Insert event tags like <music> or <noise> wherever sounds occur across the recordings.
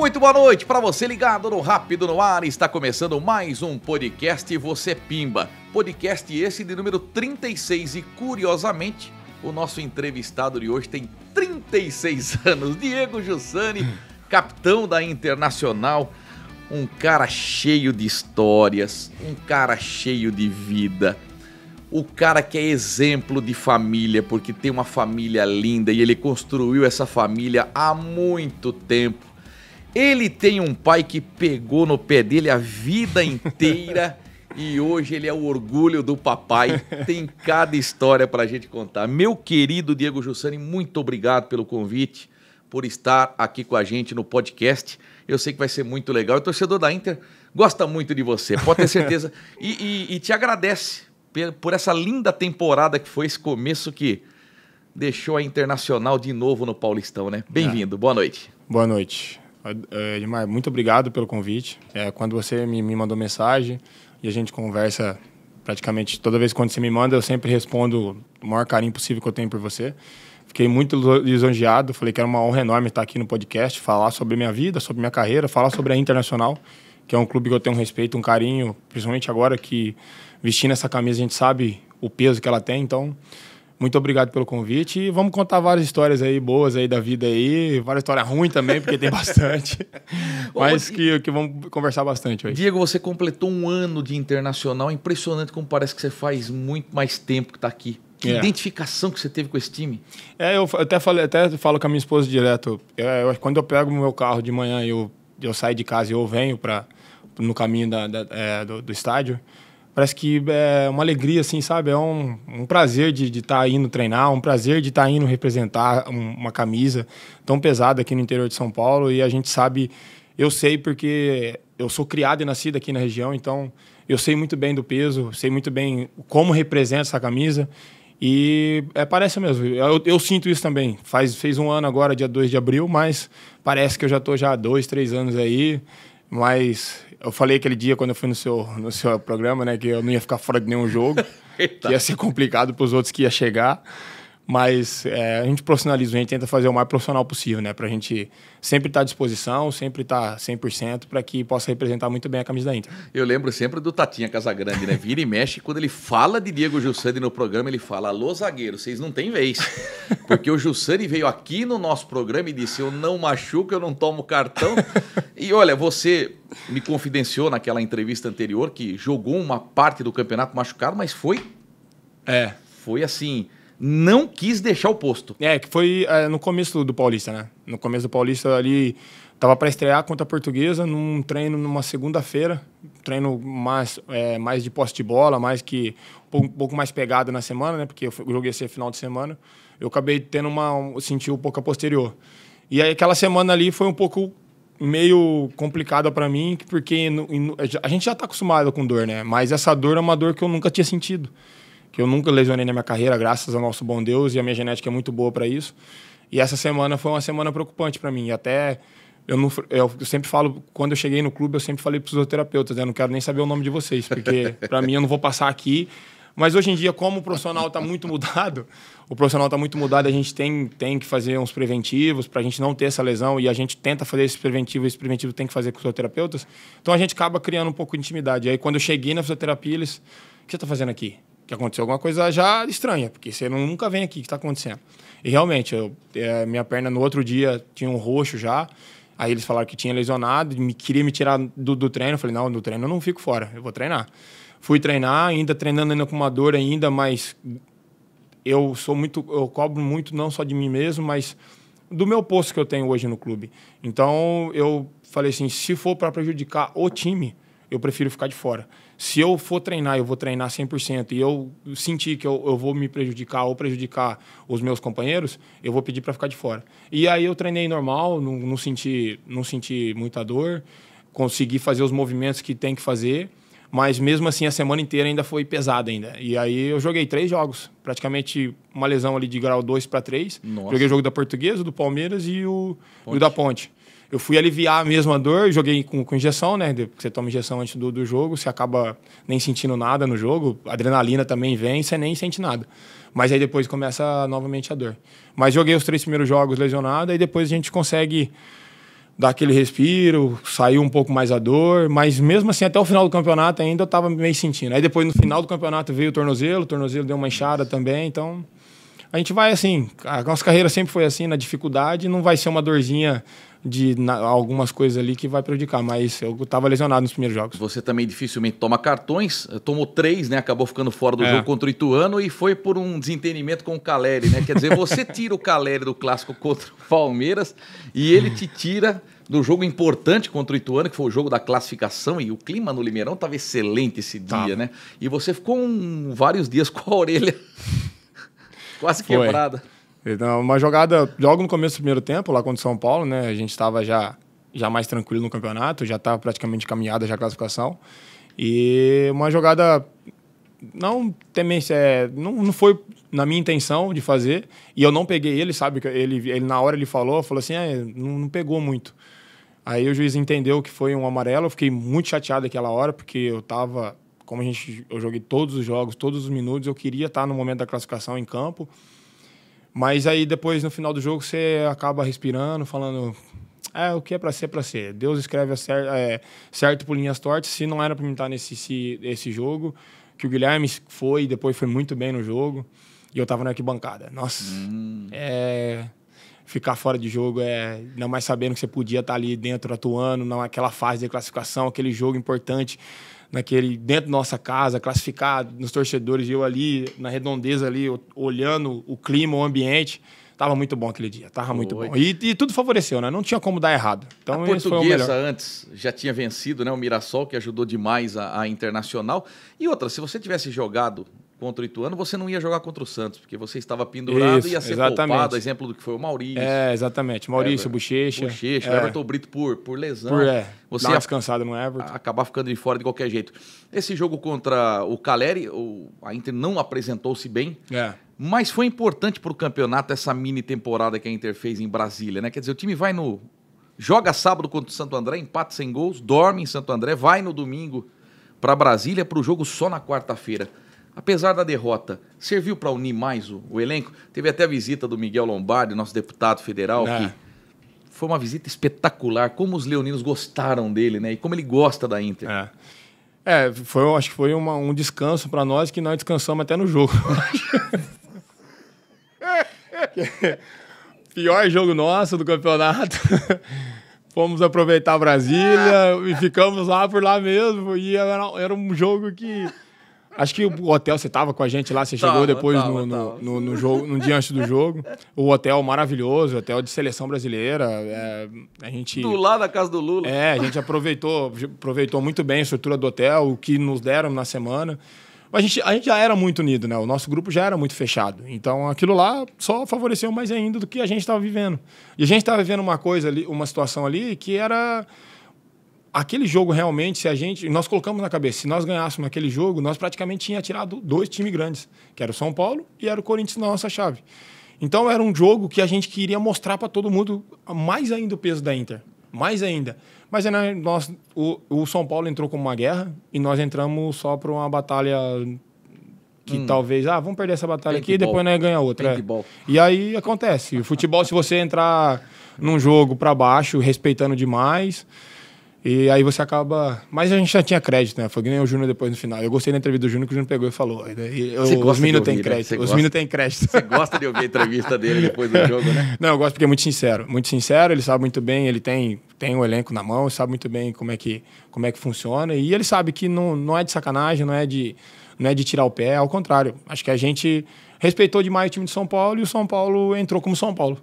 Muito boa noite para você ligado no Rápido no Ar. Está começando mais um podcast Você Pimba. Podcast esse de número 36 e curiosamente, o nosso entrevistado de hoje tem 36 <laughs> anos, Diego Jussani, capitão da Internacional, um cara cheio de histórias, um cara cheio de vida. O cara que é exemplo de família, porque tem uma família linda e ele construiu essa família há muito tempo ele tem um pai que pegou no pé dele a vida inteira <laughs> e hoje ele é o orgulho do papai. Tem cada história para a gente contar. Meu querido Diego Jussani, muito obrigado pelo convite, por estar aqui com a gente no podcast. Eu sei que vai ser muito legal. O torcedor da Inter gosta muito de você, pode ter certeza. <laughs> e, e, e te agradece por essa linda temporada que foi esse começo que deixou a Internacional de novo no Paulistão, né? Bem-vindo, é. boa noite. Boa noite. Eh, Edmar, muito obrigado pelo convite. É, quando você me, me, mandou mensagem e a gente conversa praticamente toda vez que você me manda, eu sempre respondo o maior carinho possível que eu tenho por você. Fiquei muito lisonjeado, falei que era uma honra enorme estar aqui no podcast, falar sobre minha vida, sobre minha carreira, falar sobre a Internacional, que é um clube que eu tenho um respeito, um carinho, principalmente agora que vestindo essa camisa a gente sabe o peso que ela tem, então muito obrigado pelo convite e vamos contar várias histórias aí boas aí da vida aí, várias histórias ruins também, porque tem <laughs> bastante. Mas que, que vamos conversar bastante hoje. Diego, você completou um ano de internacional, é impressionante como parece que você faz muito mais tempo que está aqui. Que é. identificação que você teve com esse time? É, eu até, falei, até falo com a minha esposa direto. É, eu, eu, quando eu pego o meu carro de manhã e eu, eu saio de casa e eu venho para no caminho da, da é, do, do estádio, Parece que é uma alegria, assim, sabe? É um, um prazer de estar tá indo treinar, um prazer de estar tá indo representar uma camisa tão pesada aqui no interior de São Paulo. E a gente sabe, eu sei porque eu sou criado e nascido aqui na região, então eu sei muito bem do peso, sei muito bem como representa essa camisa. E é, parece mesmo. Eu, eu, sinto isso também. Faz, fez um ano agora, dia 2 de abril, mas parece que eu já estou já há dois, três anos aí. Mas eu falei aquele dia quando eu fui no seu, no seu programa, né? Que eu não ia ficar fora de nenhum jogo. <laughs> que ia ser complicado para os outros que ia chegar mas é, a gente profissionaliza, a gente tenta fazer o mais profissional possível, né? Para a gente sempre estar tá à disposição, sempre estar tá 100% para que possa representar muito bem a camisa da Inter. Eu lembro sempre do Tatinha Casagrande, né? Vira e mexe, quando ele fala de Diego Jussani no programa, ele fala: alô, zagueiro, vocês não têm vez. <laughs> Porque o Jussani veio aqui no nosso programa e disse: eu não machuco, eu não tomo cartão. E olha, você me confidenciou naquela entrevista anterior que jogou uma parte do campeonato machucado, mas foi. É. Foi assim não quis deixar o posto. É, que foi é, no começo do Paulista, né? No começo do Paulista ali, tava para estrear contra a Portuguesa num treino numa segunda-feira, treino mais, é, mais de posse de bola, mais que um pouco mais pegado na semana, né? Porque eu joguei esse final de semana. Eu acabei tendo uma. senti um pouco a posterior. E aí aquela semana ali foi um pouco meio complicada para mim, porque a gente já está acostumado com dor, né? Mas essa dor é uma dor que eu nunca tinha sentido que eu nunca lesionei na minha carreira, graças ao nosso bom Deus, e a minha genética é muito boa para isso. E essa semana foi uma semana preocupante para mim. Até eu, não, eu sempre falo, quando eu cheguei no clube, eu sempre falei para os fisioterapeutas, né? Eu não quero nem saber o nome de vocês, porque <laughs> para mim eu não vou passar aqui. Mas hoje em dia, como o profissional está muito mudado, o profissional está muito mudado, a gente tem, tem que fazer uns preventivos para a gente não ter essa lesão e a gente tenta fazer esse preventivo, esse preventivo tem que fazer com os fisioterapeutas. Então a gente acaba criando um pouco de intimidade. Aí quando eu cheguei na fisioterapia, eles, o que você está fazendo aqui? que aconteceu alguma coisa já estranha, porque você nunca vem aqui, o que está acontecendo? E realmente, eu, é, minha perna no outro dia tinha um roxo já, aí eles falaram que tinha lesionado, me queria me tirar do, do treino, eu falei, não, do treino eu não fico fora, eu vou treinar. Fui treinar, ainda treinando ainda com uma dor ainda, mas eu sou muito, eu cobro muito não só de mim mesmo, mas do meu posto que eu tenho hoje no clube. Então, eu falei assim, se for para prejudicar o time, eu prefiro ficar de fora se eu for treinar, eu vou treinar 100% e eu sentir que eu, eu vou me prejudicar ou prejudicar os meus companheiros, eu vou pedir para ficar de fora. E aí eu treinei normal, não, não, senti, não senti muita dor, consegui fazer os movimentos que tem que fazer, mas mesmo assim a semana inteira ainda foi pesada ainda. E aí eu joguei três jogos, praticamente uma lesão ali de grau 2 para 3. Joguei o jogo da Portuguesa, do Palmeiras e o, e o da Ponte eu fui aliviar mesmo a dor, joguei com, com injeção, né? Você toma injeção antes do, do jogo, você acaba nem sentindo nada no jogo, adrenalina também vem, você nem sente nada. Mas aí depois começa novamente a dor. Mas joguei os três primeiros jogos lesionado, e depois a gente consegue dar aquele respiro, saiu um pouco mais a dor, mas mesmo assim, até o final do campeonato ainda eu tava meio sentindo. Aí depois, no final do campeonato, veio o tornozelo, o tornozelo deu uma inchada também, então. A gente vai assim, a nossa carreira sempre foi assim, na dificuldade, não vai ser uma dorzinha de na, algumas coisas ali que vai prejudicar, mas eu estava lesionado nos primeiros jogos. Você também dificilmente toma cartões, tomou três, né? Acabou ficando fora do é. jogo contra o Ituano e foi por um desentendimento com o Caleri, né? Quer dizer, você <laughs> tira o Caleri do clássico contra o Palmeiras e ele te tira do jogo importante contra o Ituano, que foi o jogo da classificação, e o clima no Limeirão estava excelente esse dia, tava. né? E você ficou um, vários dias com a orelha <laughs> quase foi. quebrada. Então, uma jogada logo no começo do primeiro tempo, lá contra o São Paulo, né? A gente estava já, já mais tranquilo no campeonato, já estava praticamente caminhada já a classificação. E uma jogada não também é, não, não foi na minha intenção de fazer e eu não peguei ele sabe que ele, ele na hora ele falou falou assim ah, não, não, pegou muito aí o juiz entendeu que foi um amarelo eu fiquei muito chateado aquela hora porque eu estava como a gente eu joguei todos os jogos todos os minutos eu queria estar no momento da classificação em campo mas aí depois, no final do jogo, você acaba respirando, falando. É, o que é para ser, é para ser. Deus escreve cer é, certo por linhas tortas. Se não era para mim estar nesse se, esse jogo, que o Guilherme foi, depois foi muito bem no jogo, e eu tava na arquibancada. Nossa, hum. é, ficar fora de jogo é. não mais sabendo que você podia estar tá ali dentro, atuando, naquela fase de classificação, aquele jogo importante naquele dentro da nossa casa, classificado nos torcedores, e eu ali na redondeza ali olhando o clima, o ambiente. Tava muito bom aquele dia, tava muito bom. E, e, tudo favoreceu, né? Não tinha como dar errado. Então, a portuguesa antes já tinha vencido né? o Mirassol, que ajudou demais a, a Internacional. E outra, se você tivesse jogado contra o Ituano, você não ia jogar contra o Santos, porque você estava pendurado Isso, e ia ser exatamente. poupado. Exemplo do que foi o Maurício. É, exatamente. Maurício, Ever, Bochecha. Bochecha, é. Everton Brito por, por lesão. Por, é. Você Dá uma descansada no Everton. Acabar ficando de fora de qualquer jeito. Esse jogo contra o Caleri, o, a Inter não apresentou-se bem. É. Mas foi importante para o campeonato essa mini temporada que a Inter fez em Brasília, né? Quer dizer, o time vai no. Joga sábado contra o Santo André, empata sem gols, dorme em Santo André, vai no domingo para Brasília para o jogo só na quarta-feira apesar da derrota, serviu para unir mais o, o, elenco? Teve até a visita do Miguel Lombardi, nosso deputado federal, ah. que foi uma visita espetacular. Como os leoninos gostaram dele, né? E como ele gosta da Inter. É. É, foi, acho que foi uma, um descanso para nós que nós descansamos até no jogo. <laughs> Pior jogo nosso do campeonato. <laughs> Fomos aproveitar Brasília e ficamos lá por lá mesmo. E era, era um jogo que Acho que o hotel, você estava com a gente lá, você tava, chegou depois tava, no, tava. No, no, no, jogo, no dia antes do jogo. O hotel maravilhoso, hotel de seleção brasileira. É, a gente, do lado da casa do Lula. É, a gente aproveitou, aproveitou muito bem a estrutura do hotel, o que nos deram na semana. A gente, a gente já era muito unido, né? O nosso grupo já era muito fechado. Então aquilo lá só favoreceu mais ainda do que a gente estava vivendo. E a gente estava vivendo uma coisa ali, uma situação ali que era aquele jogo realmente, se a gente. Nós colocamos na cabeça, se nós ganhássemos aquele jogo, nós praticamente tinha tirado dois times grandes, que era o São Paulo e era o Corinthians na nossa chave. Então era um jogo que a gente queria mostrar para todo mundo mais ainda o peso da Inter. Mais ainda. Mas né, nós, o, o São Paulo entrou como uma guerra e nós entramos só para uma batalha que hum. talvez, ah, vamos perder essa batalha aqui e depois nós né, ganha outra. É. E aí acontece. O futebol, se você entrar num jogo para baixo, respeitando demais, e aí você acaba. Mas a gente já tinha crédito, né? Foi que nem o Júnior depois no final. Eu gostei da entrevista do Júnior que o Júnior pegou e falou. os meninos têm né? crédito. Né? Os meninos têm crédito. Você gosta de ouvir a entrevista dele depois do jogo, né? <laughs> Não, eu gosto porque é muito sincero. Muito sincero, ele sabe muito bem, ele tem, tem o um elenco na mão, sabe muito bem como é que, como é que funciona. E ele sabe que não, não é de sacanagem, não é de, não é de tirar o pé, ao contrário. Acho que a gente respeitou demais o time de São Paulo e o São Paulo entrou como São Paulo.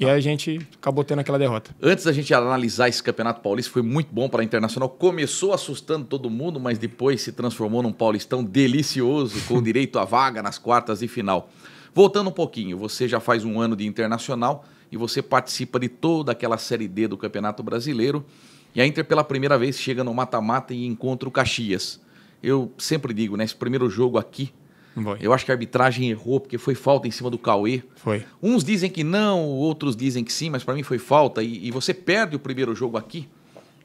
E aí a gente acabou tendo aquela derrota. Antes da gente analisar esse Campeonato Paulista, foi muito bom para a Internacional. Começou assustando todo mundo, mas depois se transformou num paulistão delicioso, com direito à vaga nas quartas de final. Voltando um pouquinho, você já faz um ano de Internacional e você participa de toda aquela Série D do Campeonato Brasileiro. E a Inter, pela primeira vez, chega no mata-mata e encontra o Caxias. Eu sempre digo, né? Esse primeiro jogo aqui foi. Eu acho que a arbitragem errou porque foi falta em cima do Cauê. Foi. Uns dizem que não, outros dizem que sim, mas para mim foi falta. E, e, você perde o primeiro jogo aqui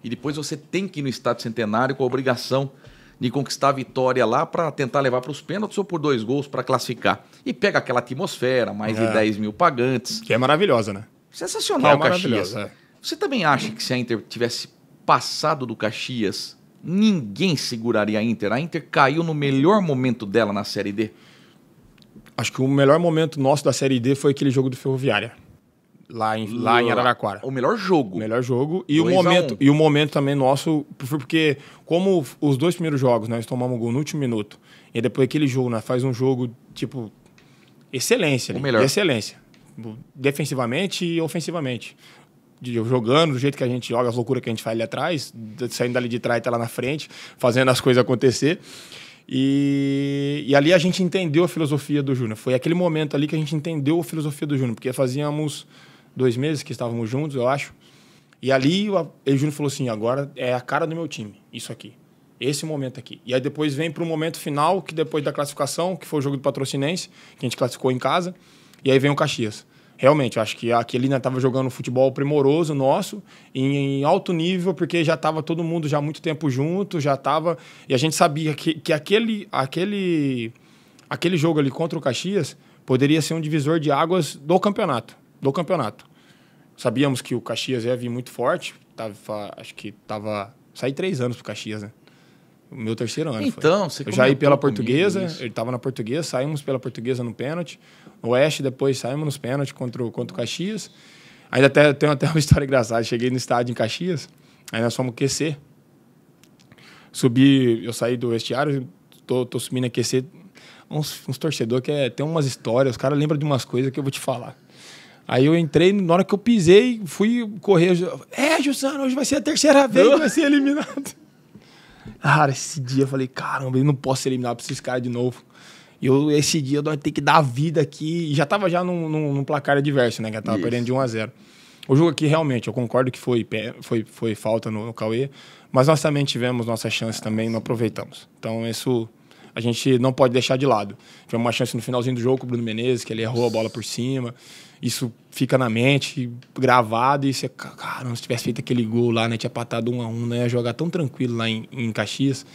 e depois você tem que ir no Estádio Centenário com a obrigação de conquistar a vitória lá para tentar levar para os pênaltis ou por dois gols para classificar. E pega aquela atmosfera, mais é. de 10 mil pagantes. Que é maravilhosa, né? Sensacional, é Caxias. É. Você também acha que se a Inter tivesse passado do Caxias Ninguém seguraria a Inter. A Inter caiu no melhor momento dela na Série D. Acho que o melhor momento nosso da Série D foi aquele jogo do Ferroviária. Lá em, lá em Araraquara. O melhor jogo. O melhor jogo. E o, momento, e o momento também nosso, porque como os dois primeiros jogos, né, nós tomamos gol no último minuto, e depois aquele jogo, né, faz um jogo, tipo, excelência. O melhor. excelência defensivamente e ofensivamente de, jogando do jeito que a gente joga, as loucuras que a gente faz ali atrás, saindo ali de trás e tá lá na frente, fazendo as coisas acontecer. E, e, ali a gente entendeu a filosofia do Júnior. Foi aquele momento ali que a gente entendeu a filosofia do Júnior, porque fazíamos dois meses que estávamos juntos, eu acho. E ali o, o Júnior falou assim: agora é a cara do meu time, isso aqui. Esse momento aqui. E aí depois vem para o momento final, que depois da classificação, que foi o jogo do Patrocinense, que a gente classificou em casa. E aí vem o Caxias realmente, acho que aquele ainda né, estava jogando um futebol primoroso nosso, em, em alto nível, porque já estava todo mundo já há muito tempo junto, já estava. E a gente sabia que, que aquele, aquele, aquele jogo ali contra o Caxias poderia ser um divisor de águas do campeonato. Do campeonato. Sabíamos que o Caxias ia vir muito forte, tava, acho que tava. Saí três anos pro Caxias, né? O meu terceiro ano. Então, foi. você Eu já ia pela portuguesa, ele estava na portuguesa, saímos pela portuguesa no pênalti. Oeste, depois saímos nos pênaltis contra, o, contra o Caxias. Ainda até, tenho até uma <laughs> história engraçada. Cheguei no estádio em Caxias, aí nós fomos aquecer. Subi, eu saí do vestiário, tô, tô subindo aquecer. Uns, uns torcedores que é, tem umas histórias, os caras lembram de umas coisas que eu vou te falar. Aí eu entrei, na hora que eu pisei, fui correr. Eu, é, Jussano, hoje vai ser a terceira <laughs> vez que vai ser eliminado. Cara, esse dia eu falei, caramba, eu não posso ser eliminado pra esses caras de novo. E eu, esse dia eu tenho que dar a vida aqui. já tava já num, num, num placar adverso, né? Que tava Isso. perdendo de 1 a 0 O jogo aqui realmente, eu concordo que foi, foi, foi falta no, no Cauê, mas nós também tivemos nossa chance também, não aproveitamos. Então isso a gente não pode deixar de lado. Tivemos uma chance no finalzinho do jogo com o Bruno Menezes, que ele errou a bola por cima. Isso fica na mente, gravado, e você, cara, se tivesse feito aquele gol lá, né? Tinha patado um a um, né? Ia jogar tão tranquilo lá em, em Caxias.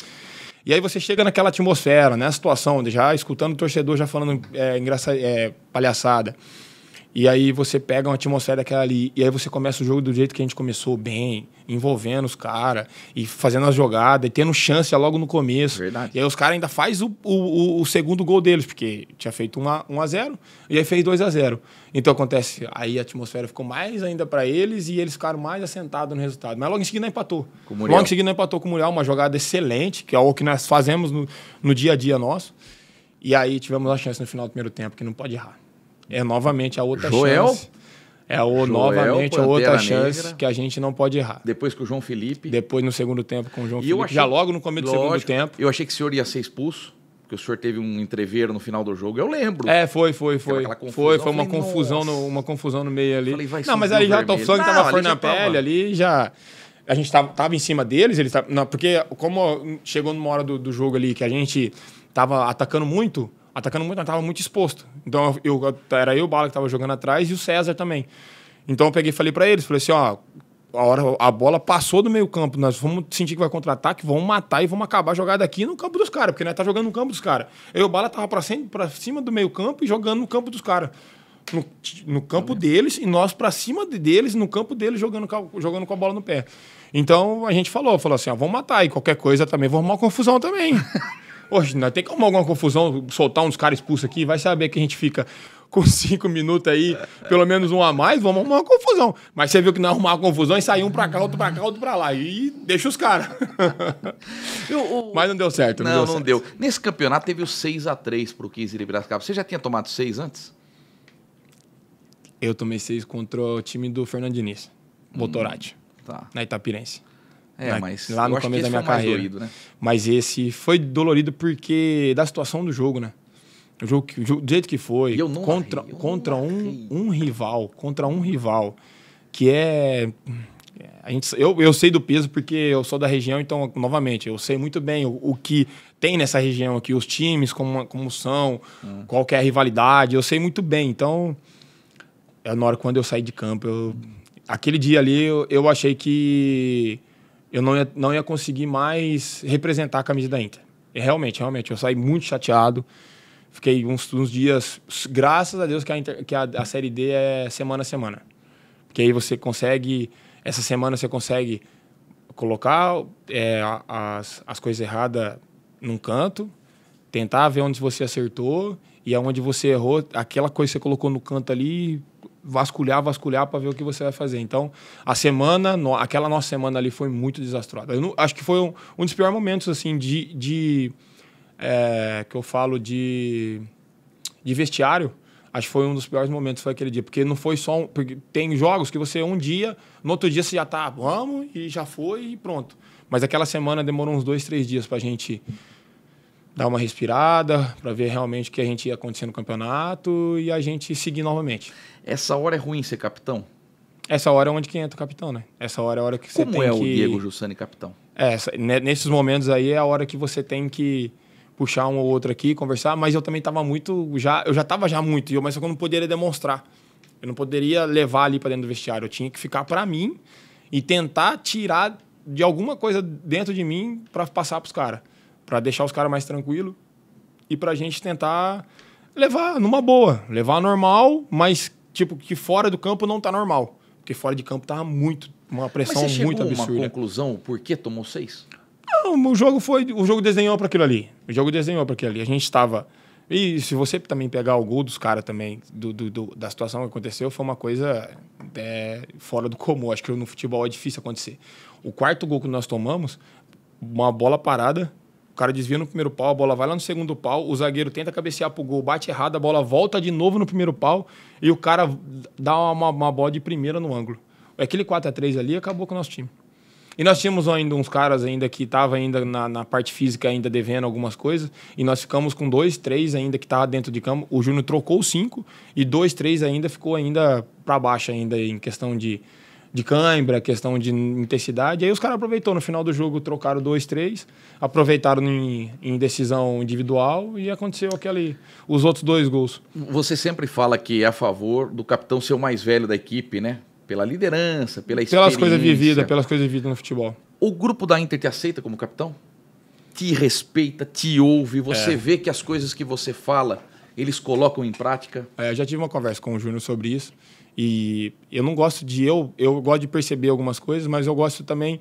E aí você chega naquela atmosfera, né? situação, já escutando o torcedor já falando é, é, palhaçada. E aí você pega uma atmosfera daquela ali, e aí você começa o jogo do jeito que a gente começou, bem, envolvendo os caras, e fazendo a jogada, e tendo chance logo no começo. Verdade. E aí os caras ainda faz o, o, o, segundo gol deles, porque tinha feito 1 a, 1 a 0 e aí fez 2 a 0 Então acontece, aí a atmosfera ficou mais ainda para eles, e eles ficaram mais assentados no resultado. Mas logo em seguida empatou. Logo em seguida empatou com o Muriel, uma jogada excelente, que é o que nós fazemos no, no dia a dia nosso. E aí tivemos a chance no final do primeiro tempo, que não pode errar é novamente a outra Joel? chance. É o Joel, novamente Pantera outra chance Negra. que a gente não pode errar. Depois com o João Felipe. Depois no segundo tempo com o João e Felipe. Achei, Já logo no começo lógico, do segundo tempo. Eu achei que o senhor ia ser expulso, porque o senhor teve um entreveiro no final do jogo. Eu lembro. É, foi, foi, foi. Confusão, foi, foi uma falei, confusão, no, uma confusão no meio ali. Falei, não, mas ali já o sangue não, tava fora na pele, tava. ali já a gente tava, tava em cima deles, Ele não, porque como chegou numa hora do, do jogo ali que a gente tava atacando muito, atacando muito, estava muito exposto. Então eu, eu, era eu o Bala que estava jogando atrás e o César também. Então eu peguei e falei para eles, falei assim, ó, a hora a bola passou do meio-campo, nós vamos sentir que vai contra-ataque, vamos matar e vamos acabar a jogada aqui no campo dos caras, porque nós tá jogando no campo dos caras. Eu o Bala tava para para cima do meio-campo e jogando no campo dos caras. No, no, campo deles e nós para cima deles, no campo deles, jogando, jogando com a bola no pé. Então a gente falou, falou assim: ó, vamos matar e qualquer coisa também, vamos arrumar confusão também. <laughs> Hoje, nós tem como alguma confusão, soltar uns caras expulsos aqui, vai saber que a gente fica <laughs> com cinco minutos aí, pelo menos um a mais, vamos arrumar uma confusão. Mas você viu que não é arrumar uma confusão e saiu um pra cá, outro pra cá, outro pra lá. E deixa os caras. Mas não deu certo. Não, não, deu, não deu. Nesse campeonato teve o 6 a 3 pro 15 de Piracicaba. Você já tinha tomado seis antes? Eu tomei seis contra o time do Fernandinho, Motorati, hum, tá. na Itapirense. É, né? mas lá no começo da é minha carreira. Doído, né? Mas esse foi dolorido porque da situação do jogo, né? O jogo, o jogo do jeito que foi, contra, larguei, contra um, um rival, contra um rival que é a gente, eu, eu sei do peso porque eu sou da região, então, novamente, eu sei muito bem o, o que tem nessa região aqui, os times, como, como são, hum. qual é a rivalidade, eu sei muito bem. Então, é na hora quando eu saí de campo, eu, aquele dia ali eu, eu achei que eu não ia, não ia conseguir mais representar a camisa da Inter. realmente, realmente, eu saí muito chateado. Fiquei uns, uns dias, graças a Deus que, a, Inter, que a, a Série D é semana a semana. Porque aí você consegue, essa semana você consegue colocar é, as, as coisas erradas num canto, tentar ver onde você acertou e aonde você errou, aquela coisa que você colocou no canto ali, vasculhar, vasculhar para ver o que você vai fazer. Então, a semana, no, aquela nossa semana ali foi muito desastrosa. Eu não, acho que foi um, um, dos piores momentos, assim, de. de é, que eu falo de, de vestiário. Acho que foi um dos piores momentos, foi aquele dia. Porque não foi só. Um, porque tem jogos que você um dia, no outro dia você já tá, vamos, e já foi e pronto. Mas aquela semana demorou uns dois, três dias para a gente dar uma respirada para ver realmente o que a gente ia acontecer no campeonato e a gente seguir novamente. Essa hora é ruim ser capitão? Essa hora é onde que entra o capitão, né? Essa hora é a hora que você Como tem é que... o Diego Jussani capitão? É, né, nesses momentos aí é a hora que você tem que puxar um ou outro aqui, conversar, mas eu também estava muito já, eu já estava já muito, eu mas só que eu não poderia demonstrar. Eu não poderia levar ali para dentro do vestiário, eu tinha que ficar para mim e tentar tirar de alguma coisa dentro de mim para passar para os caras para deixar os caras mais tranquilo e para a gente tentar levar numa boa, levar normal, mas tipo que fora do campo não tá normal, porque fora de campo tava muito uma pressão mas você muito absurda. Uma conclusão, por que tomou seis? Não, o jogo foi, o jogo desenhou para aquilo ali. O jogo desenhou para aquilo ali. A gente estava e se você também pegar o gol dos caras também, do, do, do, da situação que aconteceu, foi uma coisa é, fora do comum. Acho que no futebol é difícil acontecer. O quarto gol que nós tomamos, uma bola parada cara desvia no primeiro pau, a bola vai lá no segundo pau, o zagueiro tenta cabecear pro gol, bate errado, a bola volta de novo no primeiro pau e o cara dá uma, uma bola de primeira no ângulo. É aquele 4 a 3 ali acabou com o nosso time. E nós tínhamos ainda uns caras ainda que estavam ainda na, na, parte física ainda devendo algumas coisas. E nós ficamos com dois, três ainda que estavam dentro de campo. O Júnior trocou cinco e dois, três ainda ficou ainda para baixo ainda em questão de de cãibra, questão de intensidade. Aí os caras aproveitou no final do jogo, trocaram dois, três, aproveitaram em, em, decisão individual e aconteceu aquele, os outros dois gols. Você sempre fala que é a favor do capitão ser o mais velho da equipe, né? Pela liderança, pela experiência. Pelas coisas vividas, pelas coisas vividas no futebol. O grupo da Inter te aceita como capitão? Te respeita, te ouve, você é. vê que as coisas que você fala, eles colocam em prática? É, eu já tive uma conversa com o Júnior sobre isso. E eu não gosto de eu, eu gosto de perceber algumas coisas, mas eu gosto também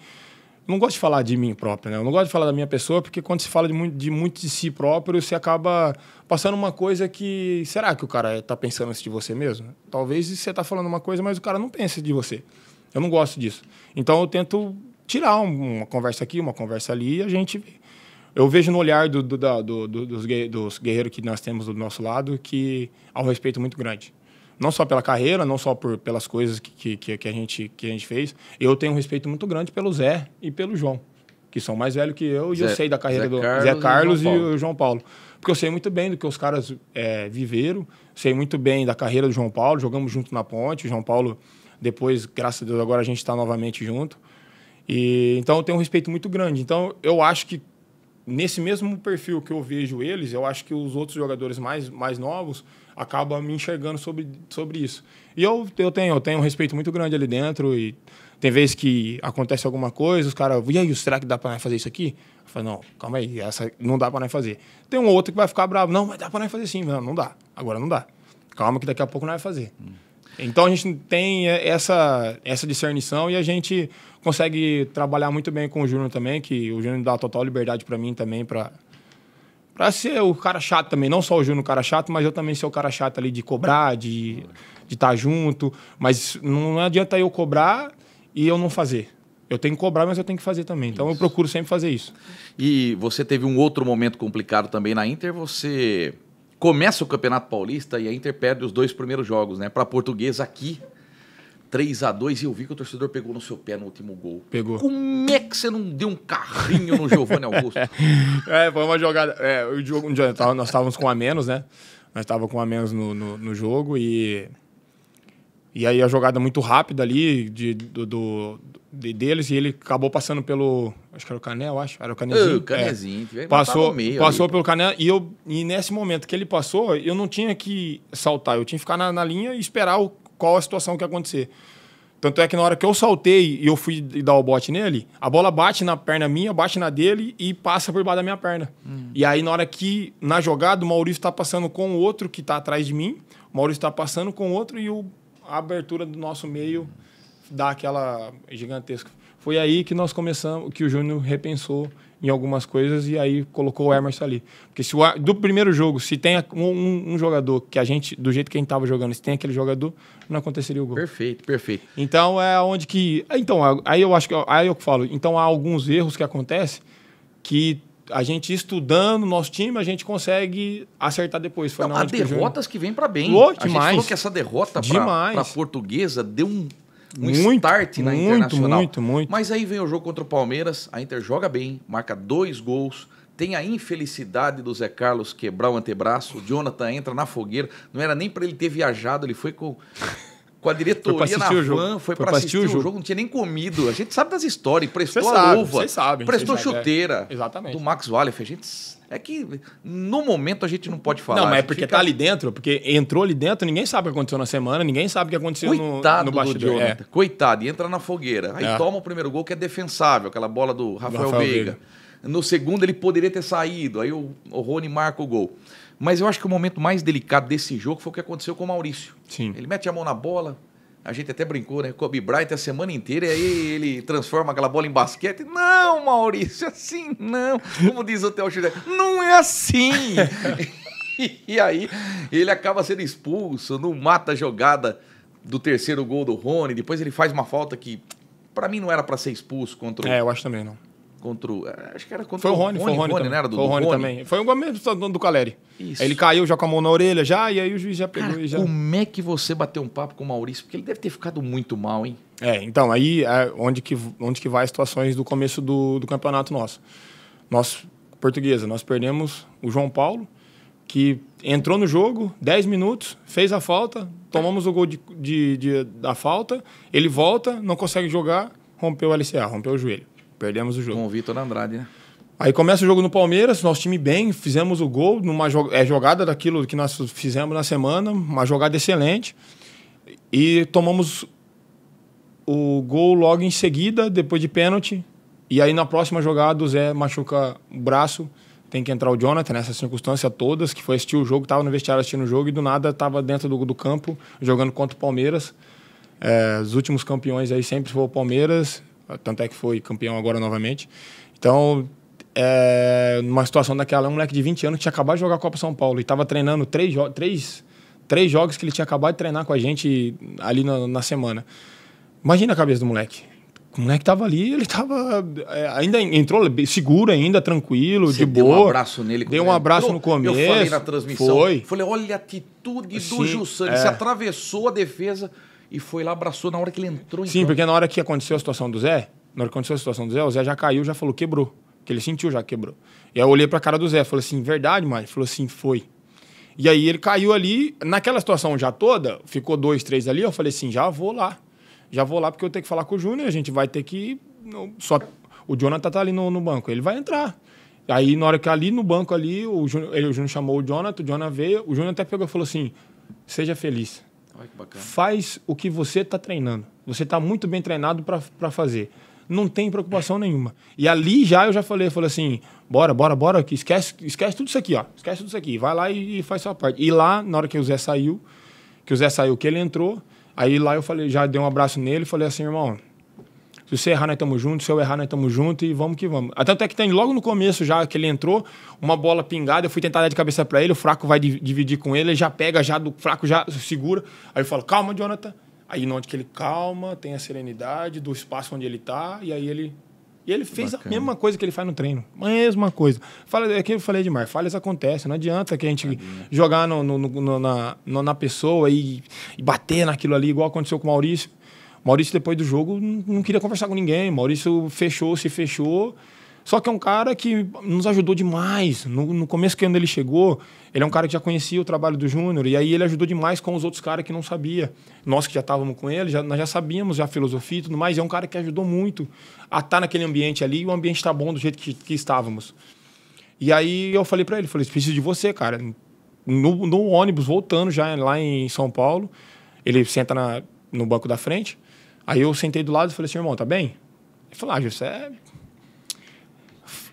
eu não gosto de falar de mim próprio, né? Eu não gosto de falar da minha pessoa, porque quando se fala de muito, de muito de, si próprio, você acaba passando uma coisa que. Será que o cara tá pensando isso de você mesmo? Talvez você tá falando uma coisa, mas o cara não pensa de você. Eu não gosto disso. Então eu tento tirar uma conversa aqui, uma conversa ali, e a gente. Eu vejo no olhar do, do, da, do, dos guerreiros que nós temos do nosso lado que há um respeito muito grande não só pela carreira, não só por, pelas coisas que, que, que, a gente, que a gente fez. Eu tenho um respeito muito grande pelo Zé e pelo João, que são mais velhos que eu, e Zé, eu sei da carreira Zé do Carlos Zé Carlos e, João e o João Paulo. Porque eu sei muito bem do que os caras é, viveram, sei muito bem da carreira do João Paulo, jogamos junto na ponte, o João Paulo, depois, graças a Deus, agora a gente está novamente junto. E, então eu tenho um respeito muito grande. Então eu acho que nesse mesmo perfil que eu vejo eles, eu acho que os outros jogadores mais, mais novos acaba me enxergando sobre, sobre isso. E eu, eu, tenho, eu tenho um respeito muito grande ali dentro e tem vezes que acontece alguma coisa, os caras, e aí, será que dá para fazer isso aqui? Eu falo, não, calma aí, essa não dá para nós fazer. Tem um outro que vai ficar bravo, não, mas dá para nós fazer sim. Não, não dá, agora não dá. Calma que daqui a pouco nós vai fazer. Hum. Então a gente tem é, essa, essa discernição e a gente consegue trabalhar muito bem com o Júnior também, que o Júnior dá total liberdade para mim também para para ser o cara chato também, não só o Júnior o cara chato, mas eu também ser o cara chato ali de cobrar, de estar tá junto. Mas não adianta eu cobrar e eu não fazer. Eu tenho que cobrar, mas eu tenho que fazer também. Então isso. eu procuro sempre fazer isso. E você teve um outro momento complicado também na Inter. Você começa o Campeonato Paulista e a Inter perde os dois primeiros jogos, né? Para português aqui 3 a 2 e eu vi que o torcedor pegou no seu pé no último gol. Pegou. Como é que você não deu um carrinho no Giovanni Augusto? <laughs> é, foi uma jogada. É, o jogo, nós estávamos com a menos, né? Nós estávamos com a menos no, no, no, jogo e. E aí a jogada muito rápida ali de, do, do de, deles e ele acabou passando pelo. Acho que era o Canel, acho. Era o Canezinho. É, o Canezinho. É, passou passou pelo Canel e, eu, e nesse momento que ele passou, eu não tinha que saltar, eu tinha que ficar na, na linha e esperar o qual a situação que ia acontecer. Tanto é que na hora que eu saltei e eu fui dar o bote nele, a bola bate na perna minha, bate na dele e passa por baixo da minha perna. E aí, na hora que, na jogada, o Maurício está passando com o outro que está atrás de mim, o Maurício está passando com o outro e o, a abertura do nosso meio dá aquela gigantesca. Foi aí que nós começamos, que o Júnior repensou em algumas coisas e aí colocou o Emerson ali. Porque se o, do primeiro jogo, se tem um, um, jogador que a gente, do jeito que a gente estava jogando, se tem aquele jogador, não aconteceria o gol. Perfeito, perfeito. Então é onde que. Então, aí eu acho que aí eu falo, então há alguns erros que acontecem que a gente estudando nosso time, a gente consegue acertar depois. Foi não, há derrotas que, que para bem. o demais. a gente falou que essa derrota para a portuguesa deu um um muito, start na muito, Internacional. Muito, muito. Mas aí vem o jogo contra o Palmeiras, a Inter joga bem, marca dois gols, tem a infelicidade do Zé Carlos quebrar o antebraço, o Jonathan entra na fogueira, não era nem para ele ter viajado, ele foi com com a diretoria na van, foi, foi para assistir, o jogo. jogo, não tinha nem comido. A gente sabe das histórias, prestou cê a sabe, luva, sabe, prestou é. chuteira é. Exatamente. do Max Wallef, a gente é que no momento a gente não pode falar. Não, mas é porque fica... tá ali dentro, porque entrou ali dentro, ninguém sabe o que aconteceu na semana, ninguém sabe o que aconteceu Coitado no, no bastidor. É. Coitado, e entra na fogueira. Aí é. toma o primeiro gol que é defensável, aquela bola do Rafael, Rafael Veiga. No segundo ele poderia ter saído, aí o, o Rony marca o gol. Mas eu acho que o momento mais delicado desse jogo foi o que aconteceu com o Maurício. Sim. Ele mete a mão na bola, a gente até brincou, né? Kobe Bryant a semana inteira e aí ele transforma aquela bola em basquete. Não, Maurício, assim não. Como diz o Theo Chile, não é assim. <laughs> e aí ele acaba sendo expulso, não mata a jogada do terceiro gol do Rony. Depois ele faz uma falta que, para mim, não era para ser expulso contra o. É, eu acho também não contra o. É, acho que era contra foi o Rony. Foi o Rony, Rony, Rony, né? era do, foi o Rony, Rony, também. Foi o mesmo do Caleri. Isso. ele caiu já com a mão na orelha já, e aí o juiz já pegou Cara, e já. Como é que você bateu um papo com o Maurício? Porque ele deve ter ficado muito mal, hein? É, então, aí é onde que, onde que vai as situações do começo do, do campeonato nosso. Nós, portuguesa, nós perdemos o João Paulo, que entrou no jogo, 10 minutos, fez a falta, tomamos o gol de, de, de, da falta, ele volta, não consegue jogar, rompeu o LCA, rompeu o joelho. Perdemos o jogo. Com o Vitor Andrade, né? Aí começa o jogo no Palmeiras, nosso time bem, fizemos o gol, numa é jogada daquilo que nós fizemos na semana, uma jogada excelente. E tomamos o gol logo em seguida, depois de pênalti. E aí na próxima jogada o Zé machuca o braço, tem que entrar o Jonathan nessa circunstâncias todas, que foi assistir o jogo, estava no vestiário assistindo o jogo e do nada estava dentro do, do, campo jogando contra o Palmeiras. É, os últimos campeões aí sempre foi o Palmeiras tanto é que foi campeão agora novamente. Então, é, numa situação daquela, um moleque de 20 anos que tinha acabado de jogar a Copa São Paulo e estava treinando três, três, três jogos que ele tinha acabado de treinar com a gente ali na, na semana. Imagina a cabeça do moleque. O moleque tava ali, ele tava. É, ainda entrou seguro, ainda, tranquilo, Você de boa. Deu um abraço nele. Deu um abraço entrou, no começo. Eu falei na transmissão. Foi. Falei, olha a atitude do Sim, Jussan. Ele é. se atravessou a defesa e foi lá, abraçou na hora que ele entrou em Sim, campo. porque na hora que aconteceu a situação do Zé, na hora que aconteceu a situação do Zé, o Zé já caiu, já falou, quebrou. Que ele sentiu, já quebrou. E aí eu olhei pra cara do Zé, falei assim, verdade, mano? Ele falou assim, foi. E aí ele caiu ali, naquela situação já toda, ficou dois, três ali, eu falei assim, já vou lá. Já vou lá porque eu tenho que falar com o Júnior, a gente vai ter que. Só o Jonathan tá ali no, no banco, ele vai entrar. Aí, na hora que ali no banco ali, o Júnior, ele, o Júnior chamou o Jonathan, o Jonathan veio, o Júnior até pegou e falou assim: seja feliz. Faz o que você está treinando. Você está muito bem treinado para fazer. Não tem preocupação nenhuma. E ali já eu já falei, eu falei assim, bora, bora, bora, que esquece, esquece tudo isso aqui, ó. Esquece tudo isso aqui. Vai lá e, e faz sua parte. E lá, na hora que o Zé saiu, que o Zé saiu, que ele entrou, aí lá eu falei, já dei um abraço nele e falei assim, irmão, se você errar, nós estamos juntos. Se eu errar, nós estamos juntos. E vamos que vamos. Até que tem logo no começo já que ele entrou, uma bola pingada. Eu fui tentar dar de cabeça para ele. O fraco vai dividir com ele. Ele já pega, já do fraco já segura. Aí eu falo, calma, Jonathan. Aí onde que ele calma, tem a serenidade do espaço onde ele está E aí ele e ele fez Bacana. a mesma coisa que ele faz no treino. Mesma coisa. Fala, é que eu falei demais. Falhas acontecem. Não adianta que a gente né? jogar no, no, no, na, na pessoa e, e, bater naquilo ali, igual aconteceu com o Maurício. Maurício, depois do jogo, não queria conversar com ninguém. Maurício fechou, se fechou. Só que é um cara que nos ajudou demais. No, no começo, quando ele chegou, ele é um cara que já conhecia o trabalho do Júnior, e aí ele ajudou demais com os outros caras que não sabia. Nós que já estávamos com ele, já, nós já sabíamos já a filosofia e tudo mais, e é um cara que ajudou muito a estar tá naquele ambiente ali, e o ambiente está bom do jeito que, que, estávamos. E aí eu falei para ele, falei, preciso de você, cara. No, no, ônibus, voltando já lá em São Paulo, ele senta na, no banco da frente, Aí eu sentei do lado e falei assim, irmão, tá bem? Ele falou, ah, Gilson, é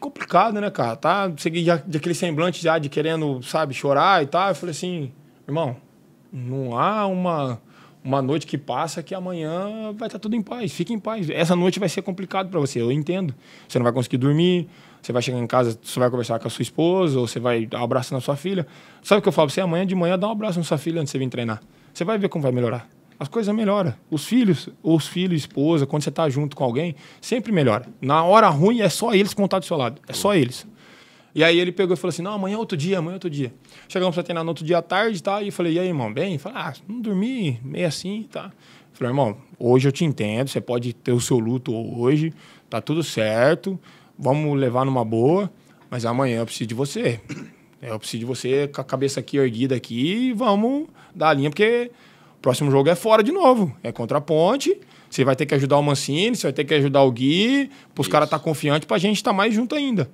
complicado, né, cara? Tá, segui daquele semblante já de querendo, sabe, chorar e tal. Eu falei assim, irmão, não há uma uma noite que passa que amanhã vai estar tá tudo em paz. Fique em paz. Essa noite vai ser complicado para você, eu entendo. Você não vai conseguir dormir, você vai chegar em casa, você vai conversar com a sua esposa, ou você vai dar um abraço na sua filha. Sabe o que eu falo pra você? Amanhã de manhã dá um abraço na sua filha antes de você vir treinar. Você vai ver como vai melhorar as coisas melhoram. Os filhos, os filhos, esposa, quando você está junto com alguém, sempre melhora. Na hora ruim, é só eles que vão estar do seu lado. É só eles. E aí ele pegou e falou assim: não, amanhã é outro dia, amanhã é outro dia. Chegamos para treinar no outro dia à tarde, tá? E eu falei: e aí, irmão, bem? Falei: ah, não dormi, meio assim, tá? falei: irmão, hoje eu te entendo, você pode ter o seu luto hoje, tá tudo certo, vamos levar numa boa, mas amanhã eu preciso de você. Eu preciso de você com a cabeça aqui erguida aqui e vamos dar a linha, porque Próximo jogo é fora de novo. É contra a ponte. Você vai ter que ajudar o Mancini, você vai ter que ajudar o Gui. Os caras estar tá confiantes a gente estar tá mais junto ainda.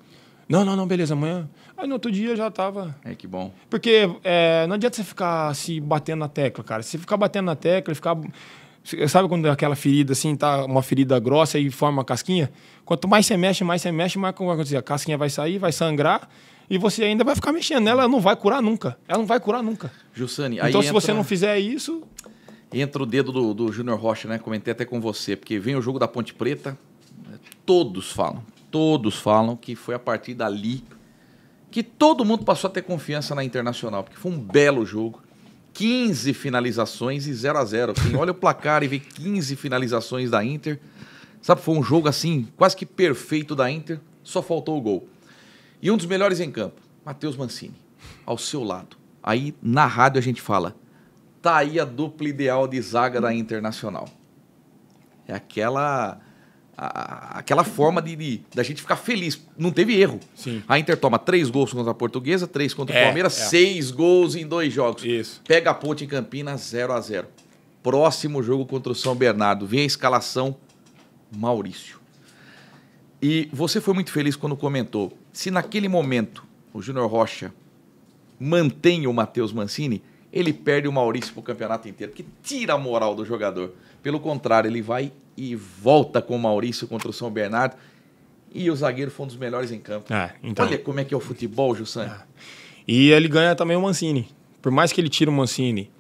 Não, não, não, beleza, amanhã. Aí no outro dia já tava. É que bom. Porque é, não adianta você ficar se batendo na tecla, cara. Se ficar batendo na tecla, ficar. Sabe quando é aquela ferida assim, tá uma ferida grossa e forma uma casquinha? Quanto mais você mexe, mais você mexe, mais como vai acontecer? A casquinha vai sair, vai sangrar e você ainda vai ficar mexendo nela, ela não vai curar nunca. Ela não vai curar nunca. Jussane, então, aí se entra... você não fizer isso. Entra o dedo do, do Júnior Rocha, né? Comentei até com você, porque vem o jogo da Ponte Preta, né? todos falam, todos falam que foi a partir dali que todo mundo passou a ter confiança na Internacional, porque foi um belo jogo. 15 finalizações e 0 a 0 Quem olha o placar e vê 15 finalizações da Inter, sabe, foi um jogo assim, quase que perfeito da Inter, só faltou o gol. E um dos melhores em campo, Matheus Mancini, ao seu lado. Aí na rádio a gente fala: tá aí a dupla ideal de zaga da Internacional. É aquela aquela forma de, de da gente ficar feliz. Não teve erro. Sim. A Inter toma três gols contra a Portuguesa, três contra é, o Palmeiras, é. seis gols em dois jogos. Isso. Pega a Ponte em Campinas, 0 a 0 Próximo jogo contra o São Bernardo. Vem a escalação, Maurício. E você foi muito feliz quando comentou: se naquele momento o Júnior Rocha mantém o Matheus Mancini, ele perde o Maurício para o campeonato inteiro, que tira a moral do jogador. Pelo contrário, ele vai e volta com o Maurício contra o São Bernardo. E o zagueiro foi um dos melhores em campo. É, então... Olha como é que é o futebol, Jussan. É. E ele ganha também o Mancini. Por mais que ele tire o Mancini,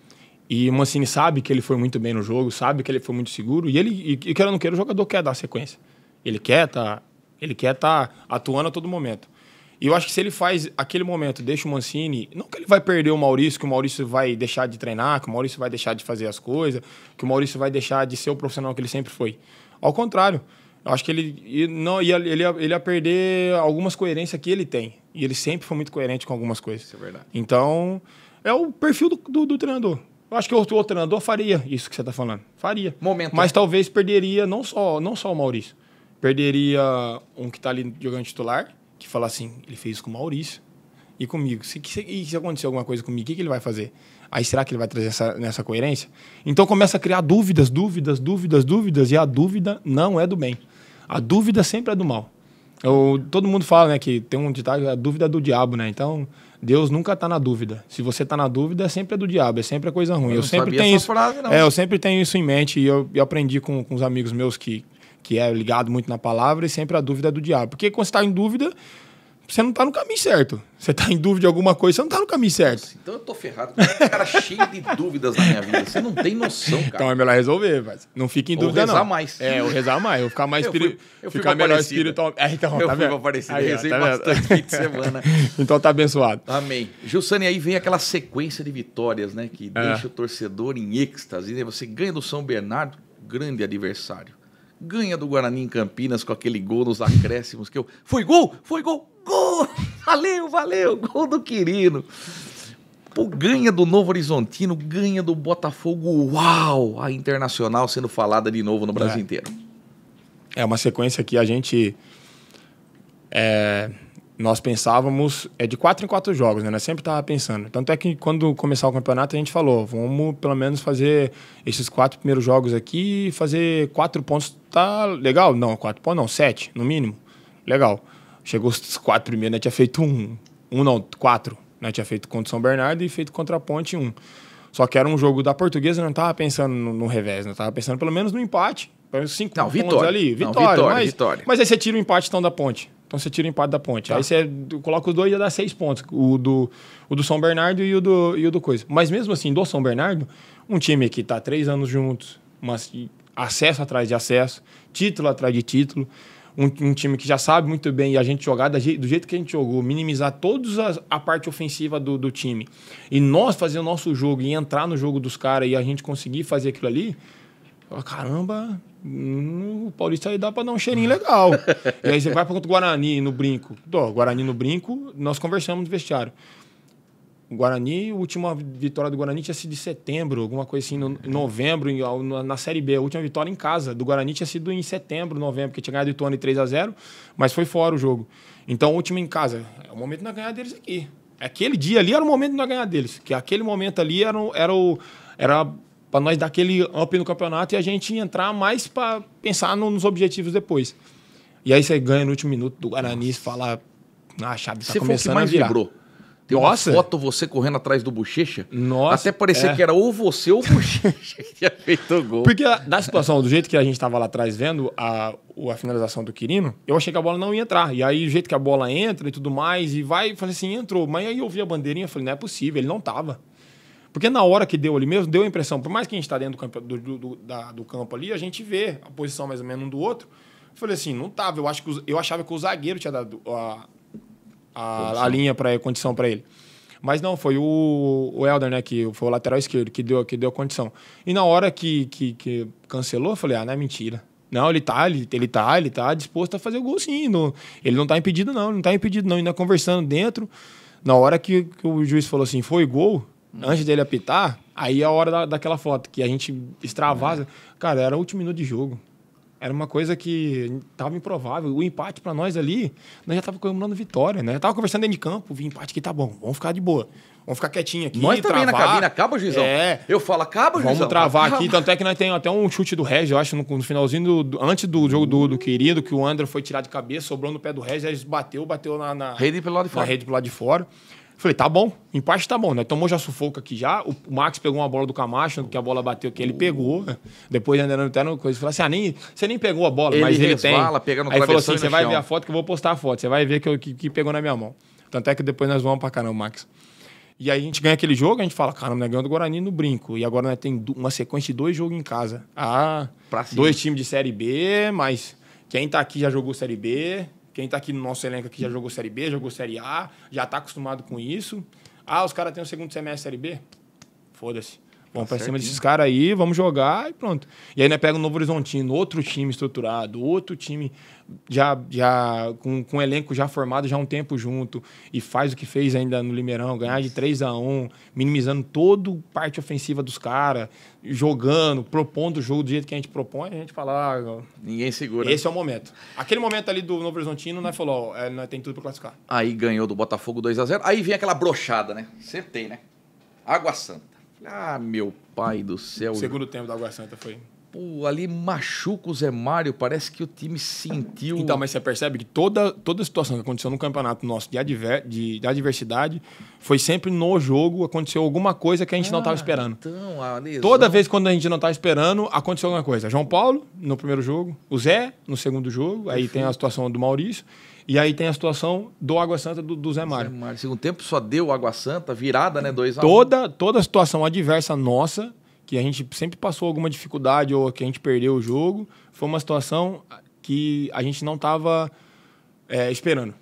e o Mancini sabe que ele foi muito bem no jogo, sabe que ele foi muito seguro, e ele, e, e ou não quero o jogador quer dar sequência. Ele quer tá ele quer estar tá atuando a todo momento. E eu acho que se ele faz aquele momento, deixa o Mancini, não que ele vai perder o Maurício, que o Maurício vai deixar de treinar, que o Maurício vai deixar de fazer as coisas, que o Maurício vai deixar de ser o profissional que ele sempre foi. Ao contrário, eu acho que ele não ia, ele ia, ele ia perder algumas coerências que ele tem. E ele sempre foi muito coerente com algumas coisas. Isso é verdade. Então, é o perfil do, do, do treinador. Eu acho que o, outro treinador faria isso que você está falando. Faria. Momento. Mas né? talvez perderia não só, não só o Maurício Perderia um que está ali jogando titular, que fala assim, ele fez isso com o Maurício e comigo. Se, se, e se acontecer alguma coisa comigo, o que, que, ele vai fazer? Aí será que ele vai trazer essa, nessa coerência? Então começa a criar dúvidas, dúvidas, dúvidas, dúvidas, e a dúvida não é do bem. A dúvida sempre é do mal. Eu, todo mundo fala, né, que tem um ditado, a dúvida é do diabo, né? Então, Deus nunca está na dúvida. Se você está na dúvida, é sempre é do diabo, é sempre a coisa ruim. Eu, eu sempre tenho isso. Frase, é, eu sempre tenho isso em mente e eu, eu aprendi com, com os amigos meus que, que é ligado muito na palavra, e sempre a dúvida é do diabo. Porque quando você está em dúvida, você não está no caminho certo. Você está em dúvida de alguma coisa, você não está no caminho certo. Nossa, então eu tô ferrado. cara cheio de dúvidas na minha vida. Você não tem noção, cara. Então é melhor resolver, mas não fique em dúvida, não. Ou rezar não. mais. É, ou rezar mais. eu ficar mais espiritual. Ficar melhor espiritual. É, então, eu tá fui vendo? Eu Rezei tá bastante fim de semana. <laughs> então tá abençoado. Amém. Gilsane, aí vem aquela sequência de vitórias, né? Que é. deixa o torcedor em êxtase. Né? Você ganha do São Bernardo, grande adversário ganha do Guarani em Campinas com aquele gol nos acréscimos que eu. Foi gol! Foi gol! Gol! Valeu, valeu! Gol do Quirino! Pô, ganha do Novo Horizontino, ganha do Botafogo. Uau! A internacional sendo falada de novo no Brasil é. inteiro. É uma sequência que a gente. É, nós pensávamos é de quatro em quatro jogos, né? Nós sempre tava pensando. Tanto é que quando começar o campeonato a gente falou, vamos pelo menos fazer esses quatro primeiros jogos aqui e fazer quatro pontos, tá legal? Não, quatro pontos não, sete no mínimo, legal. Chegou os quatro primeiros, né? Tinha feito um, um não, quatro, né? Tinha feito contra o São Bernardo e feito contra a Ponte um. Só que era um jogo da Portuguesa, não tava pensando no, no revés, não né? tava pensando pelo menos no empate, cinco não, pontos vitória. ali, vitória, não, vitória, mas, vitória. Mas aí você tira o empate então da Ponte. Então você tira o empate da ponte. Tá. Aí você coloca os dois e dá seis pontos. O do, o do São Bernardo e o do, e o do Coisa. Mas mesmo assim, do São Bernardo, um time que está três anos juntos, mas acesso atrás de acesso, título atrás de título. Um, um, time que já sabe muito bem e a gente jogar do jeito que a gente jogou, minimizar toda a parte ofensiva do, do, time e nós fazer o nosso jogo e entrar no jogo dos caras e a gente conseguir fazer aquilo ali, eu, caramba, Hum, o Paulista aí dá para dar um cheirinho legal. <laughs> e aí você vai para o Guarani no brinco. Tô, Guarani no brinco, nós conversamos no vestiário. O Guarani, a última vitória do Guarani tinha sido de setembro, alguma coisa assim, no, novembro, na Série B. A última vitória em casa do Guarani tinha sido em setembro, novembro, porque tinha ganhado o Tony 3 a 0 mas foi fora o jogo. Então, a última em casa, é o momento de nós ganhar deles aqui. Aquele dia ali era o momento de nós ganhar deles, que aquele momento ali era, era, o, era para nós dar aquele up no campeonato e a gente entrar mais para pensar no, nos objetivos depois. E aí você ganha no último minuto do Guarani e fala, ah, a chave está começando mais a virar. Vibrou. Tem uma Nossa. foto você correndo atrás do Bochecha. Nossa. Até parecer é. que era ou você ou o Bochecha <laughs> que tinha feito o gol. Porque na situação, do jeito que a gente estava lá atrás vendo a, a finalização do Quirino, eu achei que a bola não ia entrar. E aí, o jeito que a bola entra e tudo mais, e vai, falei assim, entrou. Mas aí eu vi a bandeirinha, falei, não é possível, ele não tava. Porque na hora que deu ali mesmo, deu a impressão, por mais que a gente está dentro do campo, do, do, da, do campo ali, a gente vê a posição mais ou menos um do outro. Eu falei assim, não tava. Eu, acho que os, eu achava que o zagueiro tinha dado a, a, a linha para condição para ele. Mas não, foi o, o Helder, né? Que foi o lateral esquerdo que deu, que deu a condição. E na hora que, que, que cancelou, eu falei, ah, não é mentira. Não, ele tá, ele, ele tá, ele tá disposto a fazer o gol sim. ele não tá impedido, não, ele não tá impedido, não. Ainda conversando dentro. Na hora que, que o juiz falou assim, foi gol, Uhum. Antes dele apitar, aí é a hora da, daquela foto que a gente extravasa. É. Cara, era o último minuto de jogo. Era uma coisa que estava improvável. O empate para nós ali, nós já tava comemorando vitória, né? Já tava conversando dentro de campo, vi empate que tá bom, vamos ficar de boa. Vamos ficar quietinho aqui. Nós também na cabine, acaba, juizão. É. Eu falo, acaba, juizão. Vamos travar aqui. Tanto é que nós temos até um chute do Regis, eu acho, no, no finalzinho, do, antes do jogo do, do, querido, que o André foi tirar de cabeça, sobrou no pé do Regis, aí bateu, bateu na, na, rede pelo lado de fora. na rede pro lado de fora. Falei, tá bom, empate tá bom, né? Tomou já sufoco aqui já. O Max pegou uma bola do Camacho, que a bola bateu, que ele pegou. Depois andando até tá no coisa, falou assim: ah, nem, você nem pegou a bola, ele mas ele tem. Pega Aí falou assim: você vai chão. ver a foto que eu vou postar a foto, você vai ver que, eu, que, que, pegou na minha mão. Tanto é que depois nós vamos pra caramba, né, Max. E aí a gente ganha aquele jogo, a gente fala, caramba, né, ganhando o Guarani no brinco. E agora né, tem uma sequência de dois jogos em casa. Ah, dois times de Série B, mas quem tá aqui já jogou Série B, quem está aqui no nosso elenco aqui já jogou Série B, jogou Série A, já está acostumado com isso. Ah, os caras têm o segundo semestre Série B? Foda-se. Tá vamos tá pra certinho. cima desses caras aí, vamos jogar e pronto. E aí, né, pega o um Novo Horizontino, outro time estruturado, outro time já, já com, com o elenco já formado já há um tempo junto e faz o que fez ainda no Limeirão, ganhar de 3 a 1 minimizando toda parte ofensiva dos caras, jogando, propondo o jogo do jeito que a gente propõe, a gente fala... Ah, Ninguém segura. Esse é o momento. Aquele momento ali do Novo Horizontino, né falou, é, nós tem tudo para classificar. Aí ganhou do Botafogo 2 a 0 aí vem aquela brochada, né? Acertei, né? Água Santa. Ah, meu pai do céu. O segundo tempo da Água Santa foi pô, ali machuca o Zé Mário, parece que o time sentiu. Então, mas você percebe que toda, toda a situação que aconteceu no campeonato nosso de, adver, de, de adversidade foi sempre no jogo, aconteceu alguma coisa que a gente ah, não estava esperando. Então, a lesão... Toda vez quando a gente não estava tá esperando, aconteceu alguma coisa. João Paulo, no primeiro jogo, o Zé, no segundo jogo, aí tem a situação do Maurício. E aí tem a situação do Água Santa do, do Zé Mário. Zé Mário. Segundo tempo só deu Água Santa, virada, né? 2 toda, toda a situação adversa nossa que a gente sempre passou alguma dificuldade ou que a gente perdeu o jogo, foi uma situação que a gente não estava é, esperando.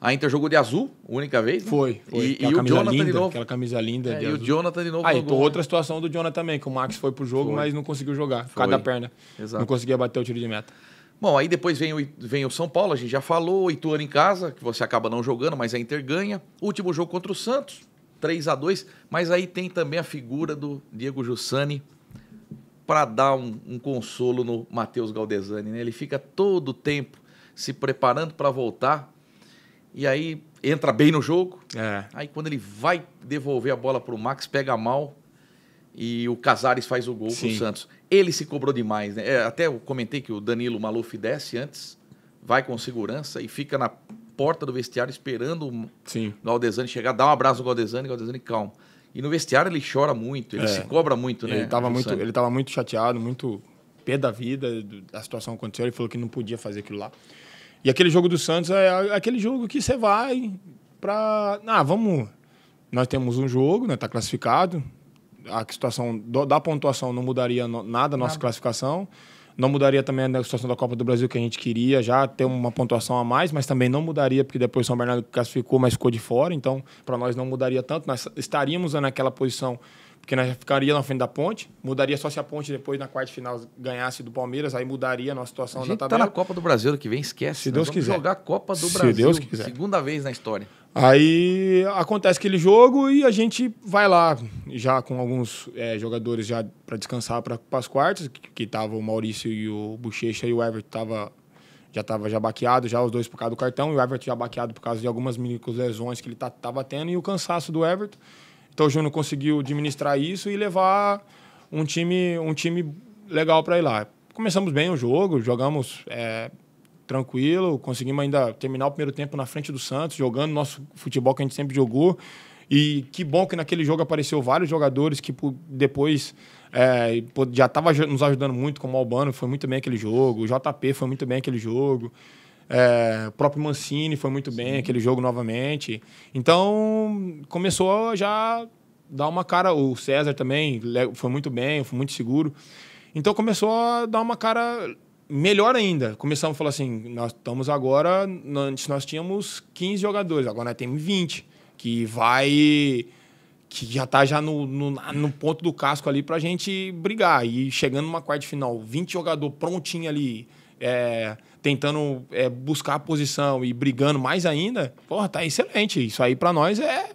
A Inter jogou de azul, única vez? Né? Foi. foi. E, e o Jonathan linda, de novo. Aquela camisa linda. É, e azul. o Jonathan de novo. Aí, ah, outra situação do Jonathan também, que o Max foi pro jogo, foi. mas não conseguiu jogar, cada perna. Exato. Não conseguia bater o tiro de meta. Bom, aí depois vem o, vem o São Paulo, a gente já falou, Ituano em casa, que você acaba não jogando, mas a Inter ganha. Último jogo contra o Santos. 3 a 2 mas aí tem também a figura do Diego Jussani para dar um, um, consolo no Matheus Galdesani. Né? Ele fica todo o tempo se preparando para voltar e aí entra bem no jogo. É. Aí quando ele vai devolver a bola para o Max, pega mal e o Casares faz o gol com o Santos. Ele se cobrou demais. Né? É, até eu comentei que o Danilo Maluf desce antes, vai com segurança e fica na porta do vestiário esperando o Sim. Galdesani chegar, dá um abraço no Galdesani, Galdesani calma. E no vestiário ele chora muito, ele é. se cobra muito, né? Ele tava muito, ele tava muito chateado, muito pé da vida, a situação aconteceu, ele falou que não podia fazer aquilo lá. E aquele jogo do Santos é, é aquele jogo que você vai para, ah, vamos, nós temos um jogo, né, tá classificado. A situação do, da pontuação não mudaria no, nada a nossa nada. classificação. Não mudaria também a situação da Copa do Brasil que a gente queria, já ter uma pontuação a mais, mas também não mudaria, porque depois São Bernardo classificou, mas ficou de fora. Então, para nós não mudaria tanto. Nós estaríamos naquela posição porque nós ficaria na frente da ponte, mudaria só se a ponte depois na quarta final ganhasse do Palmeiras, aí mudaria a nossa situação a gente tá na tabela. Tá na Copa do Brasil que vem, esquece. Se né? Deus quiser. jogar Copa do se Deus quiser. Segunda vez na história. Aí acontece aquele jogo e a gente vai lá, já com alguns é, jogadores já para descansar para as quartas, que, estavam o Maurício e o Bochecha e o Everton tava já estava já baqueado, já os dois por causa do cartão, e o Everton já baqueado por causa de algumas mini lesões que ele tá, tava tendo e o cansaço do Everton. Então o Júnior conseguiu administrar isso e levar um time, um time legal para ir lá. Começamos bem o jogo, jogamos é, tranquilo, conseguimos ainda terminar o primeiro tempo na frente do Santos, jogando nosso futebol que a gente sempre jogou. E que bom que naquele jogo apareceu vários jogadores que depois é, já estavam nos ajudando muito, como o Albano foi muito bem aquele jogo, o JP foi muito bem aquele jogo. É, o próprio Mancini foi muito bem Sim. aquele jogo novamente. Então, começou a já dar uma cara. O César também foi muito bem, foi muito seguro. Então, começou a dar uma cara melhor ainda. Começamos a falar assim: nós estamos agora. Antes nós tínhamos 15 jogadores, agora nós temos 20. Que vai que já tá já no, no, no, ponto do casco ali pra gente brigar. E chegando numa quarta de final, 20 jogador prontinho ali, é, tentando é, buscar a posição e brigando mais ainda, porra, tá excelente. Isso aí para nós é,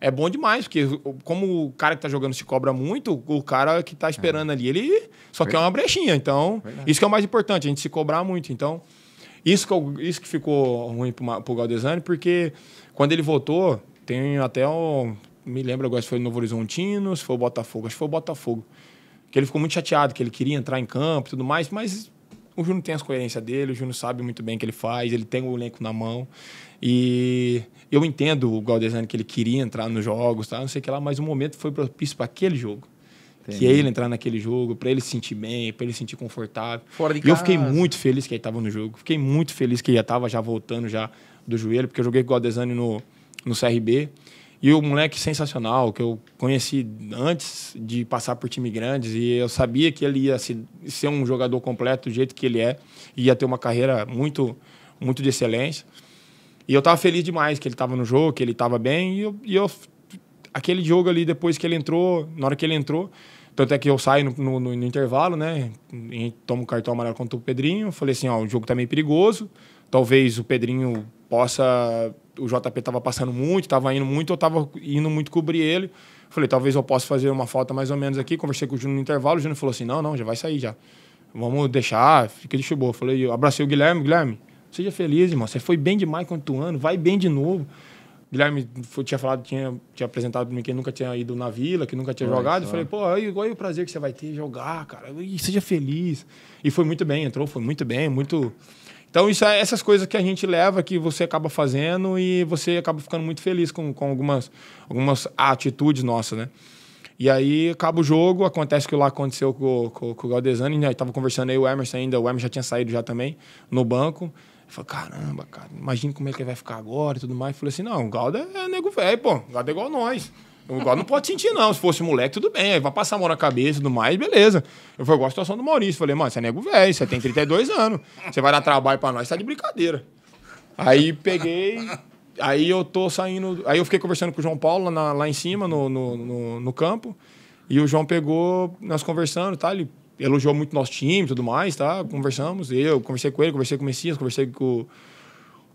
é bom demais, porque como o cara que tá jogando se cobra muito, o cara que tá esperando é. ali, ele só quer uma brechinha. Então, Verdade. isso que é o mais importante, a gente se cobrar muito. Então, isso que, isso que ficou ruim pro, pro Galdesani, porque quando ele voltou, tem até o. Me lembro agora se foi Novo Horizontino, se foi o Botafogo, acho que foi o Botafogo. Que ele ficou muito chateado, que ele queria entrar em campo e tudo mais, mas o Júnior tem as coerências dele, o Júnior sabe muito bem o que ele faz, ele tem o elenco na mão. E eu entendo o Galdesani que ele queria entrar nos jogos, tá? não sei o que lá, mas o momento foi propício para aquele jogo. Entendi. Que é ele entrar naquele jogo, para ele se sentir bem, para ele se sentir confortável. Fora de e casa. eu fiquei muito feliz que ele estava no jogo. Fiquei muito feliz que ele já estava já voltando já do joelho, porque eu joguei com o Galdesani no, no CRB. E o moleque sensacional, que eu conheci antes de passar por time grandes, e eu sabia que ele ia se, ser um jogador completo do jeito que ele é, ia ter uma carreira muito, muito de excelência. E eu tava feliz demais que ele tava no jogo, que ele tava bem, e eu, e eu, Aquele jogo ali, depois que ele entrou, na hora que ele entrou, tanto é que eu saio no, no, no intervalo, né? E tomo o cartão amarelo contra o Pedrinho. Falei assim: ó, o jogo tá meio perigoso. Talvez o Pedrinho possa. O JP estava passando muito, estava indo muito, eu estava indo muito cobrir ele. Falei, talvez eu possa fazer uma falta mais ou menos aqui. Conversei com o Júnior no intervalo, o Júnior falou assim: não, não, já vai sair já. Vamos deixar, fica de boa. Falei, eu abracei o Guilherme, Guilherme, seja feliz, irmão. Você foi bem demais quanto ano, vai bem de novo. Guilherme foi, tinha falado, tinha, tinha apresentado pra mim que nunca tinha ido na vila, que nunca tinha é, jogado. Falei, pô, aí, olha o prazer que você vai ter jogar, cara. E seja feliz. E foi muito bem, entrou, foi muito bem, muito então, isso é essas coisas que a gente leva, que você acaba fazendo e você acaba ficando muito feliz com, com algumas, algumas atitudes nossas, né? E aí acaba o jogo, acontece o que lá aconteceu com, com, com o Galdesani, né? estava conversando aí o Emerson ainda, o Emerson já tinha saído já também no banco. Eu falei, caramba, cara, imagina como é que ele vai ficar agora e tudo mais. Eu falei assim, não, o Galda é nego velho, pô, o Galda é igual nós. Igual não pode sentir, não. Se fosse moleque, tudo bem. Aí vai passar a mão na cabeça e tudo mais, beleza. Eu falei, igual a situação do Maurício. Falei, mano, você é nego velho, você tem 32 anos. Você vai dar trabalho pra nós, tá de brincadeira. Aí peguei. Aí eu tô saindo. Aí eu fiquei conversando com o João Paulo lá, na, lá em cima, no, no, no, no, campo. E o João pegou, nós conversando, tá? Ele elogiou muito nosso time e tudo mais, tá? Conversamos. Eu conversei com ele, conversei com o Messias, conversei com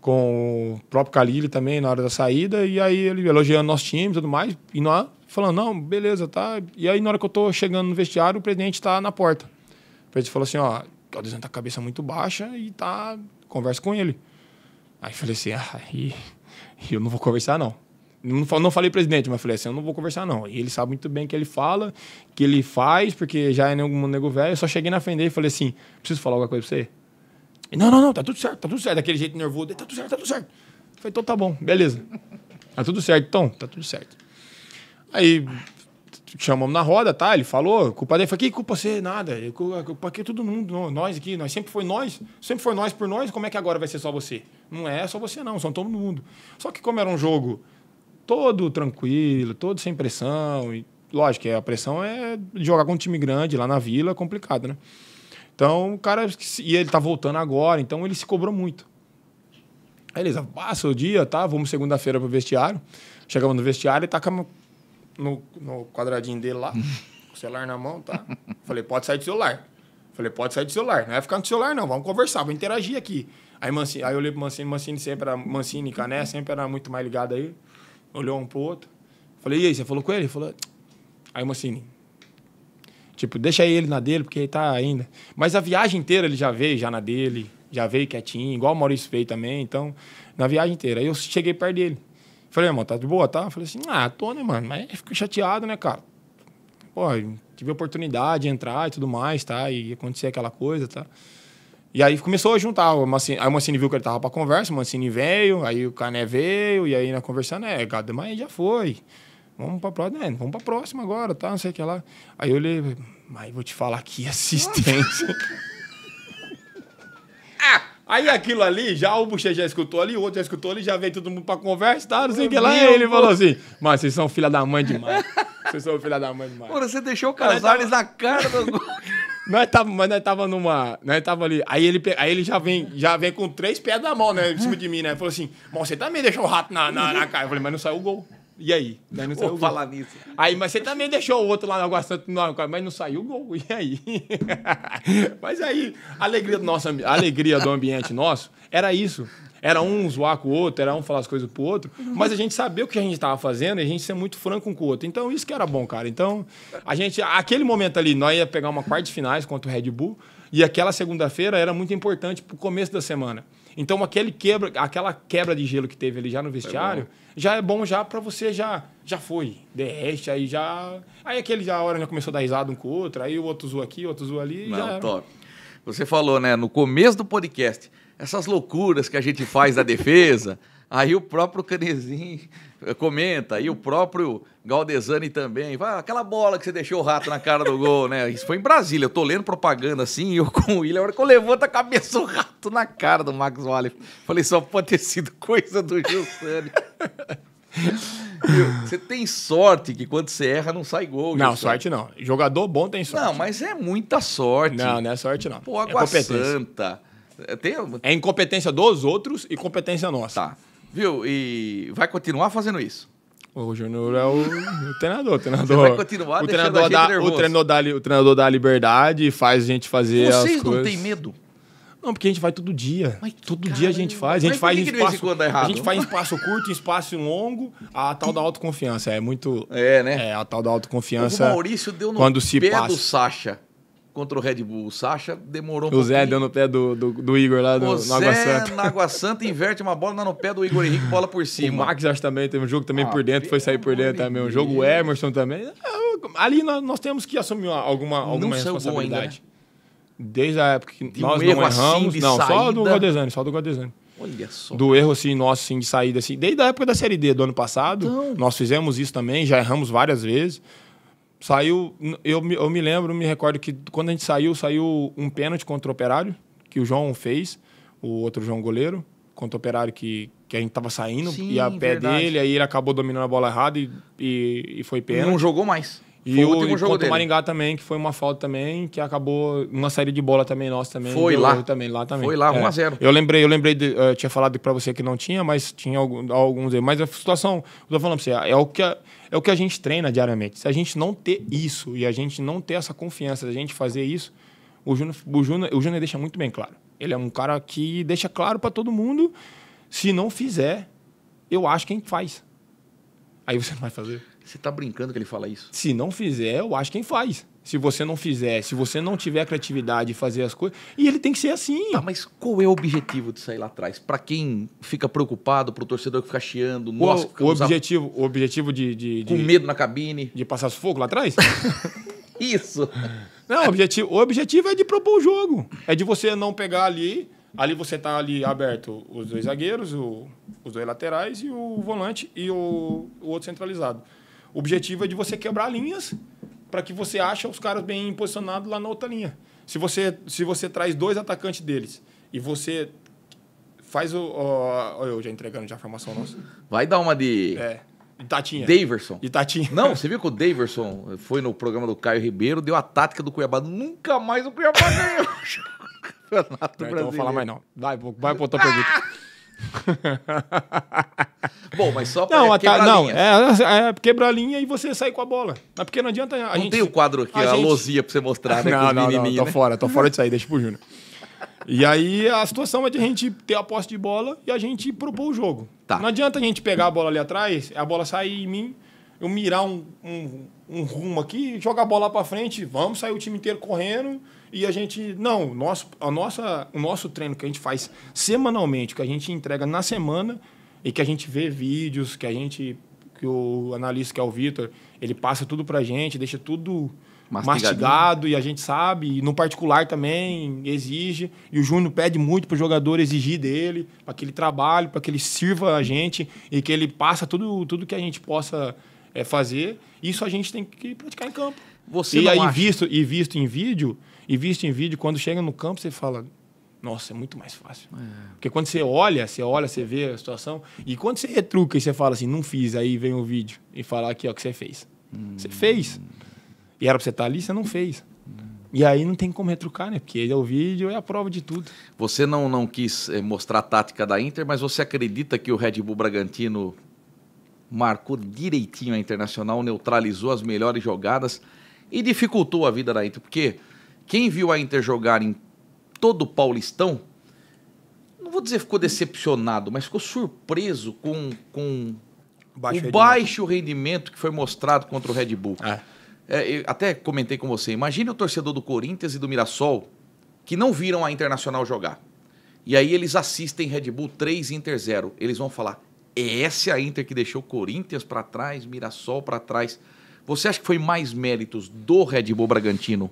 com o próprio Calil também na hora da saída, e aí ele elogiando nosso time e tudo mais, e nós falando, não, beleza, tá. E aí na hora que eu tô chegando no vestiário, o presidente tá na porta. O presidente falou assim, ó, o Caldeirão tá com a cabeça é muito baixa e tá, conversa com ele. Aí falei assim, ah, e, eu não vou conversar não. Não, não falei presidente, mas falei assim, eu não vou conversar não. E ele sabe muito bem que ele fala, que ele faz, porque já é algum nego velho. Eu só cheguei na frente dele e falei assim, preciso falar alguma coisa pra você? Não, não, não, tá tudo certo, tá tudo certo. Daquele jeito nervoso tá tudo certo, tá tudo certo. Eu falei, então tá bom, beleza. Tá tudo certo, então, tá tudo certo. Aí chamamos na roda, tá? Ele falou, culpa dele, falei, que culpa você? Nada, é culpa aqui todo mundo, nós aqui, nós sempre foi nós, sempre foi nós por nós, como é que agora vai ser só você? Não é só você não, são todo mundo. Só que como era um jogo todo tranquilo, todo sem pressão, e lógico, a pressão é jogar com um time grande lá na vila, é complicado, né? Então, o cara. E ele tá voltando agora, então ele se cobrou muito. Aí ele passa o dia, tá? Vamos segunda-feira pro vestiário. Chegamos no vestiário e taca tá no, no quadradinho dele lá, <laughs> com o celular na mão, tá? Falei, pode sair do celular. Falei, pode sair do celular. Não é ficar no celular, não. Vamos conversar, vamos interagir aqui. Aí, Mancini, aí eu olhei pro Mancini, Mancini sempre era. Mancini e Cané sempre era muito mais ligado aí. Olhou um pro outro. Falei, e aí, você falou com ele? Ele falou. Aí Mancini, Tipo, deixa ele na dele, porque ele tá ainda. Mas a viagem inteira ele já veio, já na dele, já veio quietinho, igual o Maurício veio também. Então, na viagem inteira. Aí eu cheguei perto dele. Falei, irmão, tá de boa, tá? Falei assim, ah, tô, né, mano? Mas fico chateado, né, cara? Pô, tive oportunidade de entrar e tudo mais, tá? E acontecer aquela coisa, tá? E aí começou a juntar. O Mancini, aí o Mancini viu que ele tava pra conversa, o Mancini veio, aí o Cané veio, e aí na conversando, é, Gadamai já foi vamos pra próxima, né? vamos pra próxima agora, tá? Não sei o que lá. Aí eu olhei, mas vou te falar que assistência. <laughs> ah, aí aquilo ali, já o Buchecha já escutou ali, o outro já escutou ali, já veio todo mundo pra conversa, tá? Não sei o que lá. E ele falou assim, mas vocês são filha da mãe demais. Vocês são filha da mãe demais. Mano, você deixou o Casares tava... na cara do... <laughs> nós tava, mas nós tava numa. Nós tava ali. Aí ele, aí ele já, vem, já vem com três pés na mão, né? Em cima de mim, né? Falou assim: Bom, você também deixou o rato na, na, na cara. Eu falei, mas não saiu o gol. E aí? Daí né, não saiu falar nisso. Aí, mas você também deixou o outro lá no Água Santa, não, mas não saiu o gol. E aí? <laughs> mas aí, a alegria, do nosso, alegria do ambiente nosso era isso. Era um zoar com o outro, era um falar as coisas pro outro, mas a gente sabia o que a gente estava fazendo e a gente ser muito franco um com o outro. Então, isso que era bom, cara. Então, a gente, aquele momento ali, nós ia pegar uma quarta de finais contra o Red Bull, e aquela segunda-feira era muito importante pro começo da semana. Então aquele quebra, aquela quebra de gelo que teve ali já no vestiário, já é bom já para você já já foi, derrete aí já, aí aquele já a hora já começou a dar risada um com o outro, aí o outro zoa aqui, o outro zoa ali, Não, já era. top. Você falou, né, no começo do podcast, essas loucuras que a gente faz da defesa, <laughs> aí o próprio Canezinho comenta, e o próprio Galdesani também. aquela bola que você deixou o rato na cara do gol, né? Isso foi em Brasília. Eu tô lendo propaganda assim, e eu com o William, a hora que eu levanto a cabeça, o rato na cara do Max Wallace. Falei, só pode ter sido coisa do Gilsani. Meu, <laughs> você tem sorte que quando você erra não sai gol. Não, sorte não. Jogador bom tem sorte. Não, mas é muita sorte. Não, não é sorte não. Pô, é Água é Santa. Tem... É incompetência dos outros e competência nossa. Tá. Viu? E vai continuar fazendo isso. O Júnior é o, o treinador. O treinador Você vai continuar o treinador, dá, o treinador dá, o, treinador dá, liberdade, faz a gente fazer Vocês as coisas. Vocês não têm medo? Não, porque a gente vai todo dia. Mas todo cara, dia a gente faz. A gente faz, espaço, a gente faz espaço curto, espaço longo. A tal da autoconfiança. É muito. É, né? É, a tal da autoconfiança. O Maurício deu no quando se pé passa. do Sacha contra o Red Bull. O Sacha demorou um O Zé deu no pé do, do, do Igor lá do, o no Água Zé, Santa. na Água Santa inverte uma bola no pé do Igor Henrique, bola por <laughs> cima. O Max acho também teve um jogo também Ah, por dentro, foi sair por dentro também. Um jogo Emerson também. É, ali nós, nós temos que assumir uma- alguma, alguma né? responsabilidade. Desde a época que nós não assim erramos. não, só do saída. Godesani, só do Godesani. Olha só. Do erro assim, nosso assim, de saída, assim, desde a época da Série D do ano passado, então. nós fizemos isso também, já erramos várias vezes. Saiu, eu, eu me lembro, me recordo que quando a gente saiu, saiu um pênalti contra o Operário, que o João fez, o outro João goleiro, contra o Operário que, que a gente tava saindo, Sim, e a pé verdade. dele, aí ele acabou dominando a bola errada e, e, e foi pênalti. Não jogou mais. E foi o, último o jogo dele. Maringá também, que foi uma falta também, que acabou uma série de bola também nossa também. Foi lá. Também, lá também. Foi lá, 1 é. x a 0. Eu lembrei, eu lembrei, de, eu eh, tinha falado para você que não tinha, mas tinha alguns erros. Mas a situação, eu tô falando para você, é, é o que a, é o que a gente treina diariamente. Se a gente não ter isso e a gente não ter essa confiança, da a gente fazer isso, o Júnior, o Júnior, o Júnior deixa muito bem claro. Ele é um cara que deixa claro para todo mundo, se não fizer, eu acho quem faz. Aí você não vai fazer. Você está brincando que ele fala isso? Se não fizer, eu acho quem faz. Se você não fizer, se você não tiver criatividade de fazer as coisas. E ele tem que ser assim. Tá, mas qual é o objetivo de sair lá atrás? Para quem fica preocupado, para o torcedor que fica chiando, nós o, o objetivo, a... o objetivo de, de, Com medo na cabine. De passar fogo lá atrás? <laughs> isso! Não, o objetivo, o objetivo é de propor o jogo. É de você não pegar ali. Ali você tá ali aberto os dois zagueiros, o, os dois laterais e o volante e o, o outro centralizado. O objetivo é de você quebrar linhas para que você ache os caras bem posicionados lá na outra linha. Se você, se você traz dois atacantes deles e você faz o. Olha, eu já entregando já a formação nossa. Vai dar uma de. É. De Tatinha. Daverson. De Tatinha. Não, você viu que o Daverson foi no programa do Caio Ribeiro, deu a tática do Cuiabá. Nunca mais o Cuiabá ganhou. <laughs> Campeonato não, Brasileiro. Então não vou falar mais não. Vai, vai pra outra pergunta. <laughs> <laughs> Bom, mas só para não, tá, é, não é, é, quebrar a linha e você sair com a bola. Mas porque não adianta a não gente. tem o quadro aqui, a, a gente... para você mostrar, né? <laughs> Não, não, não, tô né? fora, tô fora de sair, deixa pro Júnior. E aí a situação é de a gente ter a posse de bola e a gente propor o jogo. Tá. Não adianta a gente pegar a bola ali atrás, a bola sair em mim, eu mirar um, um, um rumo aqui, jogar a bola para frente, vamos sair o time inteiro correndo e a gente, não, nosso, a nossa, o nosso treino que a gente faz semanalmente, que a gente entrega na semana e que a gente vê vídeos, que a gente, que o analista, que é o Vitor, ele passa tudo para gente, deixa tudo mastigado e a gente sabe, e no particular também exige, e o Júnior pede muito para o jogador exigir dele, para que ele trabalhe, para que ele sirva a gente e que ele passa tudo, tudo que a gente possa é, fazer. Isso a gente tem que praticar em campo. Você e aí, acha? visto e visto em vídeo, e visto em vídeo. Quando chega no campo, você fala, nossa, é muito mais fácil. É. Porque quando você olha, você olha, você vê a situação. E quando você retruca e você fala assim, não fiz, aí vem o vídeo e fala aqui, ó, que você fez. Hum. Você fez. E era pra você estar tá ali, você não fez. E aí não tem como retrucar, né? Porque o vídeo é a prova de tudo. Você não, não quis eh, mostrar a tática da Inter, mas você acredita que o Red Bull Bragantino marcou direitinho a Internacional, neutralizou as melhores jogadas e dificultou a vida da Inter? Porque quem viu a Inter jogar em todo o Paulistão, não vou dizer ficou decepcionado, mas ficou surpreso com, com baixo o baixo rendimento que foi mostrado contra o Red Bull. É. É, até comentei com você, imagine o torcedor do Corinthians e do Mirassol que não viram a Internacional jogar. E aí eles assistem Red Bull 3 Inter 0. Eles vão falar: é essa é a Inter que deixou Corinthians para trás, Mirassol para trás. Você acha que foi mais méritos do Red Bull Bragantino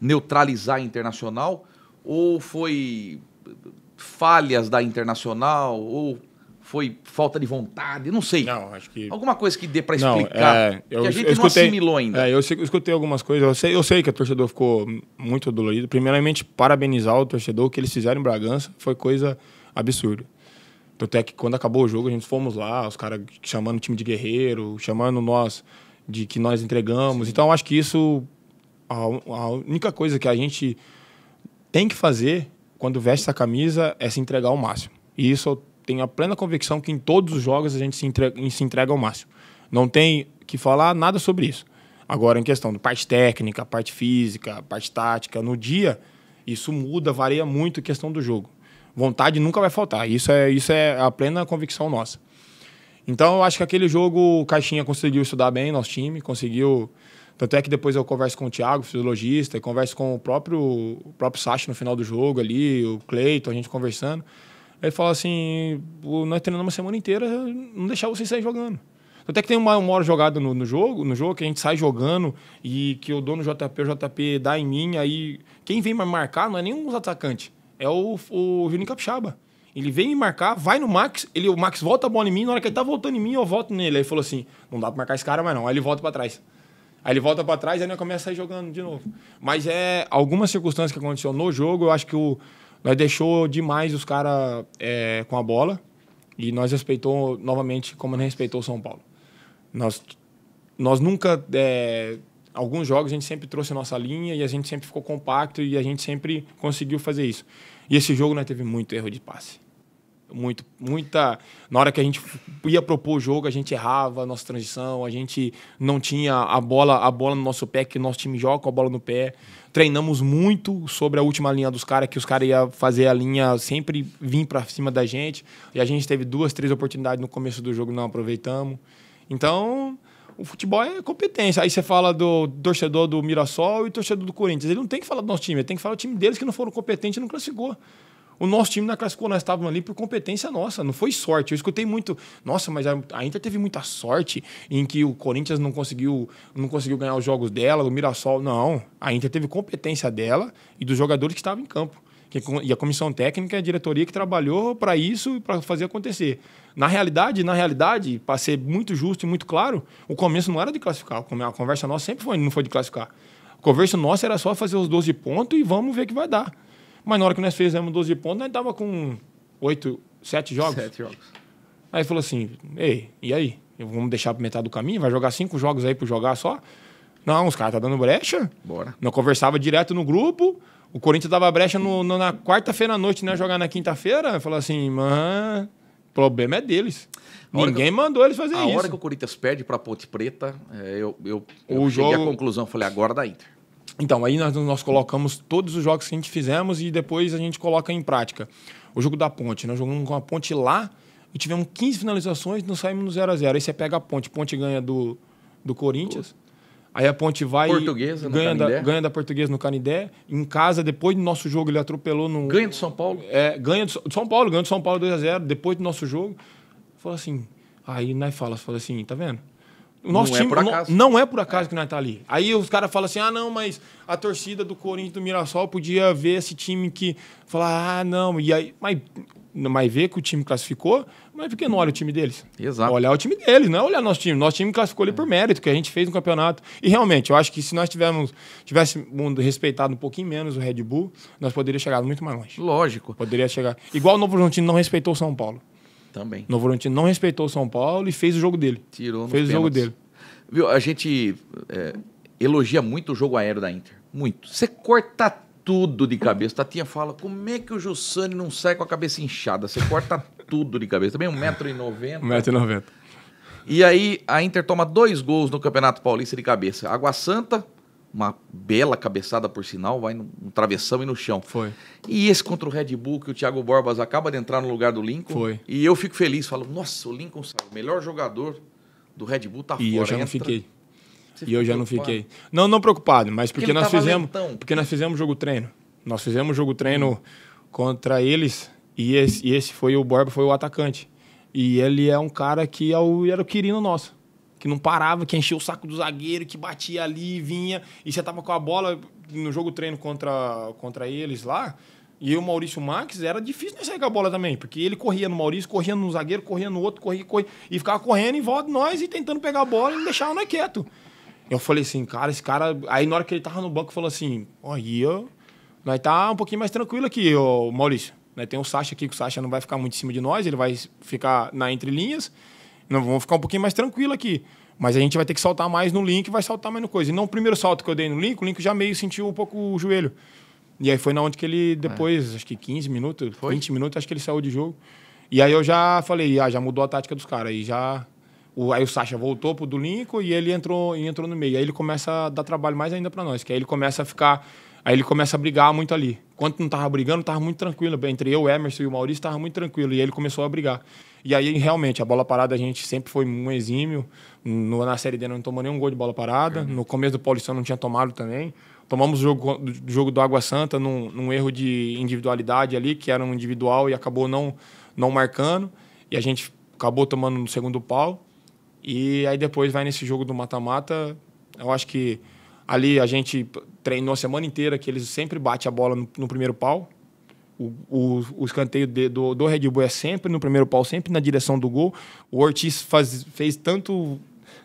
neutralizar a internacional? Ou foi falhas da internacional? Ou foi falta de vontade? Não sei. Não, acho que. Alguma coisa que dê para explicar. É, eu, que a gente escutei, não assimilou ainda. É, eu, escutei algumas coisas. Eu sei, eu sei que o torcedor ficou muito dolorido. Primeiramente, parabenizar o torcedor. O que eles fizeram em Bragança foi coisa absurda. Tanto é que quando acabou o jogo, a gente fomos lá, os caras chamando o time de guerreiro, chamando nós de que nós entregamos. Sim. Então, acho que isso a, a única coisa que a gente tem que fazer quando veste essa camisa é se entregar ao máximo. E isso eu tenho a plena convicção que em todos os jogos a gente se entrega, se entrega ao máximo. Não tem que falar nada sobre isso. Agora, em questão de parte técnica, parte física, parte tática, no dia, isso muda, varia muito a questão do jogo. Vontade nunca vai faltar. Isso é, isso é a plena convicção nossa. Então, eu acho que aquele jogo o Caixinha conseguiu estudar bem nosso time, conseguiu tanto é que depois eu converso com o Thiago, fisiologista, e converso com o próprio, o próprio Sacha no final do jogo ali, o Cleiton, a gente conversando. Ele fala assim: nós treinamos uma semana inteira, não deixar vocês sair jogando. Até que tem uma, uma hora jogada no, no, jogo, no jogo, que a gente sai jogando e que eu dou no JP, o JP dá em mim, aí quem vem marcar não é nenhum atacante, é o, o Juninho Capixaba. Ele vem me marcar, vai no Max, ele, o Max volta a bola em mim, na hora que ele tá voltando em mim, eu volto nele. Aí ele falou assim: não dá pra marcar esse cara, mas não. Aí ele volta para trás. Aí ele volta para trás e ele começa a ir jogando de novo. Mas é algumas circunstâncias que aconteceu no jogo, eu acho que o, nós deixou demais os caras é, com a bola e nós respeitou novamente como não respeitou o São Paulo. Nós, nós nunca... É, alguns jogos a gente sempre trouxe a nossa linha e a gente sempre ficou compacto e a gente sempre conseguiu fazer isso. E esse jogo nós né, teve muito erro de passe muito, muita. Na hora que a gente ia propor o jogo, a gente errava a nossa transição, a gente não tinha a bola, a bola no nosso pé, que nosso time joga com a bola no pé. Treinamos muito sobre a última linha dos caras, que os caras iam fazer a linha sempre vir para cima da gente. E a gente teve duas, três oportunidades no começo do jogo, não aproveitamos. Então, o futebol é competência. Aí você fala do torcedor do Mirassol e torcedor do Corinthians. Ele não tem que falar do nosso time, ele tem que falar do time deles que não foram competentes e não classificou. O nosso time na classificou, nós estávamos ali por competência nossa, não foi sorte. Eu escutei muito, nossa, mas a Inter teve muita sorte em que o Corinthians não conseguiu, não conseguiu ganhar os jogos dela, o Mirassol. Não, a Inter teve competência dela e dos jogadores que estavam em campo. É e a comissão técnica, e a diretoria que trabalhou para isso, para fazer acontecer. Na realidade, na realidade, para ser muito justo e muito claro, o começo não era de classificar. A conversa nossa sempre foi, não foi de classificar. A conversa nossa era só fazer os 12 pontos e vamos ver o que vai dar. Mas na hora que nós fizemos 12 pontos, nós tava com 8, 7 jogos. 7 jogos. Aí falou assim: ei, e aí? Vamos deixar para metade do caminho? Vai jogar cinco jogos aí para jogar só? Não, os caras tá dando brecha. Bora. Não conversava direto no grupo. O Corinthians dava brecha no, no, na quarta-feira à noite, né? Jogar na quinta-feira. Falou assim, mano, problema é deles. Ninguém eu, mandou eles fazer a isso. A hora que o Corinthians perde para Ponte Preta, é, eu, eu, eu o cheguei jogo... à conclusão, falei, agora da Inter. Então, aí nós, nós colocamos todos os jogos que a gente fizemos e depois a gente coloca em prática. O jogo da ponte, nós né? jogamos com a ponte lá e tivemos 15 finalizações e não saímos no 0x0. Aí você pega a ponte, ponte ganha do, do Corinthians. Pô. Aí a ponte vai. Portuguesa ganha no da, ganha da portuguesa no Canidé. Em casa, depois do nosso jogo, ele atropelou no. Ganha do São Paulo? É, ganha do, do São Paulo, ganha do São Paulo 2x0, depois do nosso jogo. Falou assim. Aí nós né, fala, fala assim, tá vendo? O nosso não é time é não, não, é por acaso é. que nós tá ali. Aí os caras falam assim: ah, não, mas a torcida do Corinthians do Mirassol podia ver esse time que. Falar, ah, não, e aí. Mas, mas ver que o time classificou, mas porque não olha o time deles? Exato. Olhar o time deles, não é olhar nosso time. Nosso time classificou ali é. por mérito, que a gente fez no campeonato. E realmente, eu acho que se nós tivéssemos, tivéssemos respeitado um pouquinho menos o Red Bull, nós poderíamos chegar muito mais longe. Lógico. Poderia chegar. Igual o Novo Horizontino não respeitou o São Paulo. Também. Novo Horizontino não respeitou o São Paulo e fez o jogo dele. Tirou Fez o jogo dele. Viu, a gente é, elogia muito o jogo aéreo da Inter. Muito. Você corta tudo de cabeça. Tatinha fala, como é que o Jussani não sai com a cabeça inchada? Você corta tudo de cabeça. Também 1,90m. 1,90m. E aí a Inter toma dois gols no Campeonato Paulista de cabeça. Água Santa, uma bela cabeçada, por sinal, vai no, travessão e no chão. Foi. E esse contra o Red Bull, que o Thiago Borbas acaba de entrar no lugar do Lincoln. Foi. E eu fico feliz, falo, nossa, o Lincoln saiu, o melhor jogador do Red Bull tá e fora. E eu já entra. não fiquei. Você e eu já preocupado? não fiquei. Não, não preocupado, mas porque, porque nós fizemos, lentão. porque nós fizemos jogo treino. Nós fizemos jogo treino hum. contra eles e esse, e esse foi o Borba foi o atacante. E ele é um cara que é o, era o querido nosso que não parava, que enchia o saco do zagueiro, que batia ali, vinha, e você tava com a bola no jogo treino contra, contra eles lá. E o Maurício Max era difícil sair com a bola também, porque ele corria no Maurício, corria no zagueiro, corria no outro, corria, corria e ficava correndo em volta de nós e tentando pegar a bola e não deixava nós quieto. Eu falei assim, cara, esse cara. Aí na hora que ele tava no banco, falou assim: aí eu. Nós tá um pouquinho mais tranquilo aqui, ô Maurício. Né? Tem o Sacha aqui, que o Sacha não vai ficar muito em cima de nós, ele vai ficar na entrelinhas. linhas não, vamos ficar um pouquinho mais tranquilo aqui. Mas a gente vai ter que saltar mais no link, vai saltar mais no coisa. E não o primeiro salto que eu dei no link, o link já meio sentiu um pouco o joelho. E aí foi na onde que ele, depois, é. acho que 15 minutos, foi? 20 minutos, acho que ele saiu de jogo. E aí eu já falei, ah, já mudou a tática dos caras. Aí já. O, aí o Sacha voltou pro do Lincoln e ele entrou, e entrou no meio. Aí ele começa a dar trabalho mais ainda para nós, que aí ele começa a ficar. Aí ele começa a brigar muito ali. Quando não tava brigando, tava muito tranquilo. Entre eu, o Emerson e o Maurício, tava muito tranquilo. E aí ele começou a brigar. E aí, realmente, a bola parada a gente sempre foi um exímio. No, na Série D não tomou nenhum gol de bola parada. Uhum. No começo do Paulistão não tinha tomado também. Tomamos o jogo, jogo do Água Santa num, num erro de individualidade ali, que era um individual e acabou não, não marcando. E a gente acabou tomando no segundo pau. E aí depois vai nesse jogo do mata-mata. Eu acho que ali a gente treinou a semana inteira que eles sempre bate a bola no, no primeiro pau. O, o, o escanteio de, do, do Red Bull é sempre no primeiro pau, sempre na direção do gol. O Ortiz faz, fez tanto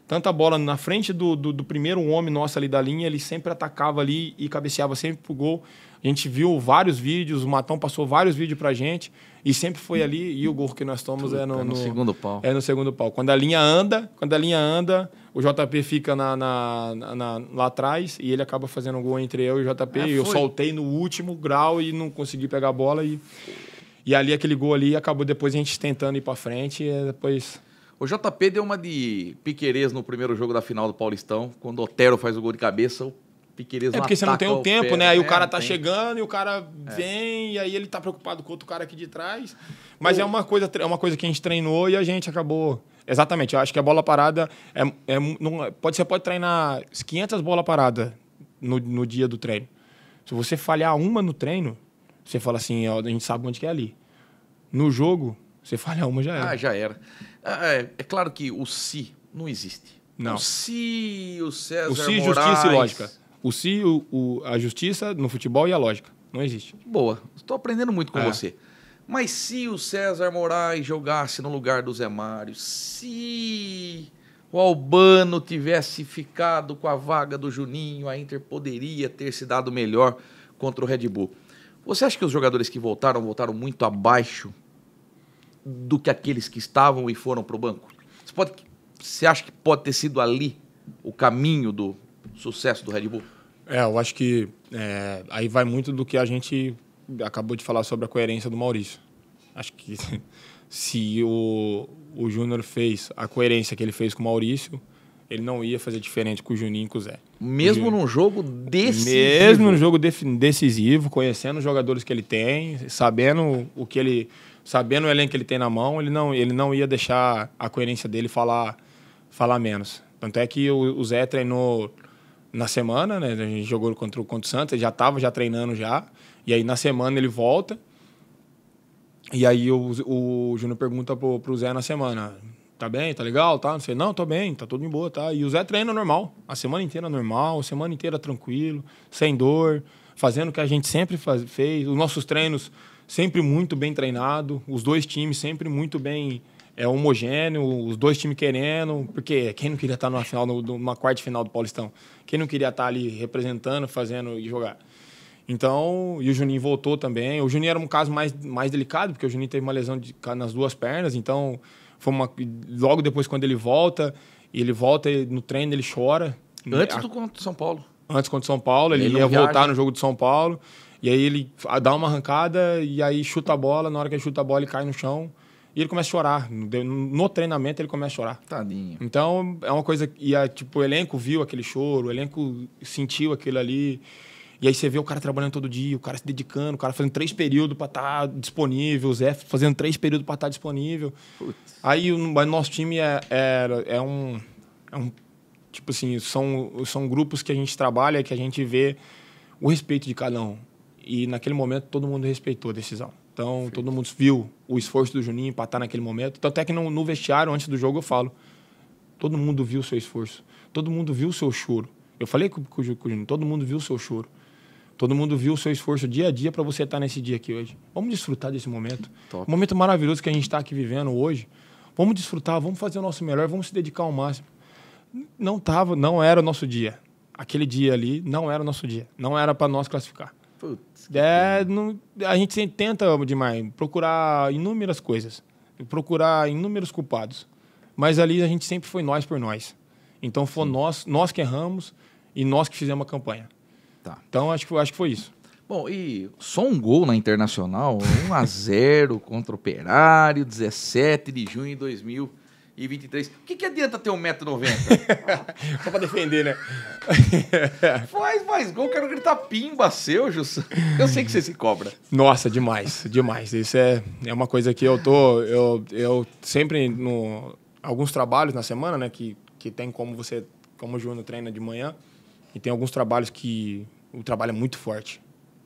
tanta bola na frente do, do, do, primeiro homem nosso ali da linha, ele sempre atacava ali e cabeceava sempre pro gol. A gente viu vários vídeos, o Matão passou vários vídeos pra gente e sempre foi ali e o gol que nós tomamos é no, é no, no, segundo pau. É no segundo pau. Quando a linha anda, quando a linha anda, o JP fica na, na, na, lá atrás e ele acaba fazendo um gol entre eu e o JP. É, eu soltei no último grau e não consegui pegar a bola. E, e ali, aquele gol ali, acabou depois a gente tentando ir para frente e depois... O JP deu uma de Piqueires no primeiro jogo da final do Paulistão, quando o Otero faz o gol de cabeça, o Piqueires É porque você não tem o tempo, pé, né? Aí é, o cara tá tem. chegando e o cara é. vem, e aí ele tá preocupado com outro cara aqui de trás. Mas é o... é uma coisa, é uma coisa que a gente treinou e a gente acabou Exatamente. Eu acho que a bola parada é, é não, pode você pode treinar 500 bola parada no, no dia do treino. Se você falhar uma no treino, você fala assim, ó, a gente sabe onde que é ali. No jogo, você falha uma já era. Ah, já era. Ah, é, é claro que o si não existe. Não. O si, o César O si, justiça e lógica. O si, o, o, a justiça no futebol e a lógica. Não existe. Boa. Estou aprendendo muito com é. você. Mas se o César Moraes jogasse no lugar do Zé Mário, se o Albano tivesse ficado com a vaga do Juninho, a Inter poderia ter se dado melhor contra o Red Bull. Você acha que os jogadores que voltaram voltaram muito abaixo do que aqueles que estavam e foram para o banco? Você, pode, você acha que pode ter sido ali o caminho do sucesso do Red Bull? É, eu acho que é, aí vai muito do que a gente acabou de falar sobre a coerência do Maurício. Acho que <laughs> se o, o Júnior fez a coerência que ele fez com o Maurício, ele não ia fazer diferente com o Juninho e com o Zé. Mesmo Juninho, num jogo decisivo. Mesmo num jogo decisivo, conhecendo os jogadores que ele tem, sabendo o que ele. sabendo o elenco que ele tem na mão, ele não, ele não ia deixar a coerência dele falar, falar menos. Tanto é que o, o Zé treinou na semana, né? A gente jogou contra, contra o Santos, ele já estava já treinando já. E aí na semana ele volta. E aí o, o Júnior pergunta pro, pro Zé na semana: tá bem, tá legal, tá? Não sei, não, tô bem, tá tudo em boa, tá? E o Zé treina normal, a semana inteira normal, a semana inteira tranquilo, sem dor, fazendo o que a gente sempre faz, fez, os nossos treinos sempre muito bem treinado, os dois times sempre muito bem é, homogêneo, os dois times querendo, porque quem não queria estar tá numa final, numa quarta final do Paulistão? Quem não queria estar tá ali representando, fazendo e jogar? Então, e o Juninho voltou também. O Juninho era um caso mais, mais delicado, porque o Juninho teve uma lesão de, nas duas pernas, então foi uma, logo depois quando ele volta, ele volta no treino, ele chora. Antes do contra São Paulo. Antes contra São Paulo, ele, ele ia viaja. voltar no jogo de São Paulo. E aí ele dá uma arrancada e aí chuta a bola, na hora que ele chuta a bola, ele cai no chão. E ele começa a chorar. No treinamento ele começa a chorar. Tadinho. Então é uma coisa. E a, tipo, o elenco viu aquele choro, o elenco sentiu aquilo ali. E aí você vê o cara trabalhando todo dia, o cara se dedicando, o cara fazendo três períodos para estar tá disponível, o Zé fazendo três períodos para estar tá disponível. Putz. Aí o nosso time é, é, é, um, é um. Tipo assim, são, são grupos que a gente trabalha, que a gente vê o respeito de cada um. E naquele momento todo mundo respeitou a decisão. Então Sim. todo mundo viu o esforço do Juninho para estar tá naquele momento. Então, até que no, no vestiário, antes do jogo, eu falo: todo mundo viu o seu esforço, todo mundo viu o seu choro. Eu falei com o Juninho: todo mundo viu o seu choro. Todo mundo viu o seu esforço dia a dia para você estar tá nesse dia aqui hoje. Vamos desfrutar desse momento. Top. Um momento maravilhoso que a gente está aqui vivendo hoje. Vamos desfrutar, vamos fazer o nosso melhor, vamos se dedicar ao máximo. Não tava, não era o nosso dia. Aquele dia ali não era o nosso dia. Não era para nós classificar. Putz, é, não, a gente sempre tenta demais procurar inúmeras coisas, procurar inúmeros culpados. Mas ali a gente sempre foi nós por nós. Então foi nós, nós que erramos e nós que fizemos a campanha. Tá. Então acho que, acho que foi isso. Bom, e só um gol na Internacional, 1 a 0 <laughs> contra o Operário, 17 de junho de 2023. O que, que adianta ter 1,90m? <laughs> só pra defender, né? <laughs> faz mais gol, quero gritar pimba seu, Jussa. Eu sei que você se cobra. Nossa, demais, demais. Isso é, é uma coisa que eu tô. Eu, eu sempre, no alguns trabalhos na semana, né, que, que tem como você, como o Júnior treina de manhã, e tem alguns trabalhos que o trabalho é muito forte.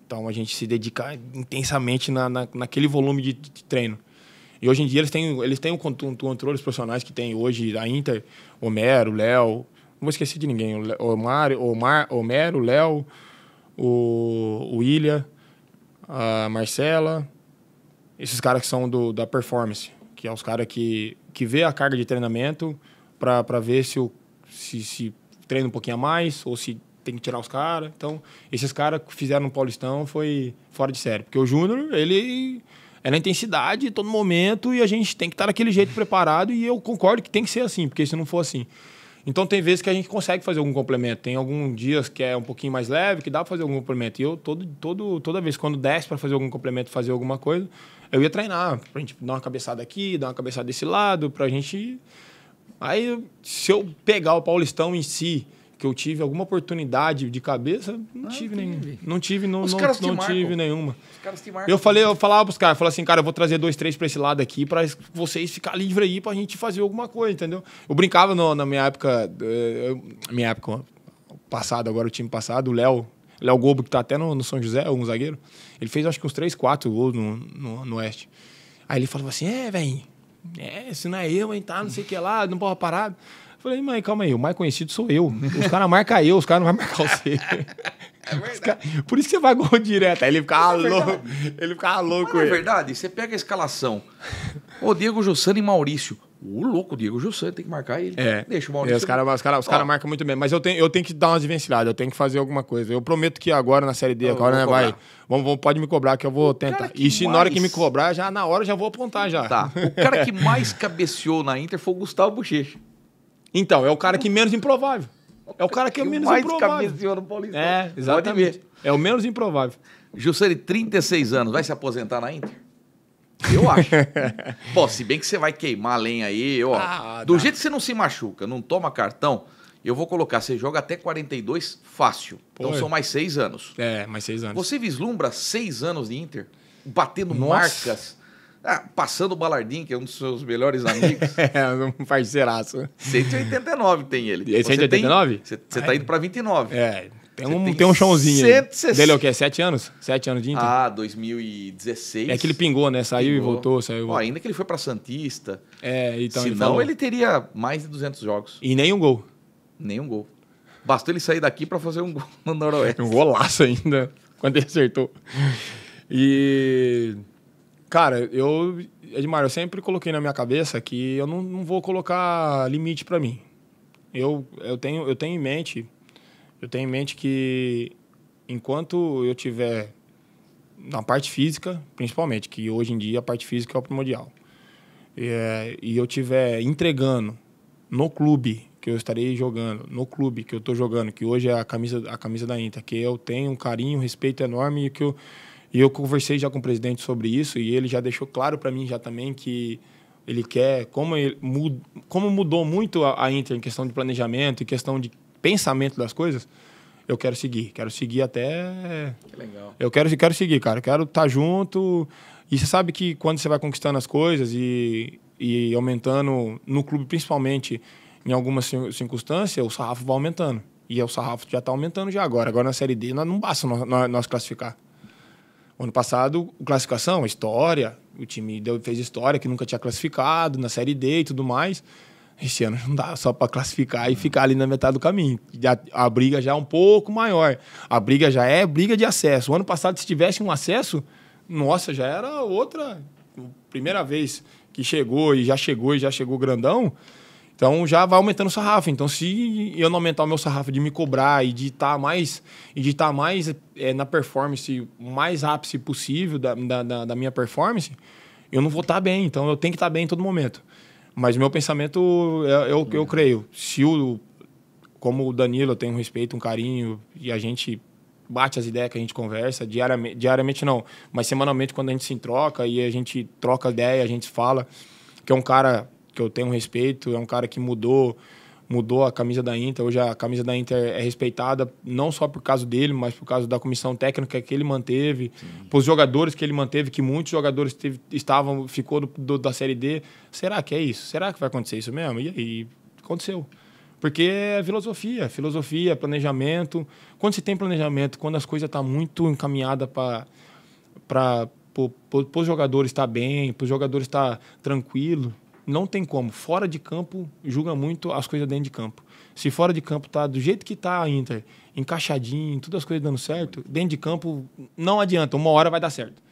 Então a gente se dedica intensamente na, na naquele volume de, de, treino. E hoje em dia eles têm, eles têm um controle, os profissionais que tem hoje, a Inter, Homero, Léo, não vou esquecer de ninguém, o Mário, Omar, Homero, Léo, o, o a Marcela, esses caras que são do, da performance, que é os caras que, que vê a carga de treinamento para ver se, o, se, se treina um pouquinho a mais, ou se tem que tirar os caras. Então, esses caras que fizeram no Paulistão foi fora de série. Porque o Júnior, ele é na intensidade todo momento e a gente tem que estar daquele jeito preparado. E eu concordo que tem que ser assim, porque se não for assim. Então, tem vezes que a gente consegue fazer algum complemento. Tem alguns dias que é um pouquinho mais leve, que dá para fazer algum complemento. E eu, todo, todo, toda vez, quando desce para fazer algum complemento, fazer alguma coisa, eu ia treinar. Pra gente dar uma cabeçada aqui, dar uma cabeçada desse lado, pra gente Aí, se eu pegar o Paulistão em si, que eu tive alguma oportunidade de cabeça, não, tive nenhuma. Não tive, não, não, não tive nenhuma. eu falei, eu falava pros caras, falava assim, cara, eu vou trazer dois, três pra esse lado aqui pra vocês ficarem livres aí pra gente fazer alguma coisa, entendeu? Eu brincava no, na minha época, eh, minha época passada, agora o time passado, o Léo, Léo Gobo, que tá até no, no, São José, um zagueiro, ele fez acho que uns três, quatro gols no, no, no Oeste. Aí ele falava assim, é, velho é, se não é eu, hein, tá, não sei o que lá, não pode parar. Falei, mãe, calma aí, o mais conhecido sou eu. Os caras marcam eu, os caras não vão marcar você. <laughs> É cara, por isso que você vai gol direto. Aí ele ficava é louco. Ele ficava louco. Mas é verdade, você pega a escalação. O Diego Jussano e Maurício. O louco, o Diego Jussan tem que marcar ele. É. Deixa o Maurício. É, os caras cara, os cara marcam muito bem. Mas eu tenho, eu tenho que dar umas desvencilhadas, eu tenho que fazer alguma coisa. Eu prometo que agora na série D, eu agora, né, vai. Vamos, vamos, pode me cobrar que eu vou tentar. E se mais... na hora que me cobrar, já na hora já vou apontar já. Tá. O <laughs> cara que mais cabeceou na Inter foi o Gustavo Bochecha. Então, é o cara que menos improvável. É o cara que é o menos mais improvável. cabeceou no É, exatamente. É o menos improvável. Jussani, 36 anos, vai se aposentar na Inter? Eu <laughs> acho. Pô, se bem que você vai queimar a lenha aí, ó. Ah, do dá. jeito que você não se machuca, não toma cartão, eu vou colocar, você joga até 42 fácil. Então Pô. Então são mais seis anos. É, mais seis anos. Você vislumbra seis anos de Inter, batendo Nossa. marcas. Ah, passando o Balardim, que é um dos seus melhores amigos. <laughs> é, um parceiraço. 189 tem ele. É, e 189? você está indo para 29. É, tem um, tem, um chãozinho. 160... Aí. Dele é o quê? Sete anos? Sete anos de Inter? Ah, 2016. É que ele pingou, né? Saiu pingou. e voltou, saiu. ainda que ele foi para Santista. É, então. Senão ele, ele teria mais de 200 jogos. E nenhum gol. Nenhum gol. Bastou ele sair daqui para fazer um gol no Noroeste. Um golaço ainda, <laughs> quando ele acertou. E. Cara, eu. Edmar, eu sempre coloquei na minha cabeça que eu não, não vou colocar limite para mim. Eu, eu, tenho, eu tenho em mente eu tenho em mente que enquanto eu tiver na parte física, principalmente, que hoje em dia a parte física é o primordial, é, e eu tiver entregando no clube que eu estarei jogando, no clube que eu estou jogando, que hoje é a camisa, a camisa da Inter, que eu tenho um carinho, um respeito enorme e que eu, e eu conversei já com o presidente sobre isso e ele já deixou claro para mim já também que ele quer, como, ele, como mudou muito a Inter em questão de planejamento, em questão de pensamento das coisas, eu quero seguir. Quero seguir até. Que legal. Eu quero, quero seguir, cara. Quero estar tá junto. E você sabe que quando você vai conquistando as coisas e, e aumentando, no clube principalmente, em algumas circunstâncias, o sarrafo vai aumentando. E o sarrafo já está aumentando já agora. Agora na Série D nós não basta nós, classificar. ano passado, classificação, história, o time deu, fez história que nunca tinha classificado na Série D e tudo mais esse ano não dá só para classificar e ficar ali na metade do caminho. A, a, briga já é um pouco maior. A briga já é briga de acesso. O ano passado, se tivesse um acesso, nossa, já era outra. Primeira vez que chegou e já chegou e já chegou grandão. Então já vai aumentando o sarrafo. Então, se eu não aumentar o meu sarrafo de me cobrar e de estar tá mais, e de tá mais é, na performance, mais ápice possível da, da, da minha performance, eu não vou estar tá bem. Então eu tenho que estar tá bem em todo momento. Mas meu pensamento, é, é eu, eu creio, se o, como o Danilo, eu tenho um respeito, um carinho, e a gente bate as ideias que a gente conversa, diariamente, diariamente não, mas semanalmente quando a gente se troca e a gente troca ideia, a gente fala, que é um cara que eu tenho respeito, é um cara que mudou mudou a camisa da Inter. Hoje a camisa da Inter é respeitada não só por causa dele, mas por causa da comissão técnica que ele manteve, os jogadores que ele manteve, que muitos jogadores teve, estavam ficou do, do, da Série D. Será que é isso? Será que vai acontecer isso mesmo? E aí aconteceu. Porque é filosofia, filosofia, planejamento. Quando se tem planejamento, quando as coisas estão tá muito encaminhadas para os jogadores estar tá bem, para os jogadores estar tá tranquilo, não tem como. Fora de campo, julga muito as coisas dentro de campo. Se fora de campo tá do jeito que tá a Inter, encaixadinho, todas as coisas dando certo, dentro de campo não adianta, uma hora vai dar certo.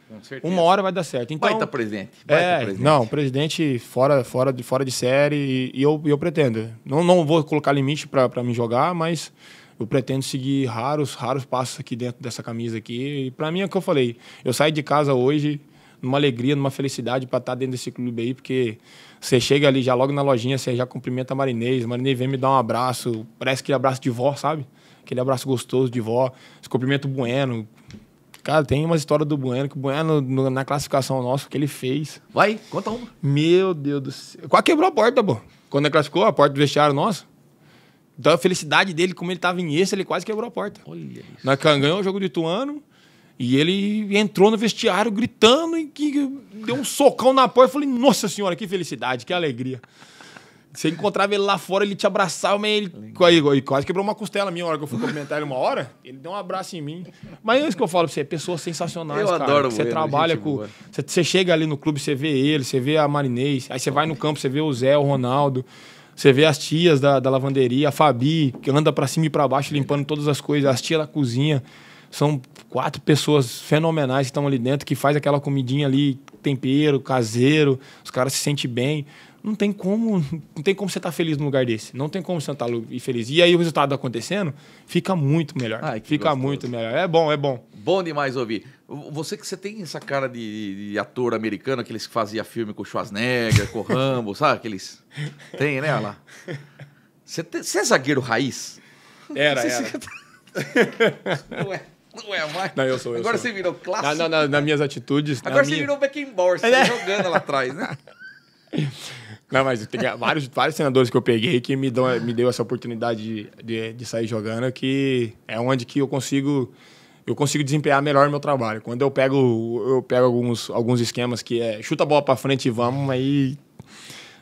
Uma hora vai dar certo. Então, vai estar tá presidente. Vai é, tá presidente. Não, presidente fora, fora, de, fora de série e, e eu, eu pretendo. Não, não vou colocar limite para me jogar, mas eu pretendo seguir raros, raros passos aqui dentro dessa camisa aqui. E para mim é o que eu falei. Eu saí de casa hoje numa alegria, numa felicidade para estar tá dentro desse clube aí, porque você chega ali já logo na lojinha, você já cumprimenta a Marinês, Marinês vem me dar um abraço, parece aquele abraço de vó, sabe? Aquele abraço gostoso de vó. Você cumprimenta o Bueno. Cara, tem umas histórias do Bueno, que o Bueno, no, na classificação nossa, que ele fez. Vai, conta uma. Meu Deus do céu. Quase quebrou a porta, pô. Quando ele classificou, a porta do vestiário nosso. Então, da felicidade dele, como ele tava em esse, ele quase quebrou a porta. Olha isso. Na ganhou o jogo de Tuano. E ele entrou no vestiário gritando e que deu um socão na porta. Eu falei, nossa senhora, que felicidade, que alegria. Você encontrava ele lá fora, ele te abraçava, mas ele, aí quase quebrou uma costela minha hora que eu fui comentar ele uma hora. Ele deu um abraço em mim. Mas é isso que eu falo pra você, é pessoas sensacionais, eu cara. Adoro você ele, trabalha com. Você, chega ali no clube, você vê ele, você vê a Marinês, aí você vai no campo, você vê o Zé, o Ronaldo. Você vê as tias da, da lavanderia, a Fabi, que anda para cima e para baixo limpando todas as coisas, as tias da cozinha. São quatro pessoas fenomenais que estão ali dentro, que faz aquela comidinha ali, tempero, caseiro, os caras se sentem bem. Não tem como, não tem como você estar tá feliz num lugar desse. Não tem como você estar tá feliz. E aí o resultado acontecendo, fica muito melhor. Ai, fica gostoso. muito melhor. É bom, é bom. Bom demais ouvir. Você que você tem essa cara de, de ator americano, aqueles que fazia filme com Schwarzenegger, com Rambo, <laughs> sabe? Aqueles. Tem, né? Olha lá. Você, você é zagueiro raiz? Era, era. Você... <laughs> Ué. É, não, eu sou, eu Agora sou. você virou clássico. Não, não, na, nas minhas atitudes. Agora você minha... virou back em tá é. jogando lá atrás, né? <laughs> Não, mas tem vários, vários senadores que eu peguei que me, dão, me deu essa oportunidade de, de, de, sair jogando, que é onde que eu consigo eu consigo desempenhar melhor meu trabalho. Quando eu pego eu pego alguns, alguns esquemas que é chuta a bola para frente e vamos, aí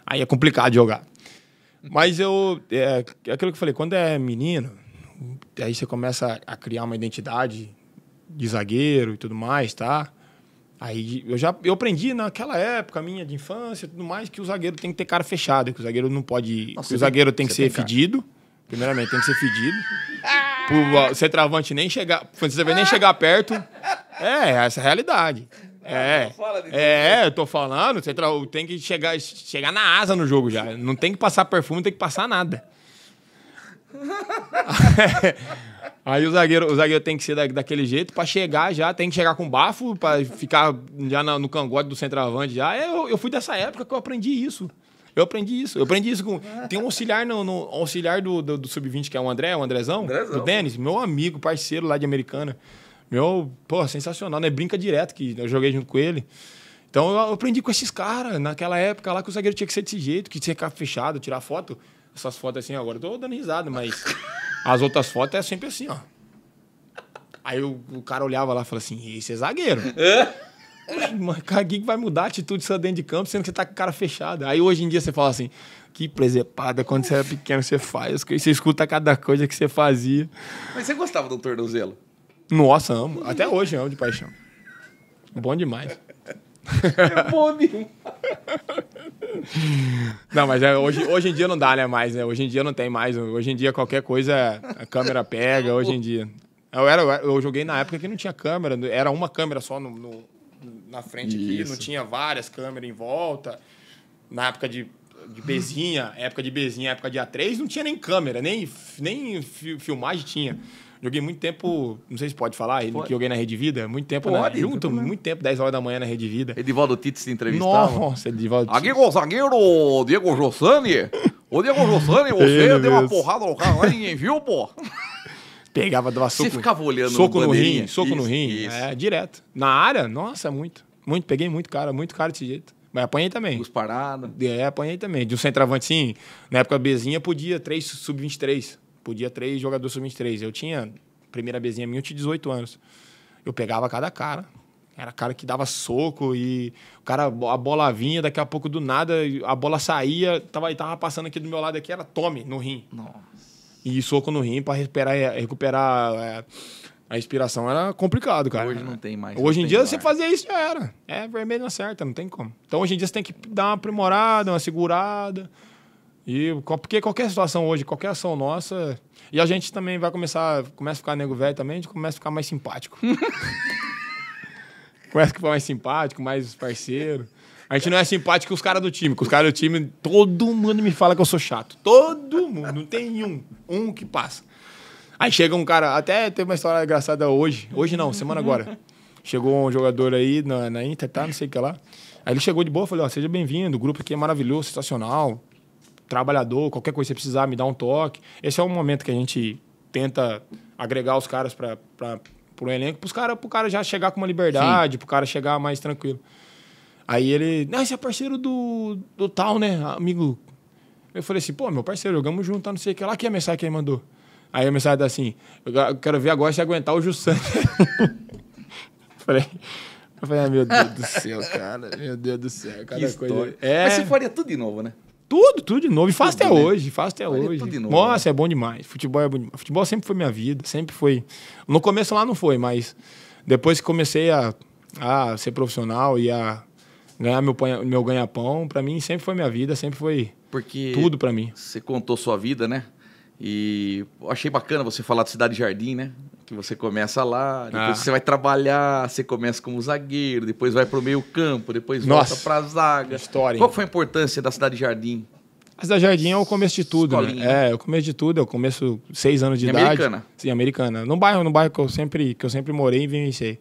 aí é complicado jogar. Mas eu é, é aquilo que eu falei, quando é menino, aí você começa a criar uma identidade de zagueiro e tudo mais, tá? Aí eu já eu aprendi naquela época minha de infância, tudo mais que o zagueiro tem que ter cara fechada, que o zagueiro não pode, Nossa, o zagueiro tem, tem que ser tem fedido. Primeiramente, tem que ser fedido. o centroavante nem chegar, você nem chegar perto. É, essa é a realidade. É, é, eu tô falando, é, tem que chegar, chegar na asa no jogo já. Não tem que passar perfume, não tem que passar nada. <laughs> Aí o zagueiro, o zagueiro tem que ser da, daquele jeito para chegar já, tem que chegar com bafo para ficar já na, no cangote do centroavante já. Eu, eu fui dessa época que eu aprendi isso. Eu aprendi isso. Eu aprendi isso com. Tem um auxiliar no, no auxiliar do, do, do Sub-20, que é o André, o Andrezão, Andrezão. Denis, meu amigo, parceiro lá de Americana. Meu, pô, sensacional, né? Brinca direto, que eu joguei junto com ele. Então eu aprendi com esses caras, naquela época lá que o zagueiro tinha que ser desse jeito, que tinha que ficar fechado, tirar foto essas fotos assim, agora eu tô dando risada, mas as outras fotos é sempre assim, ó. Aí o, o cara olhava lá e falava assim: esse é zagueiro. Mano, cara, que vai mudar a atitude só dentro de campo, sendo que você tá com a cara fechada. Aí hoje em dia você fala assim: que presepada, quando você era é pequeno você faz, você escuta cada coisa que você fazia. Mas você gostava do tornozelo? Nossa, amo. Até hoje amo de paixão. Bom demais é <laughs> bom Não, mas é, hoje, hoje em dia não dá, né? Mais, né? Hoje em dia não tem mais. Hoje em dia qualquer coisa a câmera pega, hoje em dia. Eu, era, eu joguei na época que não tinha câmera, era uma câmera só no, no na frente Isso. aqui, não tinha várias câmeras em volta. Na época de, de Bezinha, época de Bezinha, época de A3, não tinha nem câmera, nem, nem filmagem tinha. Joguei muito tempo, não sei se pode falar, ele que joguei na Rede Vida, muito tempo pode, junto, muito tempo, 10 horas da manhã na Rede Vida. Edivaldo Tite se entrevistava. Nossa, Edivaldo Tite. Aqui com o zagueiro Diego Jossani. Ô Diego Jossani, você ele deu mesmo. uma porrada no carro lá, ninguém viu, pô. Pegava, dava soco. Você ficava olhando soco no, rim, soco isso, no rim, isso. é, direto. Na área, nossa, muito. Muito, peguei muito cara, muito cara desse jeito. Mas apanhei também. Os parados É, apanhei também. De um centroavante, sim. Na época, Bezinha podia, 3 sub-23. Podia três jogadores sub-23. Eu tinha, primeira bezinha minha, eu tinha 18 anos. Eu pegava cada cara. Era cara que dava soco e o cara, a bola vinha, daqui a pouco do nada, a bola saía, tava, tava passando aqui do meu lado aqui, era tome no rim. Nossa. E soco no rim para recuperar, é, recuperar é, a respiração era complicado, cara. Hoje não tem mais. Hoje em dia, você fazer isso já era. É vermelho na certa, não tem como. Então hoje em dia você tem que dar uma aprimorada, uma segurada. E porque qualquer situação hoje, qualquer ação nossa. E a gente também vai começar. Começa a ficar nego velho também, a gente começa a ficar mais simpático. <laughs> começa a ficar mais simpático, mais parceiro. A gente não é simpático com os caras do time. Com os caras do time, todo mundo me fala que eu sou chato. Todo mundo. Não tem um. Um que passa. Aí chega um cara. Até teve uma história engraçada hoje. Hoje não, semana agora. Chegou um jogador aí na, na Inter, tá? Não sei o que lá. Aí ele chegou de boa, falou seja bem-vindo, o grupo aqui é maravilhoso, sensacional trabalhador, qualquer coisa que você precisar, me dá um toque. Esse é o momento que a gente tenta agregar os caras para o elenco, para cara, o cara já chegar com uma liberdade, para o cara chegar mais tranquilo. Aí ele, não, esse é parceiro do, do tal, né, amigo? Eu falei assim, pô, meu parceiro, jogamos junto, não sei o que lá, que é a mensagem que ele mandou. Aí a mensagem tá assim, eu quero ver agora se aguentar o Jussan. <laughs> falei, eu falei, ah, meu Deus do céu, cara. Meu Deus do céu. Cada coisa. É... Mas você faria tudo de novo, né? Tudo, tudo de novo. E faço tudo até hoje, faço até é hoje. Tudo de novo, Nossa, né? é bom demais. Futebol é bom demais. Futebol sempre foi minha vida, sempre foi. No começo lá não foi, mas depois que comecei a, a ser profissional e a ganhar meu, meu ganha-pão, para mim sempre foi minha vida, sempre foi Porque tudo para mim. Você contou sua vida, né? E achei bacana você falar de Cidade Jardim, né? Que você começa lá, depois ah. você vai trabalhar, você começa como zagueiro, depois vai para o meio campo, depois Nossa, volta para a zaga. História. Qual foi a importância da Cidade Jardim? A Cidade Jardim é o começo de tudo, né? Escolinha. né? É, é, o começo de tudo, é o começo seis anos de idade. Americana. Sim, americana. No bairro, no bairro que eu sempre, que eu sempre morei e vivenciei.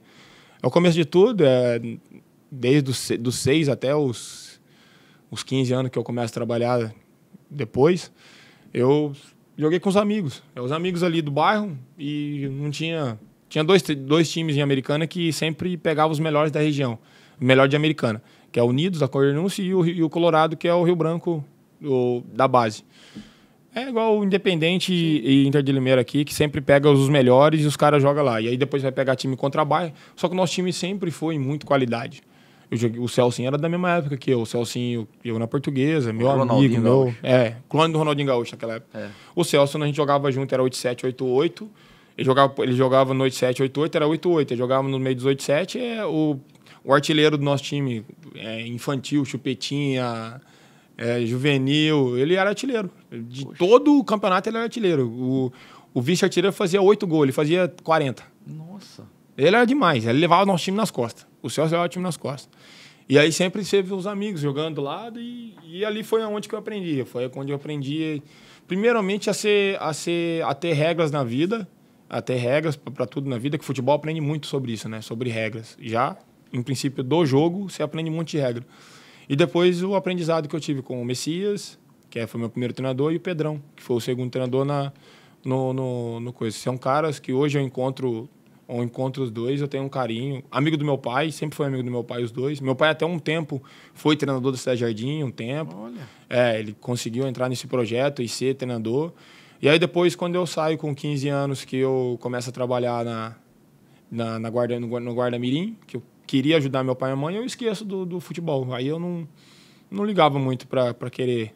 É o começo de tudo, é, desde os, dos seis até os, os 15 anos que eu começo a trabalhar depois, eu Joguei com os amigos. É, os amigos ali do bairro e não tinha. Tinha dois, dois times em Americana que sempre pegavam os melhores da região. O melhor de Americana, que é o Unidos, da Cordenúncia, e o, e o Colorado, que é o Rio Branco do, da base. É igual o Independente e, e Inter de Limeira aqui, que sempre pega os melhores e os caras jogam lá. E aí depois vai pegar time contra bairro. Só que o nosso time sempre foi muito qualidade. Eu joguei, o Celcinho era da mesma época que eu. O Celcinho, eu na portuguesa, meu amigo, meu. É, clone do Ronaldinho Gaúcho naquela época. É. O Celso, a gente jogava junto, era 8-7, 8-8. Ele jogava, ele jogava no 8-7, 8-8, era 8-8. Ele jogava no meio dos 8-7. É, o, o artilheiro do nosso time, é, infantil, chupetinha, é, juvenil, ele era artilheiro. De Poxa. todo o campeonato ele era artilheiro. O, o vice-artilheiro fazia 8 gols, ele fazia 40. Nossa. Ele era demais, ele levava o nosso time nas costas. O Celso levava o time nas costas. E aí sempre teve os amigos jogando lado e, e ali foi onde que eu aprendi. Foi onde eu aprendi, primeiramente, a, ser, a, ser, a ter regras na vida, a ter regras para tudo na vida, que futebol aprende muito sobre isso, né? Sobre regras. Já, em princípio, do jogo, você aprende um monte de regra. E depois o aprendizado que eu tive com o Messias, que é, foi meu primeiro treinador, e o Pedrão, que foi o segundo treinador na, no, no, no coisa. São caras que hoje eu encontro eu encontro os dois, eu tenho um carinho. Amigo do meu pai, sempre foi amigo do meu pai os dois. Meu pai até um tempo foi treinador do Cidade Jardim, um tempo. Olha. É, ele conseguiu entrar nesse projeto e ser treinador. E aí depois, quando eu saio com 15 anos, que eu começo a trabalhar na, na, na guarda, no, no guarda mirim, que eu queria ajudar meu pai e minha mãe, eu esqueço do, do futebol. Aí eu não, não ligava muito para querer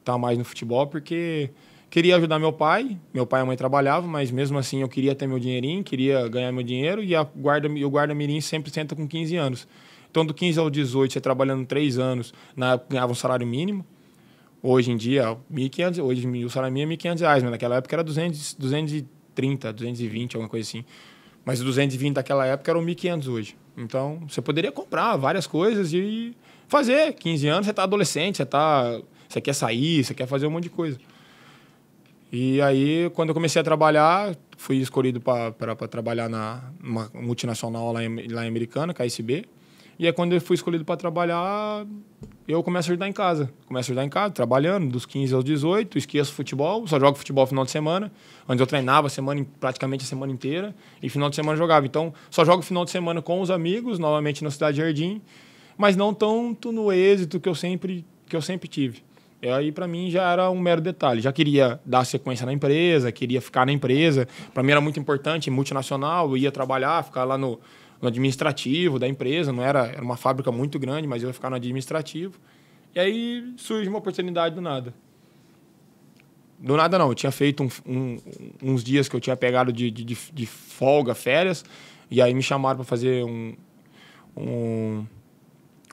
estar tá mais no futebol, porque Queria ajudar meu pai, meu pai e a mãe trabalhavam, mas mesmo assim eu queria ter meu dinheirinho, queria ganhar meu dinheiro e a guarda, o guarda-mirim sempre senta com 15 anos. Então, do 15 ao 18, você trabalhando 3 anos, na, ganhava um salário mínimo. Hoje em dia, 1.500, hoje o salário mínimo é 1.500 reais, mas naquela época era 200, 230, 220, alguma coisa assim. Mas 220 daquela época eram 1.500 hoje. Então, você poderia comprar várias coisas e fazer. 15 anos, você está adolescente, você, tá, você quer sair, você quer fazer um monte de coisa. E aí, quando eu comecei a trabalhar, fui escolhido para trabalhar na uma multinacional lá em, lá em Americana, KSB. E aí, quando eu fui escolhido para trabalhar, eu começo a ajudar em casa. Começo a ajudar em casa, trabalhando, dos 15 aos 18, esqueço futebol, só jogo futebol final de semana. Antes eu treinava a semana, praticamente a semana inteira, e final de semana jogava. Então, só jogo final de semana com os amigos, novamente na Cidade Jardim, mas não tanto no êxito que eu sempre, que eu sempre tive. E aí, para mim, já era um mero detalhe. Já queria dar sequência na empresa, queria ficar na empresa. Para mim era muito importante, multinacional, eu ia trabalhar, ficar lá no, no administrativo da empresa. Não era, era uma fábrica muito grande, mas eu ia ficar no administrativo. E aí surge uma oportunidade do nada. Do nada, não. Eu tinha feito um, um, uns dias que eu tinha pegado de, de, de folga, férias. E aí me chamaram para fazer um, um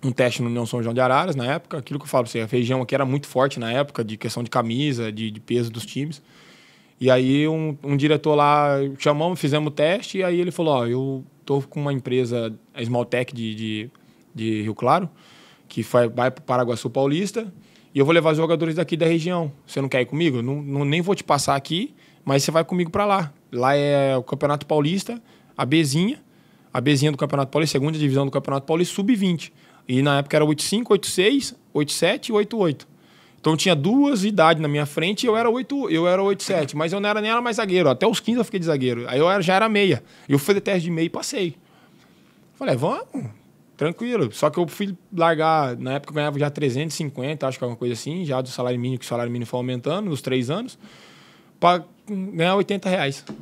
um teste no União São João de Araras na época. Aquilo que eu falo pra você, a região aqui era muito forte na época, de questão de camisa, de, de peso dos times. E aí um, um diretor lá chamamos, fizemos o teste, e aí ele falou: Ó, eu tô com uma empresa, a Smalltech de, de, de Rio Claro, que vai, vai pro Paraguaçu Paulista, e eu vou levar os jogadores daqui da região. Você não quer ir comigo? Não, não nem vou te passar aqui, mas você vai comigo para lá. Lá é o Campeonato Paulista, a Bezinha, a Bezinha do Campeonato Paulista, segunda divisão do Campeonato Paulista, sub-20. E na época era 85, 86, 87 e 88. Então tinha duas idades na minha frente e eu era 8, eu era 87, mas eu não era nem era mais zagueiro. Até os 15 eu fiquei de zagueiro. Aí eu já era meia. Eu fui de teste de meia e passei. Falei, vamos, tranquilo. Só que eu fui largar, na época eu ganhava já 350, acho que alguma coisa assim, já do salário mínimo, que o salário mínimo foi aumentando nos três anos, para ganhar 80 reais. Hum.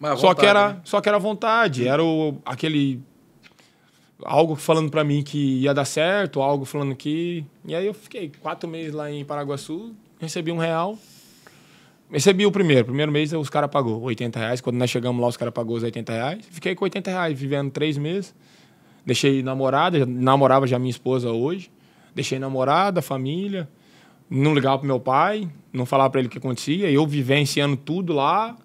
Mas só, que era, né? só que era vontade, era o, aquele algo falando para mim que ia dar certo, algo falando que. E aí eu fiquei quatro meses lá em Paraguaçu, recebi um real. Recebi o primeiro. Primeiro mês os caras pagou 80 reais. Quando nós chegamos lá, os caras pagou os 80 reais. Fiquei com 80 reais, vivendo três meses. Deixei namorada, namorava já minha esposa hoje. Deixei namorada, família. Não ligava pro meu pai, não falava para ele o que acontecia. Eu vivenciando tudo lá,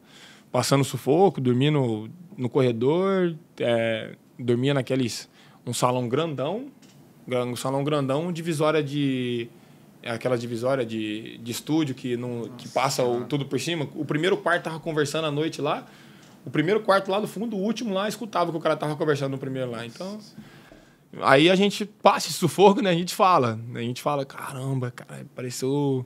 passando sufoco, dormindo no corredor, é, dormia naqueles um salão grandão, um salão grandão, divisória de é aquela divisória de, de estúdio que não Nossa, que passa o, tudo por cima. O primeiro quarto tava conversando à noite lá. O primeiro quarto lá do fundo, o último lá, escutava que o cara tava conversando no primeiro lá. Então, aí a gente passa esse sufoco, né? A gente fala, né? a gente fala, caramba, cara, pareceu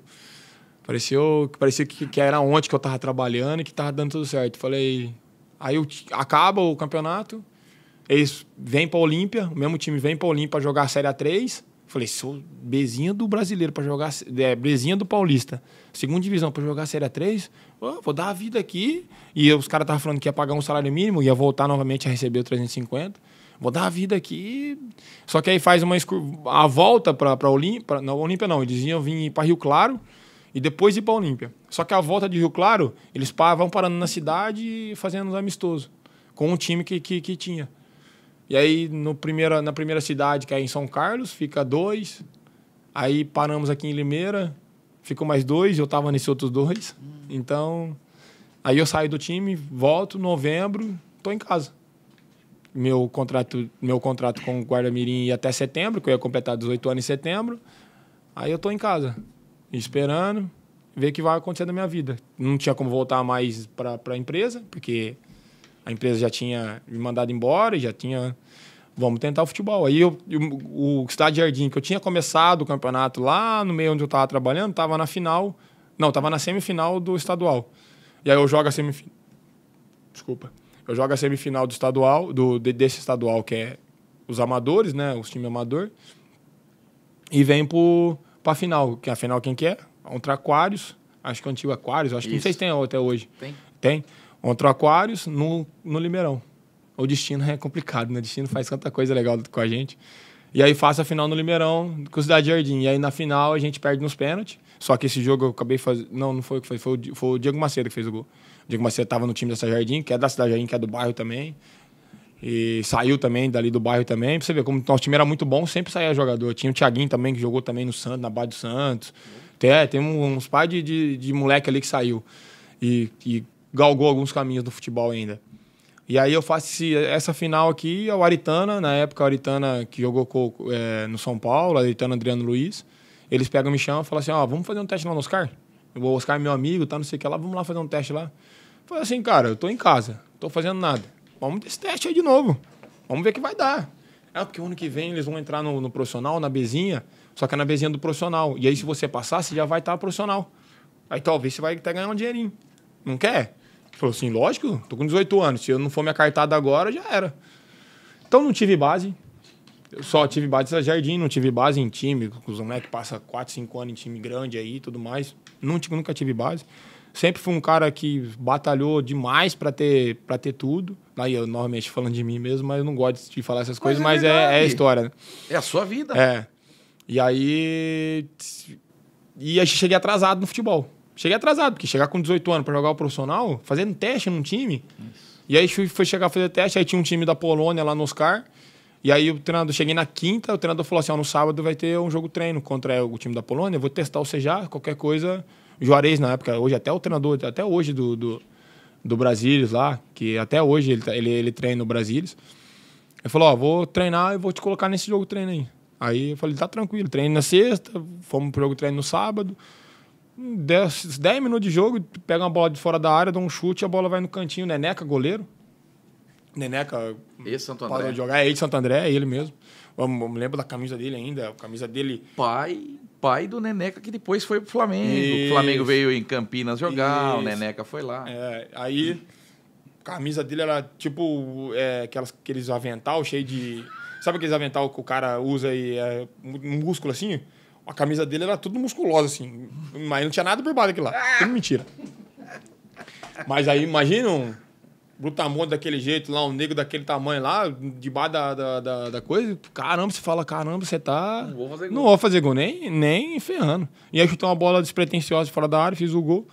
pareceu, parecia que, que era ontem que eu tava trabalhando e que tava dando tudo certo. Falei, aí eu, acaba o campeonato, eles vêm para a Olímpia, o mesmo time vem para a Olímpia jogar a Série A3. Falei, sou bezinha do brasileiro para jogar, é, bezinha do paulista, segunda divisão para jogar a Série A3, oh, vou dar a vida aqui. E os caras estavam falando que ia pagar um salário mínimo, ia voltar novamente a receber o 350. Vou dar a vida aqui. Só que aí faz uma a volta para Olímpia, não Olímpia não, eles diziam vir para Rio Claro e depois ir para Olímpia. Só que a volta de Rio Claro, eles vão parando na cidade e fazendo os amistosos com o time que, que, que tinha. E aí, no primeira, na primeira cidade, que é em São Carlos, fica dois. Aí paramos aqui em Limeira, ficou mais dois, eu tava nesses outros dois. Hum. Então, aí eu saio do time, volto, novembro, tô em casa. Meu contrato, meu contrato com o Guarda Mirim ia até setembro, que eu ia completar 18 anos em setembro. Aí eu tô em casa, esperando ver o que vai acontecer na minha vida. Não tinha como voltar mais para a empresa, porque a empresa já tinha me mandado embora, já tinha. Vamos tentar o futebol. Aí eu, eu, o Cidade Jardim, que eu tinha começado o campeonato lá no meio onde eu estava trabalhando, estava na final. Não, estava na semifinal do estadual. E aí eu jogo a semifinal. Desculpa. Eu jogo a semifinal do estadual, do, desse estadual, que é os amadores, né? Os times amador. E vem para a final. Que a final quem que é? Contra Aquários. Acho que é o antigo Aquários. Acho Isso. que não sei se tem até hoje. Tem. Tem contra o Aquarius no, no Limeirão. O destino é complicado, né? O destino faz tanta coisa legal com a gente. E aí faço a final no Limeirão com o Cidade Jardim. E aí na final a gente perde nos pênaltis. Só que esse jogo eu acabei fazendo. Não, não foi o que foi. Foi o, foi o Diego Macedo que fez o gol. O Diego Macedo estava no time da Cidade Jardim, que é da Cidade Jardim, que é do bairro também. E saiu também dali do bairro também. Pra você ver como nosso time era muito bom, sempre saía jogador. Tinha o Thiaguinho também, que jogou também no Santos, na base do Santos. Até, tem é, uns pais de, de, de moleque ali que saiu. E, e galgou alguns caminhos do futebol ainda. E aí eu faço esse, essa final aqui, é o Aritana, na época, o Aritana que jogou é, no São Paulo, Aritana Adriano Luiz, eles pegam me chamam e falam assim, ó, oh, vamos fazer um teste lá no Oscar? O Oscar é meu amigo, tá, não sei o que lá, vamos lá fazer um teste lá. Falei assim, cara, eu tô em casa, tô fazendo nada. Vamos esse teste aí de novo. Vamos ver o que vai dar. É, porque o ano que vem eles vão entrar no, no, profissional, na bezinha, só que é na bezinha do profissional. E aí, se você passar, você já vai estar profissional. Aí talvez você vai até ganhar um dinheirinho. Não quer? Ele falou assim, lógico, tô com 18 anos. Se eu não for minha cartada agora, já era. Então não tive base. Eu só tive base na Jardim, não tive base em time. Os moleques passam 4, 5 anos em time grande aí e tudo mais. nunca tive base. Sempre fui um cara que batalhou demais para ter, pra ter tudo. Aí eu normalmente falando de mim mesmo, mas eu não gosto de falar essas coisas, mas, é, mas é, é, história. Né? É a sua vida. É. E aí. E aí cheguei atrasado no futebol. Cheguei atrasado, porque chegar com 18 anos para jogar o profissional, fazendo teste num time. Isso. E aí fui, fui chegar a fazer teste, aí tinha um time da Polônia lá no Oscar. E aí o treinador, cheguei na quinta, o treinador falou assim: ó, no sábado vai ter um jogo treino contra o time da Polônia, vou testar ou seja qualquer coisa. Juarez na época, hoje até o treinador, até hoje do, do, do Brasílios lá, que até hoje ele, tá, ele, ele treina no Brasílios. Ele falou: ó, vou treinar e vou te colocar nesse jogo treino aí. Aí eu falei: tá tranquilo, treino na sexta, fomos pro jogo treino no sábado. 10, 10 minutos de jogo, pega uma bola de fora da área, dá um chute, a bola vai no cantinho. Neneca, goleiro. Neneca Esse santo parou de jogar, é santo André, é ele mesmo. Eu me lembro da camisa dele ainda, a camisa dele... Pai pai do Neneca que depois foi pro Flamengo. Isso. O Flamengo veio em Campinas jogar, Isso. o Neneca foi lá. É, aí, a camisa dele era tipo é, aquelas, aqueles avental cheio de... Sabe aqueles avental que o cara usa e é músculo assim? A camisa dele era tudo musculosa, assim. Mas não tinha nada por baixo daquilo lá. Ah! Tudo mentira. Mas aí, imagina um brutamonte daquele jeito lá, um negro daquele tamanho lá, debaixo da, da, da, da coisa. Caramba, você fala, caramba, você tá... Não vou fazer gol. Não vou fazer gol, nem, nem ferrando. E aí chutei uma bola despretensiosa fora da área, fiz o gol.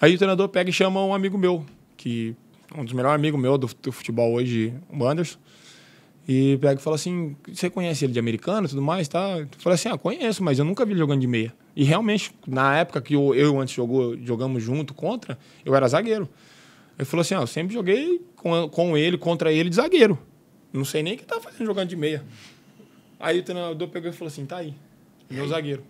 Aí o treinador pega e chama um amigo meu, que é um dos melhores amigos meu do futebol hoje, o Anderson. E pega e fala assim: você conhece ele de americano e tudo mais, tá? Eu falei assim: ah, conheço, mas eu nunca vi ele jogando de meia. E realmente, na época que eu, eu antes jogou, jogamos junto contra, eu era zagueiro. Ele falou assim: ah, eu sempre joguei com, com ele, contra ele de zagueiro. Não sei nem o que tá fazendo jogando de meia. Aí o treinador pegou e falou assim: tá aí, é meu zagueiro.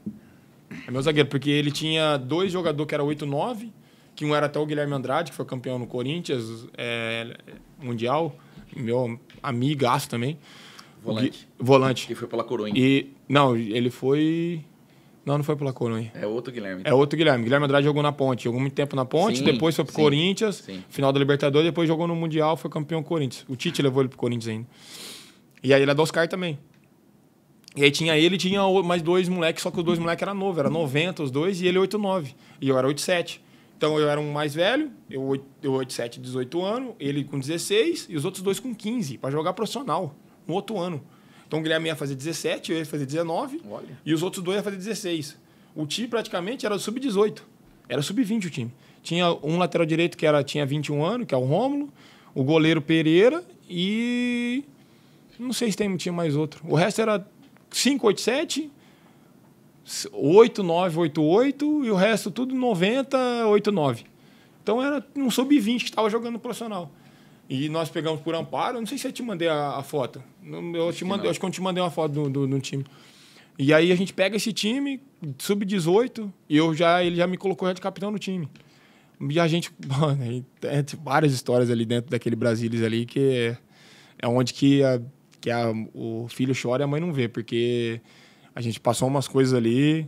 É meu zagueiro, porque ele tinha dois jogadores que era 8-9, que um era até o Guilherme Andrade, que foi campeão no Corinthians é, Mundial meu amigaço também. Volante. Gui, volante. Que foi pela Coruña. E, não, ele foi... Não, não foi pela Coruña. É outro Guilherme. Então. É outro Guilherme. Guilherme Andrade jogou na Ponte. Jogou muito tempo na Ponte, sim, depois foi pro sim, Corinthians, sim. final da Libertadores, depois jogou no Mundial, foi campeão Corinthians. O Tite levou ele pro Corinthians ainda. E aí ele é do Oscar também. E aí tinha ele e tinha mais dois moleques, só que os dois moleques eram novos, era 90 os dois, e ele 8,9. E eu era 8,7. Então eu era um mais velho, eu 8, 7, 18 anos, ele com 16 e os outros dois com 15, para jogar profissional, no outro ano. Então o Guilherme ia fazer 17, eu ia fazer 19 Olha. e os outros dois ia fazer 16. O time praticamente era sub-18, era sub-20 o time. Tinha um lateral direito que era, tinha 21 anos, que é o Rômulo, o goleiro Pereira e. Não sei se tem, tinha mais outro. O resto era 5, 8, 7, 8988 e o resto tudo 90, 89. Então era um sub-20 que estava jogando profissional. E nós pegamos por amparo, não sei se eu te mandei a, a foto. Eu acho te mandei, acho que eu te mandei uma foto do, do, do time. E aí a gente pega esse time, sub-18, e eu já, ele já me colocou de capitão no time. E a gente, <laughs> mano, é, tem várias histórias ali dentro daquele Brasilis ali que é, é onde que, a, que a, o filho chora e a mãe não vê, porque a gente passou umas coisas ali.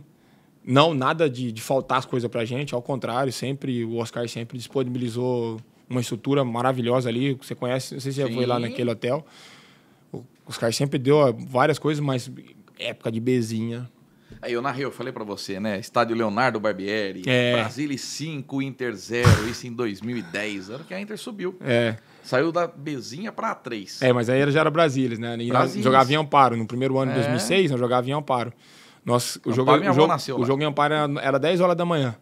Não, nada de, de faltar as coisas pra gente, ao contrário, sempre o Oscar sempre disponibilizou uma estrutura maravilhosa ali, você conhece, não sei se já foi lá naquele hotel. O Oscar sempre deu várias coisas, mas época de bezinha, Aí eu narrei, eu falei para você, né? Estádio Leonardo Barbieri, é. Brasília 5, Inter 0, isso em 2010, ano que a Inter subiu. É. Saiu da Bezinha para A3. É, mas aí já era Brasília, né? E Jogava em Amparo. No primeiro ano de é. 2006, nós jogava em Amparo. Nós, o, jogo, o, jogo, nasceu, o jogo em Amparo era, era 10 horas da manhã.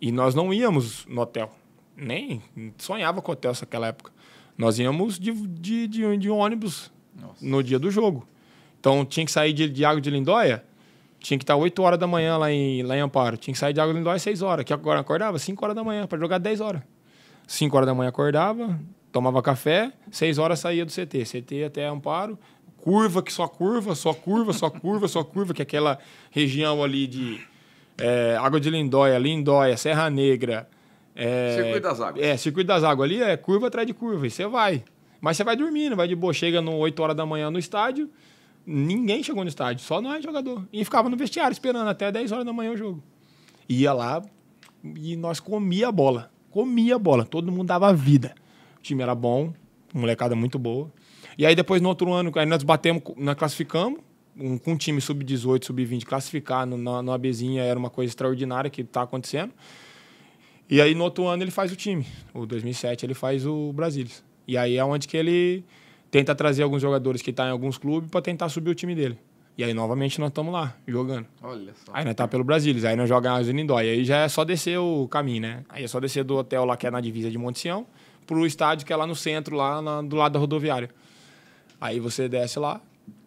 E nós não íamos no hotel. Nem sonhava com hotel naquela época. Nós íamos de, de, de, de ônibus Nossa. no dia do jogo. Então tinha que sair de, de Água de Lindóia, tinha que estar 8 horas da manhã lá em, lá em Amparo. Tinha que sair de Água de Lindóia 6 horas, que agora acordava 5 horas da manhã para jogar 10 horas. 5 horas da manhã acordava, tomava café, 6 horas saía do CT. CT até Amparo, curva que só curva, só curva, só curva, só curva, que é aquela região ali de é, Água de Lindóia, Lindóia, Serra Negra. É, circuito das águas. É, circuito das águas ali é curva atrás de curva, e você vai. Mas você vai dormindo, vai de boa, chega no 8 horas da manhã no estádio, ninguém chegou no estádio, só nós jogador. E ficava no vestiário esperando até 10 horas da manhã o jogo. Ia lá e nós comia a bola comia a bola, todo mundo dava vida. O time era bom, molecada muito boa. E aí depois no outro ano, aí nós batemos, nós classificamos, um, com um time sub-18, sub-20, classificar no, na, no ABzinha era uma coisa extraordinária que está acontecendo. E aí no outro ano ele faz o time, o 2007 ele faz o Brasília. E aí é onde que ele tenta trazer alguns jogadores que estão tá em alguns clubes para tentar subir o time dele. E aí, novamente, nós estamos lá, jogando. Olha só. Aí nós tá pelo Brasil, aí nós jogamos no Indói. Aí já é só descer o caminho, né? Aí é só descer do hotel lá que é na divisa de Monte Sião pro estádio que é lá no centro, lá na, do lado da rodoviária. Aí você desce lá.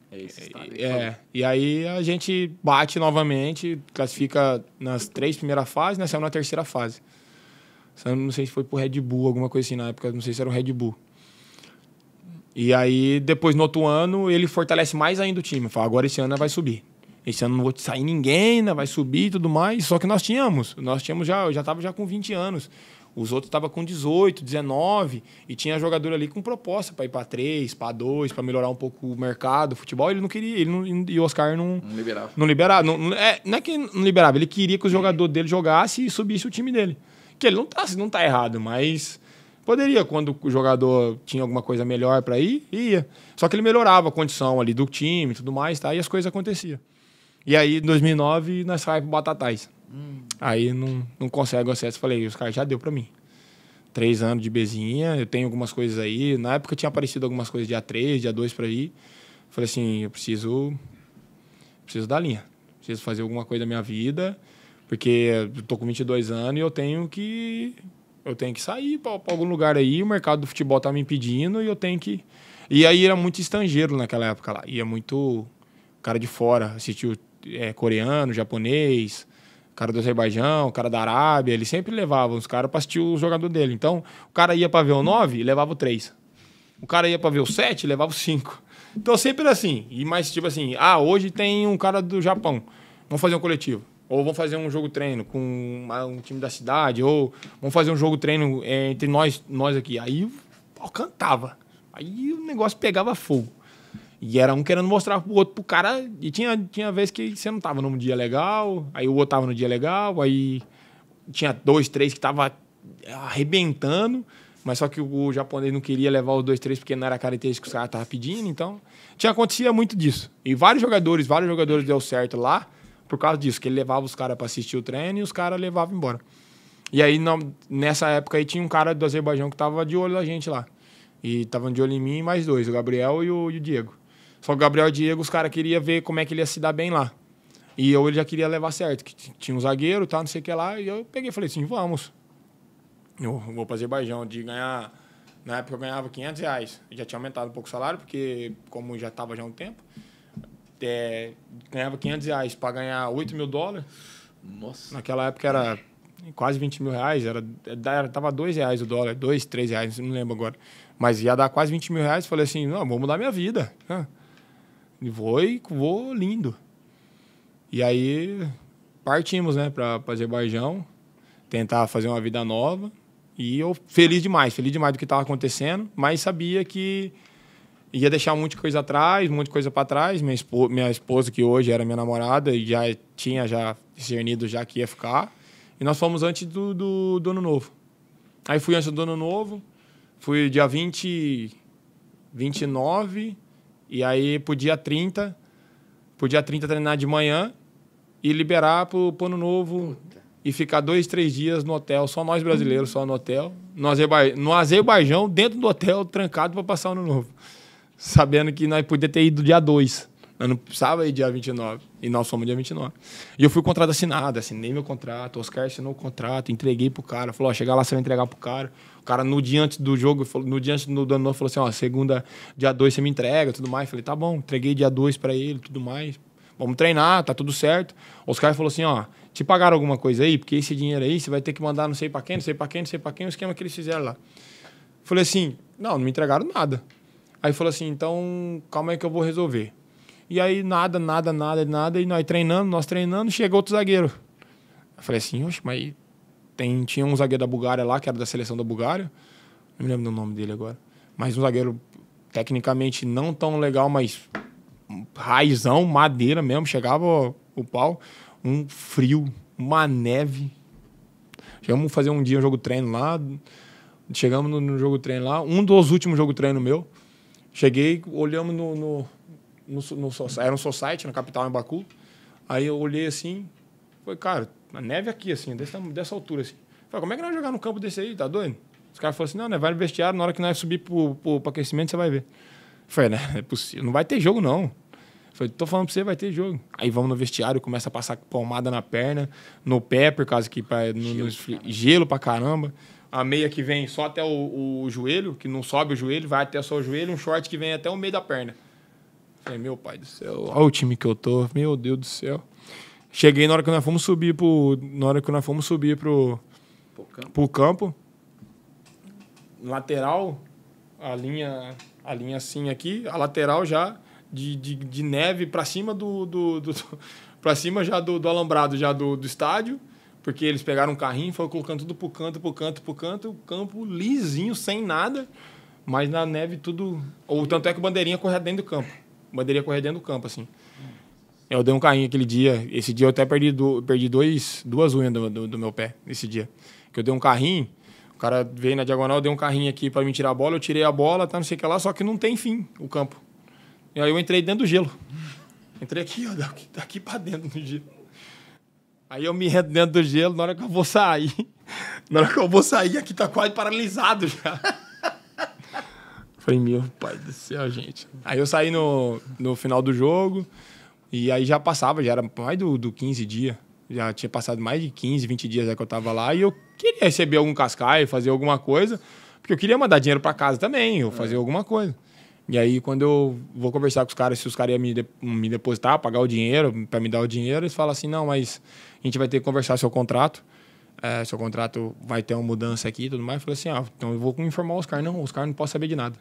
É esse estádio. É, é, e aí a gente bate novamente, classifica nas três primeiras fases, né? Saiu na terceira fase. Não sei se foi pro Red Bull, alguma coisa assim na época, não sei se era o Red Bull. E aí, depois, no outro ano, ele fortalece mais ainda o time. Fala, agora esse ano vai subir. Esse ano não vou sair ninguém, né? vai subir e tudo mais. Só que nós tínhamos. Nós tínhamos já, eu já estava já com 20 anos. Os outros estavam com 18, 19. E tinha jogador ali com proposta para ir para 3, para 2, para melhorar um pouco o mercado. O futebol ele não queria. Ele não, e o Oscar não. Não liberava. Não liberava. Não, não, é, não é que não liberava. Ele queria que o jogador dele jogasse e subisse o time dele. Que ele não tá, não tá errado, mas Poderia, quando o jogador tinha alguma coisa melhor para ir, ia. Só que ele melhorava a condição ali do time e tudo mais, tá? E as coisas aconteciam. E aí, em 2009, nós saímos pro Batatais. Hum. Aí não, não consegue o acesso. Falei, os caras já deu para mim. Três anos de bezinha, eu tenho algumas coisas aí. Na época tinha aparecido algumas coisas dia 3, dia 2 para ir. Falei assim, eu preciso preciso da linha. Preciso fazer alguma coisa da minha vida, porque eu tô com 22 anos e eu tenho que eu tenho que sair para algum lugar aí, o mercado do futebol tá me impedindo e eu tenho que. E aí era muito estrangeiro naquela época lá. Ia muito cara de fora, assistiu é, coreano, japonês, cara do Azerbaijão, cara da Arábia. Ele sempre levava os caras para assistir o jogador dele. Então, o cara ia para ver o 9 e levava o 3. O cara ia para ver o 7 e levava o 5. Então sempre era assim. E mais tipo assim, ah, hoje tem um cara do Japão. Vamos fazer um coletivo. Ou vão fazer um jogo treino com um time da cidade, ou vão fazer um jogo treino é, entre nós, nós aqui. Aí o cantava. Aí o negócio pegava fogo. E era um querendo mostrar pro outro pro cara. E tinha, tinha vez que você não tava num dia legal, aí o outro tava no dia legal, aí tinha dois, três que tava arrebentando, mas só que o japonês não queria levar os dois, três porque não era a característica que os caras estavam pedindo, então. Tinha acontecia muito disso. E vários jogadores, vários jogadores deu certo lá, por causa disso, que ele levava os caras para assistir o treino e os caras levavam embora. E aí, na, nessa época aí, tinha um cara do Azerbaijão que tava de olho na gente lá. E estavam de olho em mim e mais dois, o Gabriel e o, e o Diego. Só que o Gabriel e o Diego, os caras queriam ver como é que ele ia se dar bem lá. E eu ele já queria levar certo, que tinha um zagueiro, tá, não sei o que lá. E eu peguei e falei assim, vamos. Eu vou para Azerbaijão, de ganhar... Na época eu ganhava 500 reais. Eu já tinha aumentado um pouco o salário, porque como já estava já há um tempo é, ganhava 500 reais para ganhar 8 mil dólares. Nossa. Naquela época era quase 20 mil reais, era, era, tava 2 reais o dólar, 2, 3 reais, não lembro agora. Mas ia dar quase 20 mil reais, falei assim, não, vou mudar minha vida. E vou, vou lindo. E aí partimos, né, para Azerbaijão, tentar fazer uma vida nova. E eu feliz demais, feliz demais do que estava acontecendo, mas sabia que ia deixar um monte de coisa atrás, um monte de coisa para trás. Minha, espo minha esposa, que hoje era minha namorada, e já tinha já discernido já que ia ficar. E nós fomos antes do, do, do Ano Novo. Aí fui antes do Ano Novo, fui dia 20, 29, e aí pro dia 30, pro dia 30 treinar de manhã e liberar pro, pro Ano Novo. Puta. E ficar dois, três dias no hotel, só nós brasileiros, só no hotel. No, Azerba... no Azerbaijão, dentro do hotel, trancado para passar o ano novo sabendo que nós podíamos ter ido dia 2. Eu não precisava ir dia 29. E nós fomos dia 29. E eu fui contrato assinado, assinei meu contrato. Oscar assinou o contrato, entreguei pro cara. Falou, ó, chegar lá você vai entregar pro cara. O cara, no dia antes do jogo, no dia antes do ano novo, falou assim, ó, segunda, dia 2 você me entrega, tudo mais. falei, tá bom, entreguei dia 2 para ele, tudo mais. Vamos treinar, tá tudo certo. Oscar falou assim, ó, te pagaram alguma coisa aí? Porque esse dinheiro aí você vai ter que mandar não sei pra quem, não sei pra quem, não sei pra quem, o esquema que eles fizeram lá. falei assim, não, não me entregaram nada. Aí falou assim, então calma aí que eu vou resolver. E aí nada, nada, nada, nada. E nós treinando, nós treinando, chegou outro zagueiro. Eu falei assim, oxe, mas tem, tinha um zagueiro da Bulgária lá, que era da seleção da Bulgária. Não me lembro do nome dele agora. Mas um zagueiro tecnicamente não tão legal, mas raizão, madeira mesmo. Chegava o, o pau, um frio, uma neve. Chegamos fazer um dia um jogo treino lá. Chegamos no, no jogo treino lá. Um dos últimos jogo treino meu. Cheguei, olhamos no, no, no, no, no era um society na capital, em Baku. Aí eu olhei assim, foi cara, a neve é aqui, assim, dessa, dessa altura, assim. Falei, como é que nós vamos jogar no campo desse aí? Tá doido? Os caras falaram assim, não, né? Vai no vestiário, na hora que nós subir pro, pro, pro aquecimento, você vai ver. Falei, é, né? É possível. Não vai ter jogo, não. Falei, tô falando pra você, vai ter jogo. Aí vamos no vestiário, começa a passar palmada na perna, no pé, por causa que pra, no, gelo, no, gelo pra caramba a meia que vem só até o, o, joelho, que não sobe o joelho, vai até só o joelho, um short que vem até o meio da perna. Falei, meu pai do céu, olha o time que eu tô, meu Deus do céu. Cheguei na hora que nós fomos subir pro. Na hora que nós fomos subir pro. Pro campo. Pro campo lateral, a linha. A linha assim aqui, a lateral já de, de, de neve para cima do. do, do <laughs> para cima já do, do alambrado, já do, do estádio porque eles pegaram um carrinho foram colocando tudo pro canto, pro canto, pro canto, o campo lisinho, sem nada, mas na neve tudo. Ou tanto é que o bandeirinha corria dentro do campo. Bandeirinha corria dentro do campo, assim. Eu dei um carrinho aquele dia. Esse dia eu até perdi, do, perdi dois, duas unhas do, do, do meu pé, esse dia. Que eu dei um carrinho, o cara veio na diagonal, deu um carrinho aqui para me tirar a bola, eu tirei a bola, tá, não sei o que lá, só que não tem fim o campo. E aí eu entrei dentro do gelo. Entrei aqui, ó, daqui, daqui pra dentro do gelo. Aí eu me rendo dentro do gelo, na hora que eu vou sair. <laughs> Na hora que eu vou sair, aqui tá quase paralisado já. Falei, meu pai do céu, gente. Aí eu saí no, no final do jogo, e aí já passava, já era mais do, do 15 dias. Já tinha passado mais de 15, 20 dias já que eu tava lá, e eu queria receber algum cascaio, fazer alguma coisa, porque eu queria mandar dinheiro para casa também, ou fazer é. alguma coisa. E aí, quando eu vou conversar com os caras, se os caras iam me, de, me depositar, pagar o dinheiro, para me dar o dinheiro, eles falam assim: não, mas a gente vai ter que conversar seu contrato. É, seu contrato vai ter uma mudança aqui e tudo mais. Eu falei assim, ah, então eu vou informar os caras. Não, os caras não podem saber de nada.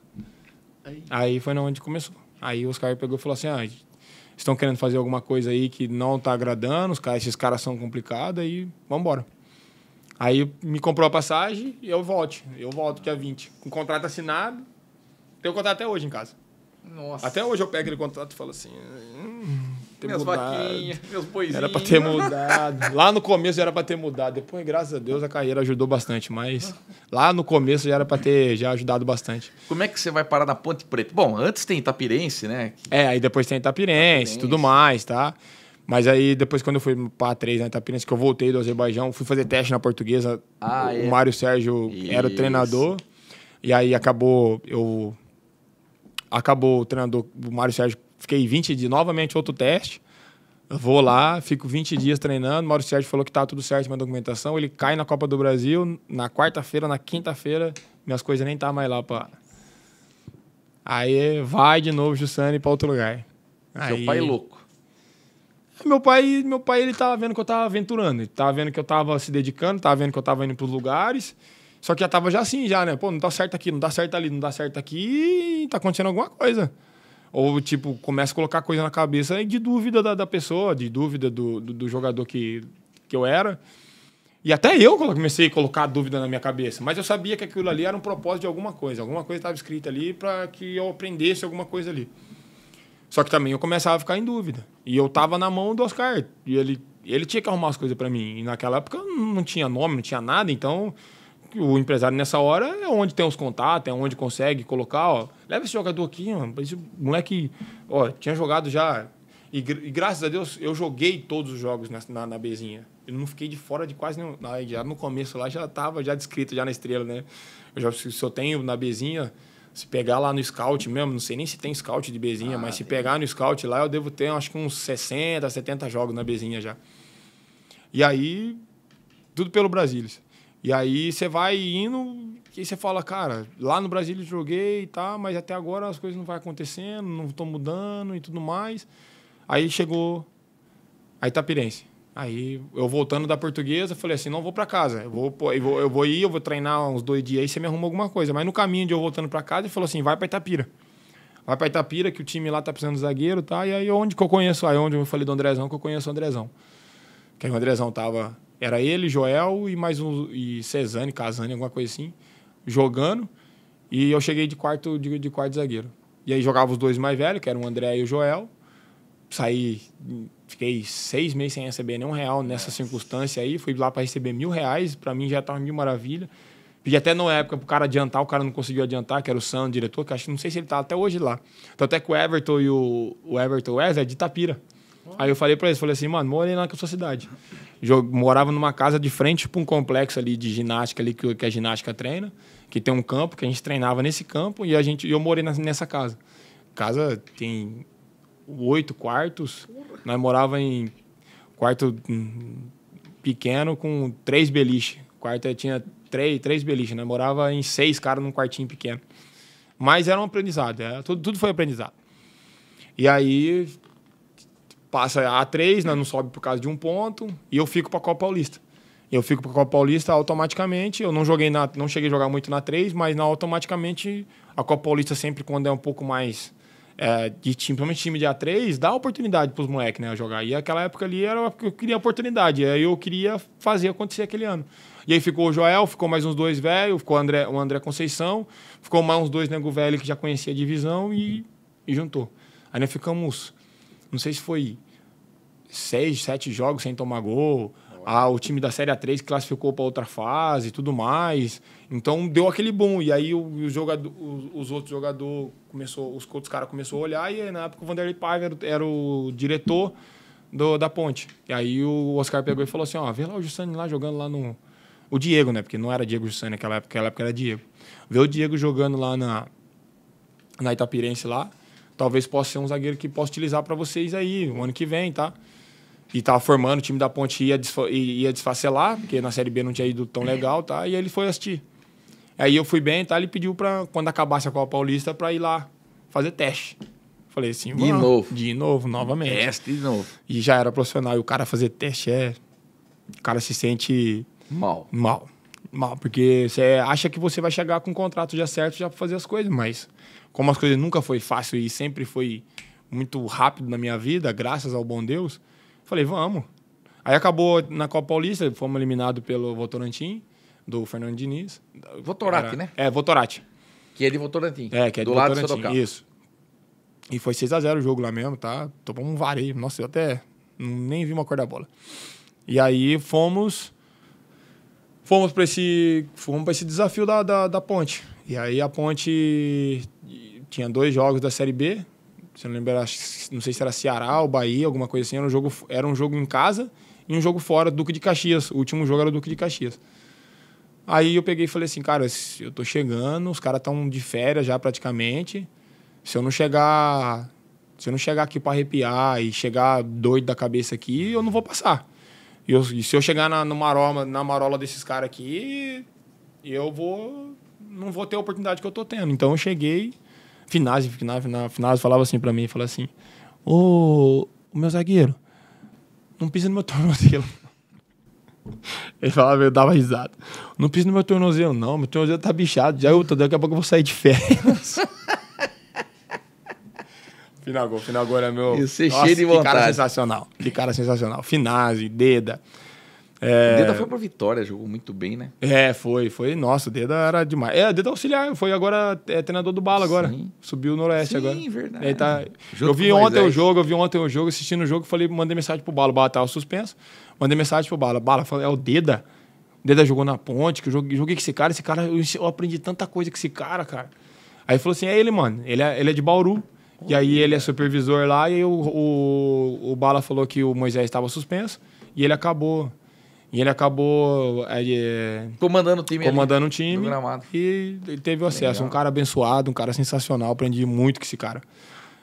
Aí, aí foi na onde começou. Aí os caras pegou e falou assim, ah, estão querendo fazer alguma coisa aí que não está agradando, os caras, esses caras são complicados, aí vamos embora. Aí me comprou a passagem e eu volte. Eu volto dia 20. Com contrato assinado. Tenho contrato até hoje em casa. Nossa. Até hoje eu pego aquele contrato e falo assim ter minhas mudado. vaquinhas, meus boizinhos. Era para ter mudado. Lá no começo era para ter mudado. Depois, graças a Deus, a carreira ajudou bastante. Mas lá no começo já era para ter já ajudado bastante. Como é que você vai parar na Ponte Preta? Bom, antes tem Itapirense, né? É, aí depois tem Itapirense, e tudo mais, tá? Mas aí, depois, quando eu fui para três na Itapirense, que eu voltei do Azerbaijão, fui fazer teste na portuguesa. Ah, o é. Mário Sérgio Isso. era o treinador. E aí acabou, eu. Acabou o treinador, o Mário Sérgio Fiquei 20 dias, novamente outro teste. Vou lá, fico 20 dias treinando. Mauro Sérgio falou que tá tudo certo na documentação. Ele cai na Copa do Brasil. Na quarta-feira, na quinta-feira, minhas coisas nem tá mais lá para Aí vai de novo Jussane para outro lugar. Aí... Seu pai é louco. Meu pai, meu pai, ele tava vendo que eu tava aventurando, ele tava vendo que eu tava se dedicando, tava vendo que eu tava indo pros lugares. Só que já tava já assim, já, né? Pô, não tá certo aqui, não tá certo ali, não tá certo aqui, tá acontecendo alguma coisa. Ou, tipo, começa a colocar coisa na cabeça de dúvida da, da pessoa, de dúvida do, do, do, jogador que, que eu era. E até eu comecei a colocar dúvida na minha cabeça, mas eu sabia que aquilo ali era um propósito de alguma coisa. Alguma coisa estava escrita ali para que eu aprendesse alguma coisa ali. Só que também eu começava a ficar em dúvida. E eu tava na mão do Oscar. E ele, ele tinha que arrumar as coisas para mim. E naquela época não tinha nome, não tinha nada, então o empresário nessa hora é onde tem os contatos, é onde consegue colocar, ó, leva esse jogador aqui, mano, esse moleque, ó, tinha jogado já. E, e graças a Deus eu joguei todos os jogos na, na, na Bezinha. Eu não fiquei de fora de quase nenhum. Não, já no começo lá já estava já descrito já na estrela, né? Eu já, se eu tenho na Bezinha, se pegar lá no scout mesmo, não sei nem se tem scout de Bezinha, ah, mas se ah, pegar é. no scout lá, eu devo ter acho que uns 60, 70 jogos na Bezinha já. E aí, tudo pelo Brasília. E aí você vai indo e você fala, cara, lá no Brasil eu joguei e tá, mas até agora as coisas não vai acontecendo, não estão mudando e tudo mais. Aí chegou a Itapirense. Aí eu voltando da portuguesa, falei assim, não vou para casa, eu vou, eu vou, eu vou ir, eu vou treinar uns dois dias aí, você me arruma alguma coisa. Mas no caminho de eu voltando para casa, ele falou assim, vai para Itapira. Vai para Itapira que o time lá tá precisando de zagueiro, tá? E aí onde que eu conheço, aí onde eu falei do Andrezão, que eu conheço o Andrezão. Que aí o Andrezão tava era ele, Joel e mais um. E Cezane, Casane, alguma coisa assim, jogando. E eu cheguei de quarto, de, de quarto zagueiro. E aí jogava os dois mais velhos, que eram o André e o Joel. Saí, fiquei seis meses sem receber nenhum real nessa circunstância aí. Fui lá para receber mil reais, para mim já tava mil maravilha. Pedi até na época pro cara adiantar, o cara não conseguiu adiantar, que era o Sam, o diretor, que acho que não sei se ele tá até hoje lá. Então até com o Everton e o, o Everton Wesley é de Tapira. Aí eu falei para eles, falei assim, mano, morei na sua cidade. Morava numa casa de frente para um complexo ali de ginástica ali que, que a ginástica treina, que tem um campo que a gente treinava nesse campo e a gente eu morei nessa casa. Casa tem oito quartos. Nós morava em quarto hum, pequeno com três beliche, Quarto é, tinha três, três beliche, Nós né? morava em seis caras num quartinho pequeno. Mas era um aprendizado. Era, é, tudo, tudo foi aprendizado. E aí passa a três 3 né, não sobe por causa de um ponto, e eu fico para a Copa Paulista. Eu fico para a Copa Paulista automaticamente. Eu não joguei na, não cheguei a jogar muito na 3, mas na, automaticamente a Copa Paulista sempre quando é um pouco mais é, de time, principalmente time de A3, dá oportunidade para os moleques né, jogar. E aquela época ali era eu queria oportunidade, aí eu queria fazer acontecer aquele ano. E aí ficou o Joel, ficou mais uns dois velhos, ficou o André, o André Conceição, ficou mais uns dois nego velho que já conhecia a divisão e, e juntou. Aí nós ficamos não sei se foi seis, sete jogos sem tomar gol. Ah, o time da Série A3 classificou para outra fase e tudo mais. Então deu aquele boom. E aí o, jogador, os, outros jogadores começou, os outros caras começou a olhar, e aí, na época o Vanderlei Paiva era, era, o diretor do, da ponte. E aí o Oscar pegou e falou assim: ó, vê lá o Jussani lá jogando lá no. O Diego, né? Porque não era Diego Jussani naquela época, naquela época era Diego. Vê o Diego jogando lá na, na Itapirense lá talvez possa ser um zagueiro que possa utilizar para vocês aí, o ano que vem, tá? E tava tá formando, o time da Ponte ia, ia desfacelar, porque na Série B não tinha ido tão legal, tá? E ele foi assistir. Aí eu fui bem, tá? Ele pediu para quando acabasse a Copa Paulista, para ir lá fazer teste. Falei assim, De novo. De novo, novamente. Teste de novo. E já era profissional. E o cara fazer teste é. O cara se sente. Mal. Mal. Mal. Porque você acha que você vai chegar com o contrato já certo já pra fazer as coisas, mas como as coisas nunca foi fácil e sempre foi muito rápido na minha vida, graças ao bom Deus, falei, vamos. Aí acabou na Copa Paulista, fomos eliminados pelo Votorantim, do Fernando Diniz. Votorati, Era... né? É, Votorati. Que é de Votorantim. É, que é do de lado Votorantim, do isso. E foi 6 a 0 o jogo lá mesmo, tá? Tomamos um vareio. Nossa, eu até nem vi uma cor da bola. E aí fomos fomos para esse fomos para esse desafio da, da, da ponte e aí a Ponte tinha dois jogos da Série B, se não lembrar, não sei se era Ceará ou Bahia, alguma coisa assim, era um jogo, era um jogo em casa e um jogo fora, Duque de Caxias. O último jogo era Duque de Caxias. Aí eu peguei e falei assim, cara, eu tô chegando, os caras estão de férias já praticamente. Se eu não chegar, se eu não chegar aqui para arrepiar e chegar doido da cabeça aqui, eu não vou passar. E, eu, e se eu chegar na, marola, na marola desses caras aqui, eu vou não vou ter a oportunidade que eu tô tendo. Então eu cheguei, Finazzi, final falava assim para mim, falava assim, ô, o meu zagueiro, não pisa no meu <laughs> tornozelo. Ele falava, eu dava risada. Não pisa no meu tornozelo, não. Meu tornozelo tá bichado. Já eu, daqui a pouco eu vou sair de férias. final <laughs> Finagol é meu. E você Nossa, cheio de vontade. cara sensacional. Que cara sensacional. Finazzi, Deda. É... O Deda foi pra Vitória, jogou muito bem, né? É, foi, foi. Nossa, o Deda era demais. É, o Deda é auxiliar, foi agora é, treinador do Bala agora. Subiu o Noroeste Sim, agora. Sim, verdade. tá... eu vi ontem é. o jogo, eu vi ontem o jogo, assistindo o jogo, falei, mandei mensagem pro Bala, tá o Bala tava suspenso. Mandei mensagem pro Bala, Bala, falou é o Deda. O Deda jogou na ponte, que eu joguei, joguei com esse cara, esse cara, eu, eu aprendi tanta coisa com esse cara, cara. Aí falou assim, é ele, mano, ele é, ele é de Bauru. e aí ele é supervisor lá, e o, o, o Bala falou que o Moisés estava suspenso, e ele acabou e ele acabou ele, é, é, comandando o time. Comandando o time. E ele teve o acesso. Legal. Um cara abençoado, um cara sensacional. Aprendi muito com esse cara.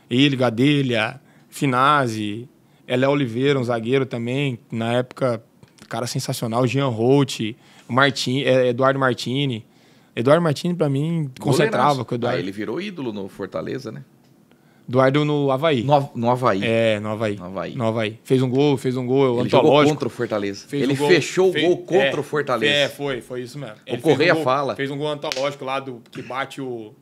Ele, Gadelha, Finazzi, Elé é Oliveira, um zagueiro também. Na época, cara sensacional. Jean Holt, Martin, Eduardo Martini. Eduardo Martini, para mim, concentrava com o Eduardo. Ah, ele virou ídolo no Fortaleza, né? Eduardo no Havaí. No, no Havaí. É, no Havaí. no Havaí. No Havaí. Fez um gol, fez um gol ele antológico. Jogou contra o Fortaleza. Fez ele um gol, fechou o gol é, contra é, o Fortaleza. É, foi, foi isso mesmo. Ele o Correia um fala. Fez um gol antológico lá do que bate o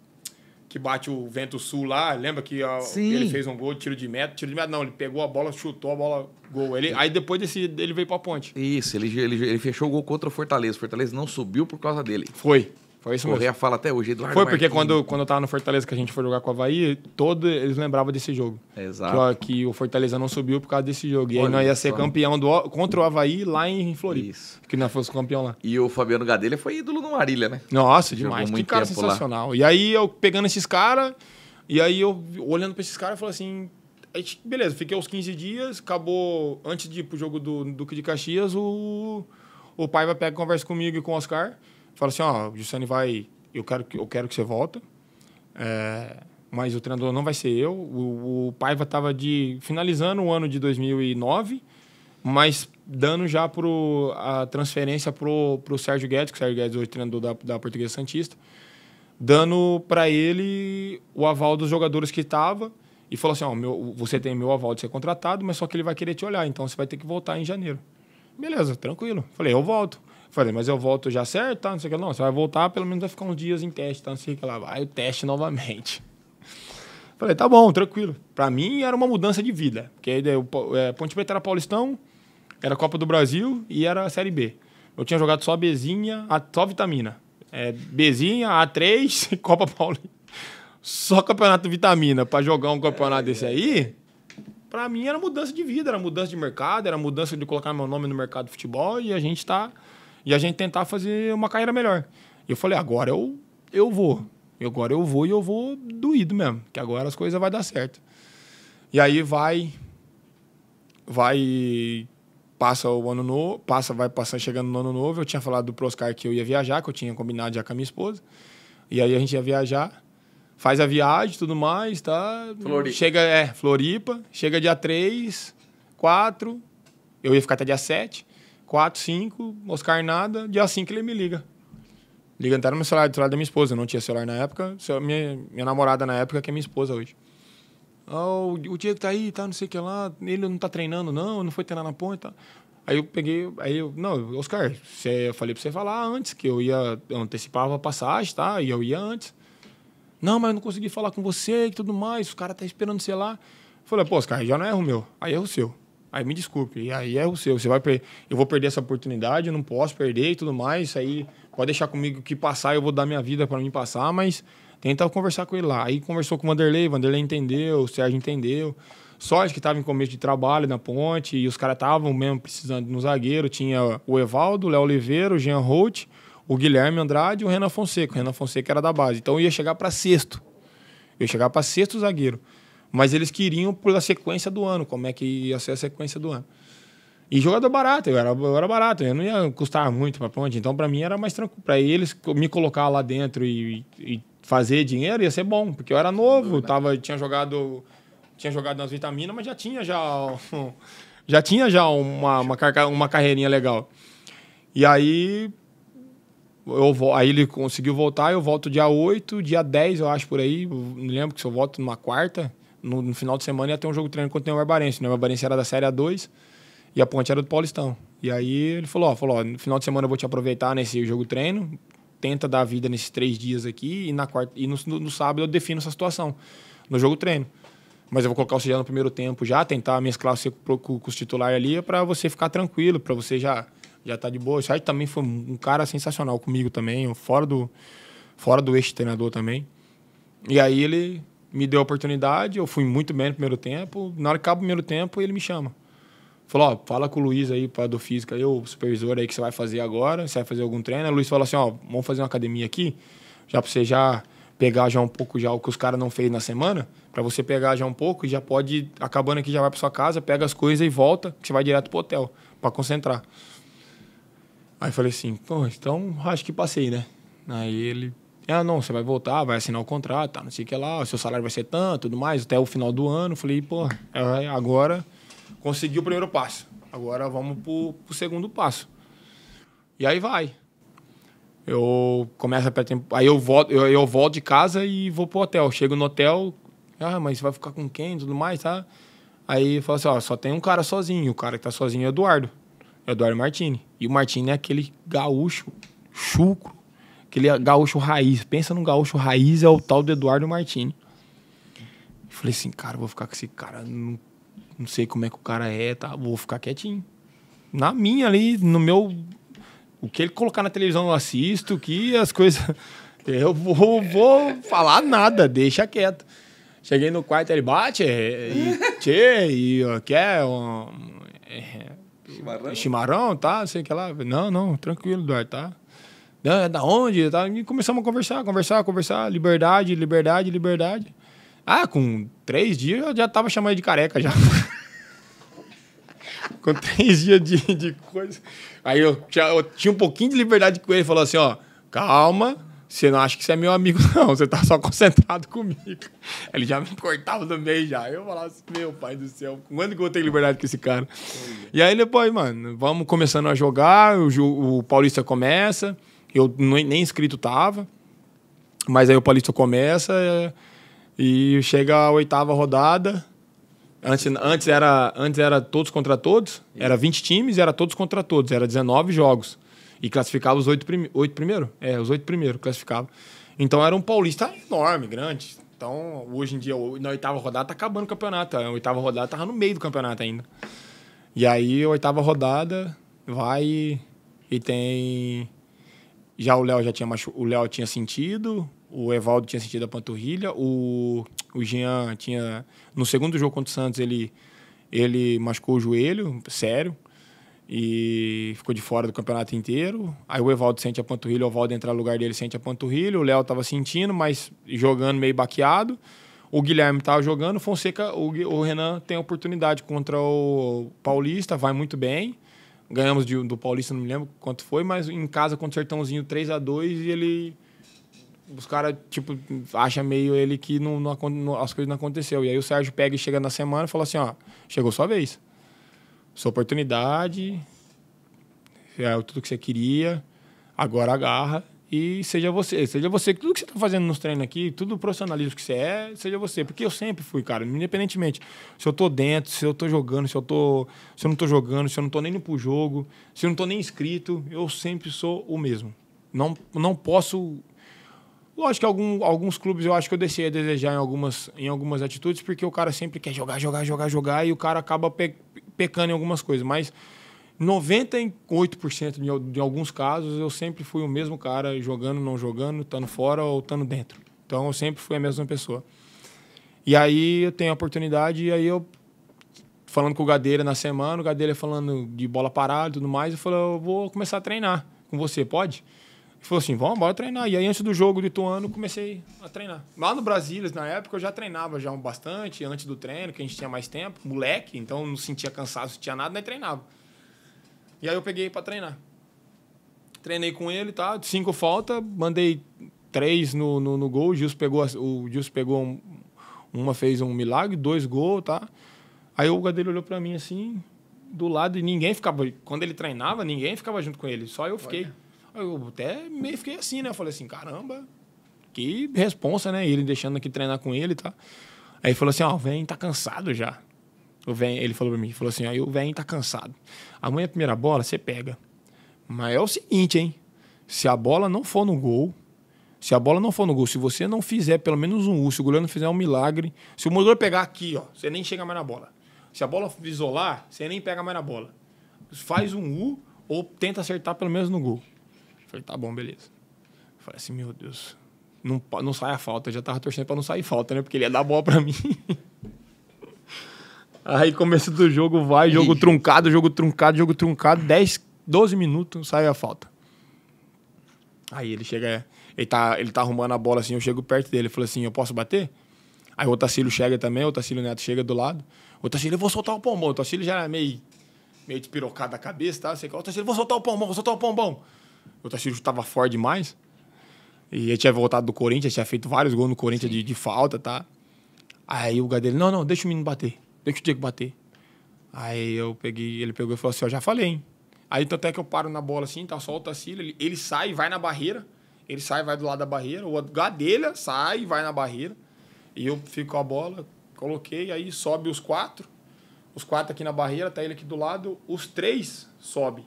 que bate o vento sul lá, lembra que a, ele fez um gol de tiro de meta, tiro de meta não, ele pegou a bola, chutou a bola, gol. Ele, aí depois desse, ele veio para ponte. Isso, ele, ele, ele fechou o gol contra o Fortaleza. O Fortaleza não subiu por causa dele. Foi. Foi isso mesmo. Correia fala até hoje, Eduardo Foi, porque quando, quando eu tava no Fortaleza, que a gente foi jogar com o Havaí, todo, eles lembravam desse jogo. Exato. Que, que o Fortaleza não subiu por causa desse jogo. E aí nós ia ser só. campeão do, contra o Havaí lá em Floripa. Isso. Que nós fosse campeão lá. E o Fabiano Gadelha foi ídolo no Marília, né? Nossa, Jogou demais. Que cara sensacional. Lá. E aí eu pegando esses caras, e aí eu olhando pra esses caras, eu falo assim... Beleza, fiquei uns 15 dias, acabou... Antes de ir pro jogo do Duque de Caxias, o, o vai pegar conversa comigo e com o Oscar fala assim, ó, oh, o Giussani vai, eu quero que, eu quero que você volta, é, mas o treinador não vai ser eu. O, o Paiva estava de finalizando o ano de 2009, mas dando já pro, a transferência para o Sérgio Guedes, que o Sérgio Guedes hoje é treinador da, da Portuguesa Santista, dando para ele o aval dos jogadores que estava e falou assim, ó, meu, você tem meu aval de ser contratado, mas só que ele vai querer te olhar, então você vai ter que voltar em janeiro. Beleza, tranquilo. Falei, eu volto. Falei, mas eu volto já certo, tá? Não sei o que. Não, você vai voltar, pelo menos vai ficar uns dias em teste, tá? Não sei o que lá. vai o teste novamente. <laughs> Falei, tá bom, tranquilo. Pra mim era uma mudança de vida. Porque aí é, Ponte Preta era Paulistão, era Copa do Brasil e era Série B. Eu tinha jogado só Bezinha, só vitamina. É, Bezinha, A3, <laughs> Copa Paulista. Só campeonato vitamina pra jogar um campeonato é, desse aí. Pra mim era mudança de vida, era mudança de mercado, era mudança de colocar meu nome no mercado de futebol e a gente tá e a gente tentar fazer uma carreira melhor. E eu falei, agora eu, eu vou. Agora eu vou e eu vou doído mesmo, que agora as coisas vai dar certo. E aí vai vai passa o ano novo, passa, vai passando, chegando no ano novo, eu tinha falado do Proscar que eu ia viajar, que eu tinha combinado já com a minha esposa. E aí a gente ia viajar, faz a viagem, tudo mais, tá? Floripa. Chega, é, Floripa, chega dia 3, 4, eu ia ficar até dia 7. 4, 5, Oscar nada. Dia 5 ele me liga. Liga até no meu celular, do celular da minha esposa. Eu não tinha celular na época. Minha, minha namorada na época, que é minha esposa hoje. Oh, o Diego tá aí, tá, não sei o que lá. Ele não tá treinando, não. Não foi treinar na ponta. Tá. Aí eu peguei, aí eu, não, Oscar, você, eu falei pra você falar antes, que eu ia, eu antecipava a passagem, tá? E eu ia antes. Não, mas eu não consegui falar com você e tudo mais, o cara tá esperando, sei lá. falei, pô, Oscar, já não é o meu, aí é o seu. Aí me desculpe, e aí é o seu. Você vai per... Eu vou perder essa oportunidade, eu não posso perder e tudo mais. Isso aí pode deixar comigo que passar, eu vou dar minha vida para mim passar, mas tenta conversar com ele lá. Aí conversou com o Vanderlei, o Vanderlei entendeu, o Sérgio entendeu. Só os que estava em começo de trabalho na ponte e os caras estavam mesmo precisando no zagueiro. Tinha o Evaldo, o Léo Oliveira, o Jean Holt, o Guilherme Andrade e o Renan Fonseca. O Renan Fonseca era da base. Então eu ia chegar para sexto. Eu ia chegar para sexto zagueiro. Mas eles queriam pela sequência do ano, como é que ia ser a sequência do ano. E jogador barato, eu era, eu era barato, eu não ia custar muito para ponte. Então, para mim, era mais tranquilo. Para eles me colocar lá dentro e, e, fazer dinheiro ia ser bom, porque eu era novo, tava, tinha jogado tinha jogado nas vitaminas, mas já tinha já, <laughs> já, tinha já uma, uma, uma carreirinha legal. E aí, eu, aí ele conseguiu voltar, eu volto dia 8, dia 10, eu acho por aí. Eu lembro que se eu volto numa quarta no, no, final de semana ia ter um jogo treino contra o Neo Barbarense. Né? O Barbarense era da Série A2 e a Ponte era do Paulistão. E aí ele falou, ó, falou, ó, no final de semana eu vou te aproveitar nesse jogo treino, tenta dar vida nesses três dias aqui e, na quarta, e no, no, no sábado eu defino essa situação, no jogo treino. Mas eu vou colocar o Cidiano no primeiro tempo já, tentar mesclar você com, com, com os titulares ali para você ficar tranquilo, para você já já tá de boa. O Sérgio também foi um cara sensacional comigo também, fora do fora do ex-treinador também. E aí ele me deu a oportunidade, eu fui muito bem no primeiro tempo. Na hora que acaba o primeiro tempo, ele me chama. Falou, ó, fala com o Luiz aí, para do física, aí, o supervisor aí que você vai fazer agora, você vai fazer algum treino. o Luiz falou assim, ó, vamos fazer uma academia aqui, já pra você já pegar já um pouco já o que os caras não fez na semana, para você pegar já um pouco e já pode, acabando aqui, já vai pra sua casa, pega as coisas e volta, que você vai direto pro hotel, para concentrar. Aí falei assim, pô, então acho que passei, né? Aí ele ah, não, você vai voltar, vai assinar o contrato, tá, não sei o que lá, o seu salário vai ser tanto, tudo mais, até o final do ano. Falei, pô, é, agora consegui o primeiro passo. Agora vamos pro, pro segundo passo. E aí vai. Eu começo a pré-temporada. Aí eu volto, eu, eu volto de casa e vou pro hotel. Chego no hotel, ah, mas vai ficar com quem tudo mais, tá? Aí falo, assim, ó, só tem um cara sozinho. O cara que tá sozinho é o Eduardo. É Eduardo Martini. E o Martini é aquele gaúcho, chucro, Aquele é gaúcho raiz. Pensa num gaúcho raiz, é o tal do Eduardo Martini. Falei assim, cara, vou ficar com esse cara, não, não sei como é que o cara é, tá? Vou ficar quietinho. Na minha ali, no meu. O que ele colocar na televisão eu assisto, que as coisas. <laughs> Eu vou, vou falar nada, deixa quieto. Cheguei no quarto, ele bate, é, e, <laughs> tchê, e quer um, é, chimarrão? chimarrão, tá? Sei que lá. Não, não, tranquilo, Eduardo, tá? da onde? Tá? E começamos a conversar, conversar, conversar. Liberdade, liberdade, liberdade. Ah, com três dias eu já tava chamando de careca já. <laughs> com três dias de, de coisa. Aí eu, eu tinha um pouquinho de liberdade com ele. Ele falou assim: ó, calma, você não acha que você é meu amigo, <laughs> não. Você tá só concentrado comigo. Ele já me cortava no meio já. Eu falava assim, meu pai do céu, quando que eu vou ter liberdade com esse cara? E aí depois, mano, vamos começando a jogar, o, o Paulista começa. Eu nem inscrito tava, mas aí o Paulista começa é, e chega a oitava rodada. Antes, antes, era, antes era todos contra todos, era 20 times, era todos contra todos, era 19 jogos. E classificava os oito oito primeiros? É, os oito primeiros classificava. Então era um paulista enorme, grande. Então, hoje em dia, na oitava rodada, tá acabando o campeonato. A oitava rodada tava no meio do campeonato ainda. E aí, a oitava rodada vai e tem já o Léo já tinha machu... o Léo tinha sentido, o Evaldo tinha sentido a panturrilha, o, o Jean tinha no segundo jogo contra o Santos ele ele machucou o joelho, sério, e ficou de fora do campeonato inteiro. Aí o Evaldo sente a panturrilha, o Evaldo entra no lugar dele, sente a panturrilha, o Léo estava sentindo, mas jogando meio baqueado. O Guilherme estava jogando, Fonseca, o, o Renan tem oportunidade contra o Paulista, vai muito bem. Ganhamos de, do Paulista, não me lembro quanto foi, mas em casa contra o Sertãozinho 3 a 2 e ele. Os caras, tipo, acha meio ele que não, não, não, as coisas não aconteceu. E aí o Sérgio pega e chega na semana e fala assim: ó, chegou sua vez. Sua oportunidade. É tudo que você queria. Agora agarra e seja você. Seja você. Tudo que você está fazendo nos treinos aqui, tudo o profissionalismo que você é, seja você. Porque eu sempre fui, cara, independentemente. Se eu tô dentro, se eu tô jogando, se eu, tô, se eu não tô jogando, se eu não tô nem indo pro jogo, se eu não tô nem inscrito, eu sempre sou o mesmo. Não, não posso. Lógico que algum, alguns clubes eu acho que eu deixei a desejar em algumas, em algumas atitudes, porque o cara sempre quer jogar, jogar, jogar, jogar, e o cara acaba pe pecando em algumas coisas. Mas 98% de, alguns casos, eu sempre fui o mesmo cara, jogando, não jogando, estando fora ou estando dentro. Então, eu sempre fui a mesma pessoa. E aí, eu tenho a oportunidade, e aí eu... Falando com o Gadeira na semana, o Gadeira falando de bola parada e tudo mais, eu falei, eu vou começar a treinar com você, pode? Ele falou assim, vamos, bora treinar. E aí, antes do jogo do Ituano, eu comecei a treinar. Lá no Brasília, na época, eu já treinava já bastante, antes do treino, que a gente tinha mais tempo, moleque, então não sentia cansaço, não tinha nada, nem treinava. E aí eu peguei para treinar. Treinei com ele, tá? Cinco falta, mandei três no, no, no gol. O Gilson pegou, o Gilson pegou um, uma fez um milagre, dois gols, tá? Aí o dele olhou para mim assim, do lado, e ninguém ficava. Quando ele treinava, ninguém ficava junto com ele, só eu fiquei. Eu até meio fiquei assim, né? Eu falei assim, caramba, que responsa, né? Ele deixando aqui treinar com ele, tá? Aí falou assim, ó, oh, vem, tá cansado já. O ele falou para mim, falou assim, aí o Vem tá cansado. Amanhã é a primeira bola você pega. Mas é o seguinte, hein? Se a bola não for no gol, se a bola não for no gol, se você não fizer pelo menos um U, se o goleiro não fizer um milagre, se o morador pegar aqui, ó, você nem chega mais na bola. Se a bola isolar, você nem pega mais na bola. Faz um U ou tenta acertar pelo menos no gol. Eu falei, tá bom, beleza. falei assim, meu Deus, não, não sai a falta. Eu já tava torcendo para não sair falta, né? Porque ele ia dar a bola para mim. <laughs> Aí começo do jogo vai, jogo Ixi. truncado, jogo truncado, jogo truncado, 10, 12 minutos, sai a falta. Aí ele chega, ele tá, ele tá arrumando a bola assim, eu chego perto dele, ele falou assim, eu posso bater? Aí o Otacílio chega também, o Otacílio Neto chega do lado. O Otacílio, eu vou soltar o pombão. O Otacílio já era meio, meio despirocado da cabeça, tá? Você, o Otacílio, vou soltar o pombão, vou soltar o pombão. O Otacílio tava forte demais. E ele tinha voltado do Corinthians, tinha feito vários gols no Corinthians de, de, falta, tá? Aí o Gadelho, não, não, deixa o menino bater. Deixa o Diego bater. Aí eu peguei, ele pegou e falou assim, ó, já falei, hein? Aí tanto é que eu paro na bola assim, tá, solta cília, assim, ele, ele sai, vai na barreira. Ele sai, vai do lado da barreira. O Gadelha sai, vai na barreira. E eu fico com a bola, coloquei, aí sobe os quatro. Os quatro aqui na barreira, tá ele aqui do lado. Os três sobe.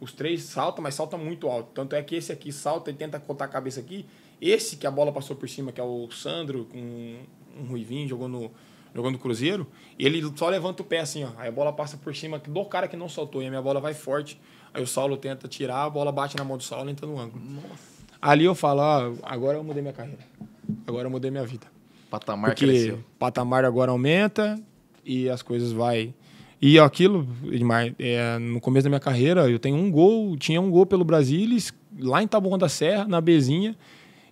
Os três saltam, mas salta muito alto. Tanto é que esse aqui salta e tenta cortar a cabeça aqui. Esse que a bola passou por cima, que é o Sandro, com um, um Ruivinho, jogou no, jogando Cruzeiro, ele só levanta o pé assim, ó. Aí a bola passa por cima do cara que não soltou e a minha bola vai forte. Aí o Saulo tenta tirar, a bola bate na mão do Saulo e entra no ângulo. Nossa. Ali eu falo, ó, ah, agora eu mudei minha carreira. Agora eu mudei minha vida. Patamar Porque cresceu. patamar agora aumenta e as coisas vai e aquilo, Edmar, é, no começo da minha carreira, eu tenho um gol, tinha um gol pelo Brasilis, lá em Taboão da Serra, na Bezinha,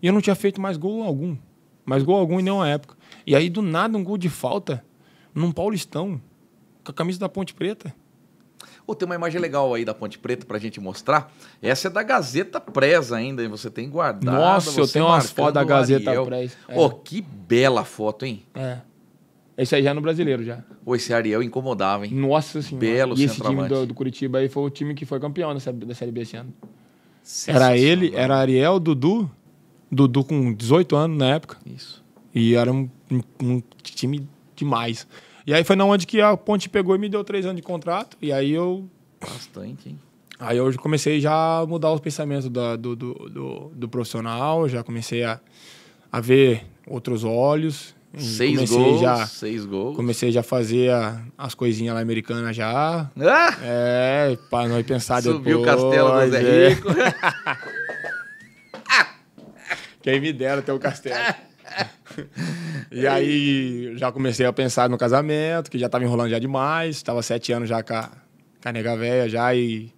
e eu não tinha feito mais gol algum. Mais gol algum em nenhuma época. E aí, do nada, um gol de falta num Paulistão, com a camisa da Ponte Preta. Oh, tem uma imagem legal aí da Ponte Preta para a gente mostrar. Essa é da Gazeta Presa ainda, você tem guardado. Nossa, eu tenho umas fotos da Gazeta Presa. É. Oh, que bela foto, hein? É. Esse aí já é no brasileiro, já. Pô, esse Ariel incomodava, hein? Nossa senhora. Belo e esse time do, do, Curitiba aí foi o time que foi campeão da Série B esse ano. Era ele, era Ariel, Dudu. Dudu com 18 anos na época. Isso. E era um um time demais. E aí foi na onde que a Ponte pegou e me deu três anos de contrato. E aí eu. Bastante, hein? Aí eu comecei já a mudar os pensamentos do, do, do, do profissional, já comecei a, a ver outros olhos. Seis comecei gols, já, seis gols. Comecei já a fazer a, as coisinhas lá americanas já. Ah! É, para nós pensar Subiu depois. Subiu o castelo do Zé é. Rico. <laughs> Quem me dera ter o um castelo. <laughs> <laughs> e aí já comecei a pensar no casamento, que já estava enrolando já demais, estava sete anos já com a, com a nega velha já e,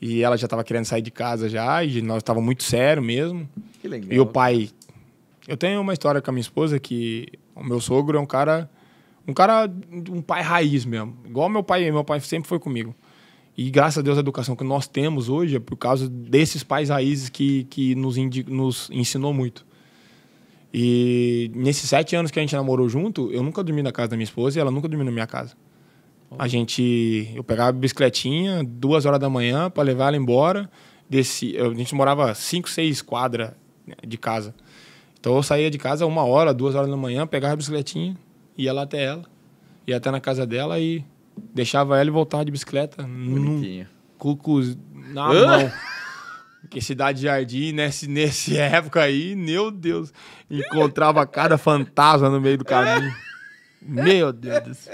e ela já estava querendo sair de casa já, e nós tava muito sério mesmo. Que legal. E o pai. Eu tenho uma história com a minha esposa que o meu sogro é um cara. Um cara, um pai raiz mesmo. Igual meu pai, meu pai sempre foi comigo. E graças a Deus a educação que nós temos hoje é por causa desses pais raízes que, que nos, indi, nos ensinou muito. E nesses sete anos que a gente namorou junto, eu nunca dormi na casa da minha esposa e ela nunca dormiu na minha casa. A gente, eu pegava a bicicletinha, duas horas da manhã, para levar ela embora. desse a gente morava cinco, seis quadras né, de casa. Então eu saía de casa uma hora, duas horas da manhã, pegava a bicicletinha, ia lá até ela, ia até na casa dela e deixava ela e voltava de bicicleta. num Cucos na ah! mão. <laughs> Porque Cidade Jardim, nesse, nesse <laughs> época aí, meu Deus, encontrava cada fantasma no meio do caminho. Meu Deus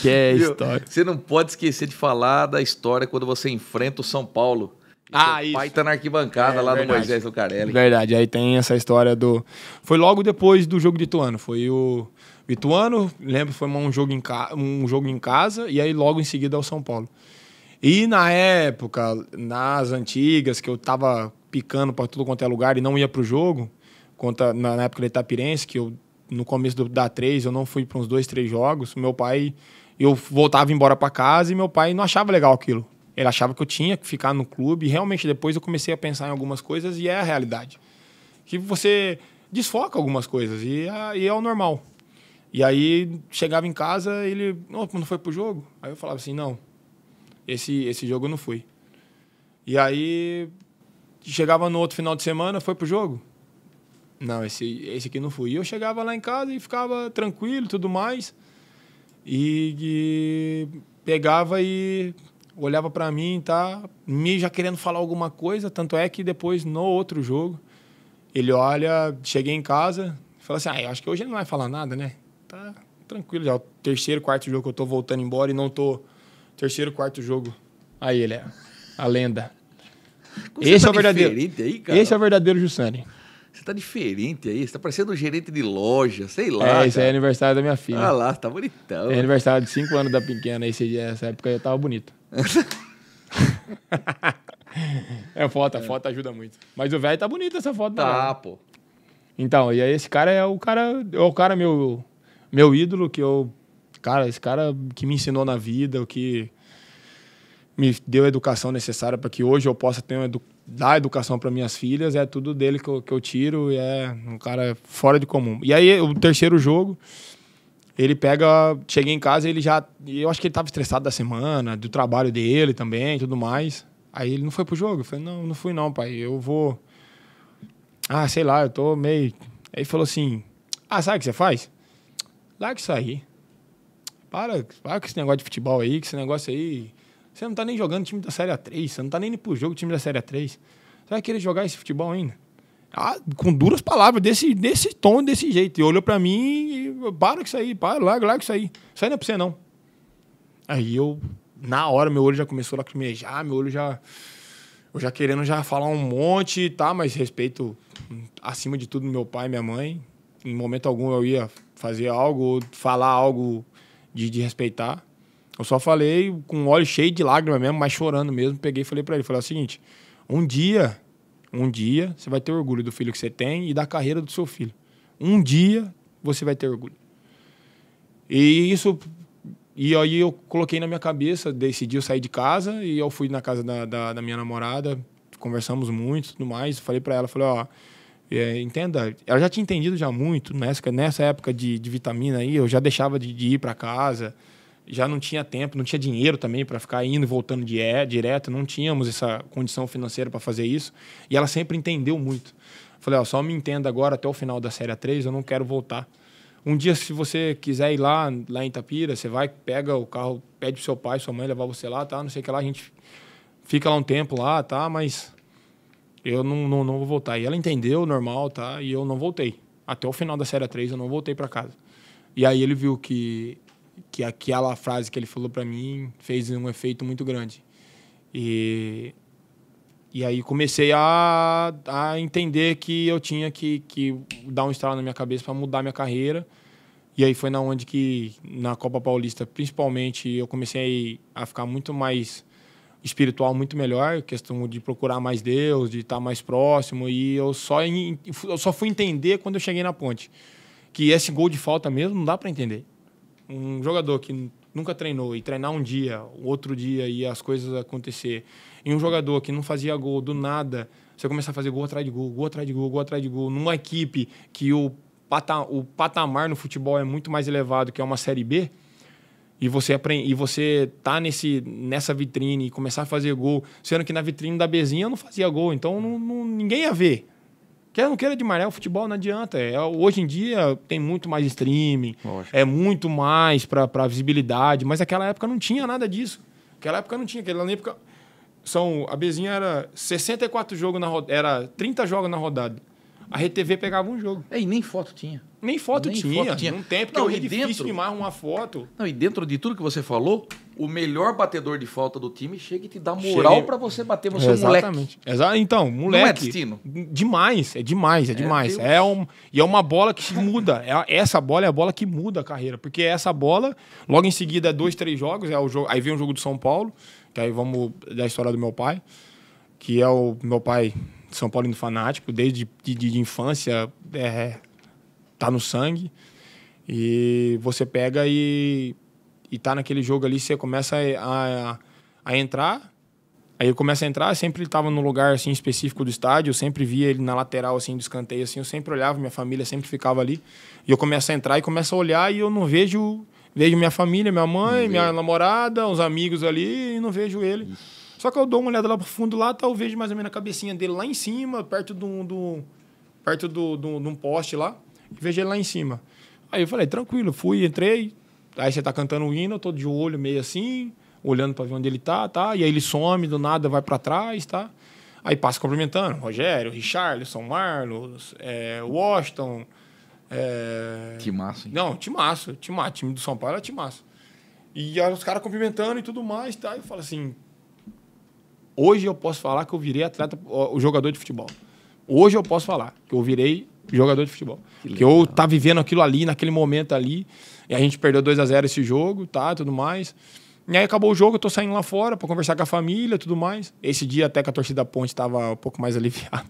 Que é história. Você não pode esquecer de falar da história quando você enfrenta o São Paulo. Ah, isso. pai tá na arquibancada é, lá verdade. no Moisés Carelli. Verdade, aí tem essa história do. Foi logo depois do jogo de Ituano. Foi o Ituano, lembro, foi um jogo, em ca... um jogo em casa, e aí logo em seguida é o São Paulo. E na época, nas antigas, que eu tava picando para tudo quanto é lugar e não ia para o jogo, conta, na, na época da Itapirense, que eu, no começo do, da 3, eu não fui para uns dois, três jogos, meu pai, eu voltava embora para casa e meu pai não achava legal aquilo. Ele achava que eu tinha que ficar no clube e realmente depois eu comecei a pensar em algumas coisas e é a realidade. Que você desfoca algumas coisas e é, e é o normal. E aí chegava em casa, ele, oh, não foi pro jogo? Aí eu falava assim, não, esse, esse jogo eu não fui. E aí, chegava no outro final de semana, foi pro jogo? Não, esse, esse aqui não fui. E eu chegava lá em casa e ficava tranquilo e tudo mais. E, e pegava e olhava para mim, tá? Me já querendo falar alguma coisa, tanto é que depois no outro jogo, ele olha, cheguei em casa, fala assim: "Ah, eu acho que hoje ele não vai falar nada, né?" Tá tranquilo já, é o terceiro, quarto jogo que eu tô voltando embora e não tô terceiro, quarto jogo. Aí ele é a lenda. esse tá é o verdadeiro. Aí, esse é o verdadeiro Jussani. Você tá diferente aí, você tá parecendo um gerente de loja, sei lá. É, isso é aniversário da minha filha. Ah lá, tá bonitão. É aniversário de cinco anos da pequena, esse, essa época eu tava bonito. <laughs> é foto, a é. foto ajuda muito. Mas o velho tá bonito essa foto. Né, tá, pô. Então, e aí esse cara é o cara, é o cara meu, meu ídolo que eu cara, esse cara que me ensinou na vida, o que me deu a educação necessária para que hoje eu possa ter edu dar educação para minhas filhas, é tudo dele que eu, que eu tiro e é um cara fora de comum. E aí, o terceiro jogo, ele pega, cheguei em casa, ele já, eu acho que ele estava estressado da semana, do trabalho dele também, tudo mais. Aí ele não foi pro jogo, eu falei: "Não, não fui não, pai. Eu vou Ah, sei lá, eu tô meio". Aí ele falou assim: "Ah, sabe o que você faz? Larga isso aí. Para, para com esse negócio de futebol aí, que esse negócio aí. Você não tá nem jogando time da Série A3, você não tá nem indo pro jogo time da Série A3. Você vai querer jogar esse futebol ainda? Ah, com duras palavras, desse, desse tom, desse jeito. E olhou para mim e para com isso aí, para, larga, larga isso aí. Isso aí não é pra você, não. Aí eu, na hora, meu olho já começou a lacrimejar, meu olho já. Eu já querendo já falar um monte, tá? Mas respeito, acima de tudo, meu pai e minha mãe. Em momento algum eu ia fazer algo, falar algo de, de respeitar. Eu só falei com um olho cheio de lágrimas mesmo, mas chorando mesmo. Peguei e falei para ele, falei é o seguinte, um dia, um dia você vai ter orgulho do filho que você tem e da carreira do seu filho. Um dia você vai ter orgulho. E isso e aí eu coloquei na minha cabeça, decidi eu sair de casa e eu fui na casa da, da, da minha namorada, conversamos muito, tudo mais, falei para ela, falei, ó, oh, é, entenda, ela já tinha entendido já muito nessa, nessa época de, de vitamina aí, eu já deixava de, de ir para casa, já não tinha tempo, não tinha dinheiro também para ficar indo e voltando de, é, direto, não tínhamos essa condição financeira para fazer isso, e ela sempre entendeu muito. Falei, ó, só me entenda agora até o final da série 3, eu não quero voltar. Um dia, se você quiser ir lá, lá em Itapira, você vai, pega o carro, pede pro seu pai, sua mãe levar você lá, tá? Não sei o que lá, a gente fica lá um tempo lá, tá? Mas eu não, não, não vou voltar. E ela entendeu, normal, tá? E eu não voltei. Até o final da Série 3 eu não voltei para casa. E aí ele viu que, que aquela frase que ele falou para mim fez um efeito muito grande. E, e aí comecei a, a entender que eu tinha que, que dar um estalo na minha cabeça para mudar minha carreira. E aí foi na onde que, na Copa Paulista, principalmente, eu comecei a ficar muito mais espiritual muito melhor, questão de procurar mais Deus, de estar mais próximo. E eu só, eu só fui entender quando eu cheguei na ponte. Que esse gol de falta mesmo não dá para entender. Um jogador que nunca treinou e treinar um dia, outro dia e as coisas acontecer. E um jogador que não fazia gol do nada, você começar a fazer gol atrás de gol, gol atrás de gol, gol atrás de gol, numa equipe que o, pata, o patamar no futebol é muito mais elevado que é uma Série B, e você aprende, e você tá nesse, nessa vitrine e começar a fazer gol, sendo que na vitrine da Bezinha eu não fazia gol, então não, não, ninguém ia ver. Quer não queira de maré, o futebol não adianta. É, é, hoje em dia tem muito mais streaming, Lógico. é muito mais para visibilidade, mas naquela época não tinha nada disso. Naquela época não tinha, aquela época são a Bezinha era 64 jogos na rodada, era 30 jogos na rodada. A RTV pegava um jogo. É, e nem foto tinha. Nem foto, Nem tinha, foto tinha. Não tem, porque não, hoje é difícil dentro, filmar uma foto. Não, e dentro de tudo que você falou, o melhor batedor de falta do time chega e te dá moral para você bater você Exatamente. moleque. Exatamente. Então, moleque. Não é destino. Demais, é demais, é, é demais. É um, e é uma bola que muda. É, essa bola é a bola que muda a carreira. Porque é essa bola, logo em seguida, é dois, três jogos. É o jogo, aí vem o jogo do São Paulo, que aí vamos da história do meu pai, que é o meu pai São Paulino fanático, desde de, de infância. É, tá no sangue. E você pega e, e tá naquele jogo ali, você começa a, a, a entrar. Aí começa a entrar, sempre ele tava no lugar assim específico do estádio, eu sempre via ele na lateral assim do escanteio assim, eu sempre olhava, minha família sempre ficava ali. E eu começo a entrar e começo a olhar e eu não vejo vejo minha família, minha mãe, minha namorada, os amigos ali e não vejo ele. Ixi. Só que eu dou uma olhada lá pro fundo lá, talvez tá, vejo mais ou menos a cabecinha dele lá em cima, perto de um, perto do, do, de um poste lá e vejo ele lá em cima. Aí eu falei, tranquilo, fui, entrei. Aí você tá cantando o hino, eu tô de olho meio assim, olhando para ver onde ele tá, tá? E aí ele some do nada, vai para trás, tá? Aí passa cumprimentando, Rogério, Richarlison, Marlos, é, Washington. É... Timaço, hein? Não, Timaço, Timaço, time do São Paulo é Timaço. E os caras cumprimentando e tudo mais, tá? Eu falo assim, hoje eu posso falar que eu virei atleta, o jogador de futebol. Hoje eu posso falar que eu virei jogador de futebol. Que, eu tá vivendo aquilo ali, naquele momento ali. E a gente perdeu 2 a 0 esse jogo, tá? Tudo mais. E aí acabou o jogo, eu tô saindo lá fora para conversar com a família tudo mais. Esse dia até que a torcida da ponte tava um pouco mais <laughs> aliviada.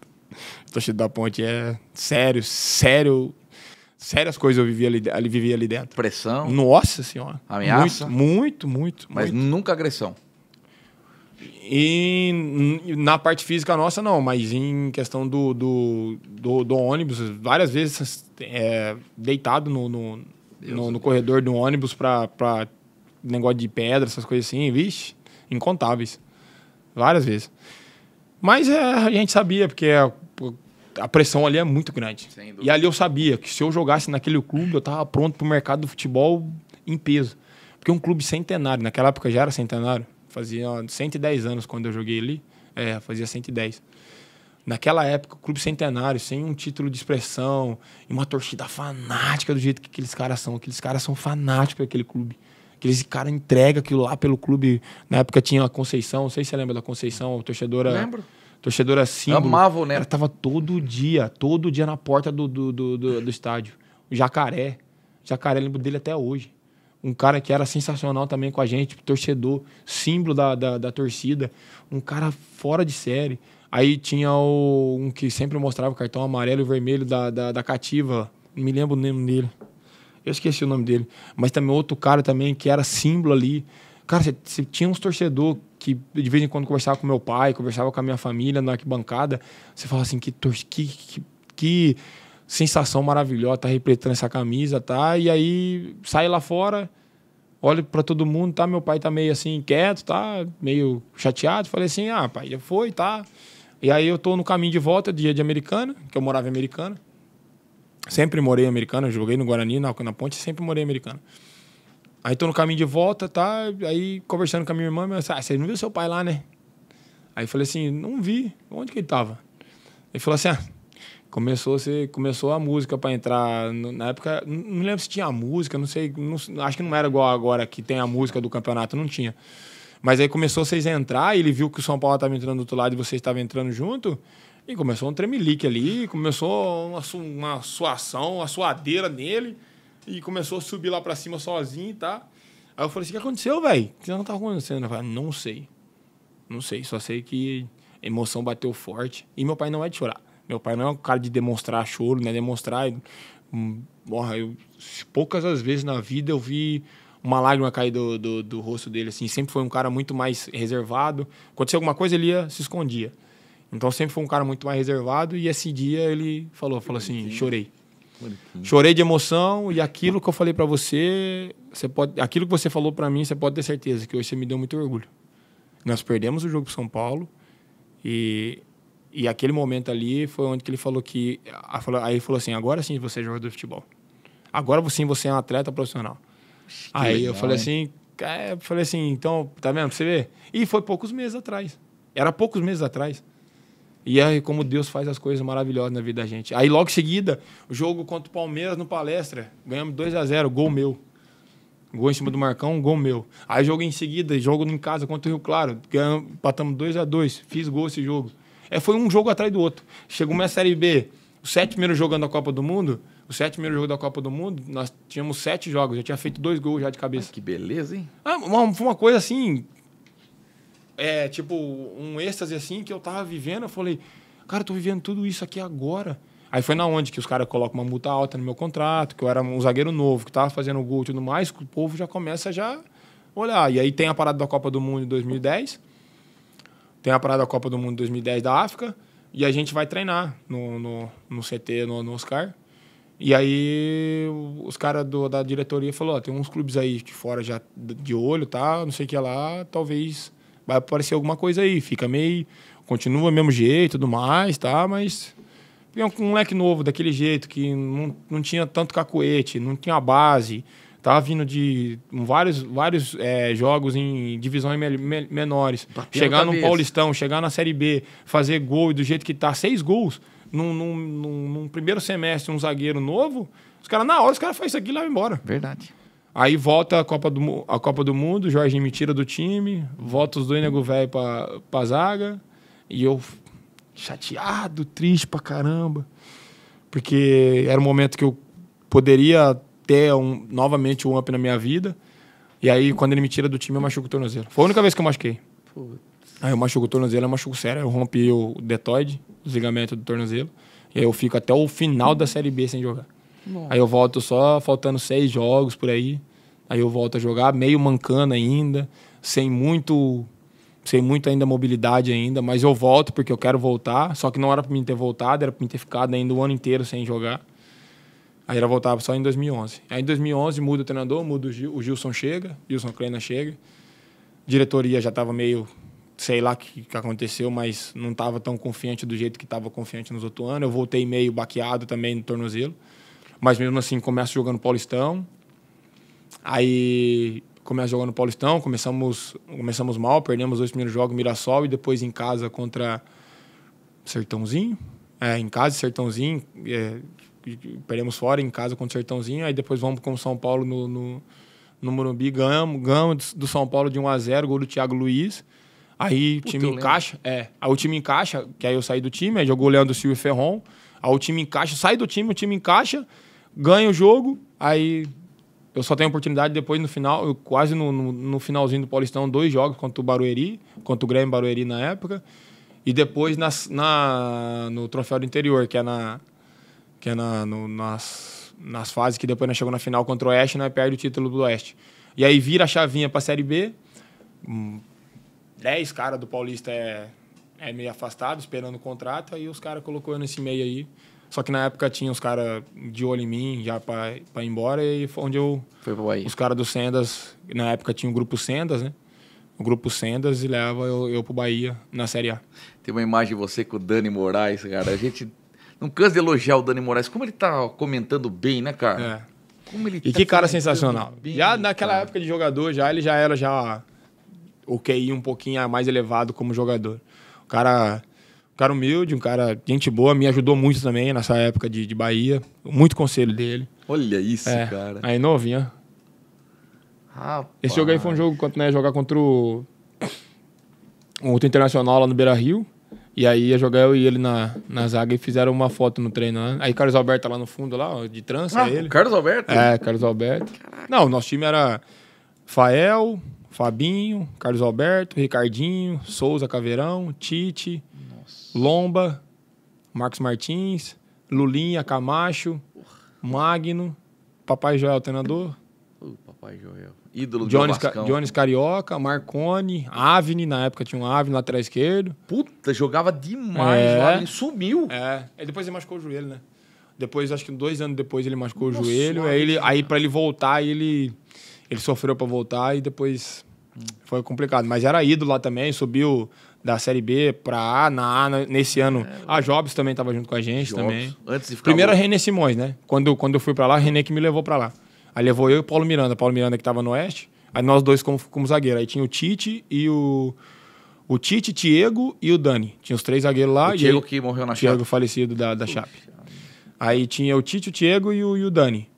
A torcida da ponte é sério, sério. Sérias coisas eu vivia ali, ali, ali dentro. Pressão. Nossa senhora. Ameaça. Muito, muito, muito. Mas muito. nunca agressão. E na parte física nossa, não, mas em questão do, do, do, do ônibus, várias vezes é, deitado no, no, no, no corredor do ônibus para negócio de pedra, essas coisas assim, vixe, incontáveis. Várias vezes. Mas é, a gente sabia, porque a, é, a pressão ali é muito grande. E ali eu sabia que se eu jogasse naquele clube, eu estava pronto para o mercado do futebol em peso. Porque um clube centenário, naquela época já era centenário. Fazia 110 anos quando eu joguei ali. É, fazia 110. Naquela época, o clube centenário, sem um título de expressão, e uma torcida fanática do jeito que aqueles caras são. Aqueles caras são fanáticos daquele clube. Aqueles caras entregam aquilo lá pelo clube. Na época tinha a Conceição, não sei se você lembra da Conceição, torcedora. Lembro. Torcedora sim Amava, né? Ela tava todo dia, todo dia na porta do, do, do, do, do estádio. O Jacaré. Jacaré, lembro dele até hoje um cara que era sensacional também com a gente, torcedor, símbolo da, da, da torcida, um cara fora de série. Aí tinha o, um que sempre mostrava o cartão amarelo e vermelho da, da, da Cativa, não me lembro o nome dele. Eu esqueci o nome dele. Mas também outro cara também que era símbolo ali. Cara, você tinha uns torcedor que de vez em quando conversava com meu pai, conversava com a minha família na arquibancada. Você fala assim, que, que, que, que sensação maravilhosa, tá repletando essa camisa, tá? E aí sai lá fora, olho para todo mundo, tá? Meu pai tá meio assim, quieto, tá? Meio chateado. Falei assim, ah, pai, já foi, tá? E aí eu tô no caminho de volta, dia de Americana, que eu morava em Americana. Sempre morei em Americana, joguei no Guarani, na, na Ponte, sempre morei em Americana. Aí tô no caminho de volta, tá? Aí conversando com a minha irmã, eu disse, ah, você não viu seu pai lá, né? Aí falei assim, não vi. Onde que ele tava? Ele falou assim, ah, começou se começou a música para entrar na época não lembro se tinha música não sei não, acho que não era igual agora que tem a música do campeonato não tinha mas aí começou vocês a entrar ele viu que o São Paulo estava entrando do outro lado e vocês estavam entrando junto e começou um tremelique ali começou uma, uma suação uma suadeira nele e começou a subir lá para cima sozinho tá aí eu falei assim o que aconteceu velho o que não tá acontecendo eu falei, ah, não sei não sei só sei que emoção bateu forte e meu pai não é de chorar meu pai não é um cara de demonstrar choro, né? Demonstrar. Hum, porra, eu, poucas as vezes na vida eu vi uma lágrima cair do, do, do, rosto dele, assim. Sempre foi um cara muito mais reservado. Aconteceu alguma coisa, ele ia, se escondia. Então sempre foi um cara muito mais reservado. E esse dia ele falou, falou assim, chorei. Chorei de emoção e aquilo que eu falei para você, você pode, aquilo que você falou para mim, você pode ter certeza que hoje você me deu muito orgulho. Nós perdemos o jogo pro São Paulo e e aquele momento ali foi onde que ele falou que. Aí ele falou assim: agora sim você é jogador de futebol. Agora sim você é um atleta profissional. Que aí legal, eu falei hein? assim. É, falei assim, então, tá vendo? Você vê? E foi poucos meses atrás. Era poucos meses atrás. E aí, como Deus faz as coisas maravilhosas na vida da gente. Aí, logo em seguida, o jogo contra o Palmeiras no palestra. Ganhamos 2 a 0 gol meu. Gol em cima do Marcão, gol meu. Aí, jogo em seguida, jogo em casa contra o Rio Claro. Ganhamos, empatamos 2 a 2 Fiz gol esse jogo. É, foi um jogo atrás do outro. Chegou uma Série B, os sete primeiros jogando a Copa do Mundo, os sete primeiros jogos da Copa do Mundo, nós tínhamos sete jogos, já tinha feito dois gols já de cabeça. que beleza, hein? Ah, uma, foi uma coisa assim. É, tipo, um êxtase assim que eu tava vivendo. Eu falei, cara, eu tô vivendo tudo isso aqui agora. Aí foi na onde que os caras colocam uma multa alta no meu contrato, que eu era um zagueiro novo, que tava fazendo gol e tudo mais, que o povo já começa já olhar. E aí tem a parada da Copa do Mundo em 2010 tem a parada da Copa do Mundo 2010 da África e a gente vai treinar no, no, no CT, no, no Oscar. E aí os caras da diretoria falou, tem uns clubes aí de fora já de olho, tá? Não sei o que lá, talvez vai aparecer alguma coisa aí. Fica meio. Continua mesmo jeito e tudo mais, tá? Mas. Um moleque novo, daquele jeito, que não, não tinha tanto cacuete não tinha base. Tava vindo de vários, vários é, jogos em divisões me me menores. Batendo chegar no Paulistão, chegar na Série B, fazer gol e do jeito que tá, seis gols num, num, num, num primeiro semestre, um zagueiro novo. Os caras, na hora, os caras fazem isso aqui e levam embora. Verdade. Aí volta a Copa do, a Copa do Mundo, Jorginho me tira do time, volta os dois nego velho pra, pra zaga. E eu chateado, triste pra caramba. Porque era um momento que eu poderia ter um, novamente um up na minha vida. E aí, quando ele me tira do time, eu machuco o tornozelo. Foi a única vez que eu machuquei. Putz. Aí eu machuco o tornozelo, eu machuco sério. Eu rompi o deltoide, os ligamentos do tornozelo. E aí eu fico até o final da Série B sem jogar. Aí eu volto só faltando seis jogos por aí. Aí eu volto a jogar, meio mancando ainda, sem muito sem muito ainda mobilidade ainda, mas eu volto porque eu quero voltar, só que não era para mim ter voltado, era para mim ter ficado ainda o ano inteiro sem jogar. Aí ela voltava só em 2011. Aí em 2011 muda o treinador, muda o, Gil, o Gilson chega, Gilson Kleina chega. Diretoria já estava meio, sei lá o que, que, aconteceu, mas não estava tão confiante do jeito que estava confiante nos outros anos. Eu voltei meio baqueado também no tornozelo. Mas mesmo assim, começo jogando Paulistão. Aí começo jogando Paulistão, começamos, começamos mal, perdemos dois primeiros jogos, Mirassol e depois em casa contra Sertãozinho. É, em casa, Sertãozinho, é, perdemos fora em casa com o Sertãozinho, aí depois vamos com o São Paulo no, no, no Morumbi, ganhamos, ganhamos do São Paulo de 1 a 0 gol do Thiago Luiz. Aí o time encaixa, é, aí o time encaixa, que aí eu saí do time, aí jogou o Leandro Silva e Ferron, aí o time encaixa, sai do time, o time encaixa, ganha o jogo, aí eu só tenho oportunidade depois no final, quase no, no, no, finalzinho do Paulistão, dois jogos contra o Barueri, contra o Grêmio Barueri na época, e depois na, na no Troféu do Interior, que é na, que é na, no, nas, nas fases que depois nós chegamos na final contra o Oeste e nós perde o título do Oeste. E aí vira a chavinha para a Série B, 10 hum, caras do Paulista é, é meio afastado, esperando o contrato, aí os caras colocou eu nesse meio aí. Só que na época tinha os caras de olho em mim, já para ir embora, e foi onde eu. Foi pro Bahia. Os caras do Sendas, na época tinha o grupo Sendas, né? O grupo Sendas e leva eu, eu pro Bahia na Série A. Tem uma imagem de você com o Dani Moraes, cara. A gente não canso de elogiar o Dani Moraes. Como ele tá comentando bem, né, cara? É. Como ele e tá que cara sensacional. Bem, já naquela cara. época de jogador, já ele já era já o QI um pouquinho mais elevado como jogador. O cara, um cara humilde, um cara gente boa, me ajudou muito também nessa época de, de Bahia. Muito conselho dele. Olha isso, é. cara. Aí novinho, Rapaz. Esse jogo aí foi um jogo quando né, jogar contra o outro internacional lá no Beira Rio. E aí ia jogar eu e ele na, na zaga e fizeram uma foto no treino lá. Né? Aí Carlos Alberto tá lá no fundo, lá, de trança. Ah, ele. Carlos Alberto? É, Carlos Alberto. Caraca. Não, o nosso time era Fael, Fabinho, Carlos Alberto, Ricardinho, Souza Caveirão, Tite, Nossa. Lomba, Marcos Martins, Lulinha, Camacho, Magno, Papai Joel, treinador. Pai Joel. Ídolo do Jones, Jones Carioca, Marconi, Avni, na época tinha um Avni lateral esquerdo. Puta, jogava demais, é. Avni sumiu. É, e depois ele machucou o joelho, né? Depois, acho que dois anos depois ele machucou Nossa, o joelho. Aí, ele, aí para ele voltar, ele, ele sofreu para voltar e depois hum. foi complicado. Mas era ídolo lá também, subiu da Série B para A, na A, nesse ano. É, a Jobs também estava junto com a gente Jobs. também. Antes de ficar Primeiro louco. a é René Simões, né? Quando, quando eu fui para lá, René que me levou para lá. Aí levou eu e o Paulo Miranda. Paulo Miranda que estava no Oeste. Aí nós dois como, como zagueiro. Aí tinha o Tite e o. O Tite, Diego e o Dani. Tinha os três zagueiros lá. O Diego que morreu na Thiago Chape. Diego falecido da, da Chape. Aí tinha o Tite, o Diego e o, e o Dani.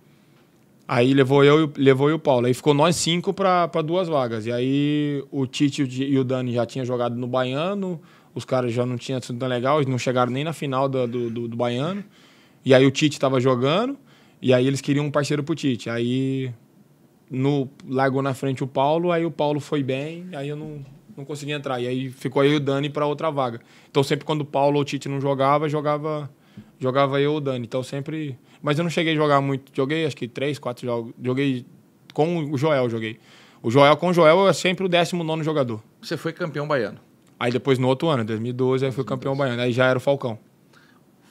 Aí levou eu, levou eu e o Paulo. Aí ficou nós cinco para duas vagas. E aí o Tite e o Dani já tinham jogado no Baiano. Os caras já não tinham sido tão legal. Eles não chegaram nem na final do, do, do, do Baiano. E aí o Tite estava jogando. E aí eles queriam um parceiro pro Tite. Aí no, largou na frente o Paulo, aí o Paulo foi bem, aí eu não, não consegui entrar. E aí ficou eu e o Dani para outra vaga. Então sempre quando o Paulo ou o Tite não jogava, jogava jogava eu ou o Dani. Então sempre. Mas eu não cheguei a jogar muito. Joguei acho que três, quatro jogos. Joguei com o Joel, joguei. O Joel com o Joel é sempre o 19 jogador. Você foi campeão baiano. Aí depois no outro ano, 2012, aí fui campeão baiano. Aí já era o Falcão.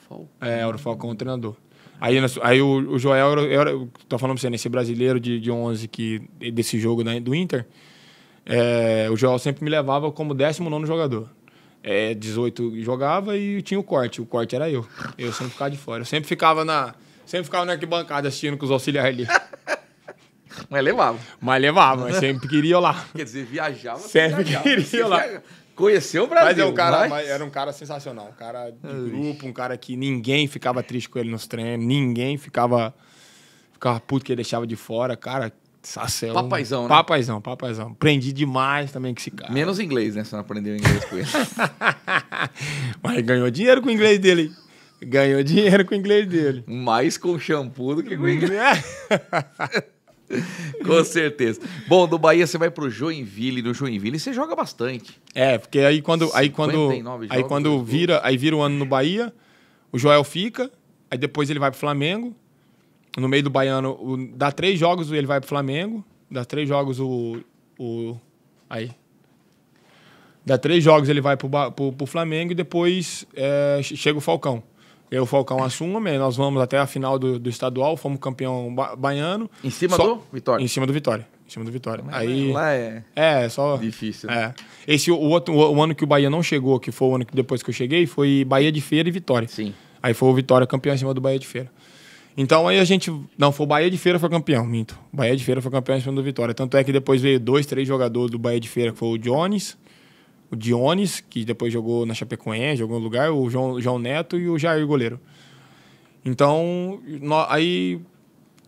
Falcão. É, era o Falcão o treinador. Aí, aí o, o Joel, era, eu tô falando pra você, nesse né, brasileiro de, de 11 que, desse jogo da, do Inter, é, o Joel sempre me levava como 19 jogador. É, eh, 18 jogava e tinha o corte. O corte era eu. Eu sempre ficava de fora. Eu sempre ficava na, sempre ficava na arquibancada assistindo com os auxiliares ali. Mas levava. Mas levava, mas sempre queria lá. Quer dizer, viajava. Sempre viajava. queria lá. Viajava. Conheceu o Brasil. Mas, é um cara, mas... mas era um cara sensacional. Um cara de grupo, um cara que ninguém ficava triste com ele nos treinos, ninguém ficava, ficava puto que ele deixava de fora. Cara, Sacel. Papaizão, né? Papaizão, papaizão. Aprendi demais também com esse cara. Menos inglês, né? Você não aprendeu inglês com ele. <laughs> Mas ganhou dinheiro com o inglês dele. Ganhou dinheiro com o inglês dele. Mais com shampoo do que com o inglês. <laughs> <laughs> Com certeza. Bom, do Bahia você vai pro Joinville, no Joinville você joga bastante. É, porque aí quando aí quando aí quando né? vira, aí vira o ano no Bahia, o Joel fica, aí depois ele vai pro Flamengo. No meio do baiano, o, dá três jogos ele vai pro Flamengo, dá três jogos o o aí dá três jogos ele vai pro, pro, pro Flamengo e depois é, chega o Falcão. Eu, Falcão, assume. Nós vamos até a final do, do estadual, fomos campeão ba baiano. Em cima só... do Vitória? Em cima do Vitória. Em cima do Vitória. Mas Aí, lá é... é... É, só... Difícil. Né? É. Esse, o, outro, o, o, ano que o Bahia não chegou, que foi o ano que depois que eu cheguei, foi Bahia de Feira e Vitória. Sim. Aí foi o Vitória campeão em cima do Bahia de Feira. Então aí a gente. Não, foi o Bahia de Feira foi campeão, minto. Bahia de Feira foi campeão em cima do Vitória. Tanto é que depois veio dois, três jogadores do Bahia de Feira, que foi o Jones, o Dionis, que depois jogou na Chapecoense, jogou no lugar, o João, João Neto e o Jair Goleiro. Então, no, aí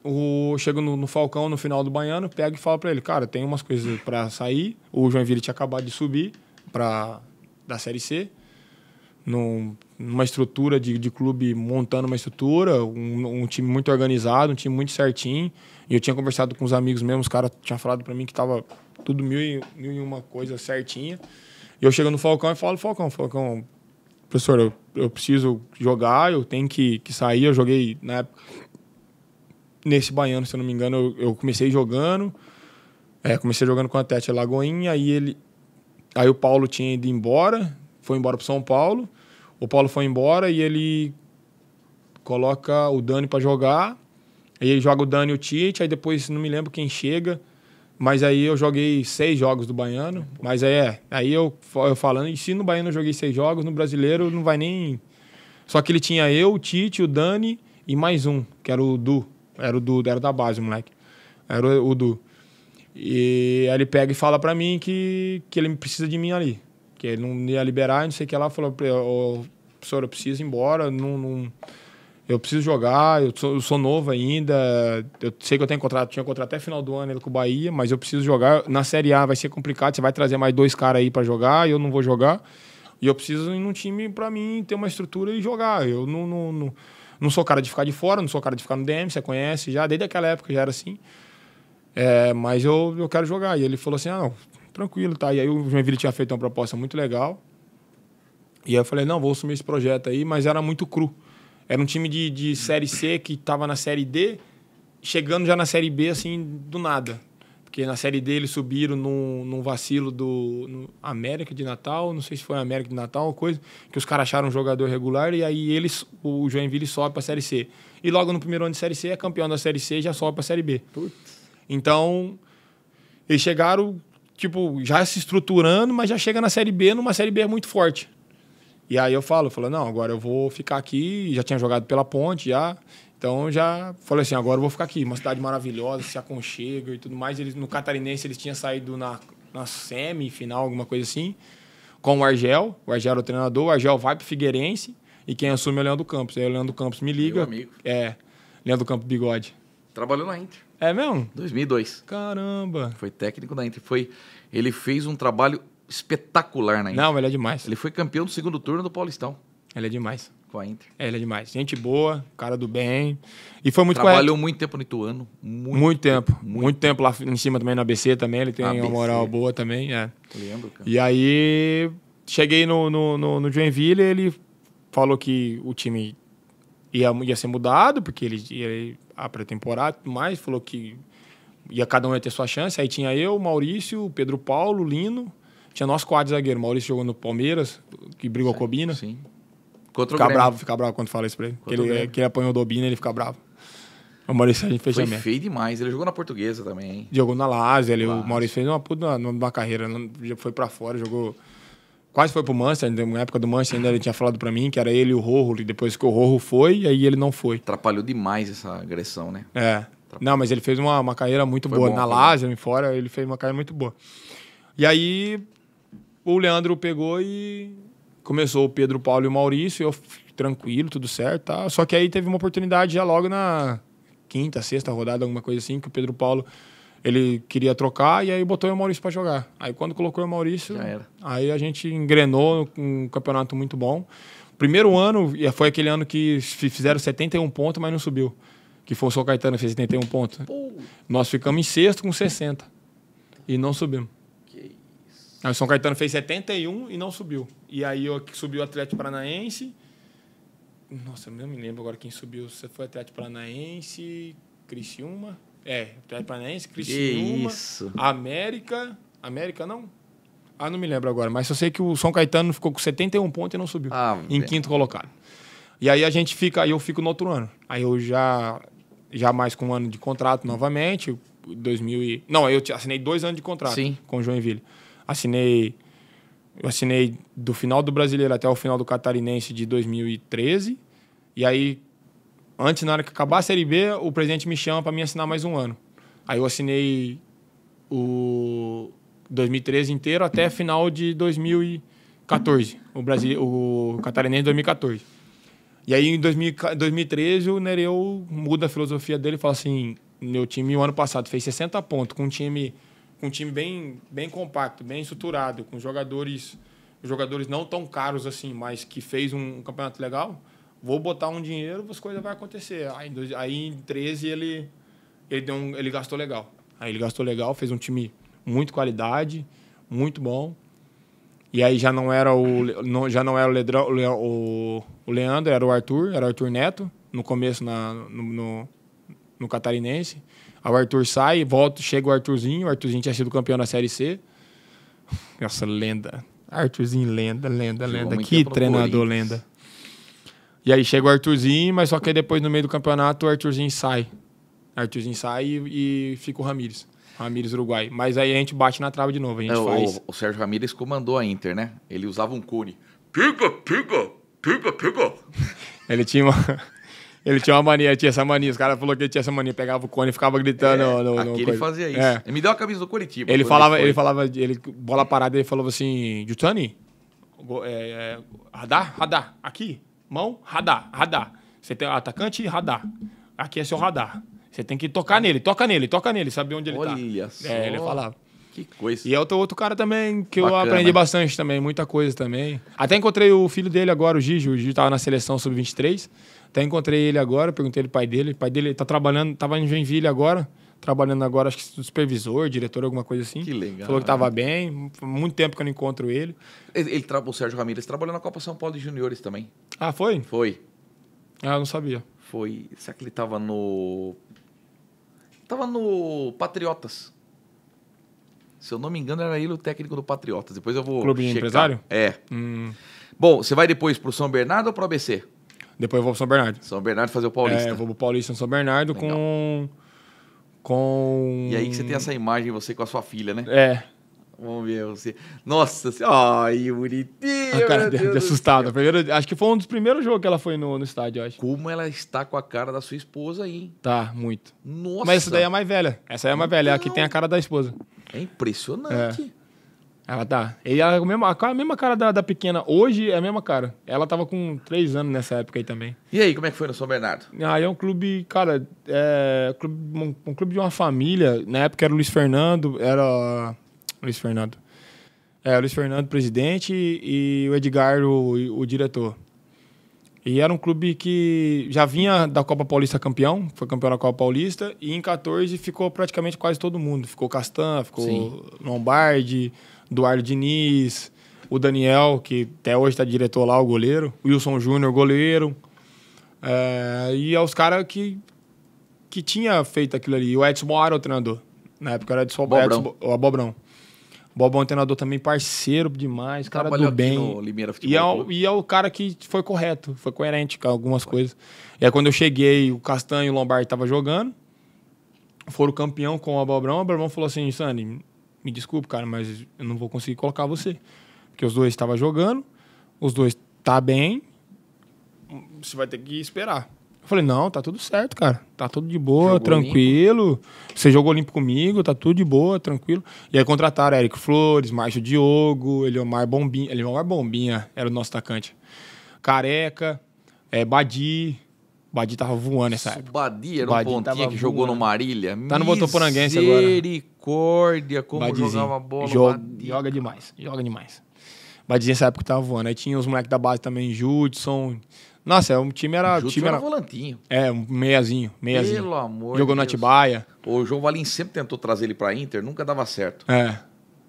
o, chego no, no, Falcão, no final do Baiano, pego e falo para ele, cara, tem umas coisas para sair. O Joinville tinha acabado de subir para da Série C, num, numa estrutura de, de clube, montando uma estrutura, um, um, time muito organizado, um time muito certinho. E eu tinha conversado com os amigos mesmo, os caras tinham falado para mim que tava tudo mil e, mil e uma coisa certinha. E eu chego no Falcão e falo, Falcão, Falcão, professor, eu, eu preciso jogar, eu tenho que, que sair. Eu joguei na né, época, nesse baiano, se eu não me engano, eu, eu comecei jogando. É, comecei jogando com a Tete Lagoinha, aí ele. Aí o Paulo tinha ido embora, foi embora para São Paulo. O Paulo foi embora e ele coloca o Dani para jogar. Aí ele joga o Dani e o Tite, aí depois não me lembro quem chega. Mas aí eu joguei seis jogos do Baiano. Mas aí é. Aí eu, eu falando, e se no Baiano eu joguei seis jogos, no brasileiro não vai nem. Só que ele tinha eu, o Tite, o Dani e mais um, que era o Du. Era o Du, era da base, moleque. Era o Du. E aí ele pega e fala pra mim que, que ele precisa de mim ali. Que ele não ia liberar, não sei o que lá. Falou, ô, professor, eu preciso ir embora, não... não eu preciso jogar, eu sou, eu sou, novo ainda, eu sei que eu tenho contrato, tinha contrato até final do ano com o Bahia, mas eu preciso jogar. Na Série A vai ser complicado, você vai trazer mais dois caras aí para jogar, eu não vou jogar. E eu preciso ir num time para mim ter uma estrutura e jogar. Eu não, não, não, não, sou cara de ficar de fora, não sou cara de ficar no DM, você conhece já, desde aquela época já era assim. É, mas eu, eu quero jogar. E ele falou assim: ah, não, tranquilo, tá. E aí o Joinville tinha feito uma proposta muito legal. E aí eu falei: não, vou assumir esse projeto aí, mas era muito cru. Era um time de, de Série C que estava na Série D, chegando já na Série B, assim, do nada. Porque na Série D eles subiram num, num vacilo do América de Natal, não sei se foi América de Natal ou coisa, que os caras acharam um jogador regular e aí eles, o Joinville sobe para a Série C. E logo no primeiro ano de Série C é campeão da Série C e já sobe para a Série B. Putz. Então, eles chegaram, tipo, já se estruturando, mas já chega na Série B, numa Série B muito forte. E aí eu falo, eu falo, não, agora eu vou ficar aqui, já tinha jogado pela ponte, já. Então já falei assim, agora eu vou ficar aqui, uma cidade maravilhosa, se aconchega e tudo mais. Eles, no Catarinense eles tinham saído na, na semifinal, alguma coisa assim, com o Argel. O Argel era o treinador, o Argel vai pro Figueirense e quem assume é o Leandro Campos. Aí o Leandro Campos me liga. Meu amigo. É, Leandro Campos Bigode. Trabalhou na Inter. É mesmo? 2002. Caramba. Foi técnico da Inter. Foi, ele fez um trabalho espetacular na Inter. Não, ele é demais. Ele foi campeão do segundo turno do Paulistão. Ele é demais. Com a Inter. É, ele é demais. Gente boa, cara do bem. E foi muito Trabalhou correto. muito tempo no Ituano. Muito, muito tempo. Muito, muito tempo. tempo lá em cima também, na ABC também. Ele tem ABC. uma moral boa também. É. Lembro, cara. E aí, cheguei no, no, no, no Joinville, ele falou que o time ia, ia ser mudado, porque ele ia a pré-temporada e tudo mais. Falou que ia, cada um ia ter sua chance. Aí tinha eu, Maurício, Pedro Paulo, Lino tinha nós quatro zagueiros. Maurício jogou no Palmeiras, que brigou sim, com o Cobina Sim. Contra fica bravo, fica bravo quando fala isso pra ele. que ele, que ele apanhou do ele fica bravo. O Maurício a gente fez Foi também. foi demais. Ele jogou na portuguesa também, hein? Jogou na Lazio. Ele, Lás. o Maurício fez uma puta numa carreira. Já foi pra fora, jogou. Quase foi pro Manchester, na época do Manchester ainda ele tinha falado para mim que era ele e o Rorro, e depois que o Rorro foi, aí ele não foi. Atrapalhou demais essa agressão, né? É. Não, mas ele fez uma, uma carreira muito foi boa. Bom, na Lazio, fora, ele fez uma carreira muito boa. E aí o Leandro pegou e começou o Pedro, o Paulo e o Maurício, e eu tranquilo, tudo certo, tá? Só que aí teve uma oportunidade já logo na quinta, sexta rodada, alguma coisa assim, que o Pedro Paulo ele queria trocar e aí botou o Maurício para jogar. Aí quando colocou o Maurício, aí a gente engrenou um campeonato muito bom. Primeiro ano, foi aquele ano que fizeram 71 pontos, mas não subiu. Que foi o São Caetano que fez 71 pontos. Pô. Nós ficamos em sexto com 60 e não subimos. Não, o São Caetano fez 71 e não subiu. E aí subiu o Atlético Paranaense. Nossa, eu não me lembro agora quem subiu. Você foi Atlético Paranaense, Criciúma. É, Atlético Paranaense, Criciúma. isso. América. América não? Ah, não me lembro agora, mas eu sei que o São Caetano ficou com 71 pontos e não subiu. Ah, em bem. quinto colocado. E aí a gente fica, aí eu fico no outro ano. Aí eu já, já mais com um ano de contrato novamente, 2000 e... Não, eu assinei dois anos de contrato Sim. com o Joinville. Assinei. Eu assinei do final do Brasileiro até o final do Catarinense de 2013. E aí, antes, na hora que acabar a Série B, o presidente me chama para me assinar mais um ano. Aí eu assinei o 2013 inteiro até final de 2014, o, Brasil, o Catarinense 2014. E aí, em 2000, 2013, o Nereu muda a filosofia dele e fala assim: meu time, o ano passado, fez 60 pontos com um time com um time bem, bem compacto, bem estruturado, com jogadores jogadores não tão caros assim, mas que fez um, um campeonato legal, vou botar um dinheiro, as coisas vão acontecer. Aí, dois, aí em 13 ele, ele, deu um, ele gastou legal. Aí ele gastou legal, fez um time muito qualidade, muito bom. E aí já não era o não, já não era o, Ledrão, o, o Leandro, era o Arthur, era o Arthur Neto, no começo na, no, no, no Catarinense o Arthur sai, volta, chega o Arthurzinho. O Arthurzinho tinha sido campeão da Série C. Nossa, lenda. Arthurzinho, lenda, lenda, lenda. Que, treinador, lenda. E aí chega o Arthurzinho, mas só que depois, no meio do campeonato, o Arthurzinho sai. Arthurzinho sai e, e fica o Ramires. Ramires Uruguai. Mas aí a gente bate na trava de novo. A gente é, faz. O, o Sérgio Ramires comandou a Inter, né? Ele usava um cone. Piga, piga, piga, piga. Ele tinha uma. Ele tinha uma mania, tinha essa mania. Os caras falaram que ele tinha essa mania. Pegava o cone e ficava gritando. É, no, no, aqui ele fazia isso. É. Ele me deu a camisa do Curitiba. Ele falava, ele, ele falava, ele, bola parada, ele falava assim, Jutani, é, é, radar, radar. Aqui, mão, radar, radar. Você tem atacante, radar. Aqui é seu radar. Você tem que tocar nele, toca nele, toca nele, saber onde ele Olha tá. Olha só. É, ele falava. Que coisa. E é outro, outro cara também que Bacana. eu aprendi bastante também, muita coisa também. Até encontrei o filho dele agora, o Gigi. O Gigi tava na seleção sub-23. Até encontrei ele agora, perguntei ele pai dele. O pai dele tá trabalhando, tava em Joinville agora, trabalhando agora, acho que supervisor, diretor, alguma coisa assim. Que legal. Falou que tava bem, muito tempo que eu não encontro ele. ele, ele o Sérgio Ramírez trabalhou na Copa São Paulo de Juniores também. Ah, foi? Foi. Ah, eu não sabia. Foi. Será que ele tava no. Tava no Patriotas. Se eu não me engano, era ele o técnico do Patriotas. Depois eu vou. Clube checar. empresário? É. Hum. Bom, você vai depois pro São Bernardo ou pro ABC? Depois eu vou pro São Bernardo. São Bernardo fazer o Paulista. É, eu vou pro Paulista no São Bernardo Legal. com. Com. E aí que você tem essa imagem, você com a sua filha, né? É. Vamos ver você. Nossa senhora. Ai, bonitinho. A cara de, de assustada. Primeiro, acho que foi um dos primeiros jogos que ela foi no, no estádio, acho. Como ela está com a cara da sua esposa aí, hein? Tá, muito. Nossa. Mas essa daí é a mais velha. Essa aí é a mais então... velha. É Aqui tem a cara da esposa. É impressionante. É. Ela tá. E ela, é a, mesma, a mesma cara da, da pequena. Hoje é a mesma cara. Ela tava com três anos nessa época aí também. E aí, como é que foi no São Bernardo? Aí ah, é um clube, cara, é clube, um, um, clube de uma família. Na época era o Luiz Fernando, era. Luiz Fernando. É, o Luiz Fernando, presidente, e, e o Edgar, o, o diretor. E era um clube que já vinha da Copa Paulista campeão, foi campeão da Copa Paulista, e em 14 ficou praticamente quase todo mundo. Ficou Castan, ficou Sim. Lombardi. Eduardo Diniz, o Daniel, que até hoje está diretor lá, o goleiro, o Wilson Júnior, goleiro. É, e aos é caras que, que tinha feito aquilo ali. o Edson Moara, é o treinador. Na época era Edson Bobrão. Edson, o Abobrão, O Bobão é um treinador também parceiro demais, cara Trabalhou do bem. e, é, o, e é o cara que foi correto, foi coerente com algumas coisas. E aí quando eu cheguei, o Castanho e o Lombardi estavam jogando, foram campeão com o Abobrão, o Abobrão falou assim, Sani, me desculpe, cara, mas eu não vou conseguir colocar você. Porque os dois estavam jogando, os dois tá bem, você vai ter que esperar. Eu falei, não, tá tudo certo, cara. Tá tudo de boa, jogou tranquilo. Limpo. Você jogou limpo comigo, tá tudo de boa, tranquilo. E aí contrataram Eric Flores, Márcio Diogo, Eliomar Bombinha. Eliomar Bombinha era o nosso atacante. Careca, é, Badi, Badi tava voando nessa época. Badi era um Badi pontinha que jogou voando. no Marília. Tá no Botoporanguense agora. Misericórdia, como Badizinho. jogava bola. Joga, joga demais, joga demais. Badizinho nessa época tava voando. Aí tinha os moleques da base também, Judson. Nossa, o time era. O time era, um volantinho. É, um meiazinho, meiazinho. Pelo amor Jogou no Atibaia. O João Valim sempre tentou trazer ele pra Inter, nunca dava certo. É.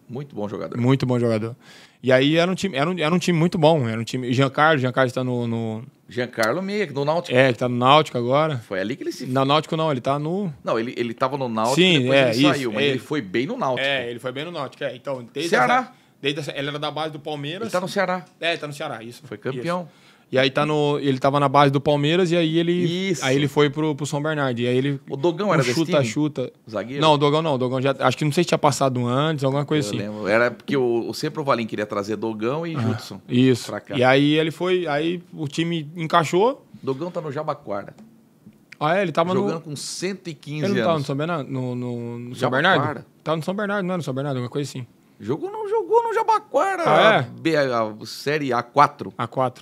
Muito bom jogador. Muito bom jogador. E aí era um time, era um, era um time muito bom. Era um time. Giancarlo, Giancarlo está no. no... Giancarlo é Meia, do Náutico. É, que tá no Náutico agora. Foi ali que ele se. na Náutico não, ele tá no. Não, ele, ele tava no Náutico Sim, depois é, ele isso, saiu, mas é. ele foi bem no Náutico. É, ele foi bem no Náutico. É, então, desde Ceará. Essa, desde essa, ele era da base do Palmeiras. Ele tá no Ceará. É, tá no Ceará, isso. Foi campeão. Isso. E aí tá no. Ele tava na base do Palmeiras e aí ele. Isso. Aí ele foi pro, pro São Bernardo. E aí ele. O Dogão era chuta, desse chuta. Zagueiro? Não, o Dogão não. O Dogão já. Acho que não sei se tinha passado antes, alguma coisa eu assim. Lembro. Era porque o, o sempre o Valim queria trazer Dogão e ah, Isso. Pra cá. E aí ele foi. Aí o time encaixou. Dogão tá no Jabaquara. Ah, é? Ele tava Jogando no... com 115 anos. Ele não tava no São Bernardo? No, no, no São Bernardo? Tava no São Bernardo, não era no São Bernardo, alguma coisa assim. Jogou, não jogou no Jabaquara. Ah, é? B, a, a, série A4. A4.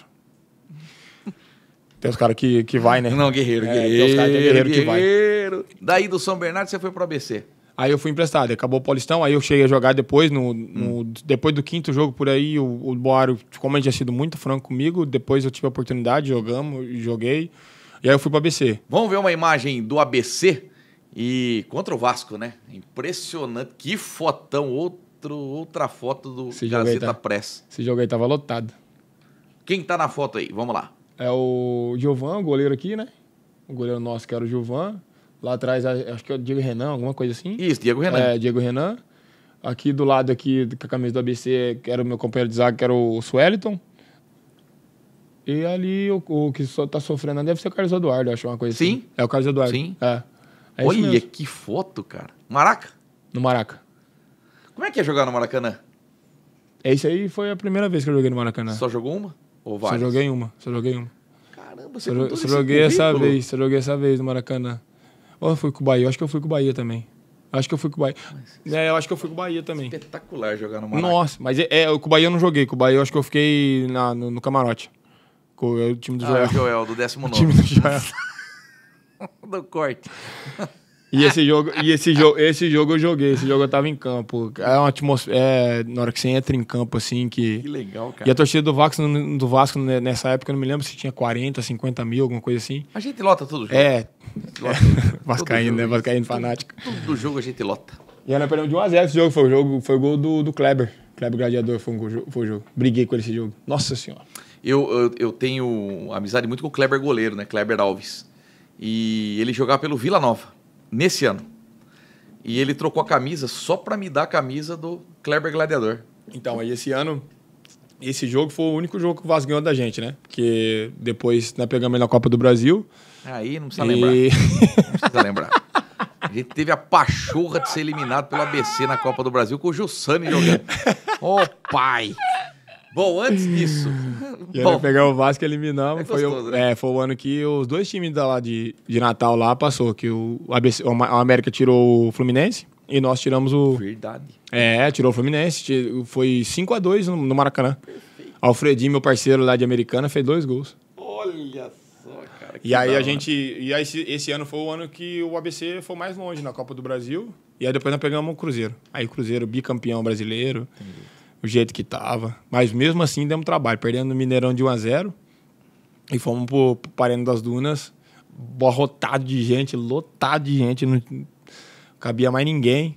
Tem os caras que, que vai, né? Não, guerreiro, é, guerreiro. Tem os caras que é guerreiro, guerreiro que vai. Daí do São Bernardo você foi pro ABC. Aí eu fui emprestado, acabou o Paulistão, aí eu cheguei a jogar depois, no, no hum. depois do quinto jogo por aí, o, o Boaro, como ele tinha sido muito franco comigo, depois eu tive a oportunidade, jogamos, joguei, e aí eu fui pro ABC. Vamos ver uma imagem do ABC e contra o Vasco, né? Impressionante, que fotão, outro, outra foto do Esse Gazeta tá, Press. Esse jogo aí tava lotado. Quem tá na foto aí? Vamos lá. É o Giovan, o goleiro aqui, né? O goleiro nosso que era o Giovan. Lá atrás, acho que é o Diego Renan, alguma coisa assim. Isso, Diego Renan. É, Diego Renan. Aqui do lado, aqui, com a camisa do ABC, que era o meu companheiro de zaga, que era o Swellington. E ali, o, o que só tá sofrendo deve ser o Carlos Eduardo, acho uma coisa Sim. assim. Sim. É o Carlos Eduardo. Sim. É. é Olha que foto, cara. Maraca? No Maraca. Como é que é jogar no Maracanã? É isso aí, foi a primeira vez que eu joguei no Maracanã. Só jogou uma? Ou várias? Só joguei uma, só joguei uma. Caramba, você só, só joguei essa vez, só joguei essa vez no Maracanã. Ou eu fui com o Bahia, eu acho que eu fui com o Bahia também. Acho que eu fui com o Bahia. Mas, é, eu acho que eu fui com o Bahia também. Espetacular jogar no Maracanã. Nossa, mas é, é, com o Bahia eu não joguei. Com o Bahia eu acho que eu fiquei na, no, no camarote. Com o, ah, é <laughs> o time do ah, Joel. Joel, do 19. O time do Joel. do corte. <laughs> E esse jogo, e esse jogo, esse jogo eu joguei, esse jogo eu tava em campo. É uma atmosfera, é, na hora que você entra em campo assim que Que legal, cara. E a torcida do Vasco, do Vasco né, nessa época, eu não me lembro se tinha 40, 50 mil, alguma coisa assim. A gente lota todo jogo. É. <laughs> Vascaíno, né? Vascaíno fanático. Todo jogo a gente lota. E nós perdemos de 1x0 esse jogo, foi o jogo, foi o gol do, do Kleber. Kleber Gladiador foi, um, foi o jogo. Briguei com ele esse jogo. Nossa senhora. Eu, eu, eu tenho amizade muito com o Kleber goleiro, né? Kleber Alves. E ele jogava pelo Vila Nova nesse ano. E ele trocou a camisa só para me dar a camisa do Kleber Gladiador. Então, aí esse ano, esse jogo foi o único jogo que o Vasco ganhou da gente, né? Porque depois nós pegamos ele na Copa do Brasil. Aí não precisa e... lembrar. Não <laughs> precisa lembrar. A gente teve a pachorra de ser eliminado pelo ABC na Copa do Brasil com o Jussani jogando. Ô oh, pai! Bom, antes disso. <laughs> Bom, pegar o Vasco e eliminar, é foi, gostoso, o, né? é, foi o ano que os dois times da, lá de, de Natal lá passou, que o, ABC, o América tirou o Fluminense e nós tiramos o. Verdade. É, tirou o Fluminense. foi 5 a 2 no, no Maracanã. Perfeito. Alfredinho, meu parceiro lá de Americana, fez dois gols. Olha só, cara. E aí a gente. E aí esse, esse ano foi o ano que o ABC foi mais longe na Copa do Brasil. E aí depois nós pegamos o Cruzeiro. Aí Cruzeiro, bicampeão brasileiro. Entendi o jeito que tava. Mas mesmo assim demos trabalho, perdendo no Mineirão de 1 a 0 e fomos pro, pro Parendo das Dunas, borrotado de gente, lotado de gente, não cabia mais ninguém.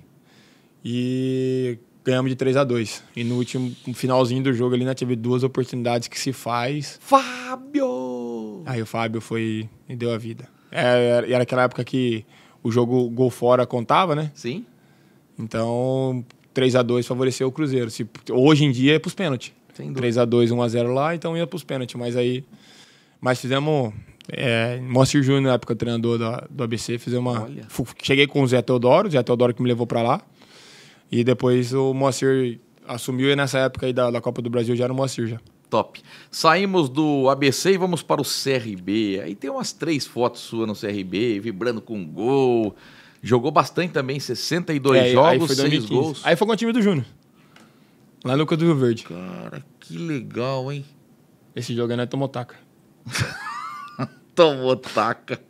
E ganhamos de 3 a 2 E no último no finalzinho do jogo ali, né, tive duas oportunidades que se faz. Fábio! Aí o Fábio foi e deu a vida. É, era, era aquela época que o jogo gol fora contava, né? Sim. Então, 3 a 2 favoreceu o Cruzeiro. Se, hoje em dia é pros pênaltis. 3 a 2 1 a 0 lá, então ia pros pênaltis. Mas aí. Mas fizemos. É, Júnior, na época treinador da, do ABC, fizemos uma. Olha. Cheguei com o Zé Teodoro, o Zé Teodoro que me levou para lá. E depois o Moacir assumiu e nessa época aí da, da Copa do Brasil já era o Moacir já. Top. Saímos do ABC e vamos para o CRB. Aí tem umas três fotos suas no CRB, vibrando com gol, Jogou bastante também, 62 é, jogos, 6 gols. Aí foi com o time do Júnior. Lá no Canto do Rio Verde. Cara, que legal, hein? Esse jogo é na Tomotaca. <laughs> Tomotaca.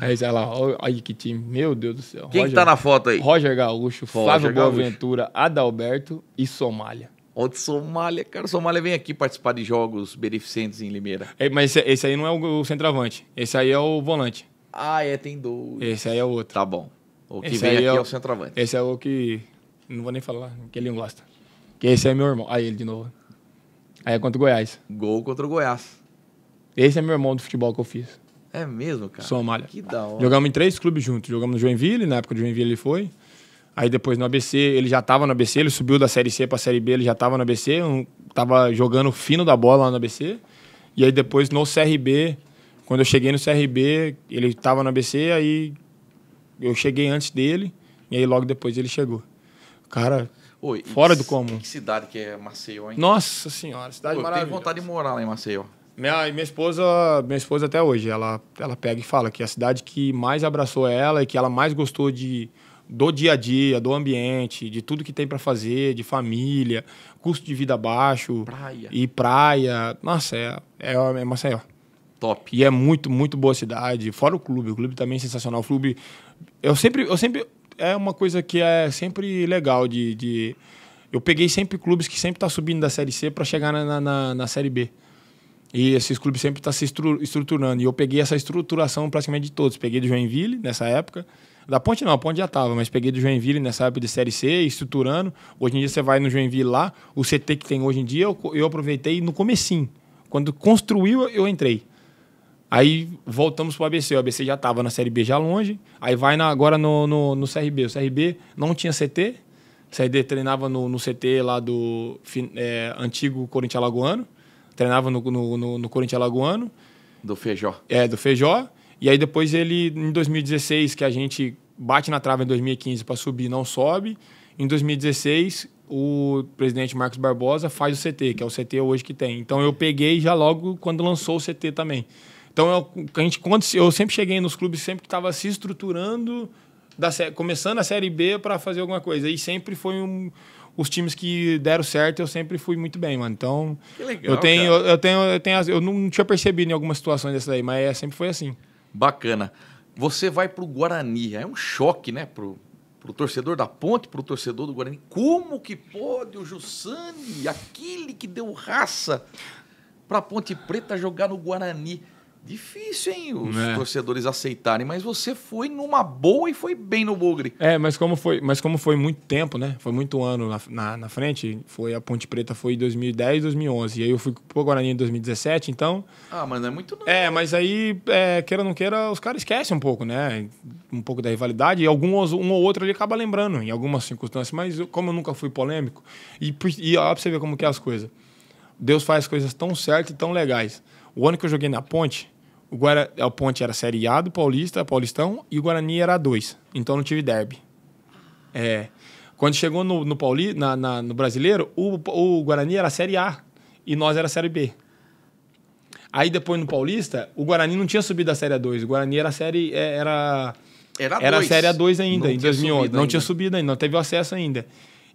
Aí, sei lá, olha que time. Meu Deus do céu. Quem Roger, tá na foto aí? Roger Gaúcho, Flávio Roger Boaventura, Adalberto e Somália. Outro Somália, cara. Somália vem aqui participar de jogos beneficentes em Limeira. É, mas esse, esse, aí não é o centroavante. Esse aí é o volante. Ah, é, tem dois. Esse aí é o outro. Tá bom. O que esse vem aqui é, é o, é o centroavante. Esse é o que. Não vou nem falar, que ele não gosta. Que esse é meu irmão. Aí ele de novo. Aí é contra o Goiás. Gol contra o Goiás. Esse é meu irmão do futebol que eu fiz. É mesmo, cara? Somália. Que da hora. Jogamos em três clubes juntos. Jogamos no Joinville, na época do Joinville ele foi. Aí depois no ABC, ele já tava no ABC, ele subiu da Série C pra Série B, ele já tava no ABC, um, tava jogando fino da bola lá no ABC. E aí depois no CRB, quando eu cheguei no CRB, ele estava no ABC, aí eu cheguei antes dele, e aí logo depois ele chegou. Cara, Oi, fora do comum. Que cidade que é Maceió, hein? Nossa senhora, cidade Pô, maravilhosa. Eu tenho vontade de morar lá em Maceió. Minha, minha esposa, minha esposa até hoje, ela, ela pega e fala que a cidade que mais abraçou ela e que ela mais gostou de do dia a dia, do ambiente, de tudo que tem para fazer, de família, custo de vida baixo praia. e praia. Nossa, é, é, é Maceió. Top. E é muito, muito boa cidade. Fora o clube. O clube também é sensacional. O clube. Eu sempre. Eu sempre é uma coisa que é sempre legal de. de eu peguei sempre clubes que sempre tá subindo da Série C para chegar na, na, na, Série B. E esses clubes sempre estão tá se estru estruturando. E eu peguei essa estruturação praticamente de todos. Peguei do Joinville nessa época. Da Ponte não, a Ponte já tava, mas peguei do Joinville nessa época de Série C, estruturando. Hoje em dia você vai no Joinville lá, o CT que tem hoje em dia, eu, eu aproveitei no comecinho. Quando construiu, eu entrei. Aí voltamos pro ABC. O ABC já estava na Série B já longe. Aí vai na, agora no, no, no, CRB. O CRB não tinha CT. O CRB treinava no, no CT lá do é, antigo Corinthians Alagoano. Treinava no, no, no, Corinthians Alagoano. Do Feijó. É, do Feijó. E aí depois ele, em 2016, que a gente bate na trava em 2015 para subir, não sobe. Em 2016, o presidente Marcos Barbosa faz o CT, que é o CT hoje que tem. Então eu peguei já logo quando lançou o CT também. Então, é eu, a gente, quando, eu sempre cheguei nos clubes, sempre que estava se estruturando, da, começando a Série B para fazer alguma coisa. E sempre foi um, os times que deram certo, eu sempre fui muito bem, mano. Então, legal, eu, tenho, eu, eu, tenho, eu tenho, eu não tinha percebido em algumas situações dessa aí mas é, sempre foi assim. Bacana. Você vai para o Guarani, é um choque, né, pro pro torcedor da Ponte, pro torcedor do Guarani. Como que pode o Jussani, aquele que deu raça para Ponte Preta jogar no Guarani? Difícil, hein, os é. torcedores aceitarem, mas você foi numa boa e foi bem no Bugre. É, mas como foi, mas como foi muito tempo, né? Foi muito ano na, na, na frente, foi a Ponte Preta foi 2010, 2011, e aí eu fui pro Guarani em 2017, então... Ah, mas não é muito É, mas aí, é, queira ou não queira, os caras esquecem um pouco, né? Um pouco da rivalidade, e algum um ou outro ele acaba lembrando em algumas circunstâncias, mas como eu nunca fui polêmico, e, e ó, pra você ver como que é as coisas. Deus faz coisas tão certas e tão legais o ano que eu joguei na ponte, o, Guara, a ponte era Série A do Paulista, Paulistão, e o Guarani era A2. Então não tive derby. É. Quando chegou no, no, Pauli, na, na, no Brasileiro, o, o Guarani era Série A e nós era Série B. Aí depois no Paulista, o Guarani não tinha subido da Série A2. O Guarani era Série... É, era, era, era a Série A2 ainda, não em 2011. Não ainda. tinha subido ainda, não teve acesso ainda.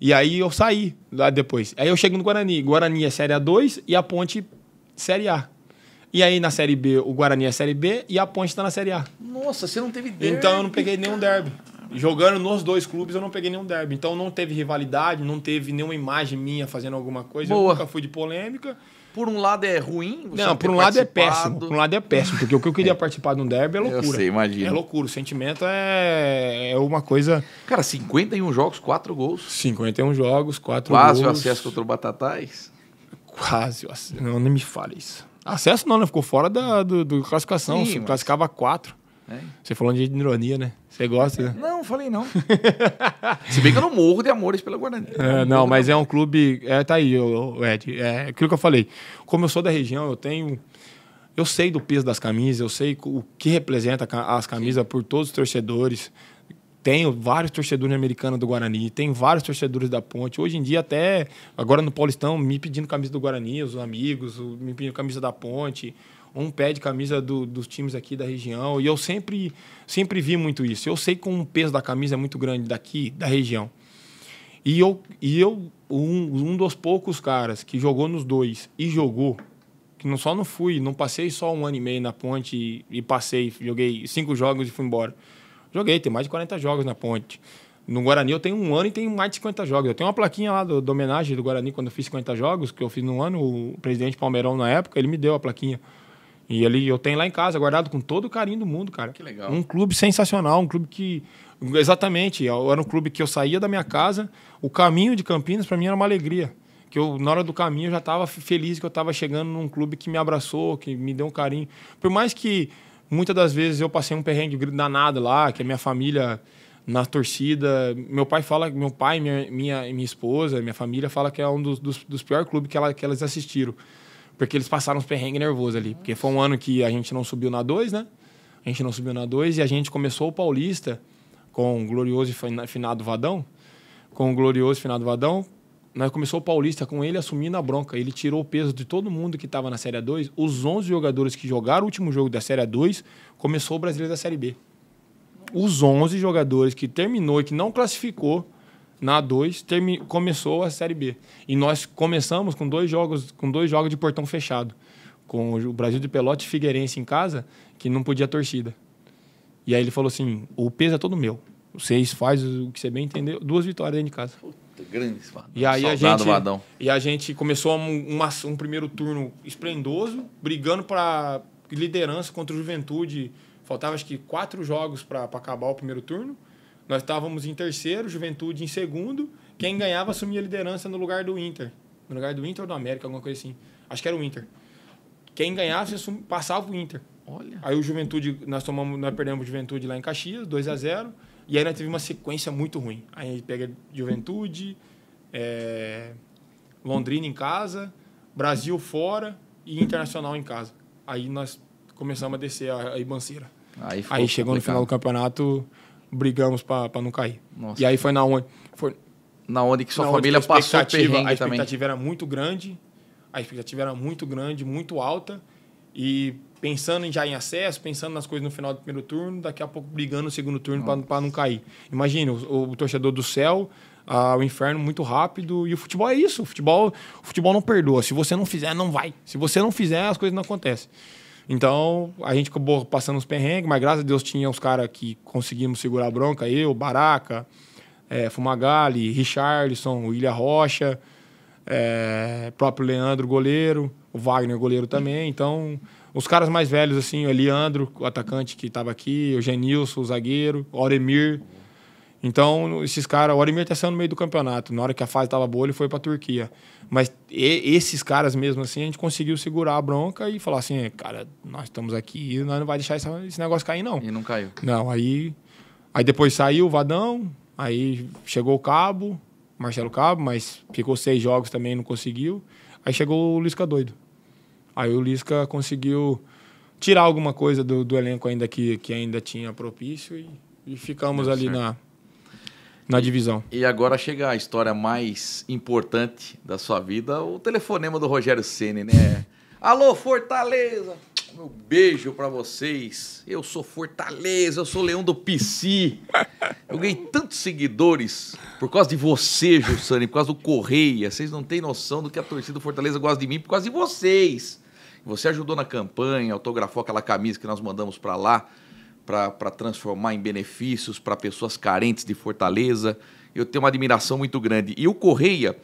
E aí eu saí lá depois. Aí eu chego no Guarani. Guarani é Série A2 e a Ponte Série A. E aí na Série B, o Guarani é Série B e a Ponte está na Série A. Nossa, você não teve derby. Então eu não peguei nenhum derby. Jogando nos dois clubes, eu não peguei nenhum derby. Então não teve rivalidade, não teve nenhuma imagem minha fazendo alguma coisa. Boa. Eu nunca fui de polêmica. Por um lado é ruim, você Não, por um lado é péssimo. Por um lado é péssimo, porque o que eu queria <laughs> é. participar de um derby é loucura. Eu sei, imagina. É loucura. O sentimento é, é uma coisa. Cara, 51 jogos, 4 gols. 51 jogos, 4 gols. Quase o acesso contra o Batatais. Quase o acesso. Não, nem me fale isso. Acesso não, né? Ficou fora da do, do classificação. Sim, mas... Classificava quatro. É. Você falou de ironia, né? Você gosta, né? Não, falei não. <laughs> Se bem que eu não morro de amores pela Guarani. É, não, não mas é um clube. É, tá aí, Ed. É aquilo que eu falei. Como eu sou da região, eu tenho. Eu sei do peso das camisas, eu sei o que representa as camisas Sim. por todos os torcedores tenho vários torcedores americanos do Guarani, tenho vários torcedores da Ponte. Hoje em dia, até agora no Paulistão, me pedindo camisa do Guarani, os amigos, me pedindo camisa da Ponte. Um pé de camisa do, dos times aqui da região. E eu sempre, sempre vi muito isso. Eu sei que o peso da camisa é muito grande daqui, da região. E eu, e eu um, um dos poucos caras que jogou nos dois e jogou, que não só não fui, não passei só um ano e meio na ponte e, e passei, joguei cinco jogos e fui embora. Joguei, tem mais de 40 jogos na ponte. No Guarani eu tenho um ano e tenho mais de 50 jogos. Eu tenho uma plaquinha lá do, do homenagem do Guarani quando eu fiz 50 jogos, que eu fiz num ano, o presidente Palmeirão na época, ele me deu a plaquinha. E ele, eu tenho lá em casa, guardado com todo o carinho do mundo, cara. Que legal. Um clube sensacional, um clube que. Exatamente, é, era um clube que eu saía da minha casa, o caminho de Campinas para mim era uma alegria. Que eu, na hora do caminho, eu já estava feliz que eu estava chegando num clube que me abraçou, que me deu um carinho. Por mais que Muitas das vezes eu passei um perrengue danado lá, que a minha família na torcida. Meu pai fala, meu pai, minha, minha, minha esposa, minha família fala que é um dos, dos, dos piores clubes que, ela, que elas assistiram. Porque eles passaram os perrengues nervosos ali. Porque foi um ano que a gente não subiu na 2, né? A gente não subiu na 2 e a gente começou o Paulista com o glorioso e finado Vadão. Com o glorioso finado Vadão nós começou o Paulista com ele assumindo a bronca. Ele tirou o peso de todo mundo que estava na Série 2. Os 11 jogadores que jogaram o último jogo da Série 2 começou o Brasileiro da Série B. Os 11 jogadores que terminou e que não classificou na A2 começou a Série B. E nós começamos com dois jogos, com dois jogos de portão fechado, com o Brasil de Pelote e Figueirense em casa, que não podia torcida. E aí ele falou assim: "O peso é todo meu. Vocês fazem o que você bem entender, duas vitórias dentro de casa" grande Vadão. E aí a gente, Vadão. E a gente começou um, um, um primeiro turno esplendoso, brigando para liderança contra o Juventude. Faltava acho que quatro jogos para acabar o primeiro turno. Nós estávamos em terceiro, Juventude em segundo. Quem ganhava assumia a liderança no lugar do Inter. No lugar do Inter ou do América, alguma coisa assim. Acho que era o Inter. Quem ganhasse passava o Inter. Olha. Aí o Juventude, nós tomamos, nós perdemos o Juventude lá em Caxias, 2 a 0 e aí nós teve uma sequência muito ruim. Aí a gente pega Juventude, é, Londrina em casa, Brasil fora e Internacional em casa. Aí nós começamos a descer a, a Ibanceira. Aí, aí chegou complicado. no final do campeonato, brigamos para não cair. Nossa. E aí foi na onde... Foi, na onde que sua família que a passou perrengue A expectativa também. era muito grande, a expectativa era muito grande, muito alta. E pensando já em acesso, pensando nas coisas no final do primeiro turno, daqui a pouco brigando no segundo turno para não cair. Imagina, o, o, torcedor do céu, o inferno muito rápido. E o futebol é isso. O futebol, o futebol não perdoa. Se você não fizer, não vai. Se você não fizer, as coisas não acontecem. Então, a gente acabou passando os perrengues, mas graças a Deus tinha os caras que conseguimos segurar a bronca. Eu, Baraca, é, Fumagalli, Richarlison, William Rocha, é, próprio Leandro, goleiro, o Wagner, goleiro também. Então, os caras mais velhos, assim, o Eliandro, o atacante que estava aqui, o Genilson, o zagueiro, o Oremir. Então, esses caras, o Oremir está saindo no meio do campeonato. Na hora que a fase estava boa, ele foi para a Turquia. Mas e, esses caras mesmo assim, a gente conseguiu segurar a bronca e falar assim, cara, nós estamos aqui e nós não vai deixar esse, esse negócio cair, não. E não caiu. Não, aí. Aí depois saiu o Vadão, aí chegou o Cabo, Marcelo Cabo, mas ficou seis jogos também, não conseguiu. Aí chegou o Lisca Doido. Aí o Lisca conseguiu tirar alguma coisa do, do elenco ainda que, que ainda tinha propício e, e ficamos Deu ali certo. na, na divisão. E agora chega a história mais importante da sua vida, o telefonema do Rogério Ceni, né? <laughs> Alô, Fortaleza! Meu beijo para vocês. Eu sou Fortaleza, eu sou Leão do PC. Eu ganhei tantos seguidores por causa de você, Jussani, por causa do Correia. Vocês não têm noção do que a torcida do Fortaleza gosta de mim por causa de vocês. Você ajudou na campanha, autografou aquela camisa que nós mandamos para lá para transformar em benefícios para pessoas carentes de Fortaleza. Eu tenho uma admiração muito grande. E o Correia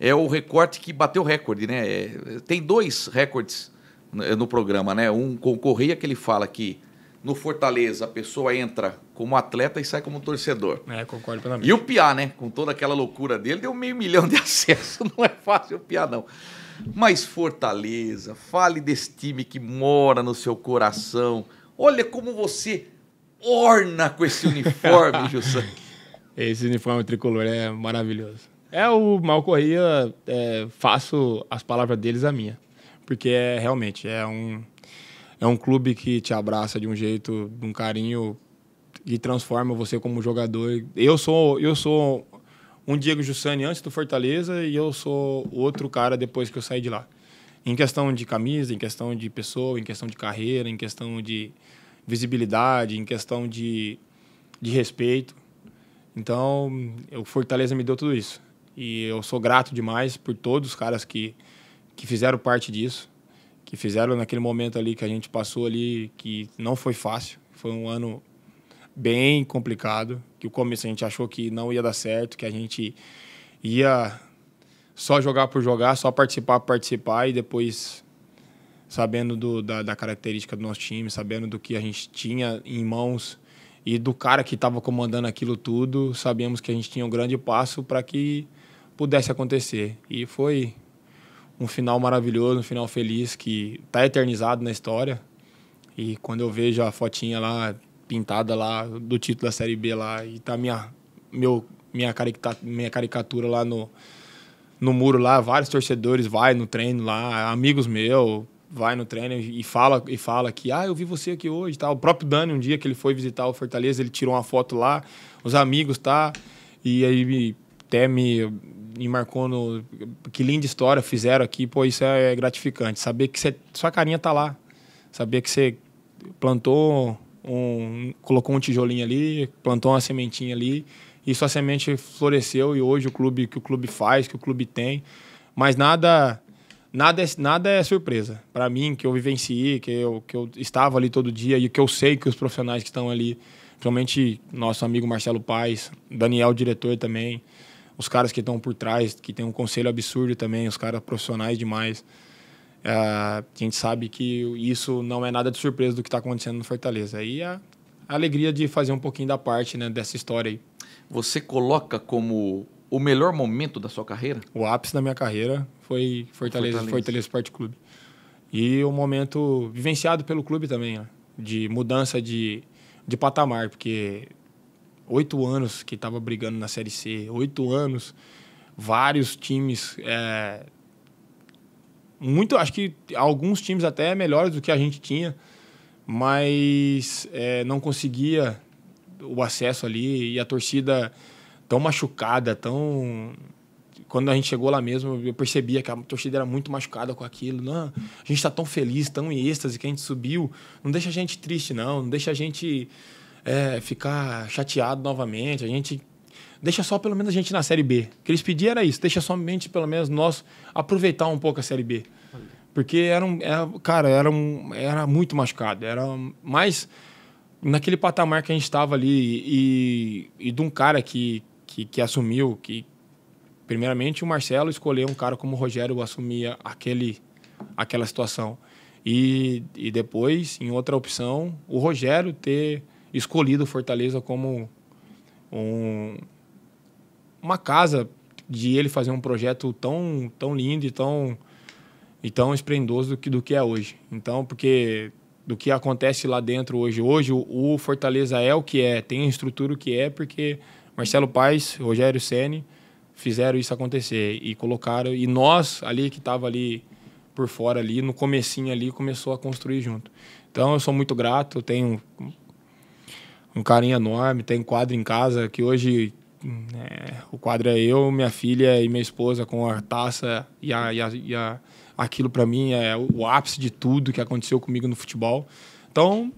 é o recorte que bateu recorde, né? É, tem dois recordes né, no programa, né? Um com o Correia que ele fala que no Fortaleza a pessoa entra como atleta e sai como torcedor. É, concordo plenamente. E o Piá, né? Com toda aquela loucura dele, deu meio milhão de <laughs> acessos. Não é fácil o Piá, não. Mas Fortaleza, fale desse time que mora no seu coração. Olha como você orna com esse uniforme, <laughs> Jussan. Esse uniforme tricolor é maravilhoso. É o mal corria, é, faço as palavras deles a minha. Porque é realmente, é um, é um clube que te abraça de um jeito, de um carinho e transforma você como jogador. Eu sou, eu sou um Diego Jussani antes do Fortaleza e eu sou outro cara depois que eu saí de lá. Em questão de camisa, em questão de pessoa, em questão de carreira, em questão de visibilidade, em questão de, de respeito. Então, o Fortaleza me deu tudo isso. E eu sou grato demais por todos os caras que, que fizeram parte disso, que fizeram naquele momento ali que a gente passou ali, que não foi fácil. Foi um ano bem complicado, que o começo a gente achou que não ia dar certo, que a gente ia só jogar por jogar, só participar por participar e depois sabendo do, da, da, característica do nosso time, sabendo do que a gente tinha em mãos e do cara que estava comandando aquilo tudo, sabíamos que a gente tinha um grande passo para que pudesse acontecer. E foi um final maravilhoso, um final feliz que está eternizado na história. E quando eu vejo a fotinha lá, pintada lá do título da Série B lá e tá minha meu minha caricatura, minha caricatura lá no no muro lá, vários torcedores vai no treino lá, amigos meus, vai no treino e fala e fala que ah, eu vi você aqui hoje, tá? O próprio Dani um dia que ele foi visitar o Fortaleza, ele tirou uma foto lá, os amigos, tá? E aí até me, me marcou no que linda história fizeram aqui, pô, isso é, é gratificante, saber que você, sua carinha tá lá, saber que você plantou um, colocou um tijolinho ali, plantou uma sementinha ali e sua semente floresceu e hoje o clube que o clube faz, que o clube tem, mas nada nada é, nada é surpresa para mim que eu vivenciei, que eu que eu estava ali todo dia e que eu sei que os profissionais que estão ali, principalmente nosso amigo Marcelo Paes, Daniel diretor também, os caras que estão por trás, que tem um conselho absurdo também, os caras profissionais demais. Ah, a gente sabe que isso não é nada de surpresa do que está acontecendo no Fortaleza. E a, alegria de fazer um pouquinho da parte né, dessa história aí. Você coloca como o melhor momento da sua carreira? O ápice da minha carreira foi Fortaleza, Fortaleza, Fortaleza Esporte Clube. E o um momento vivenciado pelo clube também, né? de mudança de, de patamar, porque oito anos que estava brigando na Série C, oito anos, vários times é, muito, acho que alguns times até melhores do que a gente tinha, mas é, não conseguia o acesso ali e a torcida tão machucada, tão quando a gente chegou lá mesmo, eu percebia que a torcida era muito machucada com aquilo. Não, a gente está tão feliz, tão em êxtase que a gente subiu. Não deixa a gente triste, não. Não deixa a gente é, ficar chateado novamente. A gente deixa só pelo menos a gente na Série B. O que eles pediam era isso, deixa somente pelo menos nós aproveitar um pouco a Série B. Porque era, um, era cara, era, um, era muito machucado. Era mais naquele patamar que a gente estava ali e, e, de um cara que, que, que assumiu, que primeiramente o Marcelo escolheu um cara como o Rogério assumia aquele, aquela situação. E, e depois, em outra opção, o Rogério ter escolhido o Fortaleza como um, uma casa de ele fazer um projeto tão, tão lindo e tão, e tão esplendoso do que, do que é hoje. Então, porque do que acontece lá dentro hoje. Hoje o, o Fortaleza é o que é, tem a estrutura que é, porque Marcelo Paes, Rogério Ceni fizeram isso acontecer e colocaram e nós ali que estava ali por fora ali no comecinho ali começou a construir junto. Então eu sou muito grato, tenho um carinho enorme, tenho quadro em casa que hoje é, o quadro é eu, minha filha e minha esposa com a taça e, a, e, a, e a, aquilo para mim é o ápice de tudo que aconteceu comigo no futebol. Então,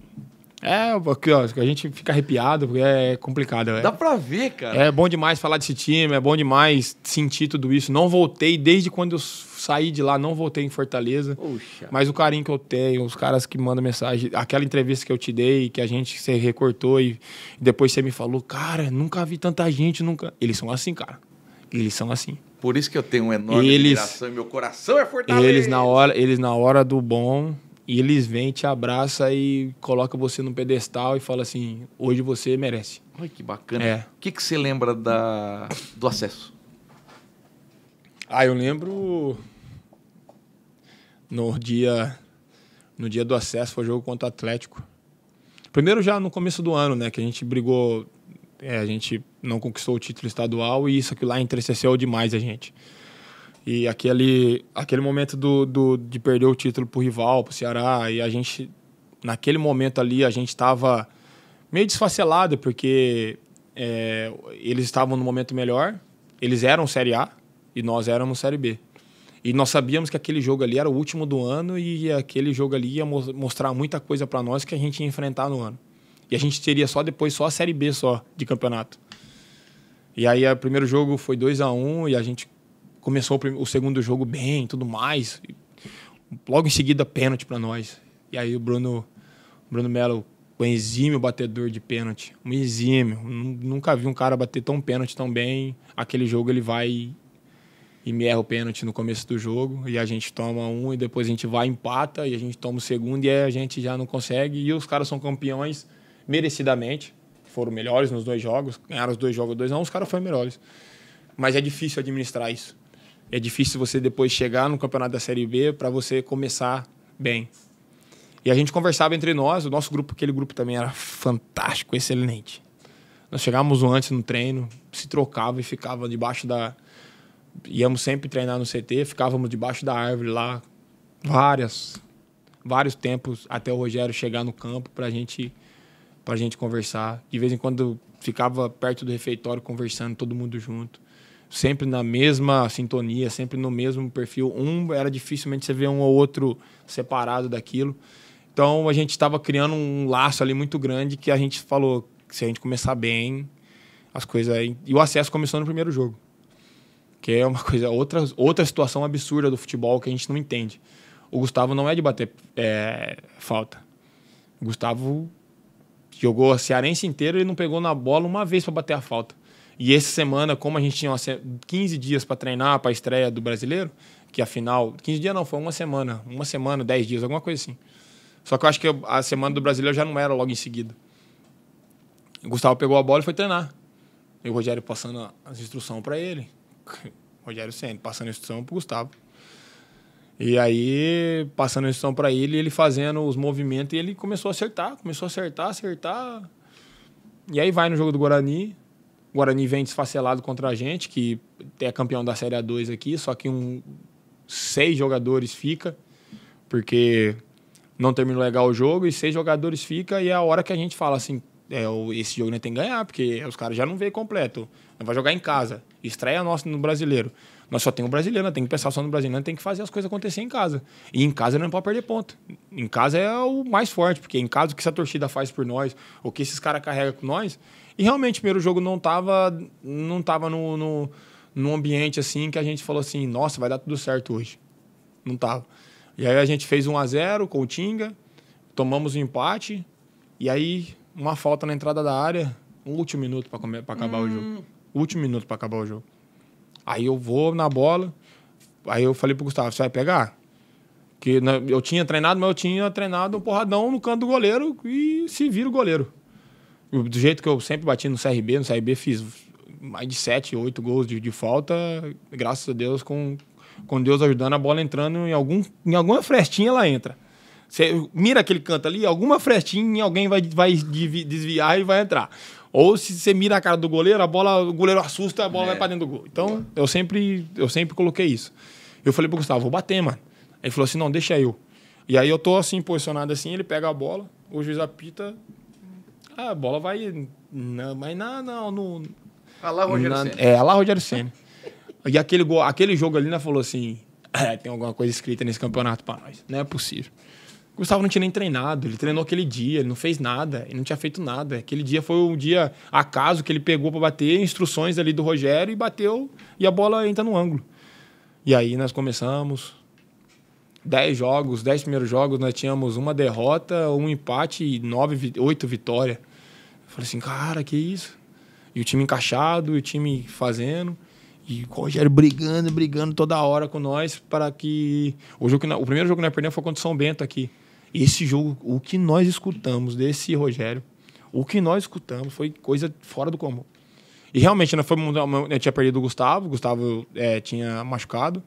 é, ó, a gente fica arrepiado, porque é complicado. É. Dá pra ver, cara. É bom demais falar desse time, é bom demais sentir tudo isso. Não voltei desde quando eu saí de lá, não voltei em Fortaleza. Puxa. Mas o carinho que eu tenho, os caras que mandam mensagem, aquela entrevista que eu te dei, que a gente se recortou e depois você me falou, cara, nunca vi tanta gente, nunca. Eles são assim, cara. Eles são assim. Por isso que eu tenho um enorme eles, admiração e meu coração é Fortaleza. Eles na hora, eles na hora do bom, eles vêm, te abraça e coloca você no pedestal e fala assim: "Hoje você merece". Ai, que bacana. É. O que que você lembra da do acesso? Ah, eu lembro no dia no dia do acesso foi jogo contra o Atlético. Primeiro já no começo do ano, né, que a gente brigou, é, a gente não conquistou o título estadual e isso aqui lá entristeceu demais a gente. E aquele aquele momento do, do de perder o título pro rival, pro Ceará, e a gente naquele momento ali a gente estava meio desfacelado porque é, eles estavam no momento melhor, eles eram Série A e nós éramos Série B. E nós sabíamos que aquele jogo ali era o último do ano e aquele jogo ali ia mostrar muita coisa para nós que a gente ia enfrentar no ano. E a gente teria só depois só a Série B só de campeonato. E aí o primeiro jogo foi 2 a 1 um, e a gente começou o segundo jogo bem, tudo mais. Logo em seguida pênalti para nós. E aí o Bruno Bruno Melo, um exímio batedor de pênalti, um exímio. Nunca vi um cara bater tão pênalti tão bem. Aquele jogo ele vai e me erra o pênalti no começo do jogo e a gente toma um e depois a gente vai empata e a gente toma o segundo e a gente já não consegue e os caras são campeões merecidamente foram melhores nos dois jogos ganharam os dois jogos dois não os caras foram melhores mas é difícil administrar isso é difícil você depois chegar no campeonato da série B para você começar bem e a gente conversava entre nós o nosso grupo aquele grupo também era fantástico excelente nós chegávamos antes no treino se trocava e ficava debaixo da íamos sempre treinar no CT, ficávamos debaixo da árvore lá várias, vários tempos até o Rogério chegar no campo para gente, a gente conversar. De vez em quando ficava perto do refeitório conversando, todo mundo junto. Sempre na mesma sintonia, sempre no mesmo perfil. Um era dificilmente você ver um ou outro separado daquilo. Então a gente estava criando um laço ali muito grande que a gente falou que se a gente começar bem, as coisas. E o acesso começou no primeiro jogo que é uma coisa outra, outra situação absurda do futebol que a gente não entende. O Gustavo não é de bater é, falta. O Gustavo jogou a Cearense inteira e não pegou na bola uma vez para bater a falta. E essa semana, como a gente tinha 15 dias para treinar para a estreia do brasileiro, que afinal, 15 dias não, foi uma semana, uma semana, 10 dias, alguma coisa assim. Só que eu acho que a semana do brasileiro já não era logo em seguida. O Gustavo pegou a bola e foi treinar. E o Rogério passando as instruções para ele. <laughs> Rogério Senna, passando a instrução pro Gustavo. E aí, passando a instrução para ele, ele fazendo os movimentos e ele começou a acertar, começou a acertar, acertar. E aí vai no jogo do Guarani. O Guarani vem desfacelado contra a gente, que é campeão da Série A2 aqui, só que um, seis jogadores fica, porque não terminou legal o jogo, e seis jogadores fica, e é a hora que a gente fala assim, é, esse jogo nós tem que ganhar, porque os caras já não vê completo. vai jogar em casa. Estreia nossa no brasileiro. Nós só tem o brasileiro, nós né? tem que pensar só no brasileiro, nós né? tem que fazer as coisas acontecer em casa. E em casa não pode perder ponto. Em casa é o mais forte, porque em casa o que essa torcida faz por nós, o que esses caras carregam com nós. E realmente o primeiro jogo não tava, não tava no, no, num ambiente assim que a gente falou assim, nossa, vai dar tudo certo hoje. Não tava. E aí a gente fez 1 a 0 com o Tinga, tomamos o um empate, e aí uma falta na entrada da área, um último minuto para acabar hum. o jogo. Hum. Último minuto para acabar o jogo. Aí eu vou na bola, aí eu falei pro Gustavo, você vai pegar? que né, eu tinha treinado, mas eu tinha treinado um porradão no canto do goleiro e se vira o goleiro. Do jeito que eu sempre bati no CRB, no CRB fiz mais de 7, 8 gols de, de falta, graças a Deus, com, com Deus ajudando, a bola entrando em, algum, em alguma frestinha ela entra. Você mira aquele canto ali, alguma frestinha, alguém vai, vai desviar e vai entrar. Ou se você mira a cara do goleiro, a bola, o goleiro assusta, a bola é. vai para dentro do gol. Então, eu sempre, eu sempre coloquei isso. Eu falei pro Gustavo, vou bater, mano. Aí ele falou assim: "Não, deixa eu". E aí eu tô assim posicionado assim, ele pega a bola, o juiz apita, a bola vai não, mas não, não, não. Ah, lá Rogério na, Senna. É, lá Rogério Senna. e aquele gol, aquele jogo ali, né, falou assim: é, tem alguma coisa escrita nesse campeonato para nós. Não é possível. Gustavo não tinha nem treinado, ele treinou aquele dia, ele não fez nada, ele não tinha feito nada. Aquele dia foi um dia acaso que ele pegou para bater, instruções ali do Rogério e bateu e a bola entra no ângulo. E aí nós começamos. Dez jogos, dez primeiros jogos, nós tínhamos uma derrota, um empate e nove, oito vitórias. Eu falei assim, cara, que isso? E o time encaixado, e o time fazendo. E o Rogério brigando, brigando toda hora com nós para que. O, jogo que... o primeiro jogo que nós perdemos foi contra o São Bento aqui. Esse jogo, o que nós escutamos desse Rogério, o que nós escutamos foi coisa fora do comum. E realmente, nós fomos, eu né, tinha perdido o Gustavo, o Gustavo é, tinha machucado,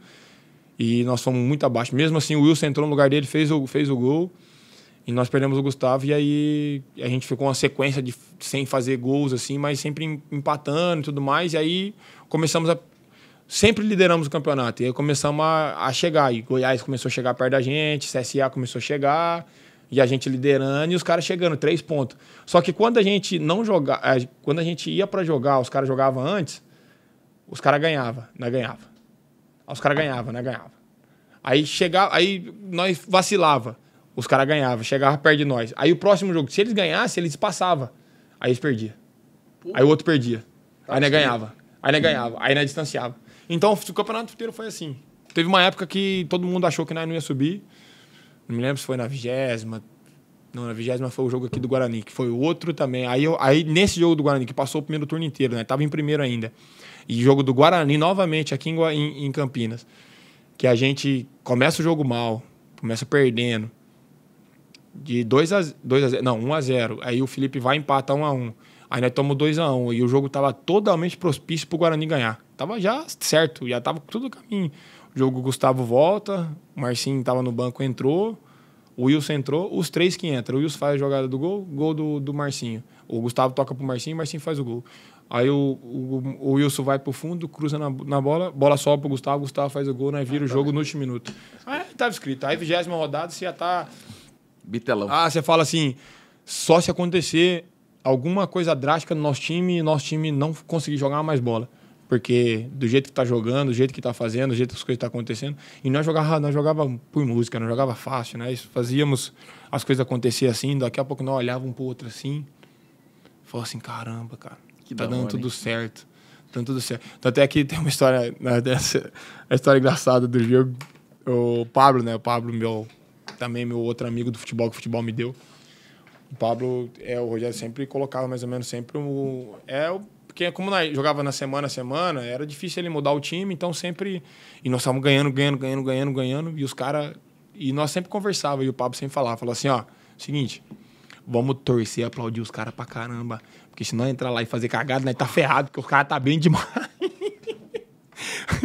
e nós fomos muito abaixo. Mesmo assim, o Wilson entrou no lugar dele, fez o, fez o gol, e nós perdemos o Gustavo, e aí a gente ficou uma sequência de sem fazer gols, assim, mas sempre empatando e tudo mais, e aí começamos a sempre lideramos o campeonato. E aí começamos a, a chegar. E Goiás começou a chegar perto da gente, CSA começou a chegar e a gente liderando e os caras chegando três pontos. Só que quando a gente não jogar, quando a gente ia para jogar, os caras jogavam antes, os caras ganhava, não ah, ganhava. Os caras ganhava, não ganhava. Aí chegava, aí nós vacilava, os caras ganhava, chegava perto de nós. Aí o próximo jogo, se eles ganhassem, eles passava. Aí eles perdia. Aí o outro perdia. Aí nós ganhava. Aí nós ganhava. Aí nós distanciava. Então, o campeonato inteiro foi assim. Teve uma época que todo mundo achou que nós não ia subir. Não me lembro se foi na vigésima. Não, na vigésima foi o jogo aqui do Guarani, que foi o outro também. Aí, eu, aí nesse jogo do Guarani, que passou o primeiro turno inteiro, né? Tava em primeiro ainda. E jogo do Guarani, novamente, aqui em, em, Campinas. Que a gente começa o jogo mal, começa perdendo. De 2 a 2 a 0, não, 1 um a 0. Aí o Felipe vai empatar 1 um a 1. Um. Aí nós tomamos 2x1. Um, e o jogo tava totalmente propício pro Guarani ganhar. Tava já certo, já tava tudo caminho. O jogo Gustavo volta, o Marcinho tava no banco, entrou. O Wilson entrou, os três que entram. O Wilson faz a jogada do gol, gol do, do Marcinho. O Gustavo toca pro Marcinho, o Marcinho faz o gol. Aí o, o, o Wilson vai pro fundo, cruza na, na bola, bola sobe pro Gustavo, Gustavo faz o gol, né? Vira ah, o jogo tá no último minuto. Aí tava escrito. Aí, vigésima rodada, você já tá. Bitelão. Ah, você fala assim: só se acontecer alguma coisa drástica no nosso time e nosso time não conseguir jogar mais bola. Porque do jeito que está jogando, do jeito que está fazendo, do jeito que as coisas estão tá acontecendo. E nós jogava, nós jogava por música, nós jogava fácil, né? Isso, fazíamos as coisas acontecer assim, daqui a pouco nós olhávamos um pro outro assim. Falava assim, caramba, cara, que tá dando hora, tudo hein? certo. Tá dando tudo certo. Então até aqui tem uma história, né, <laughs> dessa, a história engraçada do jogo. O Pablo, né? O Pablo, meu, também meu outro amigo do futebol que o futebol me deu o Pablo, é, o Rogério sempre colocava mais ou menos sempre o. É o porque é como nós jogava na semana a semana, era difícil ele mudar o time, então sempre. E nós estávamos ganhando, ganhando, ganhando, ganhando, ganhando. E os caras. E nós sempre conversava e o Pablo sempre falava, falou assim, ó, seguinte, vamos torcer, aplaudir os caras pra caramba. Porque se não entrar lá e fazer cagada, nós tá ferrado, porque os caras tá bem demais. <laughs>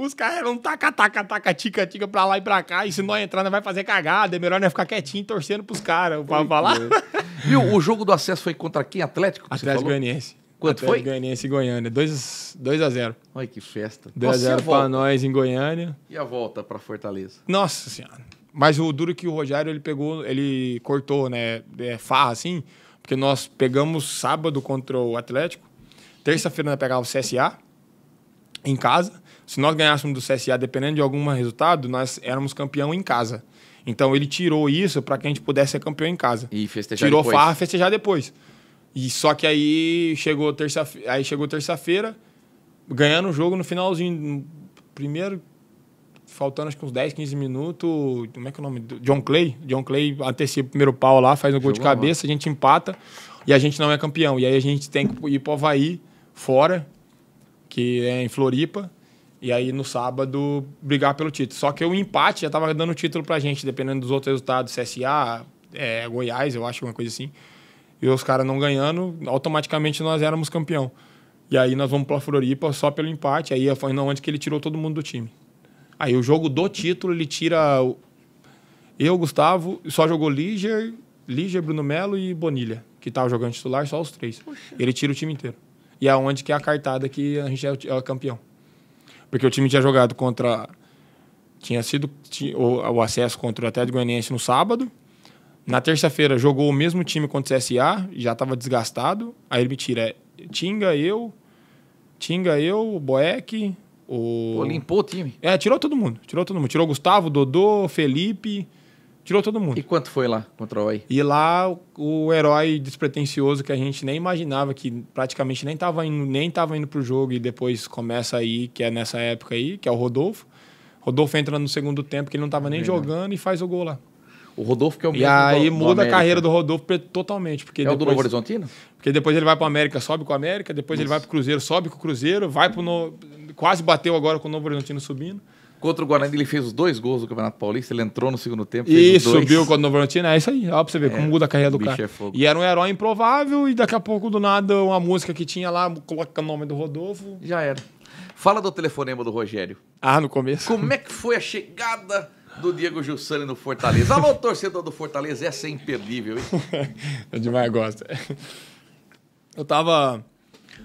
Os caras eram taca, taca, taca, tica, tica pra lá e pra cá. E se nós entrar, nós vai fazer cagada. É melhor nós ficar quietinho torcendo pros caras. Pra falar. É. o jogo do acesso foi contra quem? Atlético? Atlético Goianiense. Quanto Atlético foi? Goianiense e Goiânia. 2x0. Olha que festa. 2x0 pra nós em Goiânia. E a volta pra Fortaleza? Nossa Senhora. Mas o duro é que o Rogério ele pegou, ele cortou, né? É, farra assim. Porque nós pegamos sábado contra o Atlético. Terça-feira nós pegava o CSA em casa. Se nós ganhássemos do CSA, dependendo de algum resultado, nós éramos campeão em casa. Então ele tirou isso para que a gente pudesse ser campeão em casa. E festejar tirou depois. farra, festejar depois. E só que aí chegou terça, aí chegou terça-feira, ganhando o jogo no finalzinho, primeiro faltando acho que uns 10, 15 minutos, como é que é o nome? John Clay, John Clay antecipa o primeiro pau lá, faz um gol de cabeça, a gente empata e a gente não é campeão. E aí a gente tem que ir para o Havaí fora, que é em Floripa, e aí no sábado brigar pelo título. Só que o empate já estava dando título para a gente, dependendo dos outros resultados, CSA, é, Goiás, eu acho, alguma coisa assim. E os caras não ganhando, automaticamente nós éramos campeão. E aí nós vamos a Floripa só pelo empate. Aí foi onde que ele tirou todo mundo do time. Aí o jogo do título, ele tira eu, Gustavo, só jogou Liger, Liger, Bruno Melo e Bonilha, que tava jogando titular, só os três. Ele tira o time inteiro. E é onde que é a cartada que a gente é, é campeão. Porque o time tinha jogado contra. Tinha sido tinha, o, o, acesso contra o Atlético Goianiense no sábado. Na terça-feira jogou o mesmo time contra o CSA, já estava desgastado. Aí ele me tira é, Tinga, eu, Tinga, eu, o Boeck, o... Pô, limpou o time. É, tirou todo mundo. Tirou todo mundo. Tirou Gustavo, Dodô, Felipe, Tirou todo mundo. E quanto foi lá contra o Havaí? E lá o, herói despretensioso que a gente nem imaginava, que praticamente nem estava indo, nem tava indo pro jogo e depois começa aí, que é nessa época aí, que é o Rodolfo. Rodolfo entra no segundo tempo, que ele não estava nem é. jogando e faz o gol lá. O Rodolfo que é o mesmo. E aí do, muda do a carreira do Rodolfo totalmente. Porque é depois, o do Novo Horizontino? Porque depois ele vai para o América, sobe com o América, depois ele vai para o Cruzeiro, sobe com o Cruzeiro, vai pro no, quase bateu agora com o Novo Horizontino subindo. Contra o Guarani, ele fez os dois gols do Campeonato Paulista, ele entrou no segundo tempo. e subiu contra o Novorantina, é isso aí. Ó, pra você ver é, como muda a carreira do cara. É e era um herói improvável, e daqui a pouco, do nada, uma música que tinha lá, coloca o nome do Rodolfo. Já era. Fala do telefonema do Rogério. Ah, no começo. Como é que foi a chegada do Diego Giussani no Fortaleza? Alô, torcedor do Fortaleza, essa é imperdível, hein? <laughs> Eu demais gosto. Eu tava.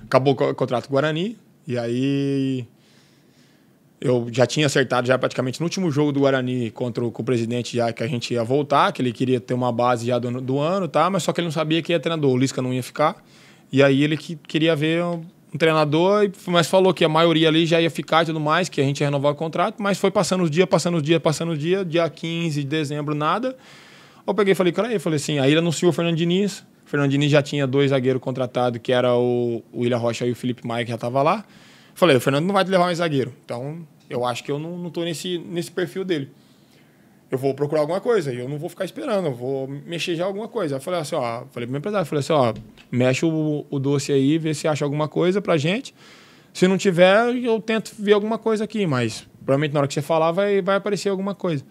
Acabou o contrato com o Guarani, e aí eu já tinha acertado já praticamente no último jogo do Guarani contra o, com o presidente já que a gente ia voltar, que ele queria ter uma base já do, do ano, tá? Mas só que ele não sabia que ia treinador, o Lisca não ia ficar. E aí ele que, queria ver um, um, treinador, mas falou que a maioria ali já ia ficar e tudo mais, que a gente ia renovar o contrato, mas foi passando os dias, passando os dias, passando os dias, dia 15 de dezembro, nada. Eu peguei e falei, cara, aí, falei assim, aí ele anunciou o Fernando Diniz. O Fernando Diniz já tinha dois zagueiros contratados, que era o, o William Rocha e o Felipe Maia, que já tava lá. Falei, o Fernando não vai te levar mais zagueiro. Então, eu acho que eu não, não tô nesse, nesse perfil dele. Eu vou procurar alguma coisa e eu não vou ficar esperando, eu vou mexer já alguma coisa. Aí eu falei assim, ó, falei pro meu empresário, falei assim, ó, mexe o, o doce aí, vê se acha alguma coisa pra gente. Se não tiver, eu tento ver alguma coisa aqui, mas provavelmente na hora que você falar vai, vai aparecer alguma coisa.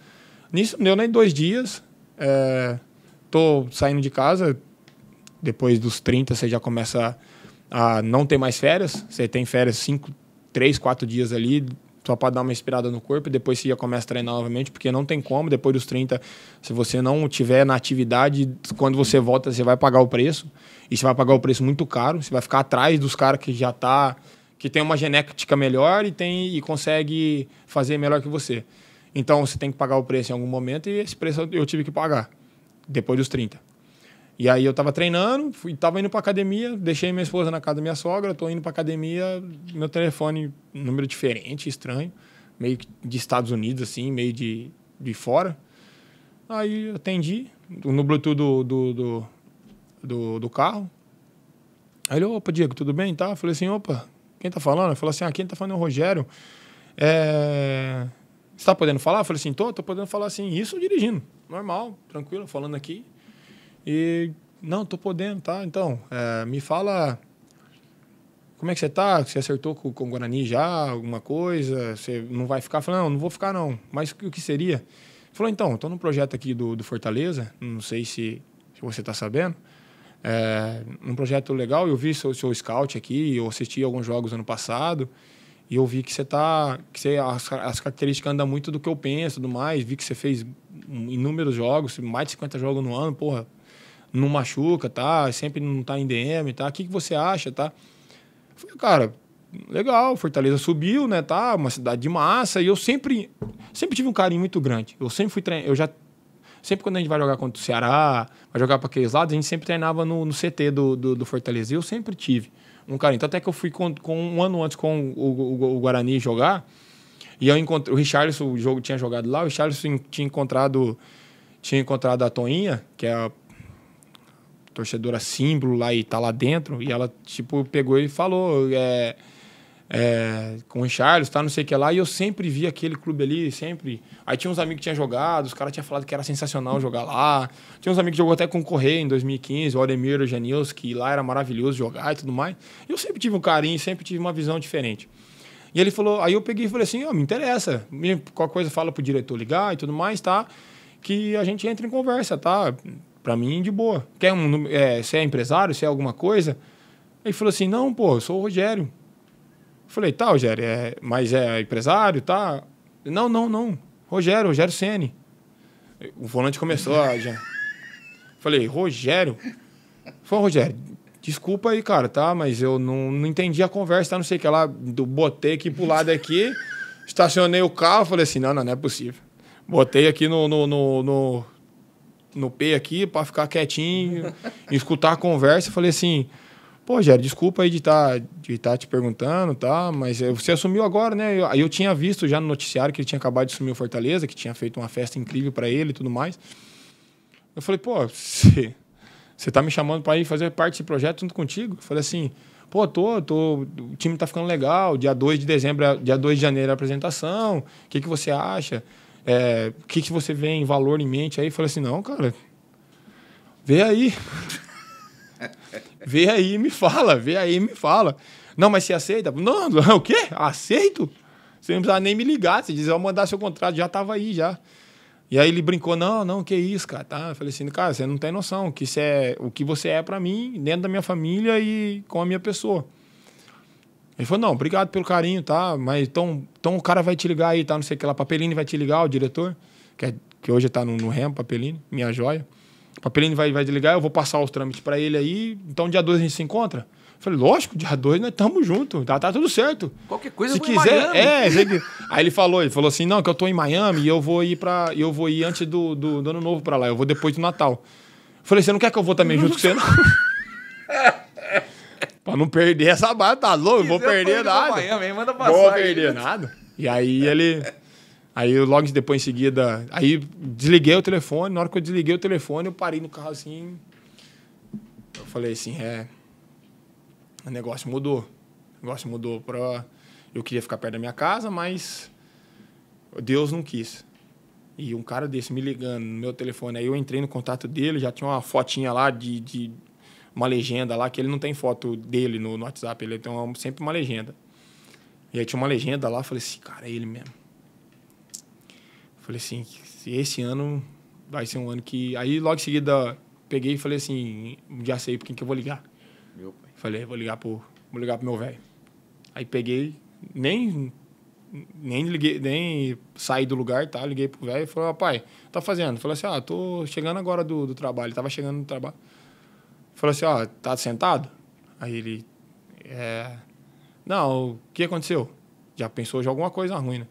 Nisso não deu nem dois dias. É, tô saindo de casa. Depois dos 30, você já começa a não ter mais férias. Você tem férias cinco, três, quatro dias ali só para dar uma respirada no corpo e depois você já começa a treinar novamente, porque não tem como, depois dos 30, se você não tiver na atividade, quando você volta, você vai pagar o preço, e você vai pagar o preço muito caro, você vai ficar atrás dos caras que já tá que tem uma genética melhor e tem e consegue fazer melhor que você. Então você tem que pagar o preço em algum momento e esse preço eu tive que pagar depois dos 30. E aí eu tava treinando, fui, tava indo pra academia, deixei minha esposa na casa da minha sogra, tô indo pra academia, meu telefone, número diferente, estranho, meio de Estados Unidos, assim, meio de, de fora. Aí atendi no Bluetooth do, do, do, do, do carro. Aí ele, opa, Diego, tudo bem? Tá? falei assim, opa, quem tá falando? Ele falou assim, ah, quem tá falando é o Rogério. É... Você tá podendo falar? falei assim, tô, tô podendo falar assim, isso dirigindo, normal, tranquilo, falando aqui. E, não, tô podendo, tá? Então, é, me fala como é que você tá? Você acertou com, com o Guarani já alguma coisa? Você não vai ficar? Falei, não, não vou ficar não. Mas o que seria? falou, então, estou num projeto aqui do, do Fortaleza, não sei se, se você está sabendo. É, um projeto legal, eu vi seu, seu scout aqui, eu assisti alguns jogos ano passado e eu vi que você tá, que você, as, as características andam muito do que eu penso, do mais, vi que você fez inúmeros jogos, mais de 50 jogos no ano, porra, não machuca, tá? Sempre não tá em DM, tá? O que, que você acha, tá? Falei, cara, legal, Fortaleza subiu, né, tá? Uma cidade de massa. E eu sempre, sempre tive um carinho muito grande. Eu sempre fui treinar, eu já... Sempre quando a gente vai jogar contra o Ceará, vai jogar para aqueles lados, a gente sempre treinava no, no CT do, do, do, Fortaleza. E eu sempre tive um carinho. Então, até que eu fui com, com um ano antes com o, o, o Guarani jogar, e eu encontrei o Richarlison, o jogo tinha jogado lá, o Richarlison tinha encontrado tinha encontrado a Toinha, que é a torcedora símbolo lá e tá lá dentro. E ela, tipo, pegou e falou é, é, com o Charles, tá, não sei o que lá. E eu sempre vi aquele clube ali, sempre. Aí tinha uns amigos que tinham jogado, os caras tinham falado que era sensacional jogar lá. Tinha uns amigos que jogou até com em 2015, o Aldemir, o Janils, que lá era maravilhoso jogar e tudo mais. Eu sempre tive um carinho, sempre tive uma visão diferente. E ele falou, aí eu peguei e falei assim, ó, oh, me interessa. Qualquer coisa fala pro diretor ligar e tudo mais, tá? Que a gente entra em conversa, tá? Para mim, de boa. Quer um, é, você é empresário? Você é alguma coisa? Ele falou assim: não, pô, eu sou o Rogério. falei: tá, Rogério, é, mas é empresário, tá? Não, não, não. Rogério, Rogério Ceni. O volante começou a. Já... Falei: Rogério? foi Rogério, desculpa aí, cara, tá? Mas eu não, não entendi a conversa, tá? Não sei o que lá. Do, botei aqui pro lado aqui, estacionei o carro, falei assim: não, não, não é possível. Botei aqui no, no, no, no no P aqui para ficar quietinho, <laughs> escutar a conversa. Eu falei assim: pô, Jair, desculpa aí de tá, estar tá te perguntando, tá? Mas eh, você assumiu agora, né? Eu, eu tinha visto já no noticiário que ele tinha acabado de assumir o Fortaleza, que tinha feito uma festa incrível para ele e tudo mais. Eu falei, pô, <laughs> você tá me chamando para ir fazer parte desse projeto junto contigo? Eu falei assim, pô, tô, tô, o time tá ficando legal, dia 2 de dezembro, é, dia 2 de janeiro é a apresentação, o que, que você acha? é, que, que você vê em valor em mente aí? Eu falei assim, não, cara, vê aí. vê aí me fala, vê aí me fala. Não, mas você aceita? Não, <laughs> o quê? Aceito? Você não nem me ligar, você diz, eu mandar seu contrato, já tava aí, já. E aí ele brincou, não, não, que isso, cara, tá? Eu falei assim, cara, você não tem noção que isso é o que você é para mim, dentro da minha família e com a minha pessoa. Ele falou, não, obrigado pelo carinho, tá? Mas então, então o cara vai te ligar aí, tá? Não sei o que lá. Papelini vai te ligar, o diretor, que, é, que hoje tá no, no REM, Papelini, minha joia. Papelini vai, vai te ligar, eu vou passar os trâmites para ele aí. Então dia 2 a gente se encontra? Eu falei, lógico, dia 2 nós estamos juntos, tá, tá tudo certo. Qualquer coisa, se quiser, é. aí ele falou, ele falou assim, não, que eu tô em Miami e eu vou ir para, eu vou ir antes do, do, do ano novo para lá, eu vou depois do Natal. Eu falei, você não quer que eu vou também junto com você? Não? <laughs> Pra não perder essa barra, tá louco? Não vou perder nada. Miami, manda passar vou perder aí. nada. E aí ele. Aí logo depois em seguida. Aí desliguei o telefone. Na hora que eu desliguei o telefone, eu parei no carro assim. Eu falei assim, é. O negócio mudou. O negócio mudou pra. Eu queria ficar perto da minha casa, mas Deus não quis. E um cara desse me ligando no meu telefone. Aí eu entrei no contato dele, já tinha uma fotinha lá de, de uma legenda lá, que ele não tem foto dele no, no WhatsApp, ele tem uma, sempre uma legenda. E aí tinha uma legenda lá, falei assim, cara, é ele mesmo. Falei assim, esse ano vai ser um ano que. Aí logo em seguida peguei e falei assim, já sei por quem que eu vou ligar. Meu pai. Falei, vou ligar pro. Vou ligar pro meu velho. Aí peguei, nem. Nem liguei, nem saí do lugar, tá? Liguei pro velho e falei, pai, tá fazendo? Falei assim, ah, tô chegando agora do, do trabalho. Ele tava chegando do trabalho. Falou assim, ó, oh, tá sentado? Aí ele, é... Não, o que aconteceu? Já pensou de alguma coisa ruim, né?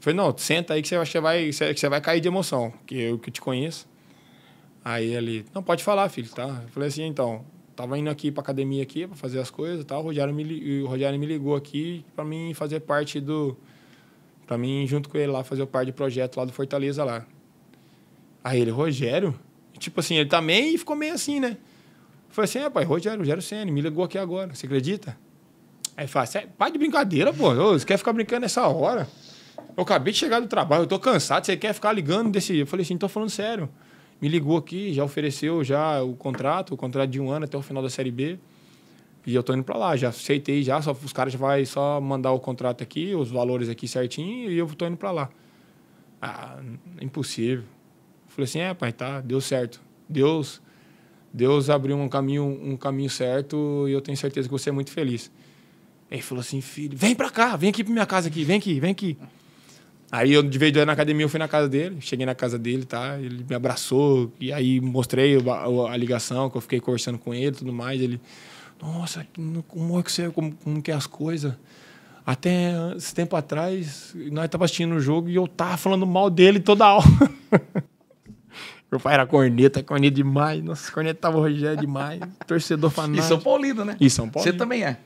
falei, não, senta aí que você vai, que você vai cair de emoção, que eu que te conheço. Aí ele, não, pode falar, filho, tá? Eu falei assim, então, tava indo aqui pra academia aqui para fazer as coisas e tal, o Rogério, me, o Rogério me ligou aqui para mim fazer parte do... para mim, junto com ele lá, fazer parte do projeto lá do Fortaleza lá. Aí ele, Rogério? Tipo assim, ele também tá ficou meio assim, né? Falei assim, é, pai, Rogério, Rogério Senna, me ligou aqui agora, você acredita? Aí fala assim, é, pai de brincadeira, pô, você quer ficar brincando nessa hora? Eu acabei de chegar do trabalho, eu tô cansado, você quer ficar ligando desse... Eu falei assim, tô falando sério. Me ligou aqui, já ofereceu já o contrato, o contrato de um ano até o final da Série B. E eu tô indo para lá, já aceitei já, só os caras já vai só mandar o contrato aqui, os valores aqui certinho e eu tô indo para lá. Ah, impossível. Eu falei assim, é, pai, tá, deu certo. Deus Deus abriu um caminho, um caminho certo e eu tenho certeza que você é muito feliz. Ele falou assim, filho, vem para cá, vem aqui para minha casa aqui, vem aqui, vem aqui. Aí eu de vez de na academia eu fui na casa dele, cheguei na casa dele, tá? Ele me abraçou e aí mostrei a, a ligação que eu fiquei conversando com ele, tudo mais. Ele, nossa, como é que você, como, como que é as coisas? Até esse tempo atrás nós tava assistindo o jogo e eu tava falando mal dele toda hora. <laughs> Meu pai era corneta, corneta demais. Nossa, corneta o Rogério demais. torcedor fanático. <laughs> E São Paulino, né? E São Paulo. Você também é.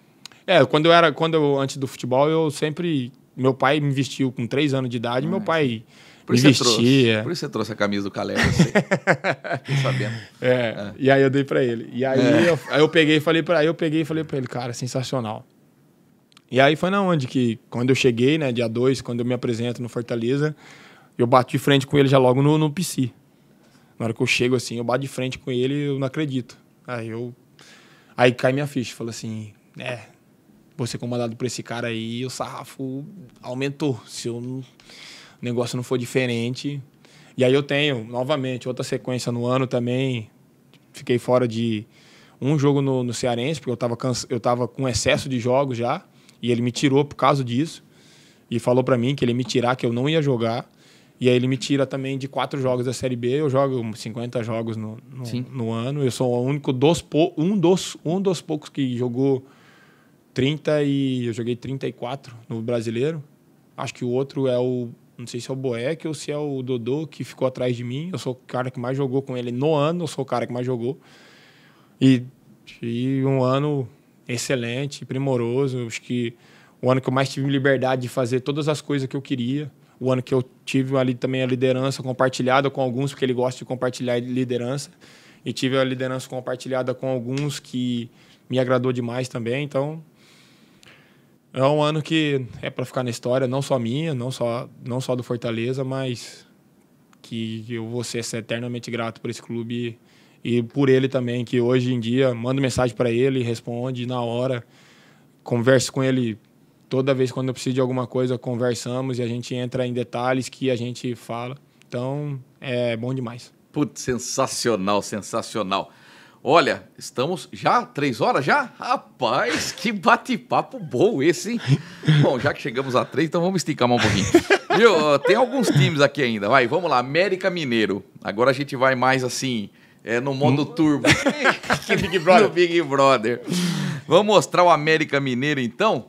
É, quando eu era, quando eu, antes do futebol, eu sempre. Meu pai me vestiu com três anos de idade, ah, meu pai por me vestia. Trouxe, por isso você trouxe a camisa do Calé, você. <laughs> sabendo. É, é, E aí eu dei pra ele. E aí, é. eu, aí eu peguei e falei pra eu peguei e falei para ele, cara, sensacional. E aí foi na onde que, quando eu cheguei, né, dia 2, quando eu me apresento no Fortaleza, eu bati de frente com ele já logo no, no PC. Na hora que eu chego assim, eu bato de frente com ele, eu não acredito. Aí eu. Aí cai minha ficha, fala assim: é, vou ser comandado por esse cara aí, o sarrafo aumentou. Se eu não... o negócio não for diferente. E aí eu tenho, novamente, outra sequência no ano também. Fiquei fora de um jogo no, no Cearense, porque eu estava eu tava com excesso de jogos já. E ele me tirou por causa disso. E falou para mim que ele ia me tirar, que eu não ia jogar. E aí ele me tira também de quatro jogos da Série B. Eu jogo 50 jogos no, no, no ano. Eu sou o único dos um dos um dos poucos que jogou 30 e eu joguei 34 no Brasileiro. Acho que o outro é o não sei se é o Boeck ou se é o Dodô que ficou atrás de mim. Eu sou o cara que mais jogou com ele no ano, eu sou o cara que mais jogou. E, e um ano excelente, primoroso. Acho que o ano que eu mais tive liberdade de fazer todas as coisas que eu queria o ano que eu tive ali também a liderança compartilhada com alguns, porque ele gosta de compartilhar liderança. E tive a liderança compartilhada com alguns que me agradou demais também. Então, é um ano que é para ficar na história, não só minha, não só, não só do Fortaleza, mas que eu vou ser eternamente grato por esse clube e, por ele também, que hoje em dia mando mensagem para ele, responde na hora, converso com ele toda vez quando eu preciso de alguma coisa, conversamos e a gente entra em detalhes que a gente fala. Então, é bom demais. Putz, sensacional, sensacional. Olha, estamos já três horas já? Rapaz, que bate-papo bom esse, hein? <laughs> Bom, já que chegamos a três, então vamos esticar mais um pouquinho. Viu? Tem alguns times aqui ainda, vai, vamos lá. América Mineiro. Agora a gente vai mais assim, é, no modo turbo. <laughs> Big Brother. no Big Brother. Vamos mostrar o América Mineiro então?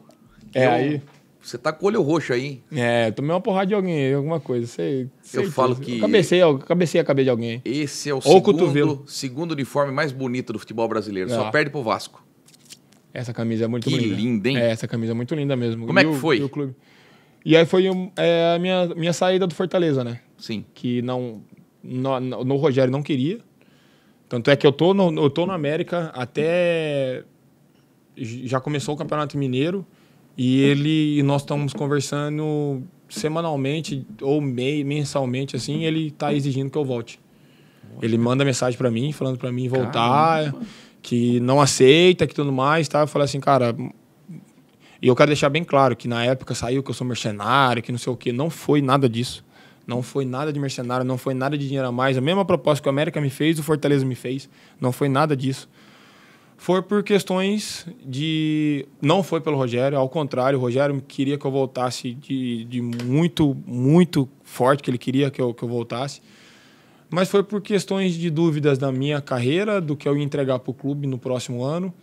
É, eu, aí... Você tá com o olho roxo aí, hein? É, tomei uma porrada de alguém, alguma coisa. Sei, sei eu falo que. Eu cabecei, cabecei a cabeça de alguém. Esse é o Ou segundo, segundo uniforme mais bonito do futebol brasileiro. É. Só ah. perde pro Vasco. Essa camisa é muito que linda. Que linda, hein? É, essa camisa é muito linda mesmo. Como é e é que o, foi? E, o clube. e aí foi é, a minha, minha saída do Fortaleza, né? Sim. Que não. No, no Rogério não queria. Tanto é que eu tô, no, eu tô no América até. Já começou o Campeonato Mineiro e ele e nós estamos conversando semanalmente ou mei, mensalmente assim, ele está exigindo que eu volte. Ele manda mensagem para mim falando para mim voltar, Caramba. que não aceita, que tudo mais, tá? Eu falei assim, cara, hum, e eu quero deixar bem claro que na época saiu que eu sou mercenário, que não sei o quê, não foi nada disso. Não foi nada de mercenário, não foi nada de dinheiro a mais. A mesma proposta que o América me fez, o Fortaleza me fez. Não foi nada disso foi por questões de. Não foi pelo Rogério, ao contrário, o Rogério queria que eu voltasse de, de muito, muito forte, que ele queria que eu, que eu voltasse. Mas foi por questões de dúvidas da minha carreira, do que eu ia entregar para o clube no próximo ano,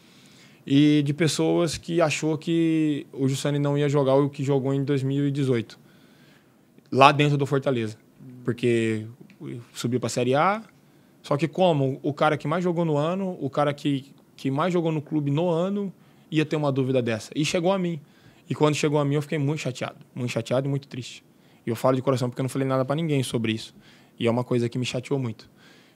e de pessoas que achou que o Jussani não ia jogar o que jogou em 2018, lá dentro do Fortaleza. Porque subiu para a Série A, só que como o cara que mais jogou no ano, o cara que que mais jogou no clube no ano ia ter uma dúvida dessa. E chegou a mim. E quando chegou a mim, eu fiquei muito chateado. Muito chateado e muito triste. E eu falo de coração porque eu não falei nada para ninguém sobre isso. E é uma coisa que me chateou muito.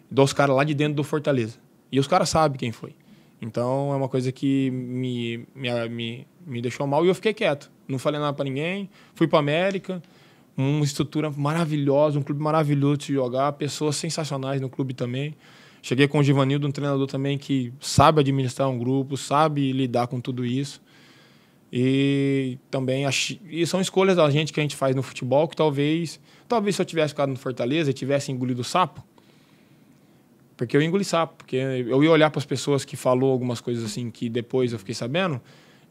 Dos caras lá de dentro do Fortaleza. E os caras sabem quem foi. Então é uma coisa que me, me, me, me deixou mal e eu fiquei quieto. Não falei nada para ninguém. Fui para América. Uma estrutura maravilhosa, um clube maravilhoso de jogar, pessoas sensacionais no clube também. Cheguei com o Givanildo, um treinador também que sabe administrar um grupo, sabe lidar com tudo isso. E também e são escolhas da gente que a gente faz no futebol que talvez, talvez se eu tivesse ficado no Fortaleza e tivesse engolido o sapo, porque eu engoli sapo, porque eu ia olhar para as pessoas que falou algumas coisas assim que depois eu fiquei sabendo,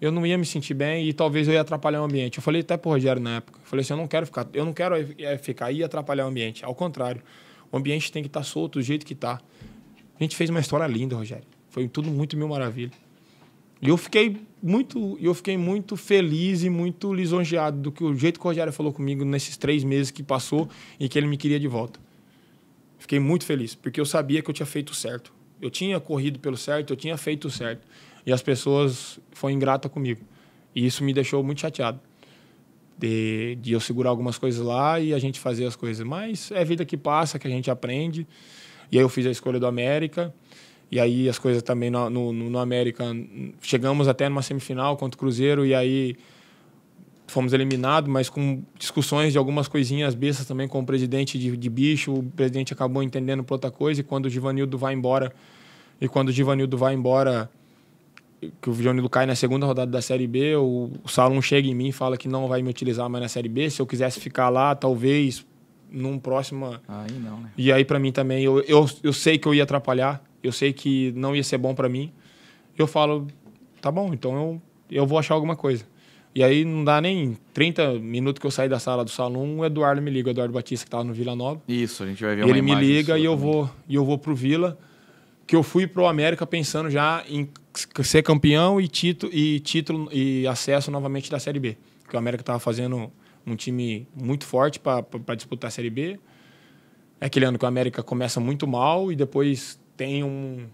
eu não ia me sentir bem e talvez eu ia atrapalhar o ambiente. Eu falei até pro Rogério na época, eu falei assim, eu não quero ficar, eu não quero eh, ficar aí e atrapalhar o ambiente. Ao contrário, o ambiente tem que estar tá solto do jeito que está. A gente fez uma história linda, Rogério. Foi tudo muito mil maravilha. E eu fiquei muito, eu fiquei muito feliz e muito lisonjeado do que o jeito que o Rogério falou comigo nesses três meses que passou e que ele me queria de volta. Fiquei muito feliz, porque eu sabia que eu tinha feito certo. Eu tinha corrido pelo certo, eu tinha feito certo. E as pessoas foram ingratas comigo. E isso me deixou muito chateado. De, de eu segurar algumas coisas lá e a gente fazer as coisas. Mas é vida que passa, que a gente aprende. E aí eu fiz a escolha do América. E aí as coisas também no, no, no América. Chegamos até numa semifinal contra o Cruzeiro e aí fomos eliminados, mas com discussões de algumas coisinhas bestas também com o presidente de, de bicho. O presidente acabou entendendo por outra coisa. E quando o Givanildo vai embora. E quando o Givanildo vai embora que o Givanildo cai na segunda rodada da Série B, o, o Salom chega em mim e fala que não vai me utilizar mais na Série B. Se eu quisesse ficar lá, talvez num próximo. Aí não, né? E aí, para mim também, eu, eu, eu sei que eu ia atrapalhar, eu sei que não ia ser bom para mim. Eu falo, tá bom, então eu, eu vou achar alguma coisa. E aí não dá nem 30 minutos que eu saí da sala do salão, o Eduardo me liga, o Eduardo Batista que estava no Vila Nova. Isso, a gente vai ver uma Ele me liga e eu vou e eu vou pro Vila, que eu fui pro América pensando já em ser campeão e título e título e acesso novamente da Série B, que o América estava fazendo um time muito forte para disputar a Série B. É aquele ano que o América começa muito mal e depois tem um.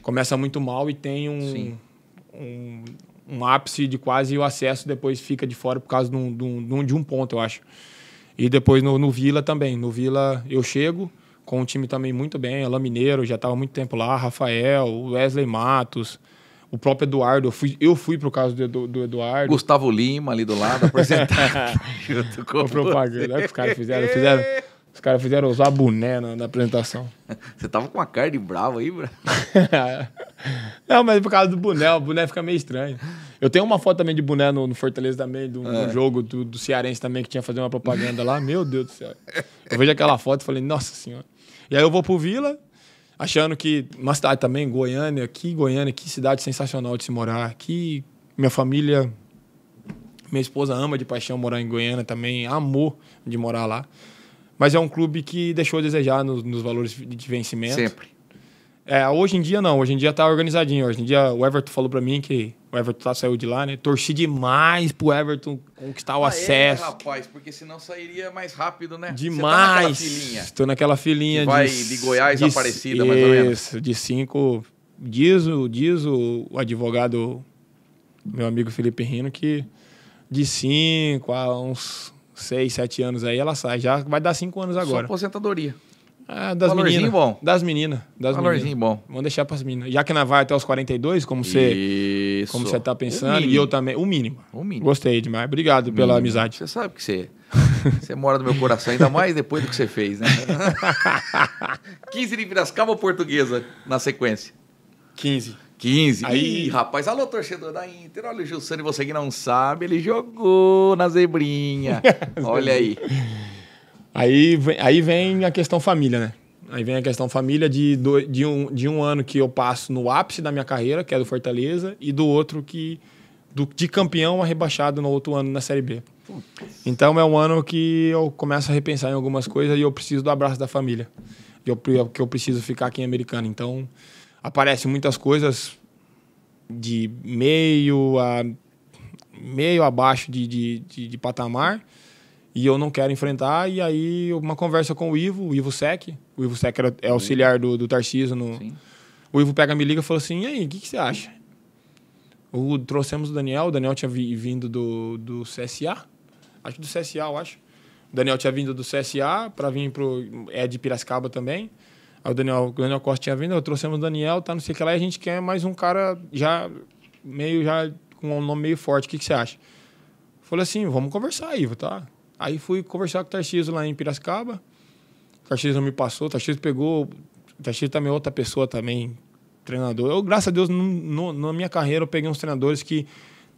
Começa muito mal e tem um, um, um, ápice de quase o acesso, depois fica de fora por causa de um, de um, de um ponto, eu acho. E depois no, no, Vila também. No Vila eu chego com um time também muito bem, Alain Mineiro, já estava muito tempo lá, Rafael, Wesley Matos, o próprio Eduardo, eu fui, eu fui pro caso do, do Eduardo. Gustavo Lima ali do lado, apresentar junto com o propaganda. Olha né, que os caras fizeram, <laughs> fizeram. Os caras fizeram usar boné na, na, apresentação. Você tava com uma cara de bravo aí, bro? <laughs> não, mas por causa do boné, o boné fica meio estranho. Eu tenho uma foto também de boné no, no Fortaleza também, do, é. jogo do, do, Cearense também, que tinha fazer uma propaganda lá. Meu Deus do céu. Eu vejo aquela foto e falei, nossa senhora. E aí eu vou pro Vila, achando que uma cidade também, Goiânia, que Goiânia, que cidade sensacional de se morar, que minha família, minha esposa ama de paixão morar em Goiânia também, amou de morar lá. Mas é um clube que deixou a desejar nos, nos valores de vencimento. Sempre. É, hoje em dia não, hoje em dia tá organizadinho. Hoje em dia o Everton falou para mim que o Everton tá, saiu de lá, né? Torci demais pro Everton conquistar o ah, é, acesso. É, rapaz, porque senão sairia mais rápido, né? Demais. Você tá naquela filinha. Tô naquela filinha vai de. de Goiás de, Aparecida, mais ou menos. de cinco. Diz, diz o, o advogado, meu amigo Felipe Rino, que de cinco a uns seis, sete anos aí ela sai. Já vai dar cinco anos agora. Só aposentadoria. Ah, das meninas bom. Das meninas. Das Valorzinho menina. bom. Vamos deixar para as meninas. Já que não vai até os 42, como você como você tá pensando, e eu também. O mínimo. O mínimo. Gostei demais. Obrigado pela amizade. Você sabe que você, <laughs> você mora no meu coração, ainda mais depois do que você fez, né? 15 <laughs> de Piracicaba ou portuguesa na sequência? 15. 15. Aí, Ih, rapaz, alô, torcedor da Inter. Olha o Gilson, você que não sabe, ele jogou na zebrinha. <laughs> Olha aí. Aí vem, aí vem a questão família, né? Aí vem a questão família de, do, de, um, de um ano que eu passo no ápice da minha carreira, que é do Fortaleza, e do outro que. Do, de campeão a rebaixado no outro ano na Série B. Então é um ano que eu começo a repensar em algumas coisas e eu preciso do abraço da família. E eu, é que eu preciso ficar aqui em Americana. Então aparecem muitas coisas de meio a meio abaixo de, de, de, de patamar e eu não quero enfrentar. E aí, uma conversa com o Ivo, o Ivo Sec. O Ivo Sec era, é auxiliar do, do Tarcísio. No... Sim. O Ivo pega, me liga e falou assim: e aí, o que, que você acha? O, trouxemos o Daniel, o Daniel tinha vindo do, do CSA. Acho do CSA, eu acho. O Daniel tinha vindo do CSA para vir pro. É de Piracicaba também. Aí o Daniel, o Daniel Costa tinha vindo, eu trouxemos o Daniel, tá não sei o que lá, e a gente quer mais um cara já meio já com um nome meio forte. O que, que você acha? Falei assim, vamos conversar, Ivo, tá? Aí fui conversar com o Tarcísio lá em Piracicaba. O Tarcísio não me passou, o Tarcísio pegou. O Tarcísio também é outra pessoa também, treinador. Eu, graças a Deus, no, no, na minha carreira eu peguei uns treinadores que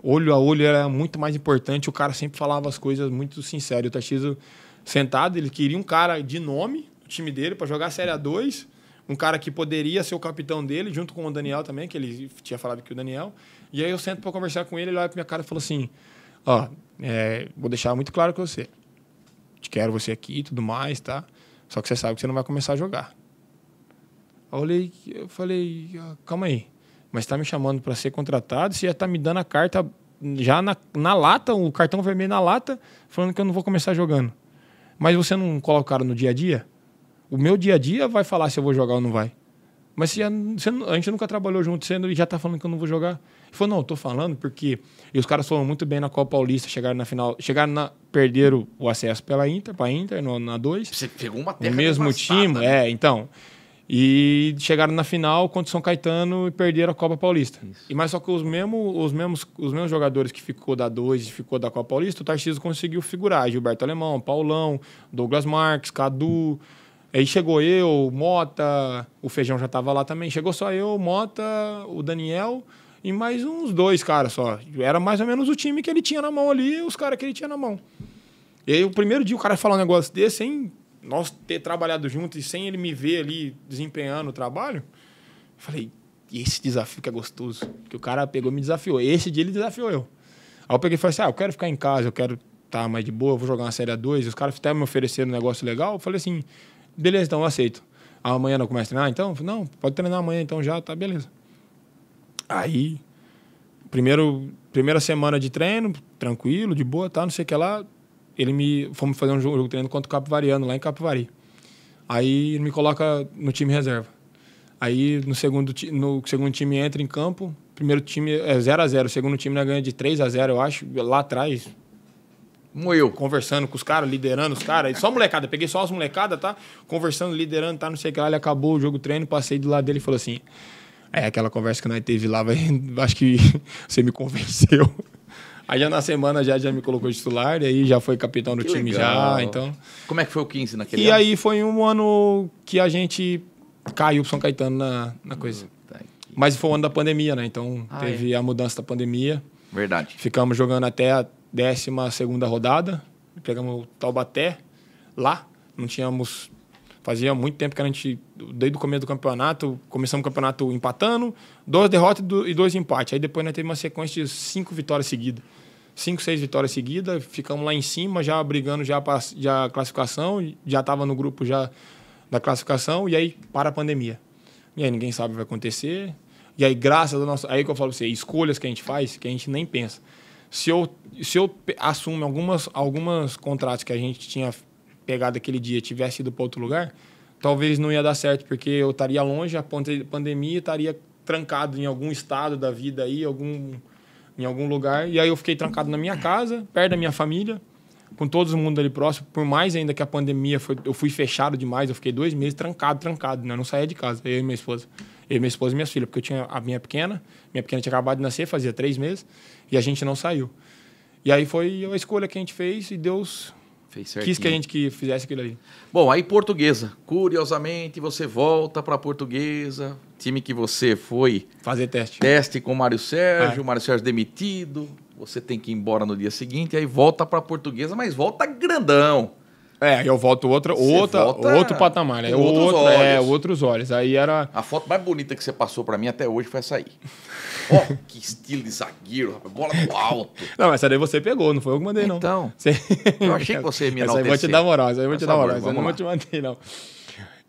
olho a olho era muito mais importante. O cara sempre falava as coisas muito sincero. O Tarcísio sentado, ele queria um cara de nome, o time dele, para jogar a Série A2. Um cara que poderia ser o capitão dele, junto com o Daniel também, que ele tinha falado que o Daniel. E aí eu sento para conversar com ele, ele olha pra minha cara e falou assim: Ó, é, vou deixar muito claro com você. Te quero você aqui e tudo mais, tá? Só que você sabe que você não vai começar a jogar. Eu olhei, eu falei, ah, calma aí. Mas está me chamando para ser contratado, você já está me dando a carta já na, na lata, o cartão vermelho na lata, falando que eu não vou começar jogando. Mas você não coloca o cara no dia a dia? O meu dia a dia vai falar se eu vou jogar ou não vai. Mas você já, você, a gente nunca trabalhou junto sendo e já tá falando que eu não vou jogar. Ele falou, não, eu tô falando porque. E os caras foram muito bem na Copa Paulista, chegaram na final. Chegaram na. Perderam o acesso pela Inter, pra Inter, no, na 2. Você pegou uma terra O mesmo time, né? é, então. E chegaram na final contra o São Caetano e perderam a Copa Paulista. Isso. E mais só que os, mesmo, os, mesmos, os mesmos jogadores que ficou da 2 e ficou da Copa Paulista, o Tarcísio conseguiu figurar. Gilberto Alemão, Paulão, Douglas Marques, Cadu. Aí chegou eu, Mota, o Feijão já estava lá também. Chegou só eu, Mota, o Daniel e mais uns dois caras só. Era mais ou menos o time que ele tinha na mão ali, os caras que ele tinha na mão. E aí, o primeiro dia o cara falar um negócio desse, sem nós ter trabalhado junto e sem ele me ver ali desempenhando o trabalho, falei, esse desafio que é gostoso. Que o cara pegou e me desafiou. Esse dia ele desafiou eu. Aí eu peguei e falei assim, ah, eu quero ficar em casa, eu quero estar tá mais de boa, vou jogar uma Série A2. Os caras até me ofereceram um negócio legal. Eu falei assim, beleza, então, eu aceito. amanhã não começa a treinar, então? não, pode treinar amanhã, então já, tá, beleza. Aí, primeiro, primeira semana de treino, tranquilo, de boa, tá, não sei o que lá. Ele me. Fomos fazer um jogo de treino contra o Capivariano, lá em Capivari. Aí ele me coloca no time reserva. Aí no segundo, no segundo time entra em campo, primeiro time é 0x0, o segundo time né, ganha de 3 a 0 eu acho, lá atrás, eu, conversando com os caras, liderando os caras. Só molecada, peguei só as molecadas, tá? Conversando, liderando, tá? Não sei o que lá. Ele acabou o jogo treino, passei do lado dele e falou assim: É, aquela conversa que nós teve lá, vai, <laughs> acho que <laughs> você me convenceu. Aí já na semana já, já me colocou titular, e aí já foi capitão do que time legal. já, então... Como é que foi o 15 naquele e ano? E aí foi um ano que a gente caiu pro São Caetano na, na coisa. Mas foi o um ano da pandemia, né? Então ah, teve é. a mudança da pandemia. Verdade. Ficamos jogando até décima segunda rodada, pegamos o Taubaté lá, não tínhamos... Fazia muito tempo que a gente, desde o começo do campeonato, começamos o campeonato empatando, duas derrotas e dois empates. Aí depois nós né, teve uma sequência de cinco vitórias seguidas cinco, seis vitórias seguidas, ficamos lá em cima, já brigando já para já classificação, já estava no grupo já da classificação, e aí para a pandemia. E aí ninguém sabe o que vai acontecer. E aí, graças ao nosso. Aí que eu falo pra você, escolhas que a gente faz, que a gente nem pensa se eu, se eu assumo algumas, algumas contratos que a gente tinha pegado aquele dia tivesse ido para outro lugar, talvez não ia dar certo, porque eu estaria longe, a pandemia estaria trancado em algum estado da vida aí, algum, em algum lugar. E aí eu fiquei trancado na minha casa, perto da minha família, com todo mundo ali próximo. Por mais ainda que a pandemia, foi, eu fui fechado demais, eu fiquei dois meses trancado, trancado, né? Eu não saía de casa, eu e minha esposa. Eu, minha esposa e minhas filhas, porque eu tinha a minha pequena, minha pequena tinha acabado de nascer, fazia três meses. E a gente não saiu. E aí foi a escolha que a gente fez e Deus quis que a gente que fizesse aquilo ali. Bom, aí portuguesa. Curiosamente, você volta para portuguesa, time que você foi... Fazer teste. Teste com o Mário Sérgio, é. o Mário Sérgio demitido, você tem que ir embora no dia seguinte, aí volta para portuguesa, mas volta grandão. É, eu volto outra, outra, outro patamar, né? Outros outro, é, olhos. É, outros olhos. Aí era. A foto mais bonita que você passou para mim até hoje foi essa aí. oh, <laughs> que estilo de zagueiro, rapaz. Bola no alto. Não, essa daí você pegou, não foi eu que mandei, não. Então. <laughs> Você... Eu achei que você ia me Essa aí vou te dar moral, essa aí vou te dar é moral. Essa não vou te mandei, não.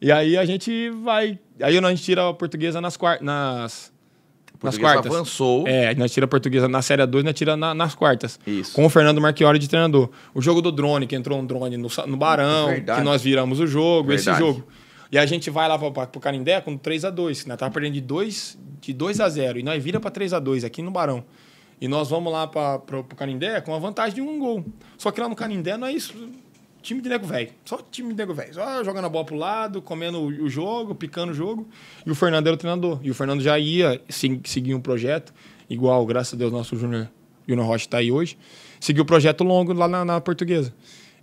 E aí a gente vai. Aí a gente tira a portuguesa nas, nas nas quartas. avançou. É, nós tira a portuguesa na Série 2, nós tira na, nas quartas. Isso. Com o Fernando Marchiori de treinador. O jogo do drone, que entrou um drone no, no Barão, Verdade. que nós viramos o jogo, Verdade. esse jogo. E a gente vai lá para o Canindé com 3 x 2 que nós tava perdendo de 2, de 2 a 0 e nós vira pra 3 x 2 aqui no Barão. E nós vamos lá para o Canindé com a vantagem de um gol. Só que lá no Canindé não é isso time de nego velho. Só time de nego velho. Só jogando a bola pro lado, comendo o jogo, picando o jogo. E o Fernando era o treinador. E o Fernando já ia seguir um projeto, igual, graças a Deus, nosso Júnior Júnior Rocha tá aí hoje. Seguiu o projeto longo lá na, na, portuguesa.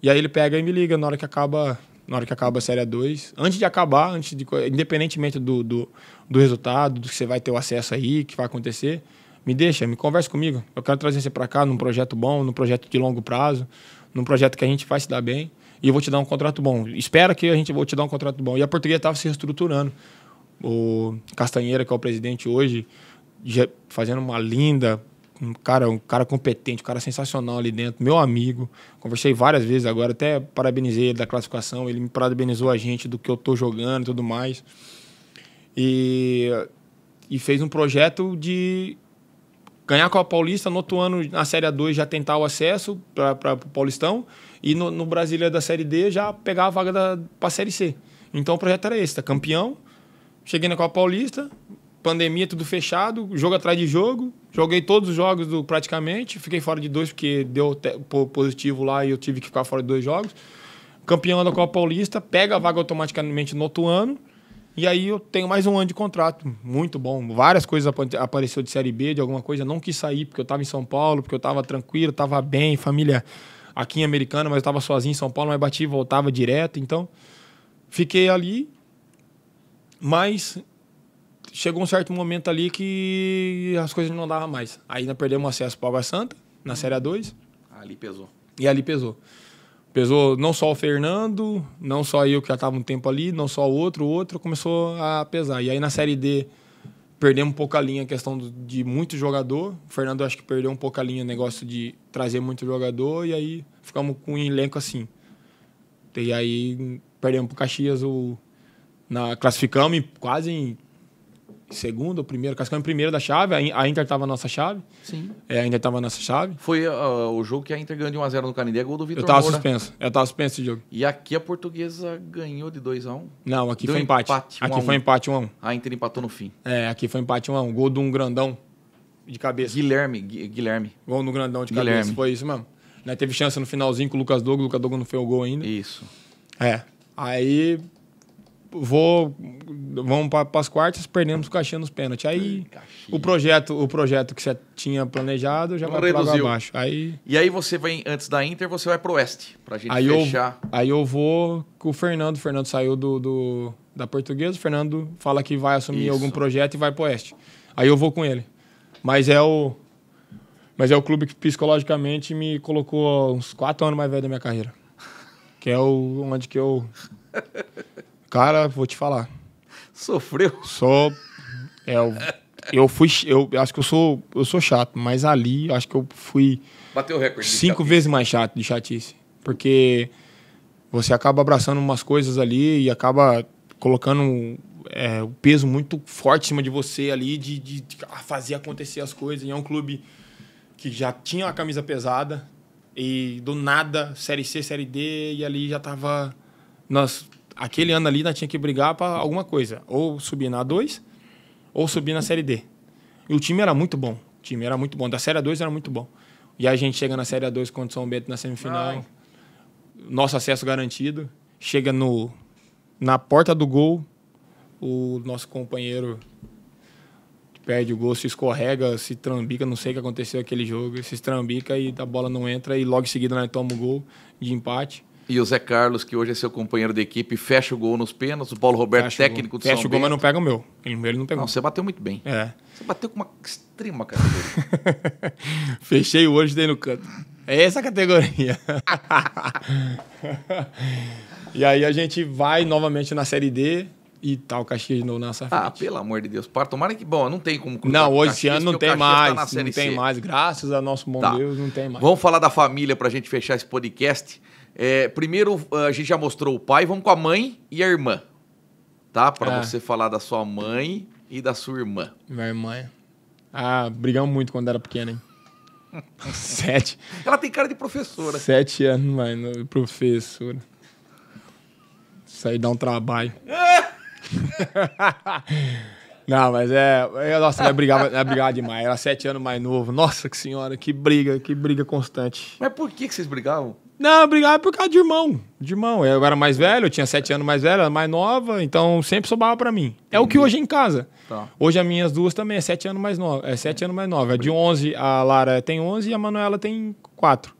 E aí ele pega e me liga na hora que acaba. Na hora que acaba a Série 2, antes de acabar, antes de, independentemente do, do, do resultado, do que você vai ter o acesso aí, que vai acontecer, me deixa, me conversa comigo. Eu quero trazer você para cá num projeto bom, num projeto de longo prazo, num projeto que a gente vai se dar bem e eu vou te dar um contrato bom. Espera que a gente vou te dar um contrato bom. E a portuguesa estava se reestruturando. O Castanheira, que é o presidente hoje, fazendo uma linda, um cara, um cara competente, um cara sensacional ali dentro, meu amigo. Conversei várias vezes agora, até parabenizei ele da classificação, ele me parabenizou a gente do que eu tô jogando e tudo mais. E, e fez um projeto de ganhar com a Paulista, no outro ano na Série A2 já tentar o acesso para o Paulistão e no, no Brasília da Série D já pegar a vaga para a Série C. Então o projeto era esse, tá? campeão, cheguei na Copa Paulista, pandemia tudo fechado, jogo atrás de jogo, joguei todos os jogos do, praticamente, fiquei fora de dois porque deu positivo lá e eu tive que ficar fora de dois jogos. Campeão da Copa Paulista, pega a vaga automaticamente no outro ano e aí eu tenho mais um ano de contrato, muito bom. Várias coisas apareceu de Série B, de alguma coisa. Não quis sair porque eu estava em São Paulo, porque eu estava tranquilo, estava bem, família aqui em Americana, mas eu estava sozinho em São Paulo, mas bati e voltava direto. Então, fiquei ali, mas chegou um certo momento ali que as coisas não davam mais. Aí ainda perdemos acesso para Água Santa, na Série A2. Ali pesou. E ali pesou. Pesou não só o Fernando, não só eu que já estava um tempo ali, não só o outro, o outro começou a pesar. E aí na Série D perdemos um pouco a linha a questão de muito jogador. O Fernando acho que perdeu um pouco a linha negócio de trazer muito jogador e aí ficamos com um elenco assim. E aí perdemos o Caxias o na classificamos quase em segundo, o primeiro. Cascavel em primeiro da chave. A Inter tava na nossa chave. Sim. É, a Inter tava na nossa chave. Foi uh, o jogo que a Inter ganhou de 1x0 no Canindé, gol do Vitor Eu estava suspenso. Eu estava suspenso esse jogo. E aqui a portuguesa ganhou de 2x1? Não, aqui Deu foi empate. empate aqui 1 foi 1. empate 1x1. A, Inter empatou no fim. É, aqui foi empate 1x1. Gol de um grandão de cabeça. Guilherme, Guilherme. Gol no grandão de Guilherme. cabeça. Foi isso mesmo. Né, teve chance no finalzinho com o Lucas Dogo, o Lucas Dogo não fez o gol ainda. Isso. É. Aí vou vamos para as quartas, perdemos o caixinha nos pênaltis. Aí o projeto, o projeto que você tinha planejado já vai para baixo Aí E aí você vem antes da Inter, você vai para o Oeste, a gente aí fechar. Eu, aí eu vou com o Fernando, o Fernando saiu do, do da Portuguesa, o Fernando fala que vai assumir Isso. algum projeto e vai para o Oeste. Aí eu vou com ele. Mas é o mas é o clube que psicologicamente me colocou uns quatro anos mais velho da minha carreira. Que é o onde que eu Cara, vou te falar. Sofreu? Só. É, eu, eu fui. Eu acho que eu sou, eu sou chato, mas ali acho que eu fui. Bateu o recorde. Cinco vezes mais chato de chatice. Porque você acaba abraçando umas coisas ali e acaba colocando é, peso muito forte em cima de você ali de, de, de fazer acontecer as coisas. E é um clube que já tinha a camisa pesada e do nada, Série C, Série D, e ali já tava. Nós aquele ano ali nós tinha que brigar para alguma coisa. Ou subir na A2, ou subir na Série D. E o time era muito bom. O time era muito bom. Da Série A2 era muito bom. E a gente chega na Série A2 contra o São Bento na semifinal. Ai. Nosso acesso garantido. Chega no na porta do gol, o nosso companheiro perde o gol, se escorrega, se trambica, não sei o que aconteceu aquele jogo, se trambica e a bola não entra e logo em seguida nós tomamos o gol de empate. E o Zé Carlos, que hoje é seu companheiro de equipe, fecha o gol nos pênaltis. O Paulo Roberto, fecha técnico do São Fecha o gol, Bento. mas não pega o meu. Ele, não pegou. Não, você bateu muito bem. É. Você bateu com uma extrema categoria. <laughs> Fechei o olho e dei no canto. É essa a categoria. <laughs> e aí a gente vai novamente na Série D e tal, cachê Caxias de novo na ah, frente. Ah, pelo amor de Deus. Para, tomara que... Bom, não tem como... Não, hoje esse ano não tem tá mais. Tá não tem mais. Graças a nosso bom tá. Deus, não tem mais. Vamos falar da família para a gente fechar esse podcast. É, primeiro, ah, a gente já mostrou o pai, vamos com a mãe e a irmã. Tá? Para é. Ah. você falar da sua mãe e da sua irmã. Minha irmã. É. Ah, brigamos muito quando era pequena, hein? <laughs> Sete. Ela tem cara de professora. Sete anos, mano. Professora. Isso aí dá um trabalho. <laughs> Não, mas é, é. Nossa, ela brigava, ela brigava demais. Era é sete anos mais novo. Nossa que senhora, que briga, que briga constante. Mas por que, que vocês brigavam? Não, eu brigava é por causa de irmão. De irmão. Eu era mais velho, eu tinha sete anos mais velha, mais nova, então sempre sobrava para mim. É o que hoje é em casa. Tá. Hoje as minhas duas também é sete anos mais nova. É sete anos mais nova. de 11, a Lara tem 11 e a Manuela tem quatro.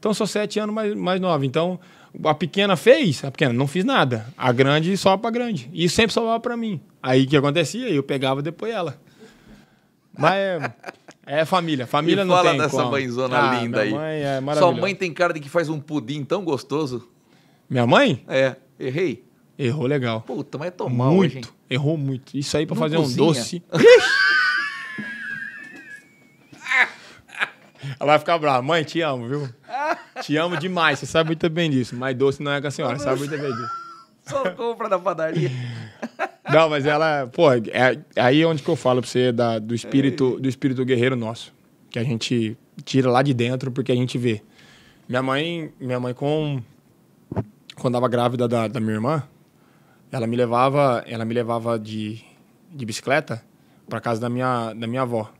Então sou sete anos mais, mais nova. Então a pequena fez, a pequena não fiz nada. A grande só para grande. E sempre sobrava para mim. Aí o que acontecia? Eu pegava depois ela. Mas é. É família, família e não fala tem dessa como. mãezona ah, linda aí. Mãe é Sua mãe tem cara de que faz um pudim tão gostoso. Minha mãe? É, errei. Errou legal. Puta, mas é tomar Muito, hoje, errou muito. Isso aí para fazer cozinha. um doce. Ela vai ficar brava. Mãe, te amo, viu? te amo demais, você sabe muito bem disso. Mas doce não é com a senhora, sabe muito bem disso. Só compra da padaria. Não, mas ela, pô, é, é aí é onde que eu falo pra você da, do espírito, é. do espírito guerreiro nosso, que a gente tira lá de dentro porque a gente vê. Minha mãe, minha mãe com quando estava grávida da, da minha irmã, ela me levava, ela me levava de, de bicicleta para casa da minha, da minha avó.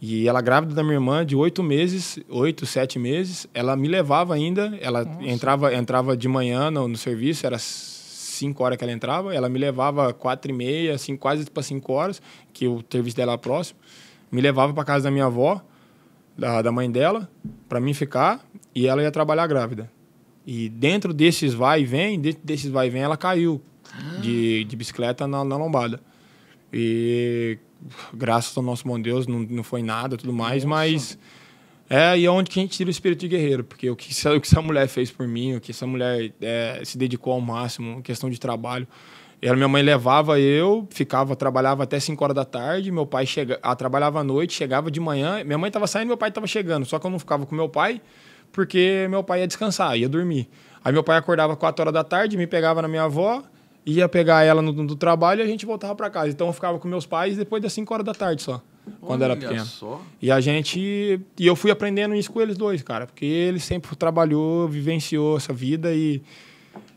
E ela grávida da minha irmã de oito meses, oito, sete meses, ela me levava ainda. Ela Nossa. entrava, entrava de manhã no, no serviço, era 5 horas que ela entrava, ela me levava 4 e meia, assim, quase para tipo 5 horas, que o serviço dela era próximo. Me levava para casa da minha avó, da, da mãe dela, para mim ficar, e ela ia trabalhar grávida. E dentro desses vai e vem, dentro desses vai e vem, ela caiu de, de bicicleta na, na lombada. E graças ao nosso bom Deus, não, não foi nada tudo mais, Nossa. mas é, e é onde que a gente tira o espírito de guerreiro, porque o que, o que essa mulher fez por mim, o que essa mulher é, se dedicou ao máximo, questão de trabalho. Ela, minha mãe levava eu, ficava, trabalhava até 5 horas da tarde, meu pai chega, ah, trabalhava à noite, chegava de manhã, minha mãe estava saindo, meu pai estava chegando, só que eu não ficava com meu pai, porque meu pai ia descansar, ia dormir. Aí meu pai acordava 4 horas da tarde, me pegava na minha avó, ia pegar ela no, no trabalho e a gente voltava para casa. Então eu ficava com meus pais depois das 5 horas da tarde só quando era pequeno. Só. E a gente. E eu fui aprendendo isso com eles dois, cara, porque ele sempre trabalhou, vivenciou essa vida e.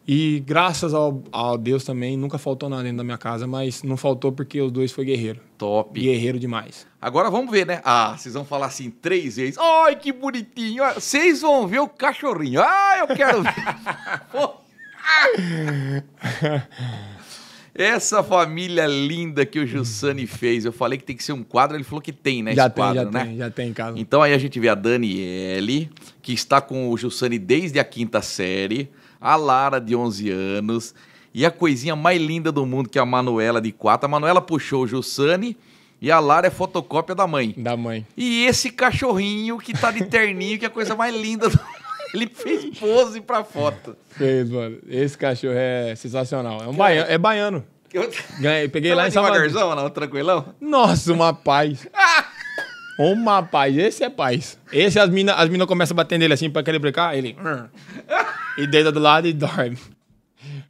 E graças ao, ao Deus também, nunca faltou nada dentro da minha casa, mas não faltou porque os dois foi guerreiro. Top. Guerreiro demais. Agora vamos ver, né? Ah, vocês vão falar assim três vezes. Ai, que bonitinho. Ah, vocês vão ver o cachorrinho. Ah, eu quero ver. <laughs> <laughs> Essa família linda que o Jussani fez. Eu falei que tem que ser um quadro, ele falou que tem, né? Já tem, quadro, já né? tem, já tem em casa. Então aí a gente vê a Daniele, que está com o Jussani desde a quinta série, a Lara, de 11 anos, e a coisinha mais linda do mundo, que é a Manuela, de 4. A Manuela puxou o Jussani. E a Lara é fotocópia da mãe. Da mãe. E esse cachorrinho que tá de terninho, que é a coisa mais linda do ele fez pose pra foto. Fez, mano. Esse cachorro é sensacional. É um baiano. É baiano. Ganhei, peguei tá lá em Salvador. Não, tranquilão? Nossa, uma paz. <laughs> uma paz. Esse é paz. Esse as minas as mina começam nele assim pra querer brincar, ele... <laughs> e deita do lado e dorme.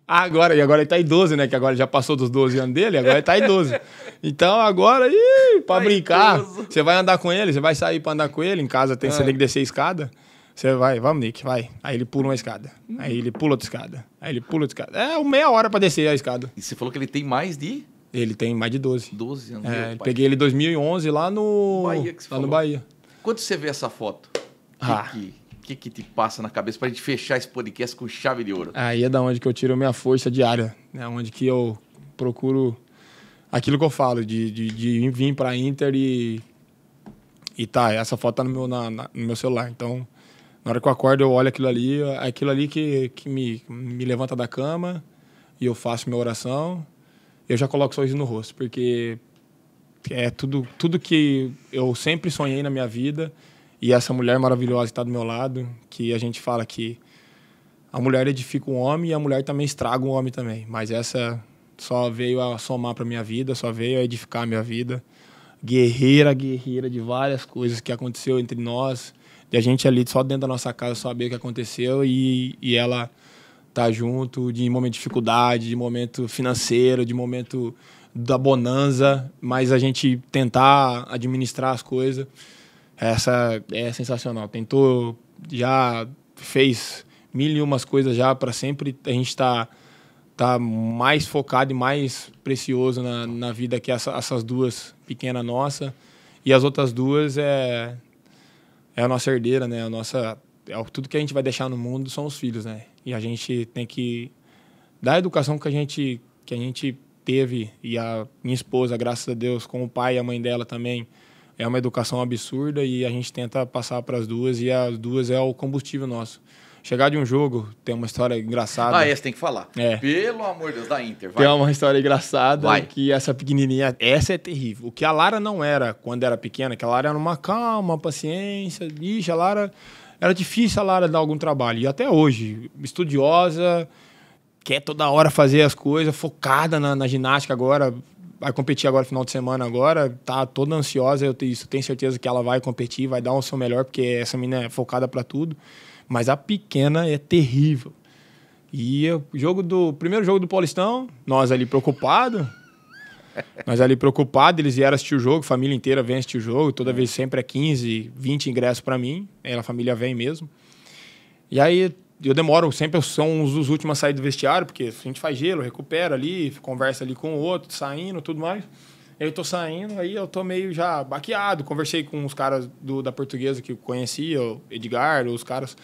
Agora, e agora ele tá idoso, né? Que agora já passou dos 12 anos dele, agora ele tá idoso. Então agora, ih, pra tá brincar, você vai andar com ele, você vai sair pra andar com ele, em casa tem, ah. você tem que descer a escada. Você vai, vamos, Nick, vai. Aí ele pula uma escada. Aí ele pula outra escada. Aí ele pula outra escada. É uma meia hora para descer a escada. E você falou que ele tem mais de. Ele tem mais de 12. 12 anos. É, peguei ele em 2011 lá no. Bahia que você lá falou. no Bahia. Quando você vê essa foto, o ah. que, que, que, te passa na cabeça para a gente fechar esse podcast com chave de ouro? Aí é da onde que eu tiro minha força diária. É onde que eu procuro aquilo que eu falo, de, de, de vir para Inter e. E tá, essa foto tá no meu, na, na, no meu celular. Então, na hora que eu acordo, eu olho aquilo ali, aquilo ali que, que me, me levanta da cama e eu faço minha oração. Eu já coloco sorriso no rosto, porque é tudo, tudo que eu sempre sonhei na minha vida e essa mulher maravilhosa que está do meu lado, que a gente fala que a mulher edifica o um homem e a mulher também estraga o um homem também. Mas essa só veio a somar para minha vida, só veio a edificar a minha vida. Guerreira, guerreira de várias coisas que aconteceu entre nós, de a gente ali só dentro da nossa casa saber o que aconteceu e, e ela tá junto de momento de dificuldade, de momento financeiro, de momento da bonança mas a gente tentar administrar as coisas, essa é sensacional. Tentou, já fez mil e umas coisas já para sempre a gente tá tá mais focado e mais precioso na, na vida que essa, essas duas pequena nossa e as outras duas é é a nossa herdeira, né? A nossa, é tudo que a gente vai deixar no mundo são os filhos, né? E a gente tem que dar a educação que a gente que a gente teve e a minha esposa, graças a Deus, com o pai e a mãe dela também, é uma educação absurda e a gente tenta passar para as duas e as duas é o combustível nosso chegar de um jogo, tem uma história engraçada. Ah, essa tem que falar. É. Pelo amor de Deus, da Inter. Vai. Tem uma história engraçada vai. que essa pequenininha, essa é terrível. O que a Lara não era quando era pequena, que a Lara era uma calma, paciência, bicha, a Lara... Era difícil a Lara dar algum trabalho. E até hoje, estudiosa, quer toda hora fazer as coisas, focada na, na ginástica agora, vai competir agora final de semana agora, tá toda ansiosa, eu tenho, isso, tenho certeza que ela vai competir, vai dar o seu melhor, porque essa menina é focada para tudo. Mas a pequena é terrível. E o jogo do primeiro jogo do Paulistão, nós ali preocupados. <laughs> nós ali preocupados, eles vieram assistir o jogo, família inteira vem assistir o jogo, toda é. vez sempre é 15, 20 ingressos para mim, ela a família vem mesmo. E aí eu demoro, sempre são os últimos a sair do vestiário, porque a gente faz gelo, recupera ali, conversa ali com o outro, saindo, tudo mais. Eu tô saindo, aí eu tô meio já baqueado. Conversei com os caras do, da portuguesa que eu conhecia, o Edgar, os caras.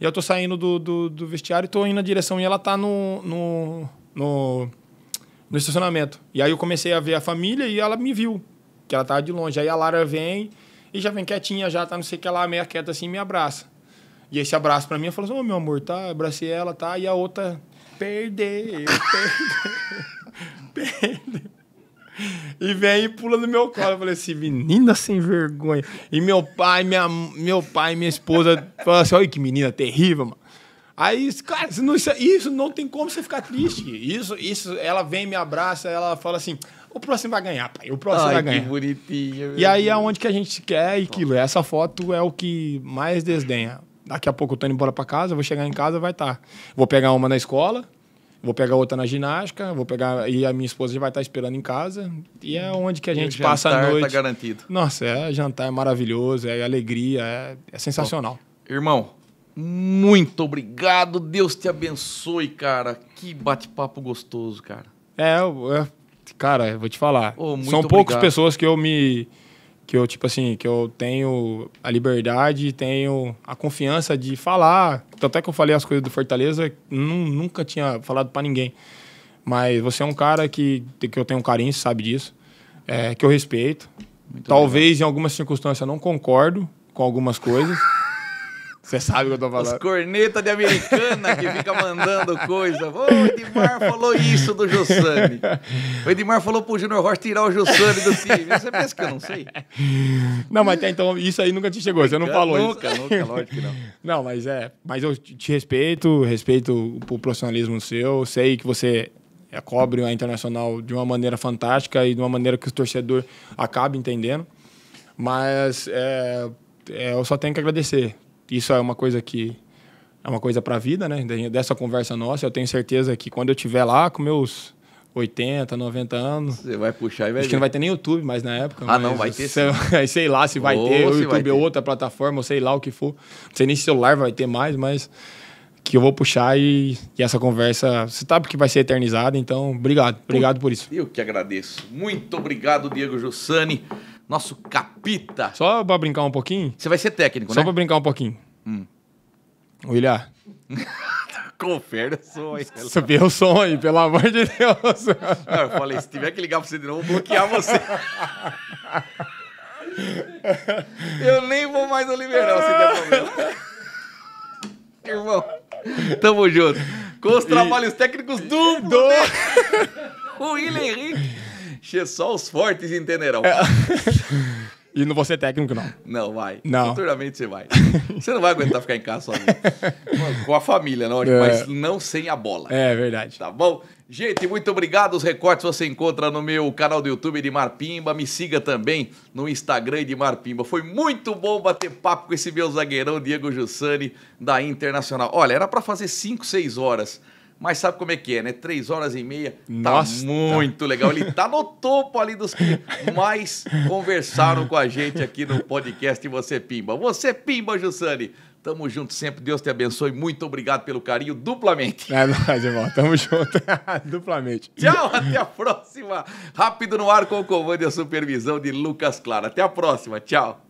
E eu tô saindo do, do, do vestiário e tô indo na direção e ela tá no, no, no, no, estacionamento. E aí eu comecei a ver a família e ela me viu, que ela tava tá de longe. Aí a Lara vem e já vem quietinha, já tá não sei o que lá, meia quieta assim, me abraça. E esse abraço pra mim, eu falo assim, ô oh, meu amor, tá? Abracei ela, tá? E a outra, perdeu, <laughs> perdeu, perdeu. <laughs> E vem e pula no meu colo. Eu falei assim, menina sem vergonha. E meu pai, minha, meu pai, minha esposa falaram assim: olha que menina terrível, mano. Aí, cara, isso não, isso não tem como você ficar triste. Isso, isso, ela vem, me abraça, ela fala assim: o próximo vai ganhar, pai. O próximo Ai, vai ganhar. Que bonitinho. E aí é onde que a gente quer e aquilo. Essa foto é o que mais desdenha. Daqui a pouco eu tô indo embora pra casa, vou chegar em casa, vai estar. Tá. Vou pegar uma na escola, Vou pegar outra na ginástica, vou pegar e a minha esposa já vai estar esperando em casa. E é onde que a gente passa a tá noite. Tá garantido. Nossa, é jantar é maravilhoso, é alegria, é, é sensacional. Bom, irmão, muito obrigado. Deus te abençoe, cara. Que bate-papo gostoso, cara. É, é cara, eu vou te falar. Oh, São poucas pessoas que eu me que eu tipo assim que eu tenho a liberdade tenho a confiança de falar tanto é que eu falei as coisas do Fortaleza nunca tinha falado para ninguém mas você é um cara que que eu tenho um carinho sabe disso é, que eu respeito Muito talvez legal. em algumas circunstâncias não concordo com algumas coisas você sabe o que eu tô falando. Os corneta de americana que fica mandando coisa. Ô, o Edmar falou isso do Jussani. O Edmar falou pro Junior Rocha tirar o Jussani do time. Você pensa que eu não sei? Não, mas até então isso aí nunca te chegou. Você não falou nunca, isso. Nunca, nunca, lógico que não. <laughs> Não, mas é. Mas eu te respeito, respeito o profissionalismo seu. Sei que você é, cobre a internacional de uma maneira fantástica e de uma maneira que o torcedor acaba entendendo. Mas é, é, eu só tenho que agradecer isso é uma coisa que é uma coisa para a vida, né? Dessa conversa nossa, eu tenho certeza que quando eu tiver lá com meus 80, 90 anos. Você vai puxar e vai. Acho que não vai ter nem YouTube mais na época. Ah, não, vai ter. Sei, <laughs> sei lá se vai ou ter, o YouTube ou outra plataforma, ou sei lá o que for. Não sei nem se celular vai ter mais, mas que eu vou puxar e, e essa conversa, você sabe que vai ser eternizada, então obrigado, obrigado por isso. Eu que agradeço. Muito obrigado, Diego Jussani. Nosso capita. Só pra brincar um pouquinho? Você vai ser técnico, Só né? Só pra brincar um pouquinho. Hum. William. <laughs> Confere o som aí. Subiu o som aí, pelo amor de Deus. Não, eu falei, se tiver que ligar pra você de novo, vou bloquear você. <laughs> eu nem vou mais no liberal, se der problema. Irmão, tamo junto. Com os trabalhos e... técnicos do... do... o William Henrique. Che só os fortes entenderão. É. <laughs> E não vou ser técnico, não. Não, vai. Não. Futuramente você vai. Você não vai aguentar ficar em casa sozinho. <laughs> Com a família, não, é. mas não sem a bola. É verdade. Tá bom? Gente, muito obrigado. Os recortes você encontra no meu canal do YouTube de Marpimba. Me siga também no Instagram de Marpimba. Foi muito bom bater papo com esse meu zagueirão, Diego Jussani, da Internacional. Olha, era para fazer 5, 6 horas mas sabe como é que é, né? Três horas e meia. Tá Nossa. Tá muito legal. Ele tá no topo ali dos que mais conversaram com a gente aqui no podcast Você Pimba. Você Pimba, Jussani. Tamo junto sempre. Deus te abençoe. Muito obrigado pelo carinho, duplamente. É nóis, irmão. Tamo junto. <laughs> duplamente. Tchau, até a próxima. Rápido no ar com o comando e a supervisão de Lucas Clara. Até a próxima. Tchau.